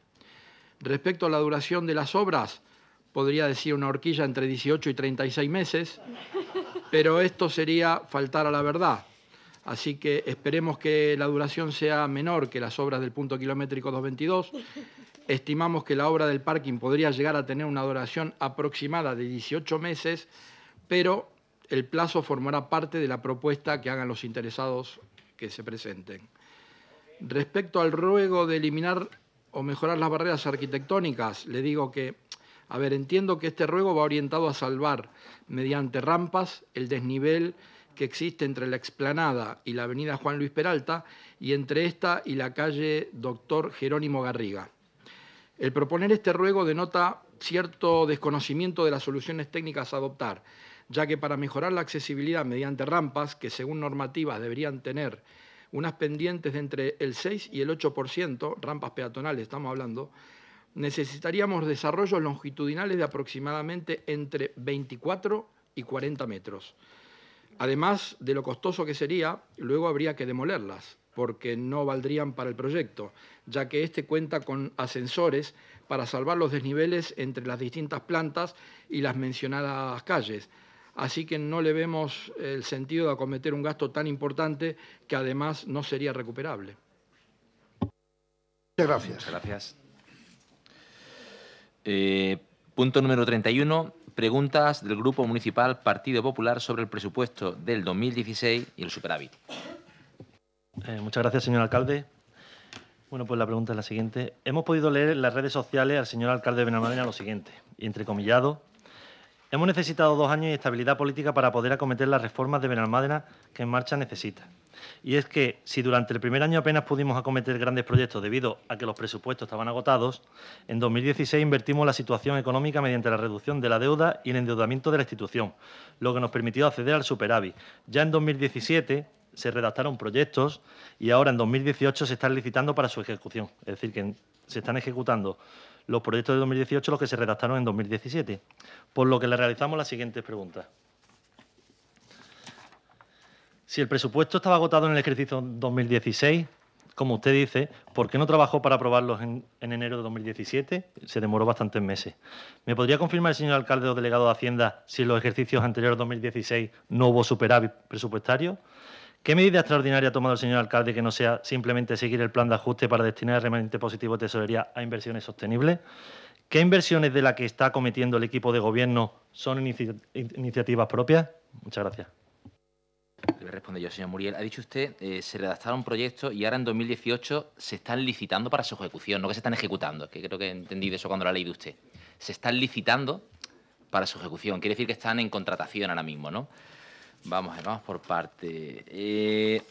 Respecto a la duración de las obras, podría decir una horquilla entre 18 y 36 meses, pero esto sería faltar a la verdad. Así que esperemos que la duración sea menor que las obras del punto kilométrico 222. Estimamos que la obra del parking podría llegar a tener una duración aproximada de 18 meses, pero el plazo formará parte de la propuesta que hagan los interesados que se presenten. Respecto al ruego de eliminar o mejorar las barreras arquitectónicas, le digo que a ver, entiendo que este ruego va orientado a salvar mediante rampas el desnivel que existe entre la explanada y la avenida Juan Luis Peralta y entre esta y la calle Doctor Jerónimo Garriga. El proponer este ruego denota cierto desconocimiento de las soluciones técnicas a adoptar, ya que para mejorar la accesibilidad mediante rampas, que según normativas deberían tener unas pendientes de entre el 6 y el 8%, rampas peatonales estamos hablando, necesitaríamos desarrollos longitudinales de aproximadamente entre 24 y 40 metros. Además de lo costoso que sería, luego habría que demolerlas, porque no valdrían para el proyecto, ya que este cuenta con ascensores para salvar los desniveles entre las distintas plantas y las mencionadas calles. Así que no le vemos el sentido de acometer un gasto tan importante que además no sería recuperable.
Muchas
gracias. gracias.
Eh, punto número 31. Preguntas del Grupo Municipal Partido Popular sobre el presupuesto del 2016
y el superávit. Eh, muchas gracias, señor alcalde. Bueno, pues la pregunta es la siguiente. Hemos podido leer en las redes sociales al señor alcalde de Benalmádena lo siguiente, entre entrecomillado. Hemos necesitado dos años de estabilidad política para poder acometer las reformas de Benalmádena que en marcha necesita. Y es que si durante el primer año apenas pudimos acometer grandes proyectos debido a que los presupuestos estaban agotados, en 2016 invertimos la situación económica mediante la reducción de la deuda y el endeudamiento de la institución, lo que nos permitió acceder al superávit. Ya en 2017 se redactaron proyectos y ahora en 2018 se están licitando para su ejecución. Es decir, que se están ejecutando los proyectos de 2018 los que se redactaron en 2017. Por lo que le realizamos las siguientes preguntas. Si el presupuesto estaba agotado en el ejercicio 2016, como usted dice, ¿por qué no trabajó para aprobarlos en, enero de 2017? Se demoró bastantes meses. ¿Me podría confirmar el señor alcalde o delegado de Hacienda si en los ejercicios anteriores 2016 no hubo superávit presupuestario? ¿Qué medida extraordinaria ha tomado el señor alcalde que no sea simplemente seguir el plan de ajuste para destinar el remanente positivo de tesorería a inversiones sostenibles? ¿Qué inversiones de las que está cometiendo el equipo de gobierno son iniciativas propias? Muchas gracias. Le responde
yo, señor Muriel. Ha dicho usted, eh, se redactaron proyectos y ahora en 2018 se están licitando para su ejecución, no que se están ejecutando, que creo que entendí entendido eso cuando la ley de usted. Se están licitando para su ejecución. Quiere decir que están en contratación ahora mismo, ¿no? Vamos, vamos por parte. Eh,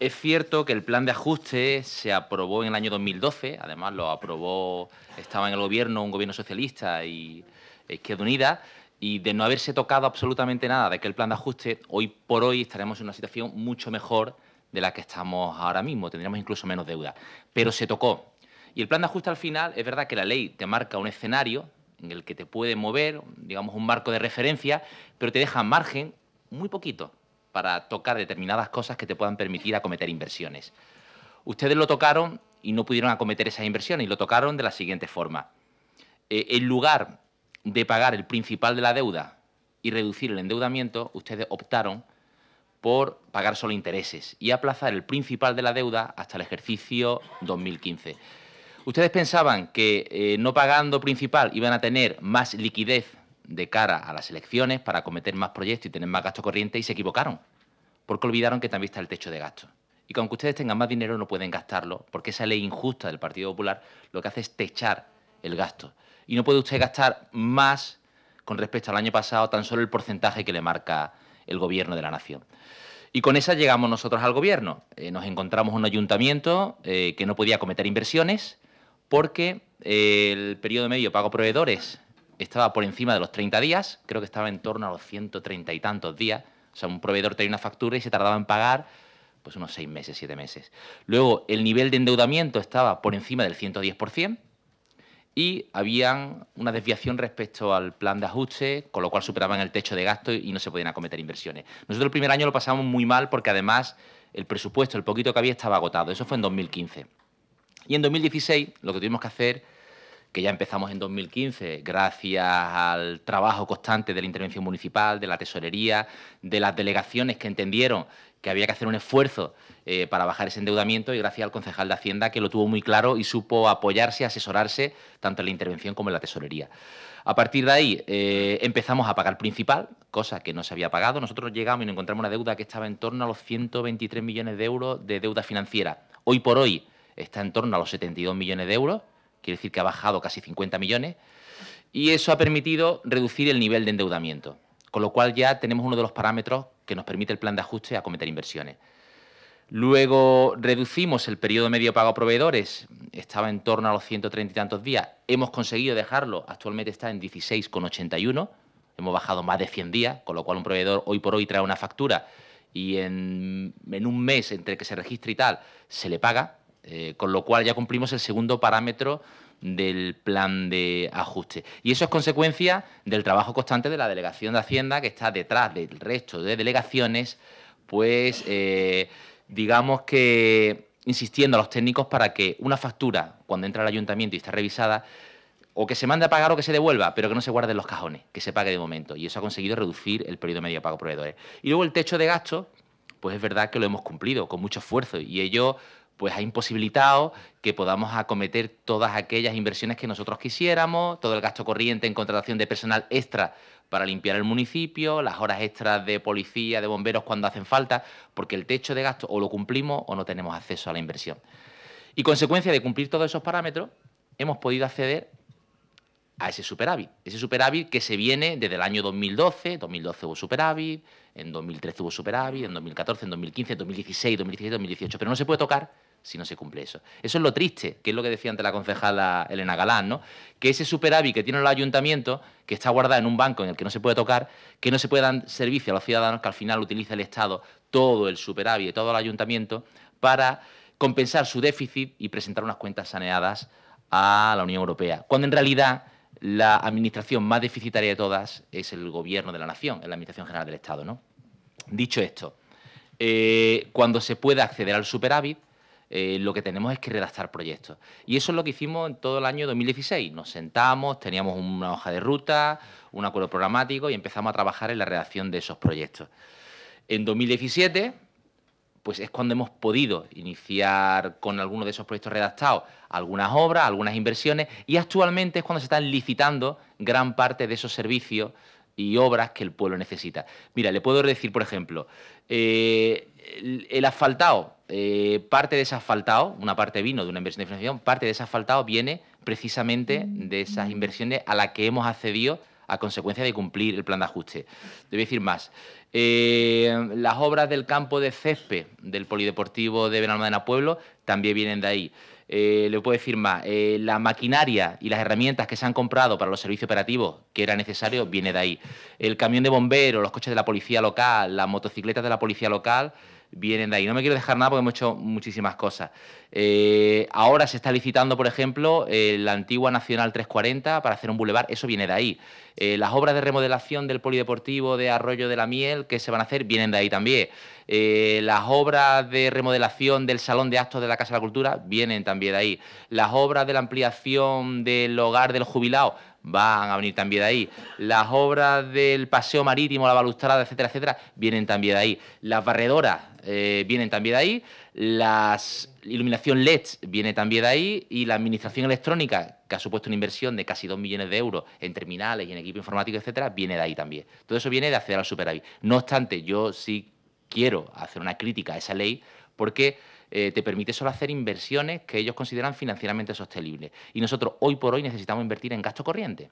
es cierto que el plan de ajuste se aprobó en el año 2012, además lo aprobó, estaba en el gobierno un gobierno socialista y Izquierda Unida, y de no haberse tocado absolutamente nada de aquel plan de ajuste, hoy por hoy estaremos en una situación mucho mejor de la que estamos ahora mismo, tendríamos incluso menos deuda. Pero se tocó. Y el plan de ajuste al final, es verdad que la ley te marca un escenario en el que te puede mover, digamos, un marco de referencia, pero te deja margen muy poquito para tocar determinadas cosas que te puedan permitir acometer inversiones. Ustedes lo tocaron y no pudieron acometer esas inversiones y lo tocaron de la siguiente forma. en eh, lugar de pagar el principal de la deuda y reducir el endeudamiento, ustedes optaron por pagar solo intereses y aplazar el principal de la deuda hasta el ejercicio 2015. Ustedes pensaban que eh, no pagando principal iban a tener más liquidez de cara a las elecciones para cometer más proyectos y tener más gasto corriente y se equivocaron, porque olvidaron que también está el techo de gasto. Y que aunque ustedes tengan más dinero no pueden gastarlo, porque esa ley injusta del Partido Popular lo que hace es techar el gasto y no puede usted gastar más con respecto al año pasado, tan solo el porcentaje que le marca el gobierno de la nación. Y con esa llegamos nosotros al gobierno. Eh, nos encontramos un ayuntamiento eh, que no podía cometer inversiones porque eh, el periodo medio pago proveedores estaba por encima de los 30 días, creo que estaba en torno a los 130 y tantos días. O sea, un proveedor tenía una factura y se tardaba en pagar pues unos seis meses, siete meses. Luego, el nivel de endeudamiento estaba por encima del 110%, y habían una desviación respecto al plan de ajuste, con lo cual superaban el techo de gasto y no se podían acometer inversiones. Nosotros el primer año lo pasamos muy mal porque además el presupuesto, el poquito que había, estaba agotado. Eso fue en 2015. Y en 2016 lo que tuvimos que hacer, que ya empezamos en 2015, gracias al trabajo constante de la intervención municipal, de la tesorería, de las delegaciones que entendieron que había que hacer un esfuerzo eh, para bajar ese endeudamiento y gracias al concejal de Hacienda que lo tuvo muy claro y supo apoyarse, asesorarse tanto en la intervención como en la tesorería. A partir de ahí eh, empezamos a pagar principal, cosa que no se había pagado. Nosotros llegamos y encontramos una deuda que estaba en torno a los 123 millones de euros de deuda financiera. Hoy por hoy está en torno a los 72 millones de euros, quiere decir que ha bajado casi 50 millones, y eso ha permitido reducir el nivel de endeudamiento. Con lo cual ya tenemos uno de los parámetros que nos permite el plan de ajuste a acometer inversiones. Luego reducimos el periodo medio pago a proveedores, estaba en torno a los 130 y tantos días, hemos conseguido dejarlo, actualmente está en 16,81, hemos bajado más de 100 días, con lo cual un proveedor hoy por hoy trae una factura y en, un mes entre que se registre y tal, se le paga, eh, con lo cual ya cumplimos el segundo parámetro del plan de ajuste. Y eso es consecuencia del trabajo constante de la Delegación de Hacienda, que está detrás del resto de delegaciones, pues eh, digamos que insistiendo a los técnicos para que una factura, cuando entra al ayuntamiento y está revisada, o que se mande a pagar o que se devuelva, pero que no se guarde en los cajones, que se pague de momento. Y eso ha conseguido reducir el periodo medio de pago proveedores. Y luego el techo de gasto pues es verdad que lo hemos cumplido con mucho esfuerzo. Y ello pues ha imposibilitado que podamos acometer todas aquellas inversiones que nosotros quisiéramos, todo el gasto corriente en contratación de personal extra para limpiar el municipio, las horas extras de policía, de bomberos cuando hacen falta, porque el techo de gasto o lo cumplimos o no tenemos acceso a la inversión. Y consecuencia de cumplir todos esos parámetros, hemos podido acceder a ese superávit, ese superávit que se viene desde el año 2012, 2012 hubo superávit, en 2013 hubo superávit, en 2014, en 2015, en 2016, 2017, 2018. Pero no se puede tocar si no se cumple eso. Eso es lo triste, que es lo que decía ante la concejala Elena Galán, ¿no? Que ese superávit que tiene el ayuntamiento, que está guardado en un banco en el que no se puede tocar, que no se puede dar servicio a los ciudadanos, que al final utiliza el Estado todo el superávit, todo el ayuntamiento, para compensar su déficit y presentar unas cuentas saneadas a la Unión Europea. Cuando en realidad la administración más deficitaria de todas es el gobierno de la nación, es la Administración General del Estado. ¿no? Dicho esto, eh, cuando se pueda acceder al superávit, eh, lo que tenemos es que redactar proyectos. Y eso es lo que hicimos en todo el año 2016. Nos sentamos, teníamos una hoja de ruta, un acuerdo programático y empezamos a trabajar en la redacción de esos proyectos. En 2017 pues es cuando hemos podido iniciar con alguno de esos proyectos redactados algunas obras, algunas inversiones, y actualmente es cuando se están licitando gran parte de esos servicios y obras que el pueblo necesita. Mira, le puedo decir, por ejemplo, eh, el, asfaltado, eh, parte de ese asfaltado, una parte vino de una inversión de financiación, parte de ese asfaltado viene precisamente mm. de esas inversiones a las que hemos accedido a consecuencia de cumplir el plan de ajuste. ...debo decir más. Eh, las obras del campo de césped del Polideportivo de Benalmádena Pueblo también vienen de ahí. Eh, le puedo decir más, eh, la maquinaria y las herramientas que se han comprado para los servicios operativos que era necesario viene de ahí. El camión de bomberos, los coches de la policía local, las motocicletas de la policía local, vienen de ahí. No me quiero dejar nada porque hemos hecho muchísimas cosas. Eh, ahora se está licitando, por ejemplo, eh, la antigua Nacional 340 para hacer un bulevar, eso viene de ahí. Eh, las obras de remodelación del polideportivo de Arroyo de la Miel que se van a hacer vienen de ahí también. las obras de remodelación del Salón de Actos de la Casa de la Cultura vienen también de ahí. Las obras de la ampliación del hogar del jubilado van a venir también de ahí. Las obras del paseo marítimo, la balustrada, etcétera, etcétera, vienen también de ahí. Las barredoras eh, vienen también de ahí, la iluminación LED viene también de ahí y la administración electrónica, que ha supuesto una inversión de casi dos millones de euros en terminales y en equipo informático, etcétera, viene de ahí también. Todo eso viene de acceder al superávit. No obstante, yo sí quiero hacer una crítica a esa ley porque eh, te permite solo hacer inversiones que ellos consideran financieramente sostenibles. Y nosotros hoy por hoy necesitamos invertir en gasto corriente,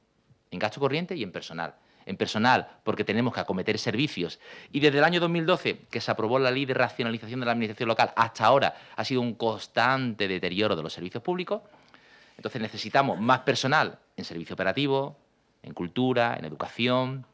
en gasto corriente y en personal en personal porque tenemos que acometer servicios. Y desde el año 2012, que se aprobó la ley de racionalización de la administración local, hasta ahora ha sido un constante deterioro de los servicios públicos. Entonces necesitamos más personal en servicio operativo, en cultura, en educación,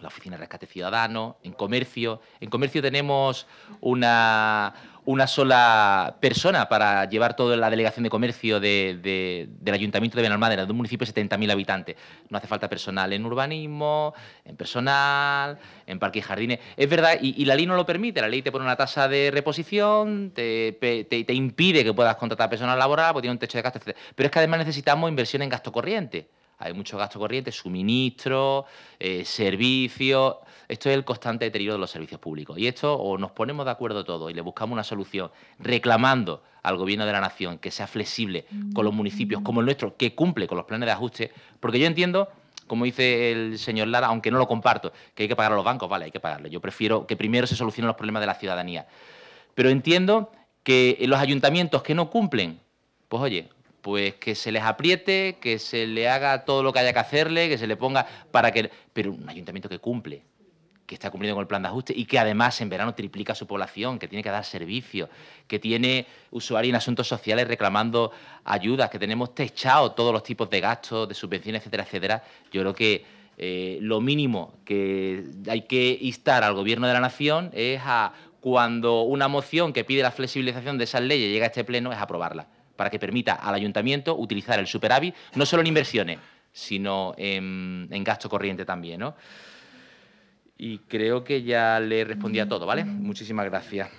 la Oficina de Rescate Ciudadano, en comercio. En comercio tenemos una, una sola persona para llevar toda la delegación de comercio del Ayuntamiento de Benalmádena, de un municipio de 70.000 habitantes. No hace falta personal en urbanismo, en personal, en parques y jardines. Es verdad, y, la ley no lo permite. La ley te pone una tasa de reposición, te, te, impide que puedas contratar personas laboral, porque tiene un techo de gasto, etc. Pero es que además necesitamos inversión en gasto corriente. Hay mucho gasto corriente, suministro, eh, servicios. Esto es el constante deterioro de los servicios públicos. Y esto o nos ponemos de acuerdo todos y le buscamos una solución reclamando al gobierno de la nación que sea flexible con los municipios mm. como el nuestro, que cumple con los planes de ajuste, porque yo entiendo como dice el señor Lara, aunque no lo comparto, que hay que pagar a los bancos, vale, hay que pagarle. Yo prefiero que primero se solucionen los problemas de la ciudadanía. Pero entiendo que los ayuntamientos que no cumplen, pues oye, pues que se les apriete, que se le haga todo lo que haya que hacerle, que se le ponga para que... Pero un ayuntamiento que cumple, que está cumpliendo con el plan de ajuste y que además en verano triplica su población, que tiene que dar servicio, que tiene usuarios en asuntos sociales reclamando ayudas, que tenemos techado todos los tipos de gastos, de subvenciones, etcétera, etcétera. Yo creo que eh, lo mínimo que hay que instar al Gobierno de la Nación es a cuando una moción que pide la flexibilización de esas leyes llega a este pleno es aprobarla para que permita al ayuntamiento utilizar el superávit no solo en inversiones, sino en, gasto corriente también. Y creo que ya le respondí a todo, ¿vale? Muchísimas gracias.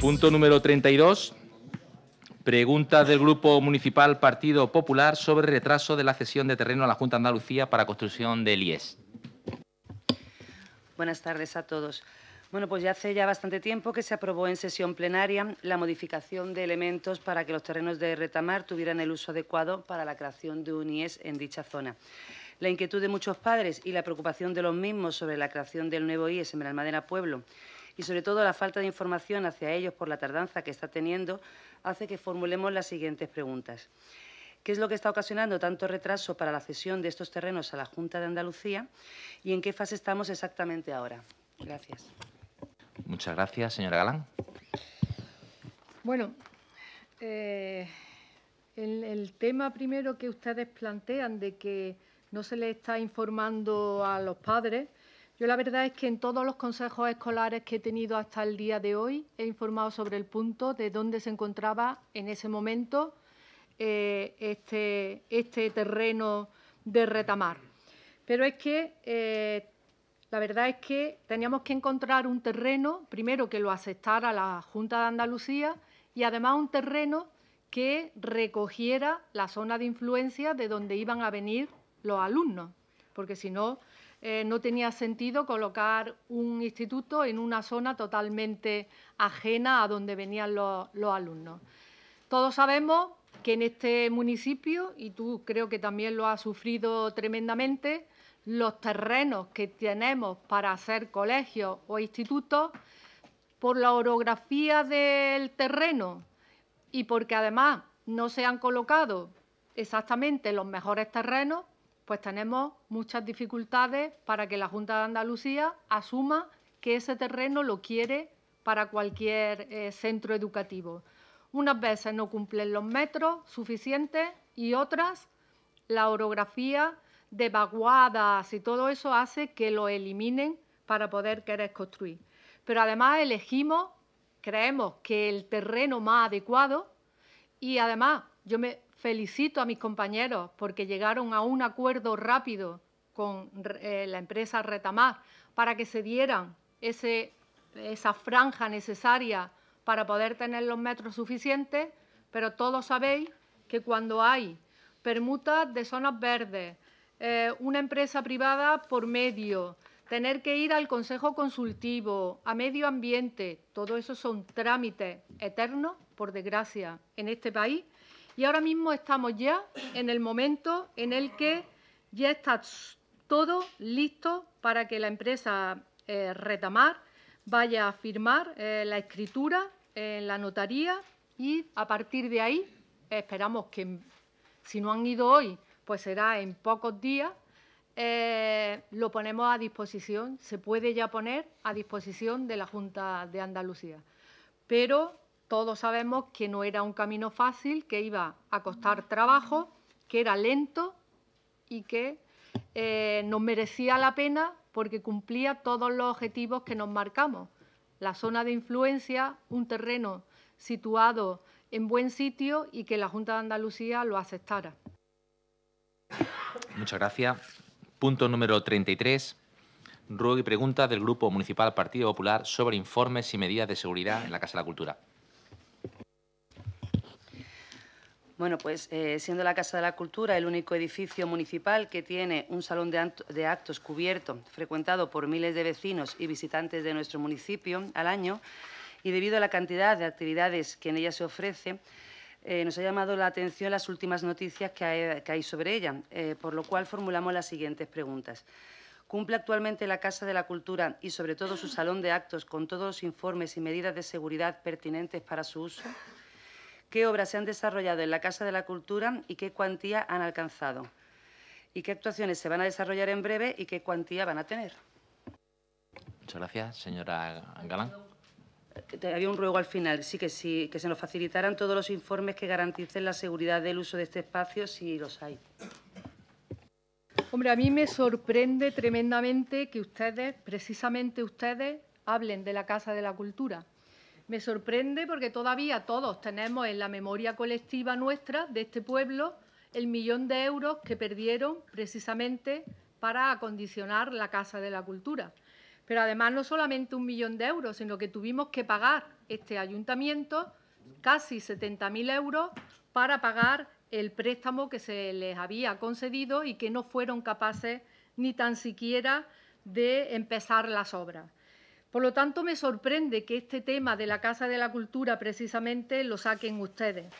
Punto número 32. Pregunta del Grupo Municipal Partido Popular sobre retraso de la cesión de terreno a la Junta de Andalucía para construcción del IES.
Buenas tardes a todos. Bueno, pues ya hace ya bastante tiempo que se aprobó en sesión plenaria la modificación de elementos para que los terrenos de retamar tuvieran el uso adecuado para la creación de un IES en dicha zona. La inquietud de muchos padres y la preocupación de los mismos sobre la creación del nuevo IES en Almadena Pueblo y sobre todo la falta de información hacia ellos por la tardanza que está teniendo hace que formulemos las siguientes preguntas. ¿Qué es lo que está ocasionando tanto retraso para la cesión de estos terrenos a la Junta de Andalucía y en qué fase estamos exactamente ahora? Gracias.
Muchas gracias, señora Galán.
Bueno, eh, el, el, tema primero que ustedes plantean de que no se les está informando a los padres, yo la verdad es que en todos los consejos escolares que he tenido hasta el día de hoy he informado sobre el punto de dónde se encontraba en ese momento eh, este, este, terreno de retamar. Pero es que eh, la verdad es que teníamos que encontrar un terreno, primero que lo aceptara la Junta de Andalucía y además un terreno que recogiera la zona de influencia de donde iban a venir los alumnos, porque si no eh, no tenía sentido colocar un instituto en una zona totalmente ajena a donde venían los, los alumnos. Todos sabemos que en este municipio, y tú creo que también lo has sufrido tremendamente, los terrenos que tenemos para hacer colegios o institutos, por la orografía del terreno y porque además no se han colocado exactamente los mejores terrenos, pues tenemos muchas dificultades para que la Junta de Andalucía asuma que ese terreno lo quiere para cualquier eh, centro educativo. Unas veces no cumplen los metros suficientes y otras la orografía de vaguadas y todo eso hace que lo eliminen para poder querer construir. Pero además elegimos, creemos que el terreno más adecuado y además yo me Felicito a mis compañeros porque llegaron a un acuerdo rápido con eh, la empresa Retamar para que se dieran ese, esa franja necesaria para poder tener los metros suficientes, pero todos sabéis que cuando hay permutas de zonas verdes, eh, una empresa privada por medio, tener que ir al Consejo Consultivo, a medio ambiente, todo eso son trámites eternos, por desgracia, en este país y ahora mismo estamos ya en el momento en el que ya está todo listo para que la empresa eh, Retamar vaya a firmar eh, la escritura en la notaría y a partir de ahí esperamos que, si no han ido hoy, pues será en pocos días, eh, lo ponemos a disposición, se puede ya poner a disposición de la Junta de Andalucía. Pero todos sabemos que no era un camino fácil, que iba a costar trabajo, que era lento y que eh, nos merecía la pena porque cumplía todos los objetivos que nos marcamos. La zona de influencia, un terreno situado en buen sitio y que la Junta de Andalucía lo aceptara.
Muchas gracias. Punto número 33. Ruego y pregunta del Grupo Municipal Partido Popular sobre informes y medidas de seguridad en la Casa de la Cultura.
Bueno, pues eh, siendo la Casa de la Cultura el único edificio municipal que tiene un salón de, actos cubierto, frecuentado por miles de vecinos y visitantes de nuestro municipio al año, y debido a la cantidad de actividades que en ella se ofrece, eh, nos ha llamado la atención las últimas noticias que hay, sobre ella, eh, por lo cual formulamos las siguientes preguntas. ¿Cumple actualmente la Casa de la Cultura y sobre todo su salón de actos con todos los informes y medidas de seguridad pertinentes para su uso? qué obras se han desarrollado en la Casa de la Cultura y qué cuantía han alcanzado, y qué actuaciones se van a desarrollar en breve y qué cuantía van a tener.
Muchas gracias, señora Galán.
Eh, había un ruego al final, sí que sí, que se nos facilitaran todos los informes que garanticen la seguridad del uso de este espacio, si los hay.
Hombre, a mí me sorprende tremendamente que ustedes, precisamente ustedes, hablen de la Casa de la Cultura. Me sorprende porque todavía todos tenemos en la memoria colectiva nuestra de este pueblo el millón de euros que perdieron precisamente para acondicionar la Casa de la Cultura. Pero además no solamente un millón de euros, sino que tuvimos que pagar este ayuntamiento casi 70.000 euros para pagar el préstamo que se les había concedido y que no fueron capaces ni tan siquiera de empezar las obras. Por lo tanto, me sorprende que este tema de la Casa de la Cultura precisamente lo saquen ustedes.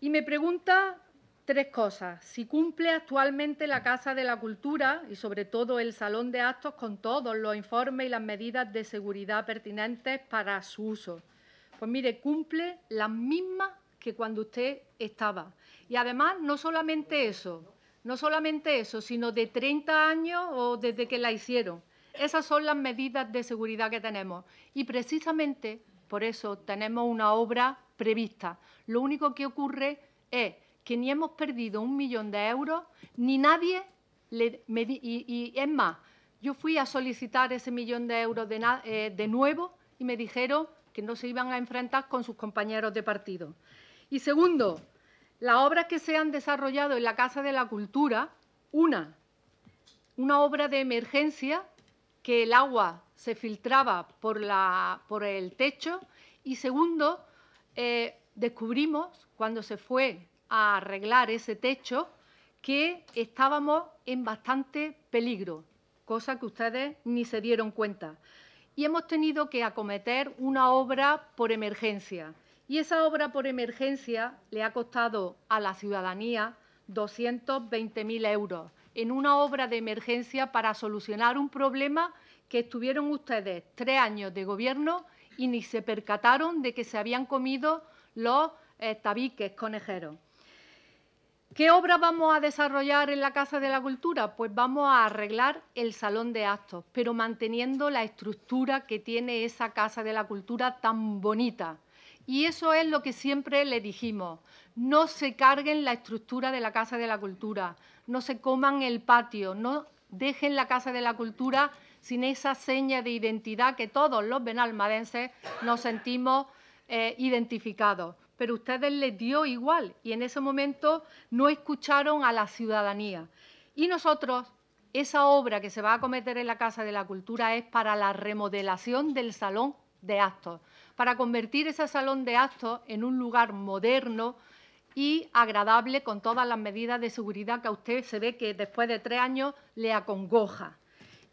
Y me pregunta tres cosas. Si cumple actualmente la Casa de la Cultura y sobre todo el Salón de Actos con todos los informes y las medidas de seguridad pertinentes para su uso. Pues mire, cumple las mismas que cuando usted estaba. Y además, no solamente eso, no solamente eso, sino de 30 años o desde que la hicieron. Esas son las medidas de seguridad que tenemos y precisamente por eso tenemos una obra prevista. Lo único que ocurre es que ni hemos perdido un millón de euros, ni nadie y, es más, yo fui a solicitar ese millón de euros de, eh, de nuevo y me dijeron que no se iban a enfrentar con sus compañeros de partido. Y segundo, las obras que se han desarrollado en la Casa de la Cultura, una, una obra de emergencia que el agua se filtraba por, el techo y segundo, eh, descubrimos cuando se fue a arreglar ese techo que estábamos en bastante peligro, cosa que ustedes ni se dieron cuenta. Y hemos tenido que acometer una obra por emergencia. Y esa obra por emergencia le ha costado a la ciudadanía 220.000 euros en una obra de emergencia para solucionar un problema que estuvieron ustedes tres años de gobierno y ni se percataron de que se habían comido los eh, tabiques conejeros. ¿Qué obra vamos a desarrollar en la Casa de la Cultura? Pues vamos a arreglar el salón de actos, pero manteniendo la estructura que tiene esa Casa de la Cultura tan bonita. Y eso es lo que siempre le dijimos, no se carguen la estructura de la Casa de la Cultura, no se coman el patio, no dejen la Casa de la Cultura sin esa seña de identidad que todos los benalmadenses nos sentimos eh, identificados. Pero ustedes les dio igual y en ese momento no escucharon a la ciudadanía. Y nosotros, esa obra que se va a cometer en la Casa de la Cultura es para la remodelación del salón de actos, para convertir ese salón de actos en un lugar moderno, y agradable con todas las medidas de seguridad que a usted se ve que después de tres años le acongoja.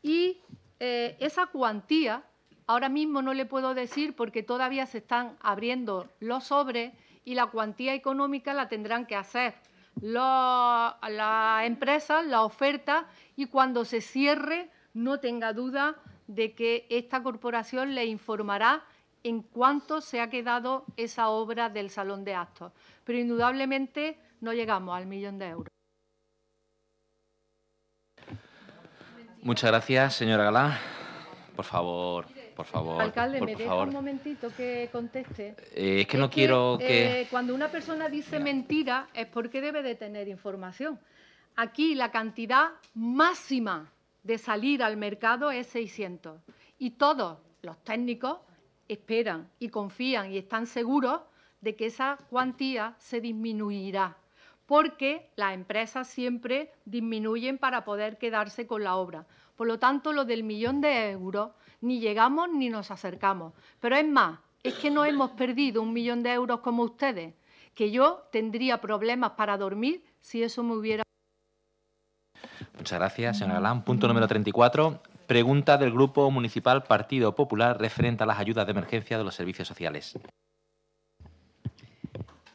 Y eh, esa cuantía ahora mismo no le puedo decir porque todavía se están abriendo los sobres y la cuantía económica la tendrán que hacer la empresa, la oferta y cuando se cierre no tenga duda de que esta corporación le informará en cuánto se ha quedado esa obra del Salón de Actos pero indudablemente no llegamos al millón de euros.
Muchas gracias, señora Galán. Por favor, por favor. Alcalde, me deja un
momentito que conteste.
Eh, es que no quiero eh,
que. cuando una persona dice mentira es porque debe de tener información. Aquí la cantidad máxima de salir al mercado es 600. Y todos los técnicos esperan y confían y están seguros de que esa cuantía se disminuirá, porque las empresas siempre disminuyen para poder quedarse con la obra. Por lo tanto, lo del millón de euros ni llegamos ni nos acercamos. Pero es más, es que no hemos perdido un millón de euros como ustedes, que yo tendría problemas para dormir si eso me hubiera...
Muchas gracias, señora Galán. Punto número 34. Pregunta del Grupo Municipal Partido Popular referente a las ayudas de emergencia de los servicios sociales.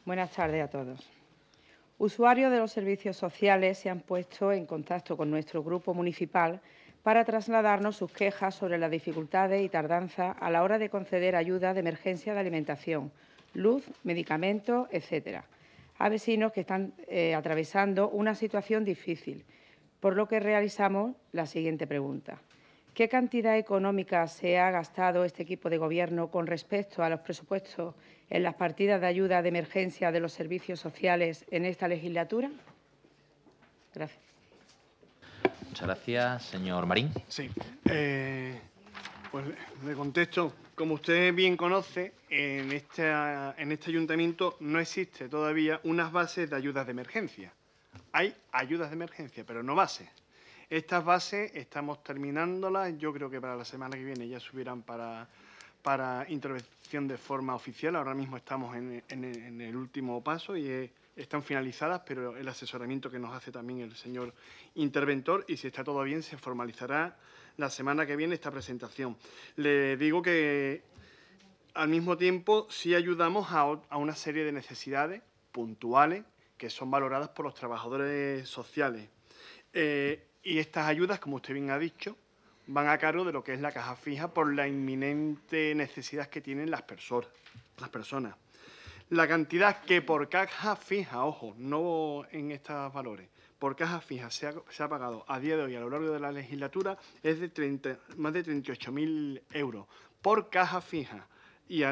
Buenas tardes a todos. Usuarios de los servicios sociales se han puesto en contacto con nuestro grupo municipal para trasladarnos sus quejas sobre las dificultades y tardanza a la hora de conceder ayuda de emergencia de alimentación, luz, medicamentos, etcétera, a vecinos que están eh, atravesando una situación difícil, por lo que realizamos la siguiente pregunta. ¿Qué cantidad económica se ha gastado este equipo de gobierno con respecto a los presupuestos en las partidas de ayuda de emergencia de los servicios sociales en esta legislatura? Gracias.
Muchas gracias, señor Marín.
Sí. Eh, pues le contesto. Como usted bien conoce, en, en este ayuntamiento no existe todavía unas bases de ayudas de emergencia. Hay ayudas de emergencia, pero no bases. Estas bases estamos terminándolas. Yo creo que para la semana que viene ya subirán para para intervención de forma oficial. Ahora mismo estamos en, el último paso y están finalizadas, pero el asesoramiento que nos hace también el señor interventor y si está todo bien se formalizará la semana que viene esta presentación. Le digo que al mismo tiempo sí ayudamos a, una serie de necesidades puntuales que son valoradas por los trabajadores sociales. Eh, y estas ayudas, como usted bien ha dicho, van a cargo de lo que es la caja fija por la inminente necesidad que tienen las personas. Las personas. La cantidad que por caja fija, ojo, no en estos valores, por caja fija se ha, pagado a día de hoy a lo largo de la legislatura es de 30, más de 38.000 euros por caja fija. Y, y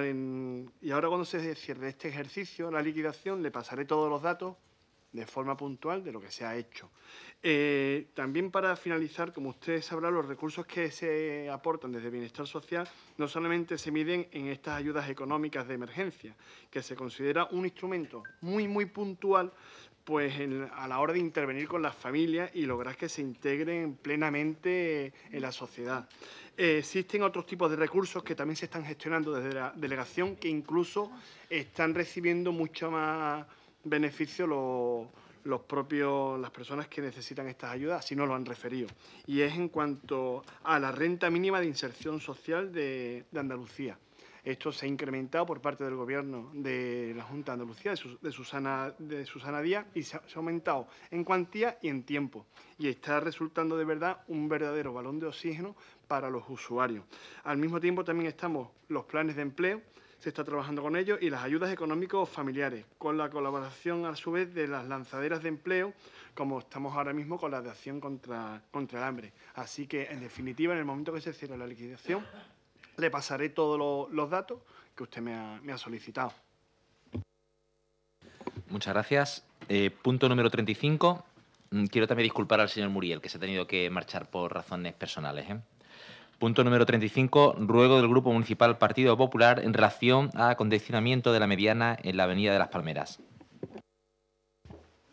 ahora cuando se cierre este ejercicio, la liquidación, le pasaré todos los datos de forma puntual de lo que se ha hecho. Eh, también para finalizar, como ustedes sabrán, los recursos que se aportan desde Bienestar Social no solamente se miden en estas ayudas económicas de emergencia, que se considera un instrumento muy, muy puntual pues a la hora de intervenir con las familias y lograr que se integren plenamente en la sociedad. existen otros tipos de recursos que también se están gestionando desde la delegación que incluso están recibiendo mucha más beneficio los, propios, las personas que necesitan estas ayudas, si no lo han referido. Y es en cuanto a la renta mínima de inserción social de, Andalucía. Esto se ha incrementado por parte del Gobierno de la Junta de Andalucía, de, Susana, de Susana Díaz, y se ha, aumentado en cuantía y en tiempo. Y está resultando de verdad un verdadero balón de oxígeno para los usuarios. Al mismo tiempo también estamos los planes de empleo, se está trabajando con ellos, y las ayudas económicas familiares, con la colaboración a su vez de las lanzaderas de empleo, como estamos ahora mismo con la de acción contra, contra el hambre. Así que, en definitiva, en el momento que se cierre la liquidación, le pasaré todos los datos que usted me ha, solicitado.
Muchas gracias. Eh, punto número 35. Mm, quiero también disculpar al señor Muriel, que se ha tenido que marchar por razones personales. ¿eh? Punto número 35. Ruego del Grupo Municipal Partido Popular en relación a acondicionamiento de la mediana en la Avenida de las Palmeras.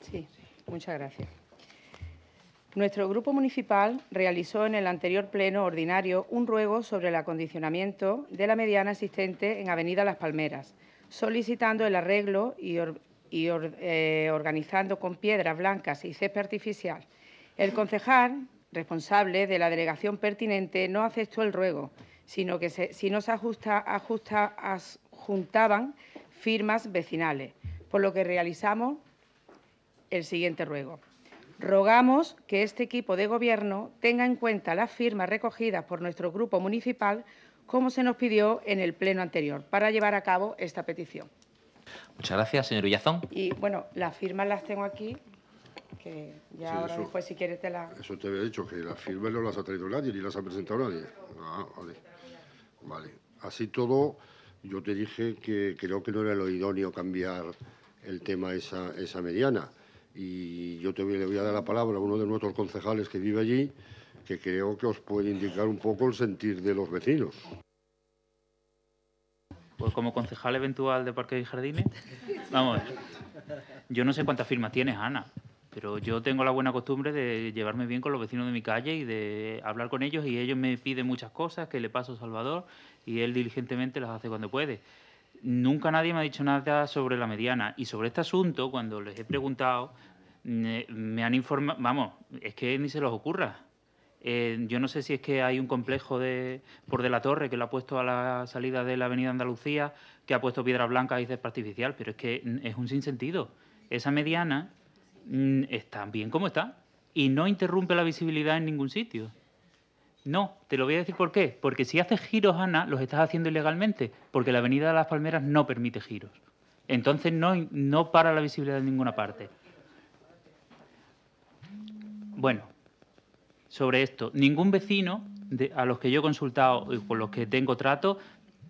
Sí, muchas gracias. Nuestro Grupo Municipal realizó en el anterior pleno ordinario un ruego sobre el acondicionamiento de la mediana existente en Avenida Las Palmeras, solicitando el arreglo y, eh, organizando con piedras blancas y césped artificial. El concejal responsable de la delegación pertinente no aceptó el ruego, sino que si no se ajusta, ajusta, firmas vecinales, por lo que realizamos el siguiente ruego. Rogamos que este equipo de Gobierno tenga en cuenta las firmas recogidas por nuestro grupo municipal, como se nos pidió en el pleno anterior, para llevar a cabo esta petición.
Muchas gracias, señor Villazón.
Y, bueno, las firmas las tengo aquí, ya eso, si quieres te
Eso te había dicho, que las firmas no las ha traído nadie, ni las ha presentado nadie. Ah, vale. Así todo, yo te dije que creo que no era lo idóneo cambiar el tema esa, mediana. Y yo te le voy a dar la palabra a uno de nuestros concejales que vive allí, que creo que os puede indicar un poco el sentir de los vecinos.
Pues como concejal eventual de Parque y Jardines, vamos Yo no sé cuántas firmas tienes, Ana. Pero yo tengo la buena costumbre de llevarme bien con los vecinos de mi calle y de hablar con ellos y ellos me piden muchas cosas que le paso a Salvador y él diligentemente las hace cuando puede. Nunca nadie me ha dicho nada sobre la mediana y sobre este asunto cuando les he preguntado me han informado, vamos, es que ni se los ocurra. Eh, yo no sé si es que hay un complejo de, por de la Torre que lo ha puesto a la salida de la Avenida Andalucía, que ha puesto piedra blanca y césped artificial, pero es que es un sinsentido. Esa mediana Mm, están bien como está y no interrumpe la visibilidad en ningún sitio. No, te lo voy a decir por qué. Porque si haces giros, Ana, los estás haciendo ilegalmente, porque la Avenida de las Palmeras no permite giros. Entonces no, no para la visibilidad en ninguna parte. Bueno, sobre esto, ningún vecino a los que yo he consultado y con los que tengo trato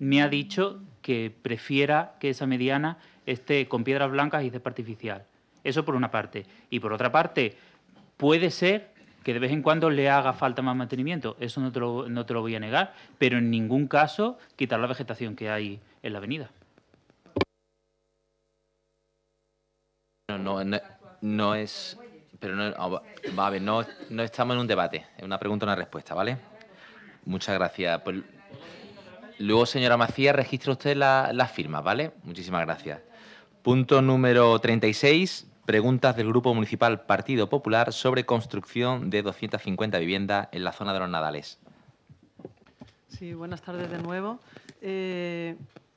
me ha dicho que prefiera que esa mediana esté con piedras blancas y cepa artificial. Eso por una parte. Y por otra parte, puede ser que de vez en cuando le haga falta más mantenimiento, eso no te lo, voy a negar, pero en ningún caso quitar la vegetación que hay en la avenida.
No, es. Pero ah, a no, estamos en un debate, es una pregunta, una respuesta, ¿vale? Muchas gracias. Pues, luego, señora Macías, registre usted las firmas, ¿vale? Muchísimas gracias. Punto número 36 preguntas del Grupo Municipal Partido Popular sobre construcción de 250 viviendas en la zona de los Nadales.
Sí, buenas tardes de nuevo. Eh,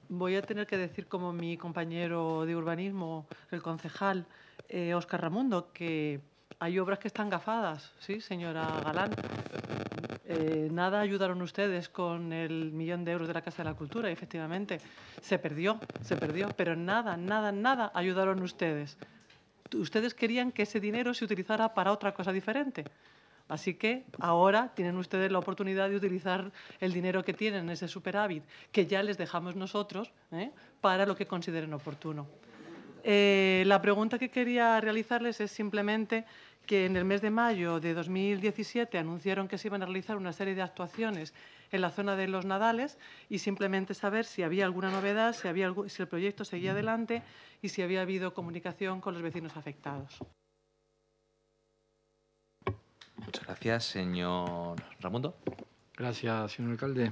voy a tener que decir como mi compañero de urbanismo, el concejal eh, Óscar Ramundo, que hay obras que están gafadas, sí, señora Galán. Eh, nada ayudaron ustedes con el millón de euros de la Casa de la Cultura, efectivamente. Se perdió, se perdió, pero nada, nada, nada ayudaron ustedes ustedes querían que ese dinero se utilizara para otra cosa diferente. Así que ahora tienen ustedes la oportunidad de utilizar el dinero que tienen, ese superávit, que ya les dejamos nosotros, ¿eh? para lo que consideren oportuno. Eh, la pregunta que quería realizarles es simplemente que en el mes de mayo de 2017 anunciaron que se iban a realizar una serie de actuaciones en la zona de los Nadales y simplemente saber si había alguna novedad, si, el proyecto seguía adelante y si había habido comunicación con los vecinos afectados.
Muchas gracias,
señor Ramundo. Gracias, señor alcalde.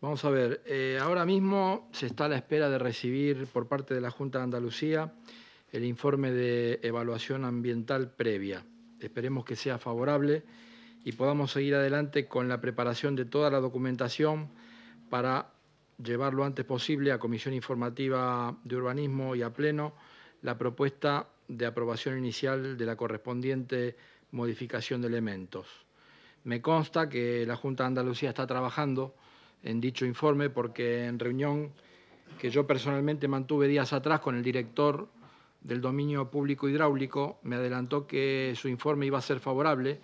Vamos a ver, eh, ahora mismo se está a la espera de recibir por parte de la Junta de Andalucía el informe de evaluación ambiental previa. Esperemos que sea favorable y podamos seguir adelante con la preparación de toda la documentación para llevar lo antes posible a Comisión Informativa de Urbanismo y a Pleno la propuesta de aprobación inicial de la correspondiente modificación de elementos. Me consta que la Junta de Andalucía está trabajando en dicho informe porque en reunión que yo personalmente mantuve días atrás con el director del dominio público hidráulico, me adelantó que su informe iba a ser favorable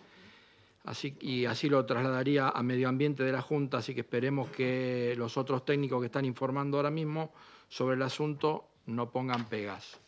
y así lo trasladaría a medio ambiente de la Junta, así que esperemos que los otros técnicos que están informando ahora mismo sobre el asunto no pongan pegas.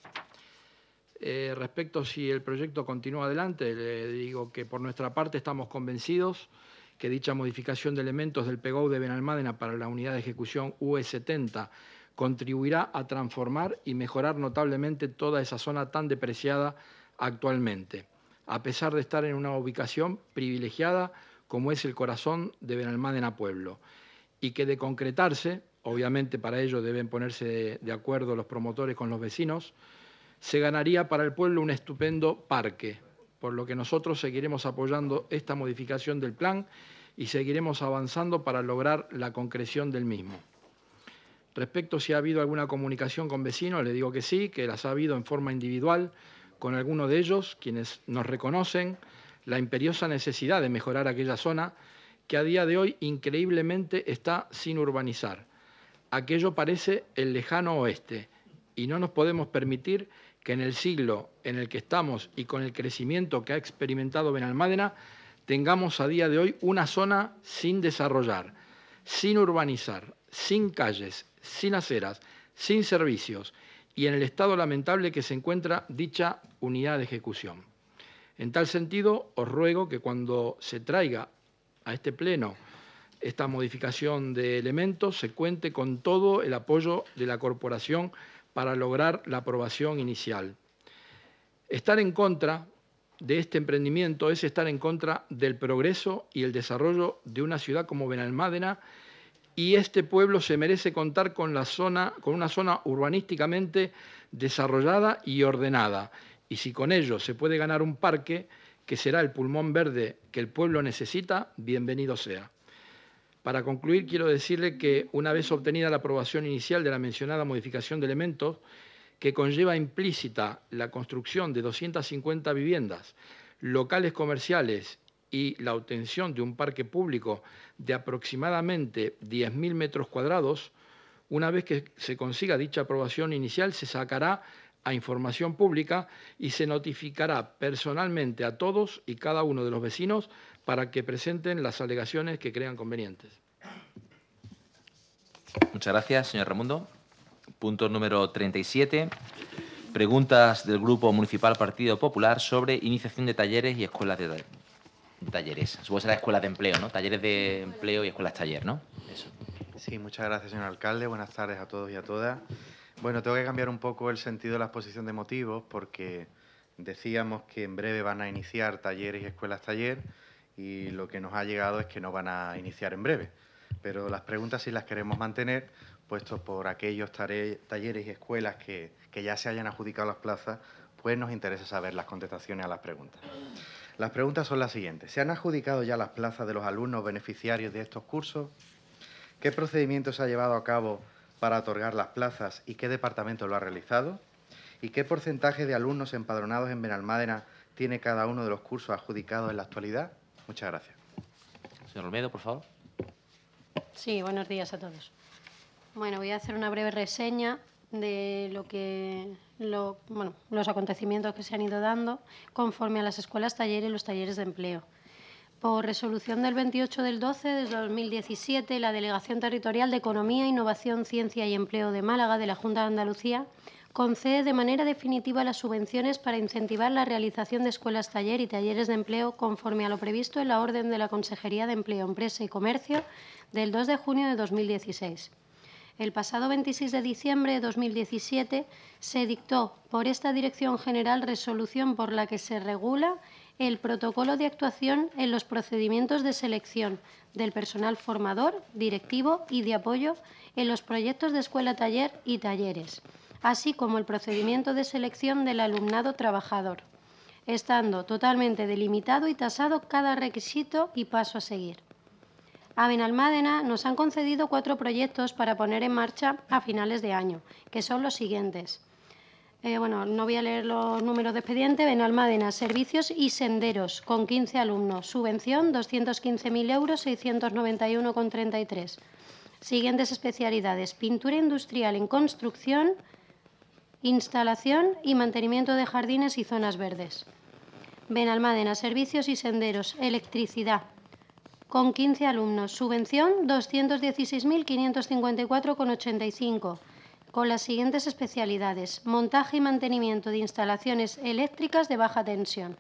Respecto eh, respecto si el proyecto continúa adelante, le digo que por nuestra parte estamos convencidos que dicha modificación de elementos del PGO de Benalmádena para la unidad de ejecución UE70 contribuirá a transformar y mejorar notablemente toda esa zona tan depreciada actualmente a pesar de estar en una ubicación privilegiada como es el corazón de Benalmádena Pueblo, y que de concretarse, obviamente para ello deben ponerse de acuerdo los promotores con los vecinos, se ganaría para el pueblo un estupendo parque, por lo que nosotros seguiremos apoyando esta modificación del plan y seguiremos avanzando para lograr la concreción del mismo. Respecto si ha habido alguna comunicación con vecinos, le digo que sí, que las ha habido en forma individual, con algunos de ellos, quienes nos reconocen la imperiosa necesidad de mejorar aquella zona que a día de hoy increíblemente está sin urbanizar. Aquello parece el lejano oeste y no nos podemos permitir que en el siglo en el que estamos y con el crecimiento que ha experimentado Benalmádena, tengamos a día de hoy una zona sin desarrollar, sin urbanizar, sin calles, sin aceras, sin servicios y en el estado lamentable que se encuentra dicha unidad de ejecución. En tal sentido, os ruego que cuando se traiga a este Pleno esta modificación de elementos, se cuente con todo el apoyo de la Corporación para lograr la aprobación inicial. Estar en contra de este emprendimiento es estar en contra del progreso y el desarrollo de una ciudad como Benalmádena, y este pueblo se merece contar con, una zona urbanísticamente desarrollada y ordenada. Y si con ello se puede ganar un parque, que será el pulmón verde que el pueblo necesita, bienvenido sea. Para concluir, quiero decirle que una vez obtenida la aprobación inicial de la mencionada modificación de elementos, que conlleva implícita la construcción de 250 viviendas, locales comerciales y la obtención de un parque público de aproximadamente 10.000 metros cuadrados, una vez que se consiga dicha aprobación inicial, se sacará a información pública y se notificará personalmente a todos y cada uno de los vecinos para que presenten las alegaciones que crean convenientes.
Muchas gracias, señor Ramundo. Punto número 37. Preguntas del Grupo Municipal Partido Popular sobre iniciación de talleres y escuelas de, edad talleres. Supongo que será escuelas de empleo, ¿no? Talleres de empleo y escuelas taller, ¿no?
Sí, muchas gracias, señor alcalde. Buenas tardes a todos y a todas. Bueno, tengo que cambiar un poco el sentido de la exposición de motivos porque decíamos que en breve van a iniciar talleres y escuelas taller y lo que nos ha llegado es que no van a iniciar en breve. Pero las preguntas si las queremos mantener, puesto por aquellos talleres y escuelas que, que ya se hayan adjudicado las plazas, pues nos interesa saber las contestaciones a las preguntas. Las preguntas son las siguientes. ¿Se han adjudicado ya las plazas de los alumnos beneficiarios de estos cursos? ¿Qué procedimiento se ha llevado a cabo para otorgar las plazas y qué departamento lo ha realizado? ¿Y qué porcentaje de alumnos empadronados en Benalmádena tiene cada uno de los cursos adjudicados en la actualidad? Muchas gracias.
Señor Olmedo, por favor.
Sí, buenos días a todos. Bueno, voy a hacer una breve reseña de lo que lo, bueno, los acontecimientos que se han ido dando conforme a las escuelas taller y los talleres de empleo. Por resolución del 28 del 12 de 2017, la Delegación Territorial de Economía, Innovación, Ciencia y Empleo de Málaga de la Junta de Andalucía concede de manera definitiva las subvenciones para incentivar la realización de escuelas taller y talleres de empleo conforme a lo previsto en la orden de la Consejería de Empleo, Empresa y Comercio del 2 de junio de 2016. El pasado 26 de diciembre de 2017 se dictó por esta Dirección General resolución por la que se regula el protocolo de actuación en los procedimientos de selección del personal formador, directivo y de apoyo en los proyectos de escuela-taller y talleres, así como el procedimiento de selección del alumnado trabajador, estando totalmente delimitado y tasado cada requisito y paso a seguir a Benalmádena nos han concedido cuatro proyectos para poner en marcha a finales de año, que son los siguientes. Eh, bueno, no voy a leer los números de expediente. Benalmádena, servicios y senderos, con 15 alumnos. Subvención, 215.000 euros, 691,33. Siguientes especialidades, pintura industrial en construcción, instalación y mantenimiento de jardines y zonas verdes. Benalmádena, servicios y senderos, electricidad, con 15 alumnos. Subvención 216.554,85 con las siguientes especialidades. Montaje y mantenimiento de instalaciones eléctricas de baja tensión.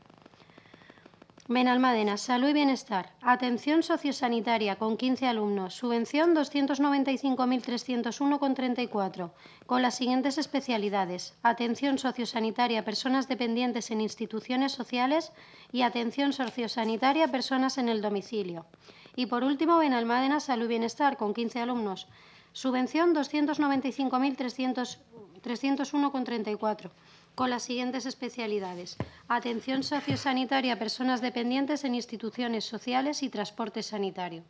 Benalmádena, salud y bienestar. Atención sociosanitaria con 15 alumnos. Subvención 295.301,34. Con las siguientes especialidades. Atención sociosanitaria personas dependientes en instituciones sociales y atención sociosanitaria personas en el domicilio. Y por último, Benalmádena, salud y bienestar con 15 alumnos. Subvención 295.301,34 con las siguientes especialidades. Atención sociosanitaria a personas dependientes en instituciones sociales y transporte sanitario.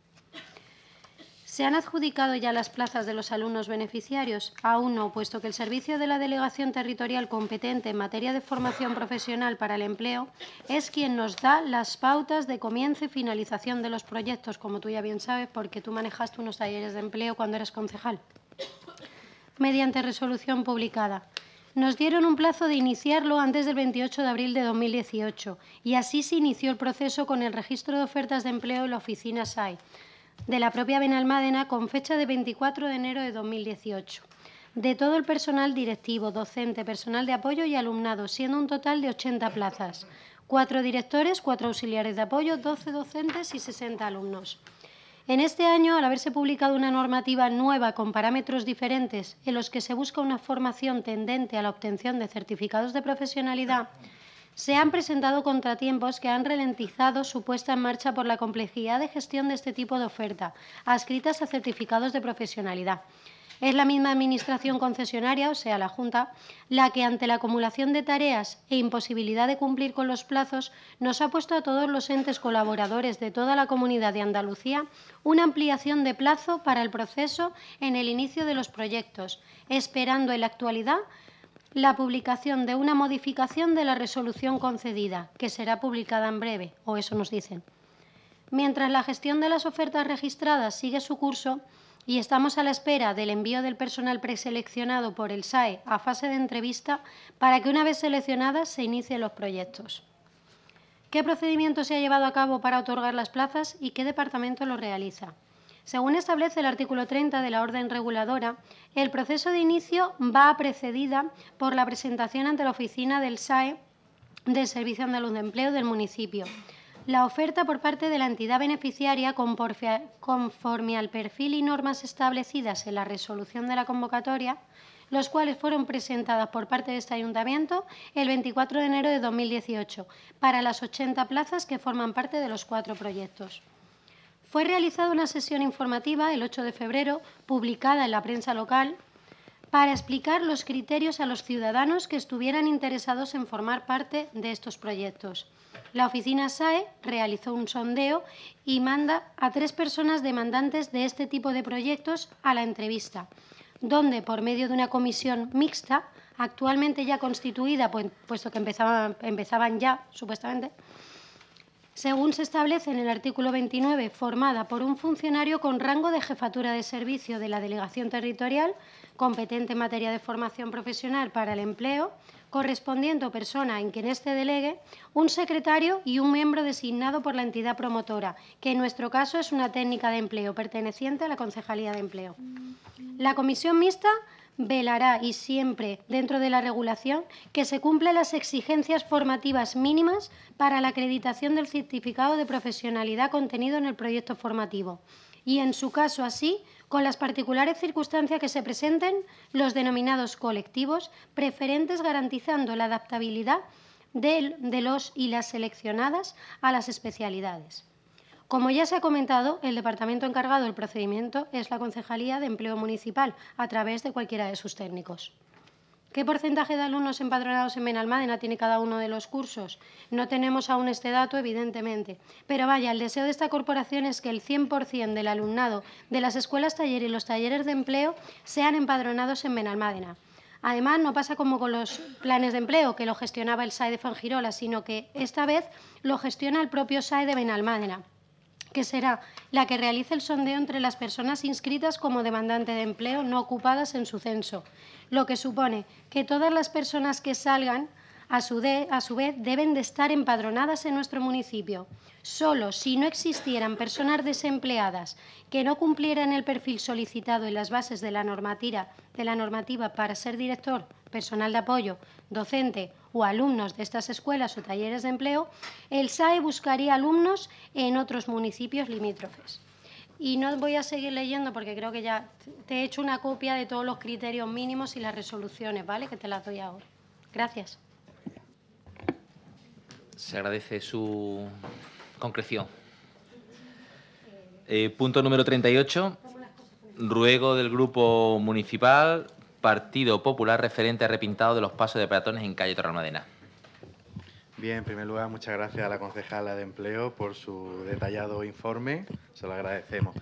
¿Se han adjudicado ya las plazas de los alumnos beneficiarios? Aún no, puesto que el servicio de la Delegación Territorial competente en materia de formación profesional para el empleo es quien nos da las pautas de comienzo y finalización de los proyectos, como tú ya bien sabes, porque tú manejaste unos talleres de empleo cuando eras concejal, mediante resolución publicada nos dieron un plazo de iniciarlo antes del 28 de abril de 2018 y así se inició el proceso con el registro de ofertas de empleo en la oficina SAI de la propia Benalmádena con fecha de 24 de enero de 2018 de todo el personal directivo, docente, personal de apoyo y alumnado, siendo un total de 80 plazas, cuatro directores, cuatro auxiliares de apoyo, 12 docentes y 60 alumnos. En este año, al haberse publicado una normativa nueva con parámetros diferentes en los que se busca una formación tendente a la obtención de certificados de profesionalidad, se han presentado contratiempos que han ralentizado su puesta en marcha por la complejidad de gestión de este tipo de oferta, adscritas a certificados de profesionalidad. Es la misma Administración concesionaria, o sea, la Junta, la que ante la acumulación de tareas e imposibilidad de cumplir con los plazos nos ha puesto a todos los entes colaboradores de toda la comunidad de Andalucía una ampliación de plazo para el proceso en el inicio de los proyectos, esperando en la actualidad la publicación de una modificación de la resolución concedida, que será publicada en breve, o eso nos dicen. Mientras la gestión de las ofertas registradas sigue su curso, y estamos a la espera del envío del personal preseleccionado por el SAE a fase de entrevista para que una vez seleccionadas se inicien los proyectos. ¿Qué procedimiento se ha llevado a cabo para otorgar las plazas y qué departamento lo realiza? Según establece el artículo 30 de la Orden Reguladora, el proceso de inicio va precedida por la presentación ante la oficina del SAE del Servicio Andaluz de Empleo del municipio la oferta por parte de la entidad beneficiaria conforme al perfil y normas establecidas en la resolución de la convocatoria, los cuales fueron presentadas por parte de este ayuntamiento el 24 de enero de 2018 para las 80 plazas que forman parte de los cuatro proyectos. Fue realizada una sesión informativa el 8 de febrero, publicada en la prensa local, para explicar los criterios a los ciudadanos que estuvieran interesados en formar parte de estos proyectos la oficina SAE realizó un sondeo y manda a tres personas demandantes de este tipo de proyectos a la entrevista, donde por medio de una comisión mixta, actualmente ya constituida, pues, puesto que empezaban, empezaban ya, supuestamente, según se establece en el artículo 29, formada por un funcionario con rango de jefatura de servicio de la Delegación Territorial, competente en materia de formación profesional para el empleo, correspondiendo persona en quien éste delegue, un secretario y un miembro designado por la entidad promotora, que en nuestro caso es una técnica de empleo perteneciente a la Concejalía de Empleo. La comisión mixta velará y siempre, dentro de la regulación, que se cumplan las exigencias formativas mínimas para la acreditación del certificado de profesionalidad contenido en el proyecto formativo y, en su caso así, con las particulares circunstancias que se presenten los denominados colectivos preferentes garantizando la adaptabilidad de, los y las seleccionadas a las especialidades. Como ya se ha comentado, el departamento encargado del procedimiento es la Concejalía de Empleo Municipal, a través de cualquiera de sus técnicos. ¿Qué porcentaje de alumnos empadronados en Benalmádena tiene cada uno de los cursos? No tenemos aún este dato, evidentemente. Pero vaya, el deseo de esta corporación es que el 100% del alumnado de las escuelas taller y los talleres de empleo sean empadronados en Benalmádena. Además, no pasa como con los planes de empleo, que lo gestionaba el SAE de Fangirola, sino que esta vez lo gestiona el propio SAE de Benalmádena que será la que realice el sondeo entre las personas inscritas como demandante de empleo no ocupadas en su censo lo que supone que todas las personas que salgan a su, a su, vez, deben de estar empadronadas en nuestro municipio. Solo si no existieran personas desempleadas que no cumplieran el perfil solicitado en las bases de la normativa, de la normativa para ser director, personal de apoyo, docente o alumnos de estas escuelas o talleres de empleo, el SAE buscaría alumnos en otros municipios limítrofes. Y no voy a seguir leyendo porque creo que ya te he hecho una copia de todos los criterios mínimos y las resoluciones, ¿vale? Que te las doy ahora. Gracias.
Se agradece su concreción. Eh, punto número 38. Ruego del Grupo Municipal Partido Popular referente a repintado de los pasos de peatones en calle Madena.
Bien, en primer lugar, muchas gracias a la concejala de empleo por su detallado informe. Se lo agradecemos.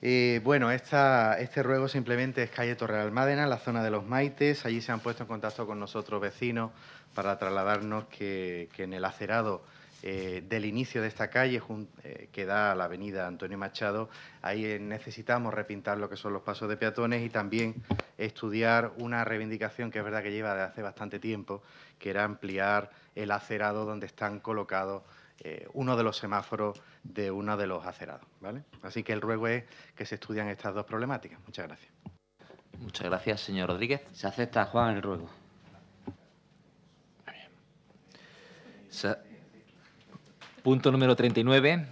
Eh, bueno, este ruego simplemente es calle Torrealmádena, la zona de los Maites. Allí se han puesto en contacto con nosotros vecinos para trasladarnos que en el acerado eh, del inicio de esta calle eh, que da a la avenida Antonio Machado. Ahí eh, necesitamos repintar lo que son los pasos de peatones y también estudiar una reivindicación que es verdad que lleva de hace bastante tiempo, que era ampliar el acerado donde están colocados uno de los semáforos de uno de los acerados. ¿vale? Así que el ruego es que se estudian estas dos problemáticas. Muchas gracias.
Muchas gracias, señor Rodríguez. Se acepta, Juan, el ruego. Se Punto número 39.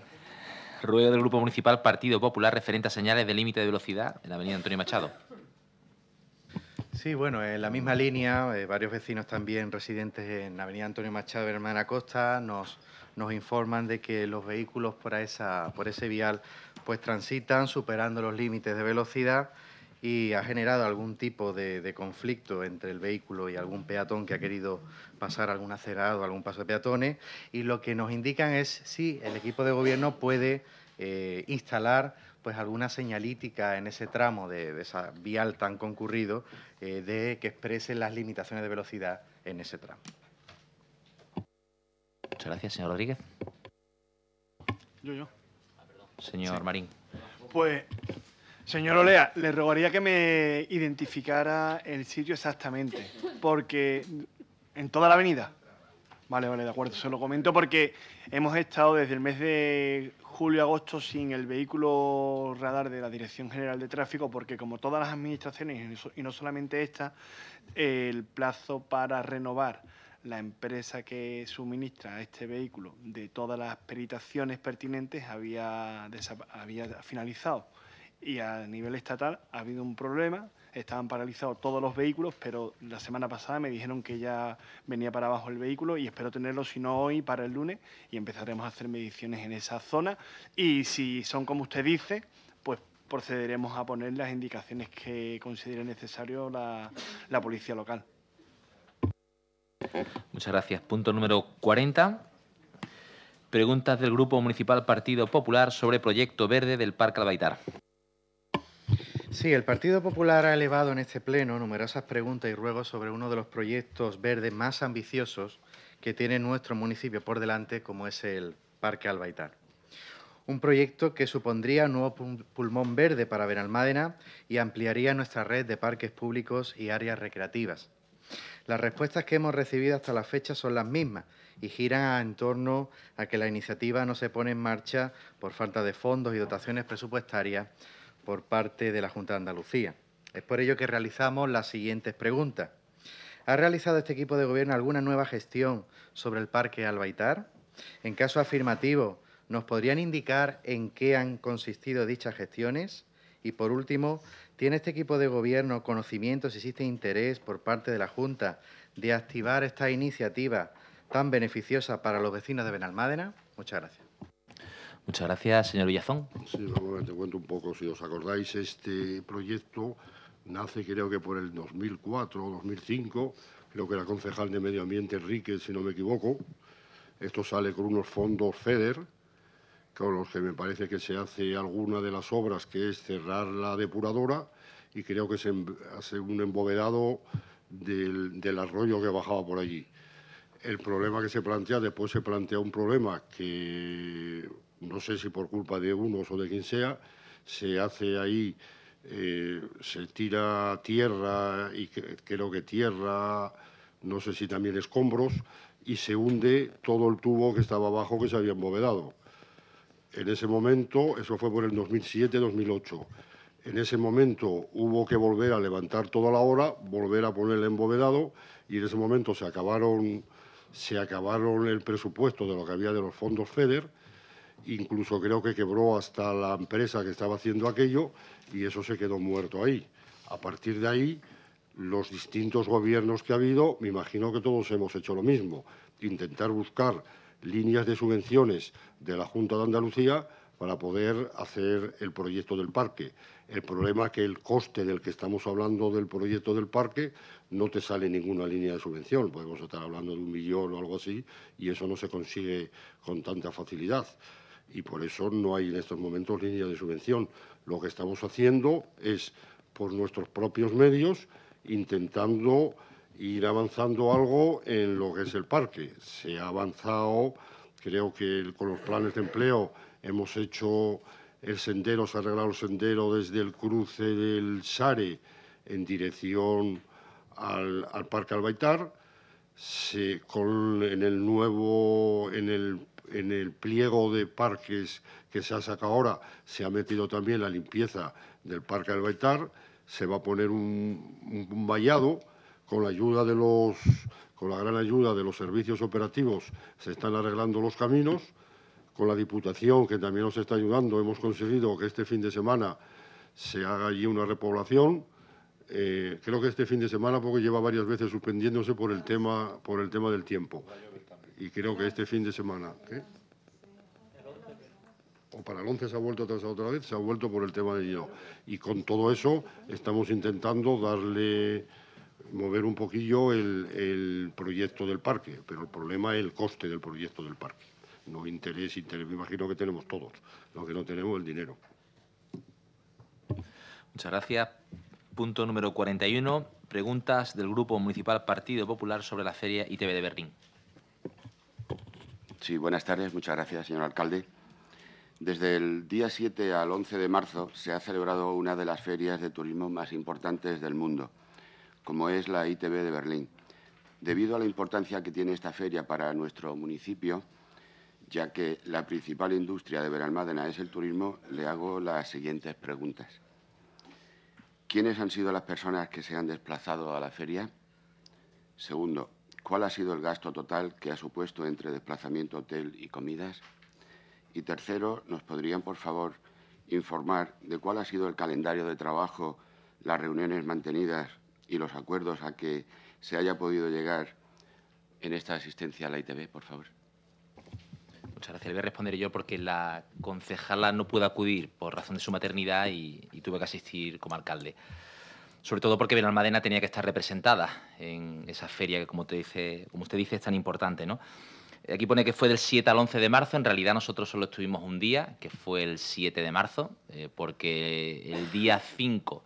Ruego del Grupo Municipal Partido Popular referente a señales de límite de velocidad en la avenida Antonio Machado.
Sí, bueno, en la misma línea, eh, varios vecinos también residentes en la avenida Antonio Machado de Hermana Costa nos, nos informan de que los vehículos por, ese vial pues transitan superando los límites de velocidad y ha generado algún tipo de, conflicto entre el vehículo y algún peatón que ha querido pasar algún o algún paso de peatones, y lo que nos indican es si el equipo de gobierno puede eh, instalar pues alguna señalítica en ese tramo de, esa vial tan concurrido eh, de que exprese las limitaciones de velocidad en ese tramo.
Muchas gracias, señor Rodríguez. Yo, yo. señor Marín.
Pues Señor Olea, le rogaría que me identificara el sitio exactamente, porque en toda la avenida. Vale, vale, de acuerdo, se lo comento porque hemos estado desde el mes de julio-agosto sin el vehículo radar de la Dirección General de Tráfico porque como todas las administraciones, y no solamente esta, el plazo para renovar la empresa que suministra este vehículo de todas las peritaciones pertinentes había, había finalizado y a nivel estatal ha habido un problema. Estaban paralizados todos los vehículos, pero la semana pasada me dijeron que ya venía para abajo el vehículo y espero tenerlo, si no hoy, para el lunes y empezaremos a hacer mediciones en esa zona. Y si son como usted dice, pues procederemos a poner las indicaciones que considere necesario la, la policía local.
Muchas gracias. Punto número 40. Preguntas del Grupo Municipal Partido Popular sobre Proyecto Verde del Parque Albaitar.
Sí, el Partido Popular ha elevado en este Pleno numerosas preguntas y ruegos sobre uno de los proyectos verdes más ambiciosos que tiene nuestro municipio por delante, como es el Parque Albaitar. Un proyecto que supondría un nuevo pulmón verde para Benalmádena y ampliaría nuestra red de parques públicos y áreas recreativas. Las respuestas que hemos recibido hasta la fecha son las mismas y giran en torno a que la iniciativa no se pone en marcha por falta de fondos y dotaciones presupuestarias por parte de la Junta de Andalucía. Es por ello que realizamos las siguientes preguntas. ¿Ha realizado este equipo de gobierno alguna nueva gestión sobre el parque Albaitar? En caso afirmativo, ¿nos podrían indicar en qué han consistido dichas gestiones? Y por último, ¿tiene este equipo de gobierno conocimiento si existe interés por parte de la Junta de activar esta iniciativa tan beneficiosa para los vecinos de Benalmádena? Muchas gracias.
Muchas gracias, señor Villazón. Sí, te cuento un poco, si os acordáis, este proyecto nace creo que por el 2004 o 2005, creo que era concejal de Medio Ambiente Enrique, si no me equivoco. Esto sale con unos fondos FEDER, con los que me parece que se hace alguna de las obras, que es cerrar la depuradora, y creo que se em-, hace un embovedado del arroyo que bajaba por allí. El problema que se plantea, después se plantea un problema que no sé si por culpa de unos o de quien sea, se hace ahí, eh, se tira tierra y creo que tierra, no sé si también escombros, y se hunde todo el tubo que estaba abajo que se había embovedado. En ese momento, eso fue por el 2007-2008, en ese momento hubo que volver a levantar toda la hora, volver a poner el embovedado y en ese momento se acabaron, se acabaron el presupuesto de lo que había de los fondos FEDER Incluso creo que quebró hasta la empresa que estaba haciendo aquello y eso se quedó muerto ahí. A partir de ahí, los distintos gobiernos que ha habido, me imagino que todos hemos hecho lo mismo, intentar buscar líneas de subvenciones de la Junta de Andalucía para poder hacer el proyecto del parque. El problema es que el coste del que estamos hablando del proyecto del parque no te sale ninguna línea de subvención. Podemos estar hablando de un millón o algo así y eso no se consigue con tanta facilidad y por eso no hay en estos momentos línea de subvención. Lo que estamos haciendo es, por nuestros propios medios, intentando ir avanzando algo en lo que es el parque. Se ha avanzado, creo que con los planes de empleo hemos hecho el sendero, se ha arreglado el sendero desde el cruce del Sare en dirección al, Parque Albaitar. en el nuevo, en el en el pliego de parques que se ha sacado ahora se ha metido también la limpieza del Parque del Baitar, se va a poner un, vallado con la ayuda de los con la gran ayuda de los servicios operativos se están arreglando los caminos, con la Diputación que también nos está ayudando, hemos conseguido que este fin de semana se haga allí una repoblación. Eh, creo que este fin de semana, porque lleva varias veces suspendiéndose por el tema, por el tema del tiempo y creo que este fin de semana... o para el 11 se ha vuelto otra vez, se ha vuelto por el tema de… dinero. Y con todo eso estamos intentando darle, mover un poquillo el, proyecto del parque, pero el problema es el coste del proyecto del parque. No interés, interés, me imagino que tenemos todos, lo que no tenemos el dinero. Muchas gracias.
Punto número 41, preguntas del Grupo Municipal Partido Popular sobre la Feria ITV de
Berlín. Sí, buenas tardes. Muchas gracias, señor alcalde. Desde el día 7 al 11 de marzo se ha celebrado una de las ferias de turismo más importantes del mundo, como es la ITB de Berlín. Debido a la importancia que tiene esta feria para nuestro municipio, ya que la principal industria de Veralmádena es el turismo, le hago las siguientes preguntas. ¿Quiénes han sido las personas que se han desplazado a la feria? Segundo, ¿Cuál ha sido el gasto total que ha supuesto entre desplazamiento, hotel y comidas? Y tercero, ¿nos podrían, por favor, informar de cuál ha sido el calendario de trabajo, las reuniones mantenidas y los acuerdos a que se haya podido llegar en esta asistencia a la ITV, por favor?
Muchas gracias. Le voy a responder yo porque la concejala no pudo acudir por razón de su maternidad y, y tuve que asistir como alcalde. Sobre todo porque Benalmádena tenía que estar representada en esa feria que, como, te dice, como usted dice, es tan importante, ¿no? Aquí pone que fue del 7 al 11 de marzo, en realidad nosotros solo estuvimos un día, que fue el 7 de marzo, eh, porque el día 5,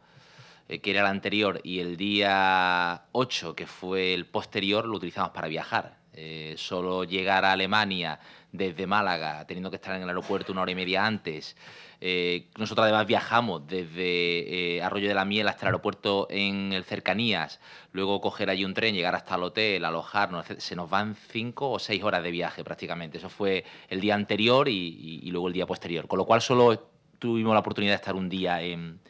eh, que era el anterior, y el día 8, que fue el posterior, lo utilizamos para viajar. Eh, solo llegar a Alemania, desde Málaga, teniendo que estar en el aeropuerto una hora y media antes. Eh, nosotros además viajamos desde eh, Arroyo de la Miel hasta el aeropuerto en el cercanías, luego coger allí un tren, llegar hasta el hotel, alojarnos, se nos van cinco o seis horas de viaje prácticamente. Eso fue el día anterior y, luego el día posterior, con lo cual solo tuvimos la oportunidad de estar un día en,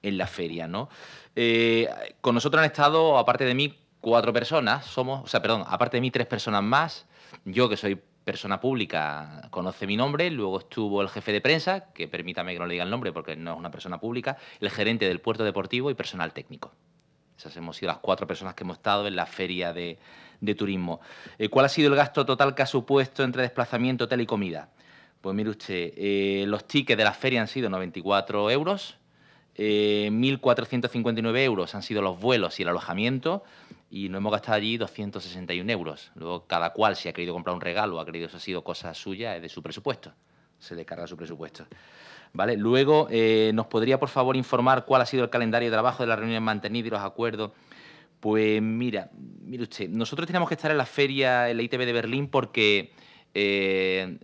la feria, ¿no? Eh, con nosotros han estado, aparte de mí, cuatro personas, somos, perdón, aparte de mí, tres personas más, yo que soy persona pública conoce mi nombre, luego estuvo el jefe de prensa, que permítame que no le diga el nombre porque no es una persona pública, el gerente del puerto deportivo y personal técnico. Esas hemos sido las cuatro personas que hemos estado en la feria de, turismo. Eh, ¿Cuál ha sido el gasto total que ha supuesto entre desplazamiento, hotel y comida? Pues mire usted, eh, los tickets de la feria han sido 94 euros, 1.459 eh, euros han sido los vuelos y el alojamiento, y nos hemos gastado allí 261 euros. Luego, cada cual, si ha querido comprar un regalo, o ha querido, eso ha sido cosa suya, es de su presupuesto. Se le carga su presupuesto. ¿Vale? Luego, eh, ¿nos podría, por favor, informar cuál ha sido el calendario de trabajo de la reunión mantenida y los acuerdos? Pues mira, mire usted, nosotros teníamos que estar en la feria, en la ITB de Berlín, porque eh,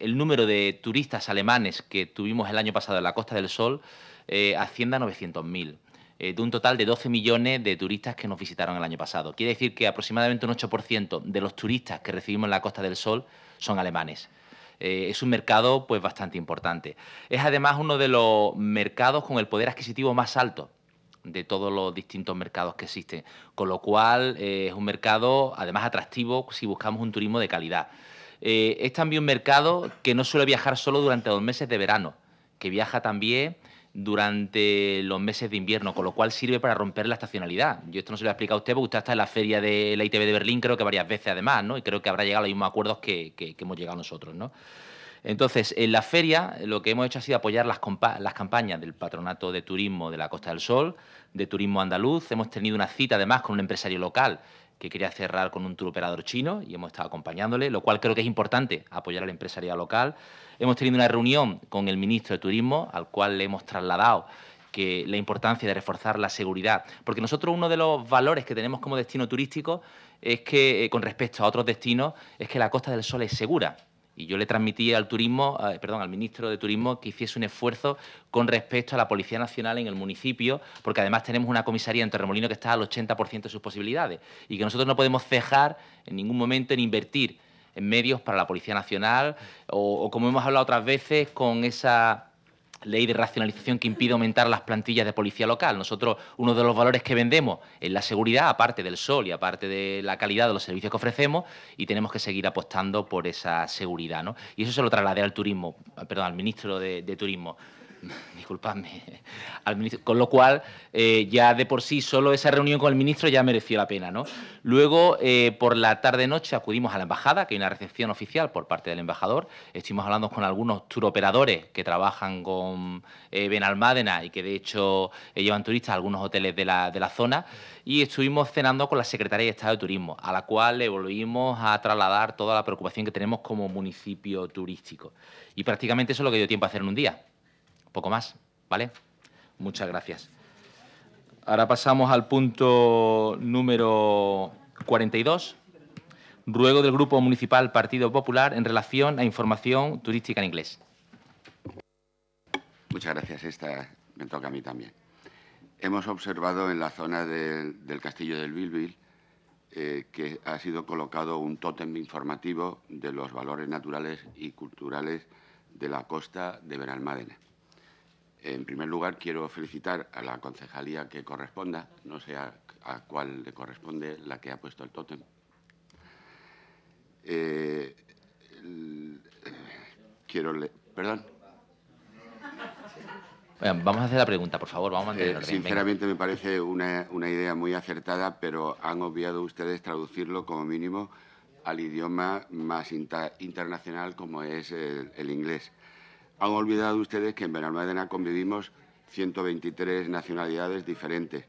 el número de turistas alemanes que tuvimos el año pasado en la Costa del Sol eh, asciende a 900.000. Eh, de un total de 12 millones de turistas que nos visitaron el año pasado. Quiere decir que aproximadamente un 8% de los turistas que recibimos en la Costa del Sol son alemanes. Eh, es un mercado pues bastante importante. Es además uno de los mercados con el poder adquisitivo más alto de todos los distintos mercados que existen, con lo cual eh, es un mercado además atractivo si buscamos un turismo de calidad. es también un mercado que no suele viajar solo durante dos meses de verano, que viaja también durante los meses de invierno, con lo cual sirve para romper la estacionalidad. Yo esto no se lo he explicado a usted, porque usted está en la feria de la ITV de Berlín, creo que varias veces además, ¿no? Y creo que habrá llegado a los mismos acuerdos que, hemos llegado nosotros, ¿no? Entonces, en la feria lo que hemos hecho ha sido apoyar las, campañas del Patronato de Turismo de la Costa del Sol, de Turismo Andaluz. Hemos tenido una cita además con un empresario local que quería cerrar con un turoperador chino y hemos estado acompañándole, lo cual creo que es importante, apoyar a la empresaria local. Hemos tenido una reunión con el ministro de Turismo, al cual le hemos trasladado que la importancia de reforzar la seguridad, porque nosotros uno de los valores que tenemos como destino turístico es que, eh, con respecto a otros destinos, es que la Costa del Sol es segura. Y yo le transmití al turismo, perdón, al ministro de Turismo que hiciese un esfuerzo con respecto a la Policía Nacional en el municipio, porque además tenemos una comisaría en Torremolino que está al 80% de sus posibilidades y que nosotros no podemos cejar en ningún momento en invertir medios para la Policía Nacional o, como hemos hablado otras veces, con esa ley de racionalización que impide aumentar las plantillas de policía local. Nosotros, uno de los valores que vendemos es la seguridad, aparte del sol y aparte de la calidad de los servicios que ofrecemos, y tenemos que seguir apostando por esa seguridad. ¿no? Y eso se lo trasladé al turismo, perdón, al ministro de Turismo. disculpadme, Con lo cual, eh, ya de por sí, solo esa reunión con el ministro ya mereció la pena, ¿no? Luego, eh, por la tarde-noche acudimos a la embajada, que hay una recepción oficial por parte del embajador. Estuvimos hablando con algunos turoperadores que trabajan con eh, Benalmádena y que, de hecho, llevan turistas a algunos hoteles de la, de la zona. Y estuvimos cenando con la Secretaría de Estado de Turismo, a la cual le volvimos a trasladar toda la preocupación que tenemos como municipio turístico. Y prácticamente eso es lo que dio tiempo a hacer en un día. Poco más, ¿vale? Muchas gracias. Ahora pasamos al punto número 42. Ruego del Grupo Municipal Partido Popular en relación a información turística en inglés.
Muchas gracias. Esta me toca a mí también. Hemos observado en la zona del castillo del Bilbil eh, que ha sido colocado un tótem informativo de los valores naturales y culturales de la costa de Benalmádena. En primer lugar, quiero felicitar a la concejalía que corresponda, no sé a, cuál le corresponde la que ha puesto el tótem. Eh, quiero le ¿Perdón? vamos a hacer la pregunta, por favor. Vamos a eh, Sinceramente, me parece una, idea muy acertada, pero han obviado ustedes traducirlo como mínimo al idioma más internacional como es el inglés. Han olvidado ustedes que en Benalmádena convivimos 123 nacionalidades diferentes,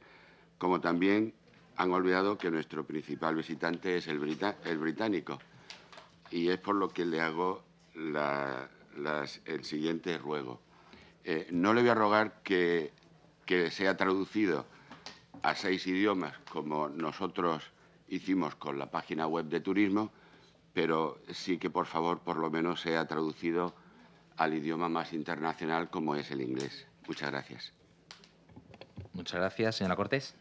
como también han olvidado que nuestro principal visitante es el, británico. Y es por lo que le hago el siguiente ruego. Eh, no le voy a rogar que sea traducido a seis idiomas, como nosotros hicimos con la página web de turismo, pero sí que por favor por lo menos sea traducido al idioma más internacional como es el inglés. Muchas gracias. Muchas
gracias, señora Cortés.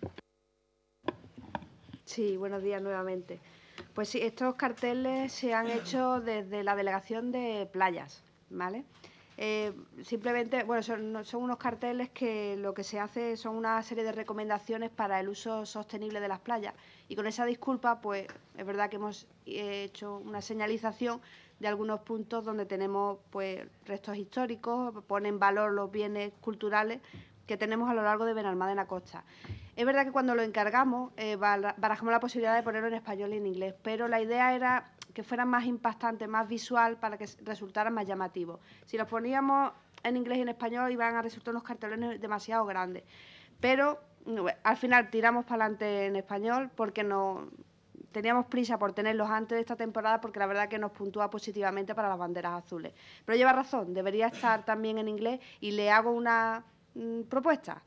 Sí, buenos días nuevamente. Pues sí, estos carteles se han hecho desde la delegación de playas, ¿vale? Eh, simplemente, bueno, son, son, unos carteles que lo que se hace son una serie de recomendaciones para el uso sostenible de las playas. Y con esa disculpa, pues es verdad que hemos eh, hecho una señalización de algunos puntos donde tenemos pues restos históricos, ponen valor los bienes culturales que tenemos a lo largo de Benalmádena Costa. Es verdad que cuando lo encargamos eh, barajamos la posibilidad de ponerlo en español y en inglés, pero la idea era que fuera más impactante, más visual, para que resultara más llamativo. Si lo poníamos en inglés y en español iban a resultar unos cartelones demasiado grandes. Pero mm, al final tiramos para adelante en español porque no, teníamos prisa por tenerlos antes de esta temporada porque la verdad que nos puntúa positivamente para las banderas azules. Pero lleva razón, debería estar también en inglés y le hago una mm, propuesta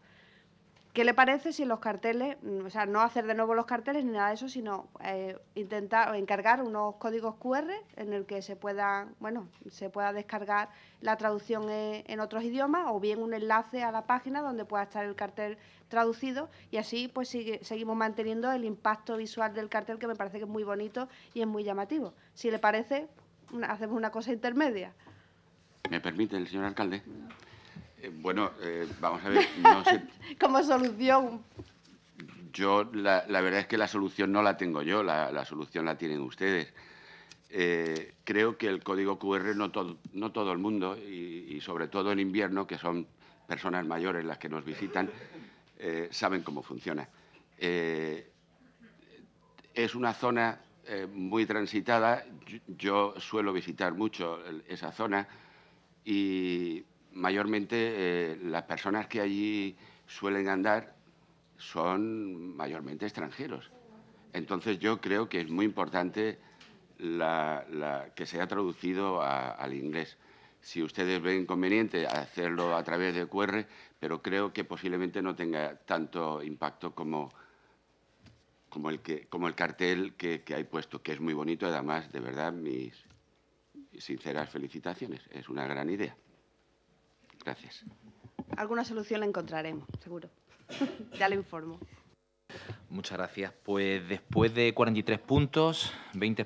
¿Qué le parece si los carteles, mm, o sea, no hacer de nuevo los carteles ni nada de eso, sino eh, intentar encargar unos códigos QR en el que se pueda, bueno, se pueda descargar la traducción e, en, otros idiomas o bien un enlace a la página donde pueda estar el cartel traducido y así pues seguimos manteniendo el impacto visual del cartel que me parece que es muy bonito y es muy llamativo. Si le parece, hacemos una cosa intermedia.
¿Me permite el señor alcalde? Eh, bueno, eh, vamos a ver.
Como solución.
Yo, la, verdad es que la solución no la tengo yo, la, solución la tienen ustedes. Eh, creo que el código QR no, todo el mundo, y, sobre todo en invierno, que son personas mayores las que nos visitan, saben cómo funciona. es una zona muy transitada, yo, yo suelo visitar mucho esa zona y mayormente eh, las personas que allí suelen andar son mayormente extranjeros. Entonces yo creo que es muy importante que sea traducido al inglés. Si ustedes ven conveniente hacerlo a través de QR, pero creo que posiblemente no tenga tanto impacto como, como, el, cartel que hay puesto, que es muy bonito. Además, de verdad, mis sinceras felicitaciones. Es una gran idea. Gracias.
Alguna solución la encontraremos, seguro. ya le informo.
Muchas gracias. Pues después de 43 puntos, 20,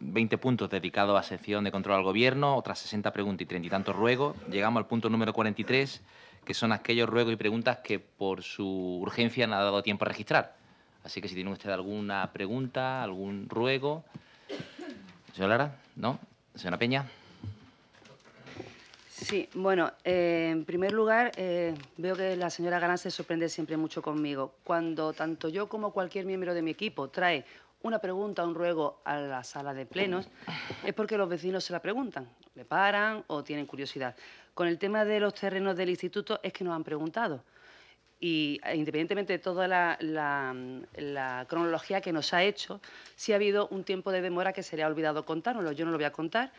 20 puntos dedicados a sección de control al gobierno, otras 60 preguntas y 30 y tantos ruegos, llegamos al punto número 43, que son aquellos ruegos y preguntas que por su urgencia no ha dado tiempo a registrar. Así que si tiene usted alguna pregunta, algún ruego. Señora Lara, ¿no? Señora Peña.
Sí, bueno, eh, en primer lugar, eh, veo que la señora Galán se sorprende siempre mucho conmigo. Cuando tanto yo como cualquier miembro de mi equipo trae una pregunta, o un ruego a la sala de plenos, es porque los vecinos se la preguntan, le paran o tienen curiosidad. Con el tema de los terrenos del instituto es que nos han preguntado. Y eh, independientemente de toda la, cronología que nos ha hecho, si ha habido un tiempo de demora que se le ha olvidado contárnoslo. Yo no lo voy a contar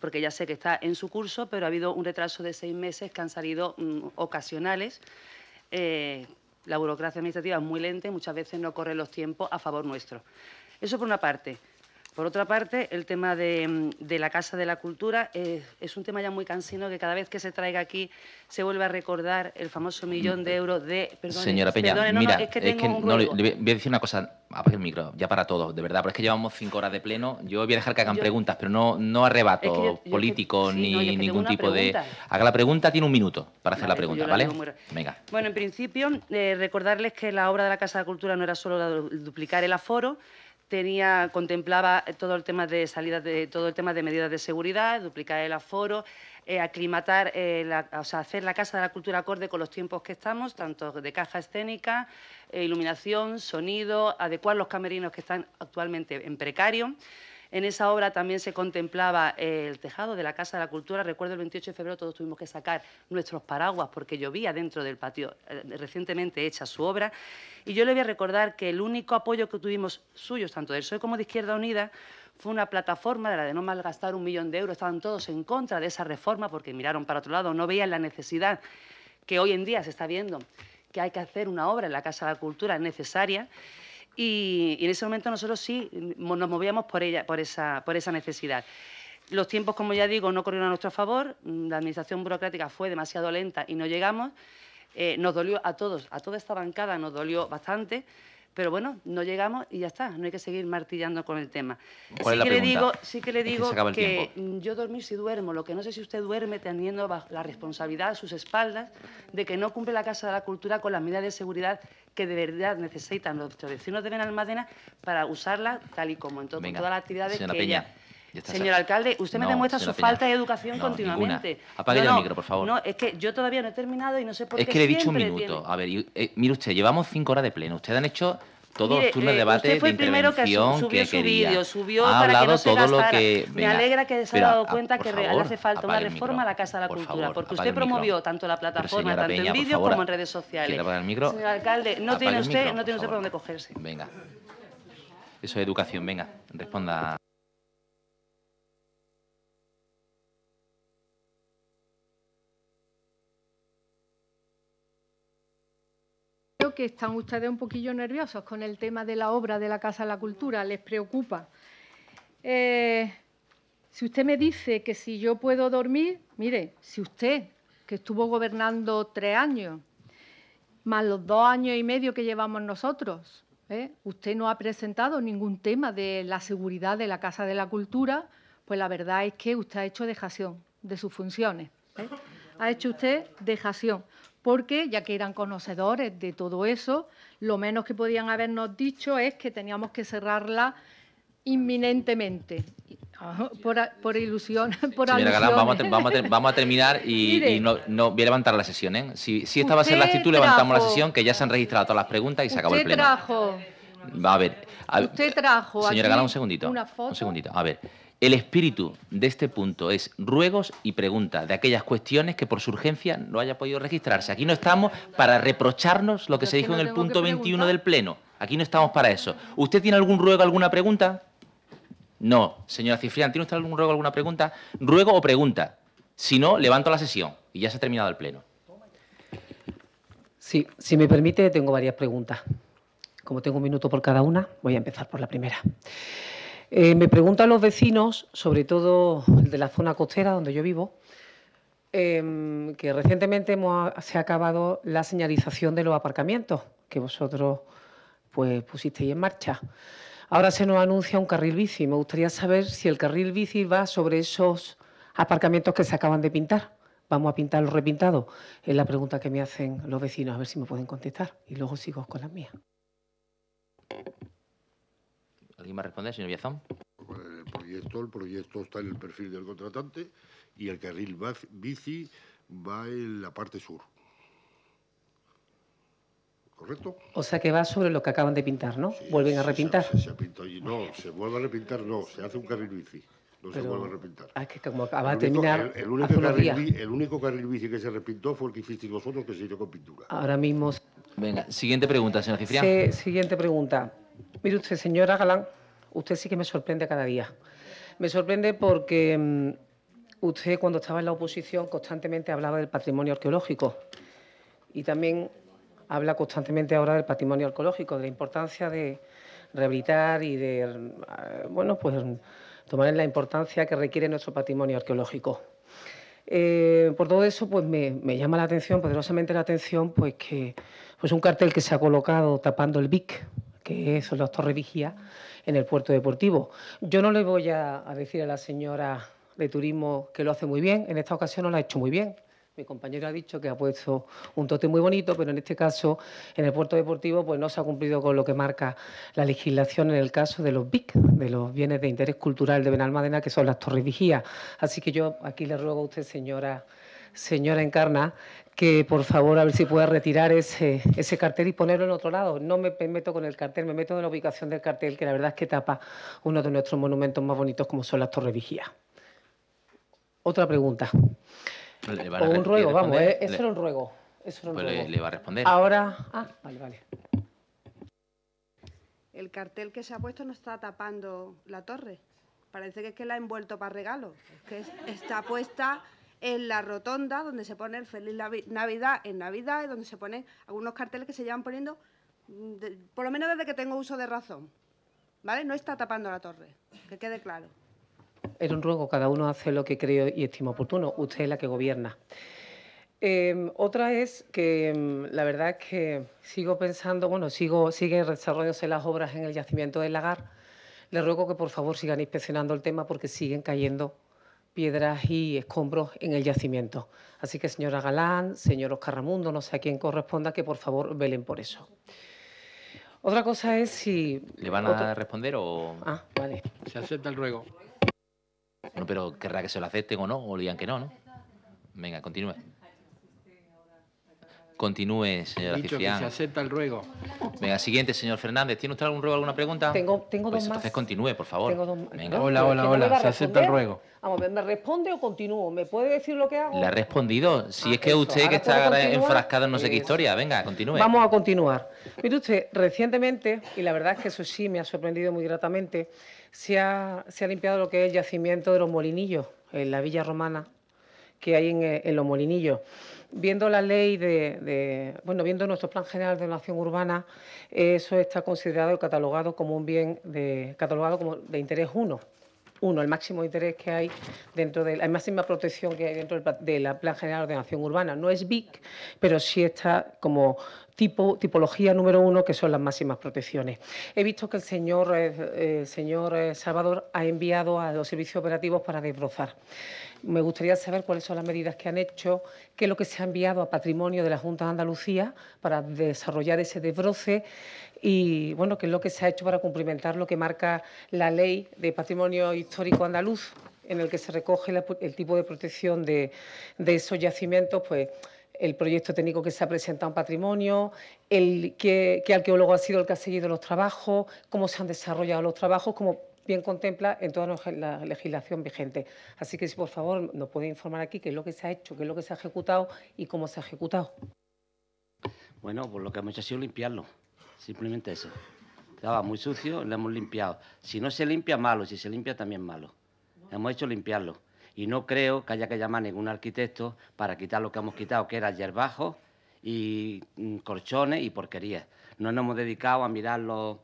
porque ya sé que está en su curso, pero ha habido un retraso de seis meses que han salido mm, ocasionales. Eh, la burocracia administrativa es muy lenta y muchas veces no corre los tiempos a favor nuestro. Eso por una parte. Por otra parte, el tema de, mm, la Casa de la Cultura eh, es un tema ya muy cansino que cada vez que se traiga aquí se vuelve a recordar el famoso millón de euros de... Señora Peña, mira, es que, no, le, voy
a decir una cosa, apague el micro, ya para todos, de verdad, porque es que llevamos cinco horas de pleno, yo voy a dejar que hagan preguntas, pero no, no arrebato político ni ningún tipo de... Haga la pregunta, tiene un minuto para hacer la pregunta, ¿vale? Bueno,
en principio, eh, recordarles que la obra de la Casa de la Cultura no era solo duplicar el aforo, tenía, contemplaba todo el tema de de todo el tema de medidas de seguridad, duplicar el aforo, eh, aclimatar, eh, la, o sea, hacer la Casa de la Cultura acorde con los tiempos que estamos, tanto de caja escénica, eh, iluminación, sonido, adecuar los camerinos que están actualmente en precario. En esa obra también se contemplaba el tejado de la Casa de la Cultura. Recuerdo el 28 de febrero todos tuvimos que sacar nuestros paraguas porque llovía dentro del patio, eh, recientemente hecha su obra. Y yo le voy a recordar que el único apoyo que tuvimos suyos, tanto del PSOE como de Izquierda Unida, fue una plataforma de la de no malgastar un millón de euros. Estaban todos en contra de esa reforma porque miraron para otro lado, no veían la necesidad que hoy en día se está viendo, que hay que hacer una obra en la Casa de la Cultura necesaria. Y, en ese momento nosotros sí nos movíamos por, ella, por, esa, por esa necesidad. Los tiempos, como ya digo, no corrieron a nuestro favor, mm, la administración burocrática fue demasiado lenta y no llegamos. Eh, nos dolió a todos, a toda esta bancada nos dolió bastante. Pero bueno, no llegamos y ya está, no hay que seguir martillando con el tema. sí, que le digo, sí que le digo que, yo dormí si duermo, lo que no sé si usted duerme teniendo la responsabilidad a sus espaldas de que no cumple la Casa de la Cultura con las medidas de seguridad que de verdad necesitan los vecinos de Benalmádena para usarla tal y como en todo, todas las actividades que ella Señor alcalde, usted me demuestra su falta de educación continuamente. Apague el micro, por favor. No, es que yo todavía no he terminado y no sé por qué. Es que le he dicho un minuto.
A ver, eh, mire usted, llevamos cinco horas de pleno. Usted han hecho todos los turnos de eh, debate usted fue el primero que subió su vídeo, subió para que todo lo que me alegra que se haya dado ah, cuenta que le hace
falta una reforma a la Casa de la Cultura, porque usted promovió tanto la plataforma, tanto en vídeo como en redes sociales. Señor alcalde, no tiene usted, por, por dónde cogerse. Venga.
Eso es educación, venga, responda.
que están ustedes un poquillo nerviosos con el tema de la obra de la Casa de la Cultura, les preocupa. Eh, si usted me dice que si yo puedo dormir, mire, si usted, que estuvo gobernando tres años, más los dos años y medio que llevamos nosotros, ¿eh? usted no ha presentado ningún tema de la seguridad de la Casa de la Cultura, pues la verdad es que usted ha hecho dejación de sus funciones. ¿eh? Ha hecho usted dejación porque ya que eran conocedores de todo eso, lo menos que podían habernos dicho es que teníamos que cerrarla inminentemente. Ah, por, ilusión, por Galán, vamos, a, vamos, a, vamos
a, terminar y, no, voy a levantar la sesión. ¿eh? Si, esta va a ser la actitud, levantamos la sesión, que ya se han registrado todas las preguntas y se acabó el pleno. Trajo, a ver, usted
trajo. Señora un segundito. Una foto. Un segundito.
A ver. El espíritu de este punto es ruegos y preguntas de aquellas cuestiones que por su urgencia no haya podido registrarse. Aquí no estamos para reprocharnos lo que se dijo en el punto 21 del Pleno. Aquí no estamos para eso. ¿Usted tiene algún ruego, alguna pregunta? No. Señora Cifrián, ¿tiene usted algún ruego, alguna pregunta? Ruego o pregunta. Si no, levanto la sesión y ya se ha terminado el Pleno.
Sí, si me permite, tengo varias preguntas. Como tengo un minuto por cada una, voy a empezar por la primera. Eh, me preguntan los vecinos, sobre todo de la zona costera donde yo vivo, em, que recientemente se ha acabado la señalización de los aparcamientos que vosotros pues, pusisteis en marcha. Ahora se nos anuncia un carril bici. Me gustaría saber si el carril bici va sobre esos aparcamientos que se acaban de pintar. Vamos a pintar los repintados. Es la pregunta que me hacen los vecinos, a ver si me pueden contestar. Y luego sigo con las mías.
¿Alguien va a responder, señor Villazón?
El proyecto, el proyecto está en el perfil del contratante y el carril bici va en la parte sur. ¿Correcto?
O sea que va sobre lo que acaban de pintar, ¿no? Vuelven a repintar. Se, se, se
y no, se vuelve a repintar, no, se hace un carril bici. No se vuelve a repintar. Ah, que como acaba de terminar. El, único carril, el, único carril, bici que se repintó fue el que hicisteis vosotros, que se hizo con pintura.
Ahora mismo. Venga,
siguiente pregunta, señor Cifrián.
siguiente pregunta. Mire usted, señora Galán, usted sí que me sorprende cada día. Me sorprende porque mm, usted cuando estaba en la oposición constantemente hablaba del patrimonio arqueológico y también habla constantemente ahora del patrimonio arqueológico, de la importancia de rehabilitar y de, mm, bueno, pues mm, tomar en la importancia que requiere nuestro patrimonio arqueológico. Eh, por todo eso, pues me, me, llama la atención, poderosamente la atención, pues que pues un cartel que se ha colocado tapando el BIC, que son las torres vigía en el puerto deportivo. Yo no le voy a, decir a la señora de turismo que lo hace muy bien, en esta ocasión no lo ha hecho muy bien. Mi compañero ha dicho que ha puesto un tote muy bonito, pero en este caso, en el puerto deportivo, pues no se ha cumplido con lo que marca la legislación en el caso de los BIC, de los bienes de interés cultural de Benalmádena, que son las Torres Vigía. Así que yo aquí le ruego a usted, señora señora Encarna, que por favor a ver si pueda retirar ese, cartel y ponerlo en otro lado. No me meto con el cartel, me meto en la ubicación del cartel, que la verdad es que tapa uno de nuestros monumentos más bonitos como son las Torres Vigías. Otra pregunta. O un ruego, vamos, ¿eh? eso era un ruego. Eso era un pues ruego. le, a responder. Ahora. Ah, vale, vale.
El cartel que se ha puesto no está tapando la torre. Parece que es que la ha envuelto para regalo. que está puesta en la rotonda donde se pone el Feliz Navidad en Navidad y donde se ponen algunos carteles que se llevan poniendo, mm, por lo menos desde que tengo uso de razón. ¿Vale? No está tapando la torre, que quede claro.
Era un ruego, cada uno hace lo que cree y estima oportuno. Usted es la que gobierna. Em, otra es que em, la verdad es que sigo pensando, bueno, sigo, siguen desarrollándose las obras en el yacimiento del lagar. Le ruego que por favor sigan inspeccionando el tema porque siguen cayendo piedras y escombros en el yacimiento. Así que, señora Galán, señor Oscar Ramundo, no sé a quién corresponda, que por favor velen por eso. Otra cosa es si... ¿Le van a
responder o...? Ah, vale. Se acepta el ruego. Bueno, pero querrá que se lo acepten o no, o digan que no, ¿no? Venga, continúe. Continúe, señora Dicho se acepta el ruego. Venga, siguiente, señor Fernández. ¿Tiene usted algún ruego, alguna pregunta? Tengo,
tengo pues dos entonces más. Entonces
continúe, por favor.
Hola, hola, hola. se acepta el ruego. Vamos ¿me responde o continúo? ¿Me puede decir lo que hago? Le ha
respondido. Si es que ah, usted que está enfrascado en no sé qué historia. Venga, continúe. Vamos
a continuar. Mire usted, recientemente, y la verdad es que eso sí me ha sorprendido muy gratamente, se ha, se ha limpiado lo que es el yacimiento de los molinillos en la Villa Romana que hay en, eh, en los molinillos viendo la ley de, bueno, viendo nuestro plan general de Ordenación urbana, eso está considerado y catalogado como un bien de, catalogado como de interés uno. uno, el máximo interés que hay dentro de la máxima protección que hay dentro del, de la Plan General de Ordenación Urbana. No es BIC, pero sí está como tipo, tipología número uno, que son las máximas protecciones. He visto que el señor, eh, eh, señor eh, Salvador ha enviado a los servicios operativos para desbrozar. Me gustaría saber cuáles son las medidas que han hecho, qué es lo que se ha enviado a patrimonio de la Junta de Andalucía para desarrollar ese desbroce y, bueno, qué es lo que se ha hecho para cumplimentar lo que marca la ley de patrimonio histórico andaluz en el que se recoge el tipo de protección de, de esos yacimientos, pues el proyecto técnico que se ha presentado en patrimonio, el, qué, arqueólogo ha sido el que ha seguido los trabajos, cómo se han desarrollado los trabajos, como bien contempla en toda la legislación vigente. Así que, por favor nos puede informar aquí qué es lo que se ha hecho, qué es lo que se ha ejecutado y cómo se ha ejecutado.
Bueno, pues lo que hemos hecho ha sido limpiarlo, simplemente eso. Estaba muy sucio, lo hemos limpiado. Si no se limpia, malo, si se limpia, también malo. Hemos hecho limpiarlo y no creo que haya que llamar a ningún arquitecto para quitar lo que hemos quitado, que era yerbajos y mm, corchones y porquerías. No nos hemos dedicado a mirar los,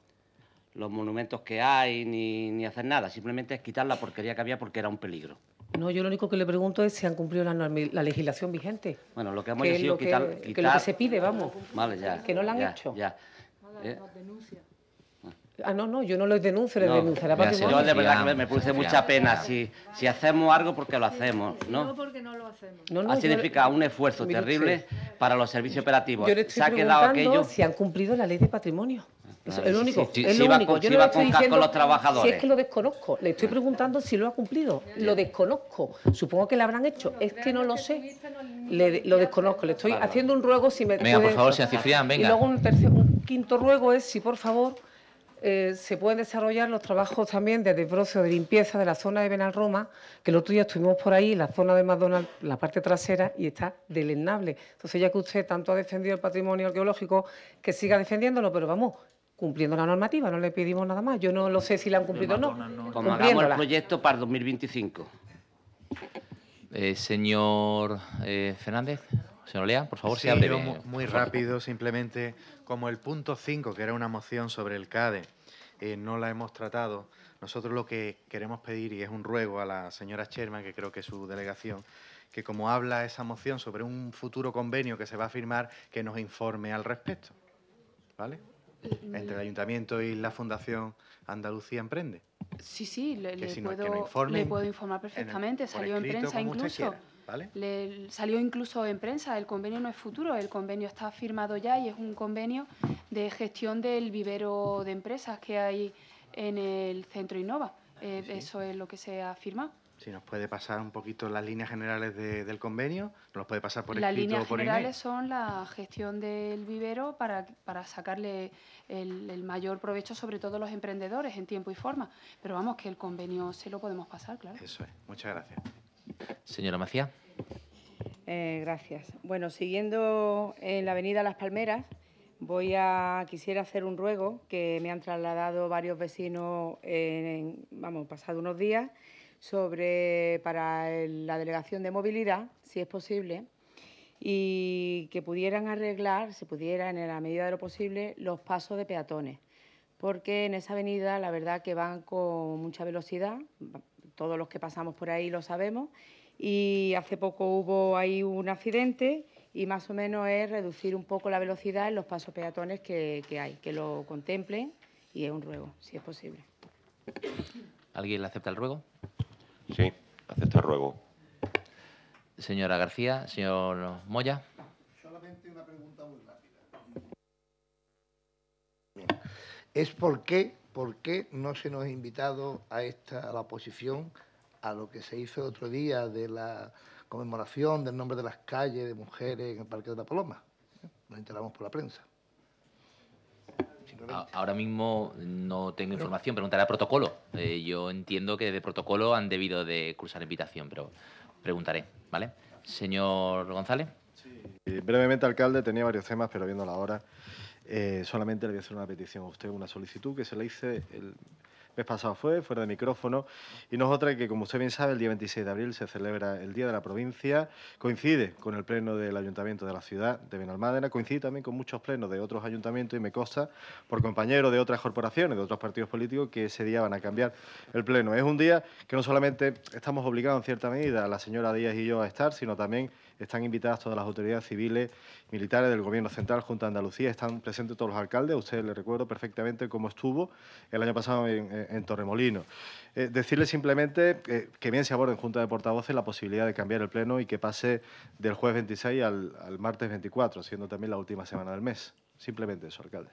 los monumentos que hay ni, ni hacer nada, simplemente es quitar la porquería que había porque era un peligro.
No, yo lo único que le pregunto es si han cumplido la, legislación vigente.
Bueno, lo que hemos decidido es quitar, lo que se pide,
vamos. Vale, ya. Que no lo han ya, hecho. Ya. Eh, Ah, no, no, yo no lo denuncio, le denunciará.
me, produce mucha pena si, hacemos algo porque lo hacemos, ¿no? No
porque no lo hacemos.
ha significado
un esfuerzo terrible para los servicios operativos. Se ha quedado aquello... si
han cumplido la ley de patrimonio. Ah, es lo único. Si, es yo no los trabajadores. Si es que lo desconozco. Le estoy preguntando si lo ha cumplido. Lo desconozco. Supongo que lo habrán hecho. es que no lo sé. lo desconozco. Le estoy haciendo un ruego si me. Venga, por favor, si frían, venga. Y luego un, un quinto ruego es si, por favor eh, se pueden desarrollar los trabajos también de desbroce de limpieza de la zona de Benalroma, que el otro día estuvimos por ahí, la zona de McDonald's, la parte trasera, y está delenable, Entonces, ya que usted tanto ha defendido el patrimonio arqueológico, que siga defendiéndolo, pero vamos, cumpliendo la normativa, no le pedimos nada más. Yo no lo sé si la han pues cumplido o no. no. Como pues hagamos el
proyecto para 2025. Eh, señor eh, Fernández. Señor Lea, por favor, si se muy,
rápido, simplemente, como el punto 5, que era una moción sobre el CADE, eh, no la hemos tratado, nosotros lo que queremos pedir, y es un ruego a la señora Sherman, que creo que es su delegación, que como habla esa moción sobre un futuro convenio que se va a firmar, que nos informe al respecto. ¿Vale? Entre el ayuntamiento y la Fundación Andalucía Emprende.
Sí, sí, le, puedo, informar perfectamente, salió en prensa incluso. Le salió incluso en prensa, el convenio no es futuro, el convenio está firmado ya y es un convenio de gestión del vivero de empresas que hay en el centro Innova. Ah, eh, eso es lo que se ha firmado.
Si nos puede pasar un poquito las líneas generales del convenio, nos puede pasar
por las escrito o por Las líneas generales son la gestión del vivero para, sacarle el, el, mayor provecho, sobre todo los emprendedores, en tiempo y forma. Pero vamos, que el convenio se lo podemos pasar, claro.
Eso
es. Muchas gracias. Señora Macía.
Eh,
gracias. Bueno, siguiendo en la avenida Las Palmeras, voy a quisiera hacer un ruego que me han trasladado varios vecinos, en, vamos, pasado unos días, sobre para la delegación de movilidad, si es posible, y que pudieran arreglar, si pudiera en la medida de lo posible, los pasos de peatones, porque en esa avenida la verdad que van con mucha velocidad, todos los que pasamos por ahí lo sabemos, y hace poco hubo ahí un accidente y más o menos es reducir un poco la velocidad en los pasos peatones que, hay, que lo contemplen y es un ruego, si es posible.
¿Alguien le acepta el ruego?
Sí, acepto el ruego.
Señora García, señor
Moya. Solamente una pregunta muy rápida. Es por qué por qué no se nos ha invitado a, esta, a la oposición a lo que se hizo otro día de la conmemoración del nombre de las calles de mujeres en el Parque de la Paloma. Nos enteramos por la prensa.
Ahora mismo no tengo información, preguntaré a protocolo. Eh, yo entiendo que de protocolo han debido de cursar invitación, pero preguntaré, ¿vale? Señor González.
Sí, brevemente, alcalde, tenía varios temas, pero viendo la hora. Eh, solamente le voy a hacer una petición a usted, una solicitud que se le hice el mes pasado fue, fuera de micrófono, y no es otra que, como usted bien sabe, el día 26 de abril se celebra el Día de la Provincia, coincide con el pleno del Ayuntamiento de la ciudad de Benalmádena, coincide también con muchos plenos de otros ayuntamientos y me consta, por compañeros de otras corporaciones, de otros partidos políticos, que ese día van a cambiar el pleno. Es un día que no solamente estamos obligados, en cierta medida, a la señora Díaz y yo a estar, sino también están invitadas todas las autoridades civiles, militares del Gobierno Central, junto a Andalucía, están presentes todos los alcaldes. A usted le recuerdo perfectamente cómo estuvo el año pasado en, Torremolino. Eh, decirle simplemente que, bien se aborden en Junta de Portavoces la posibilidad de cambiar el Pleno y que pase del jueves 26 al, martes 24, siendo también la última semana del mes. Simplemente eso, alcalde.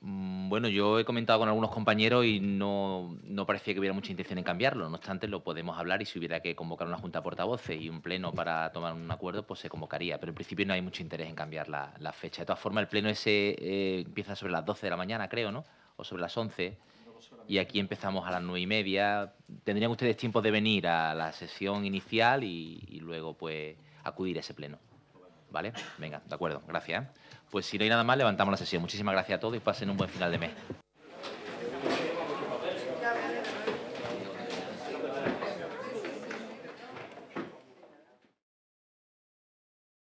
Mm, bueno, yo he comentado con algunos compañeros y no, parecía que hubiera mucha intención en cambiarlo. No obstante, lo podemos hablar y si hubiera que convocar una junta de portavoces y un pleno para tomar un acuerdo, pues se convocaría. Pero en principio no hay mucho interés en cambiar la, fecha. De todas formas, el pleno ese eh, empieza sobre las 12 de la mañana, creo, ¿no? O sobre las 11. Y aquí empezamos a las 9 y media. Tendrían ustedes tiempo de venir a la sesión inicial y, y luego, pues, acudir a ese pleno. ¿Vale? Venga, de acuerdo. Gracias. ¿eh? Pues si no hay nada más, levantamos la sesión. Muchísimas gracias a todos y pasen un buen final de mes.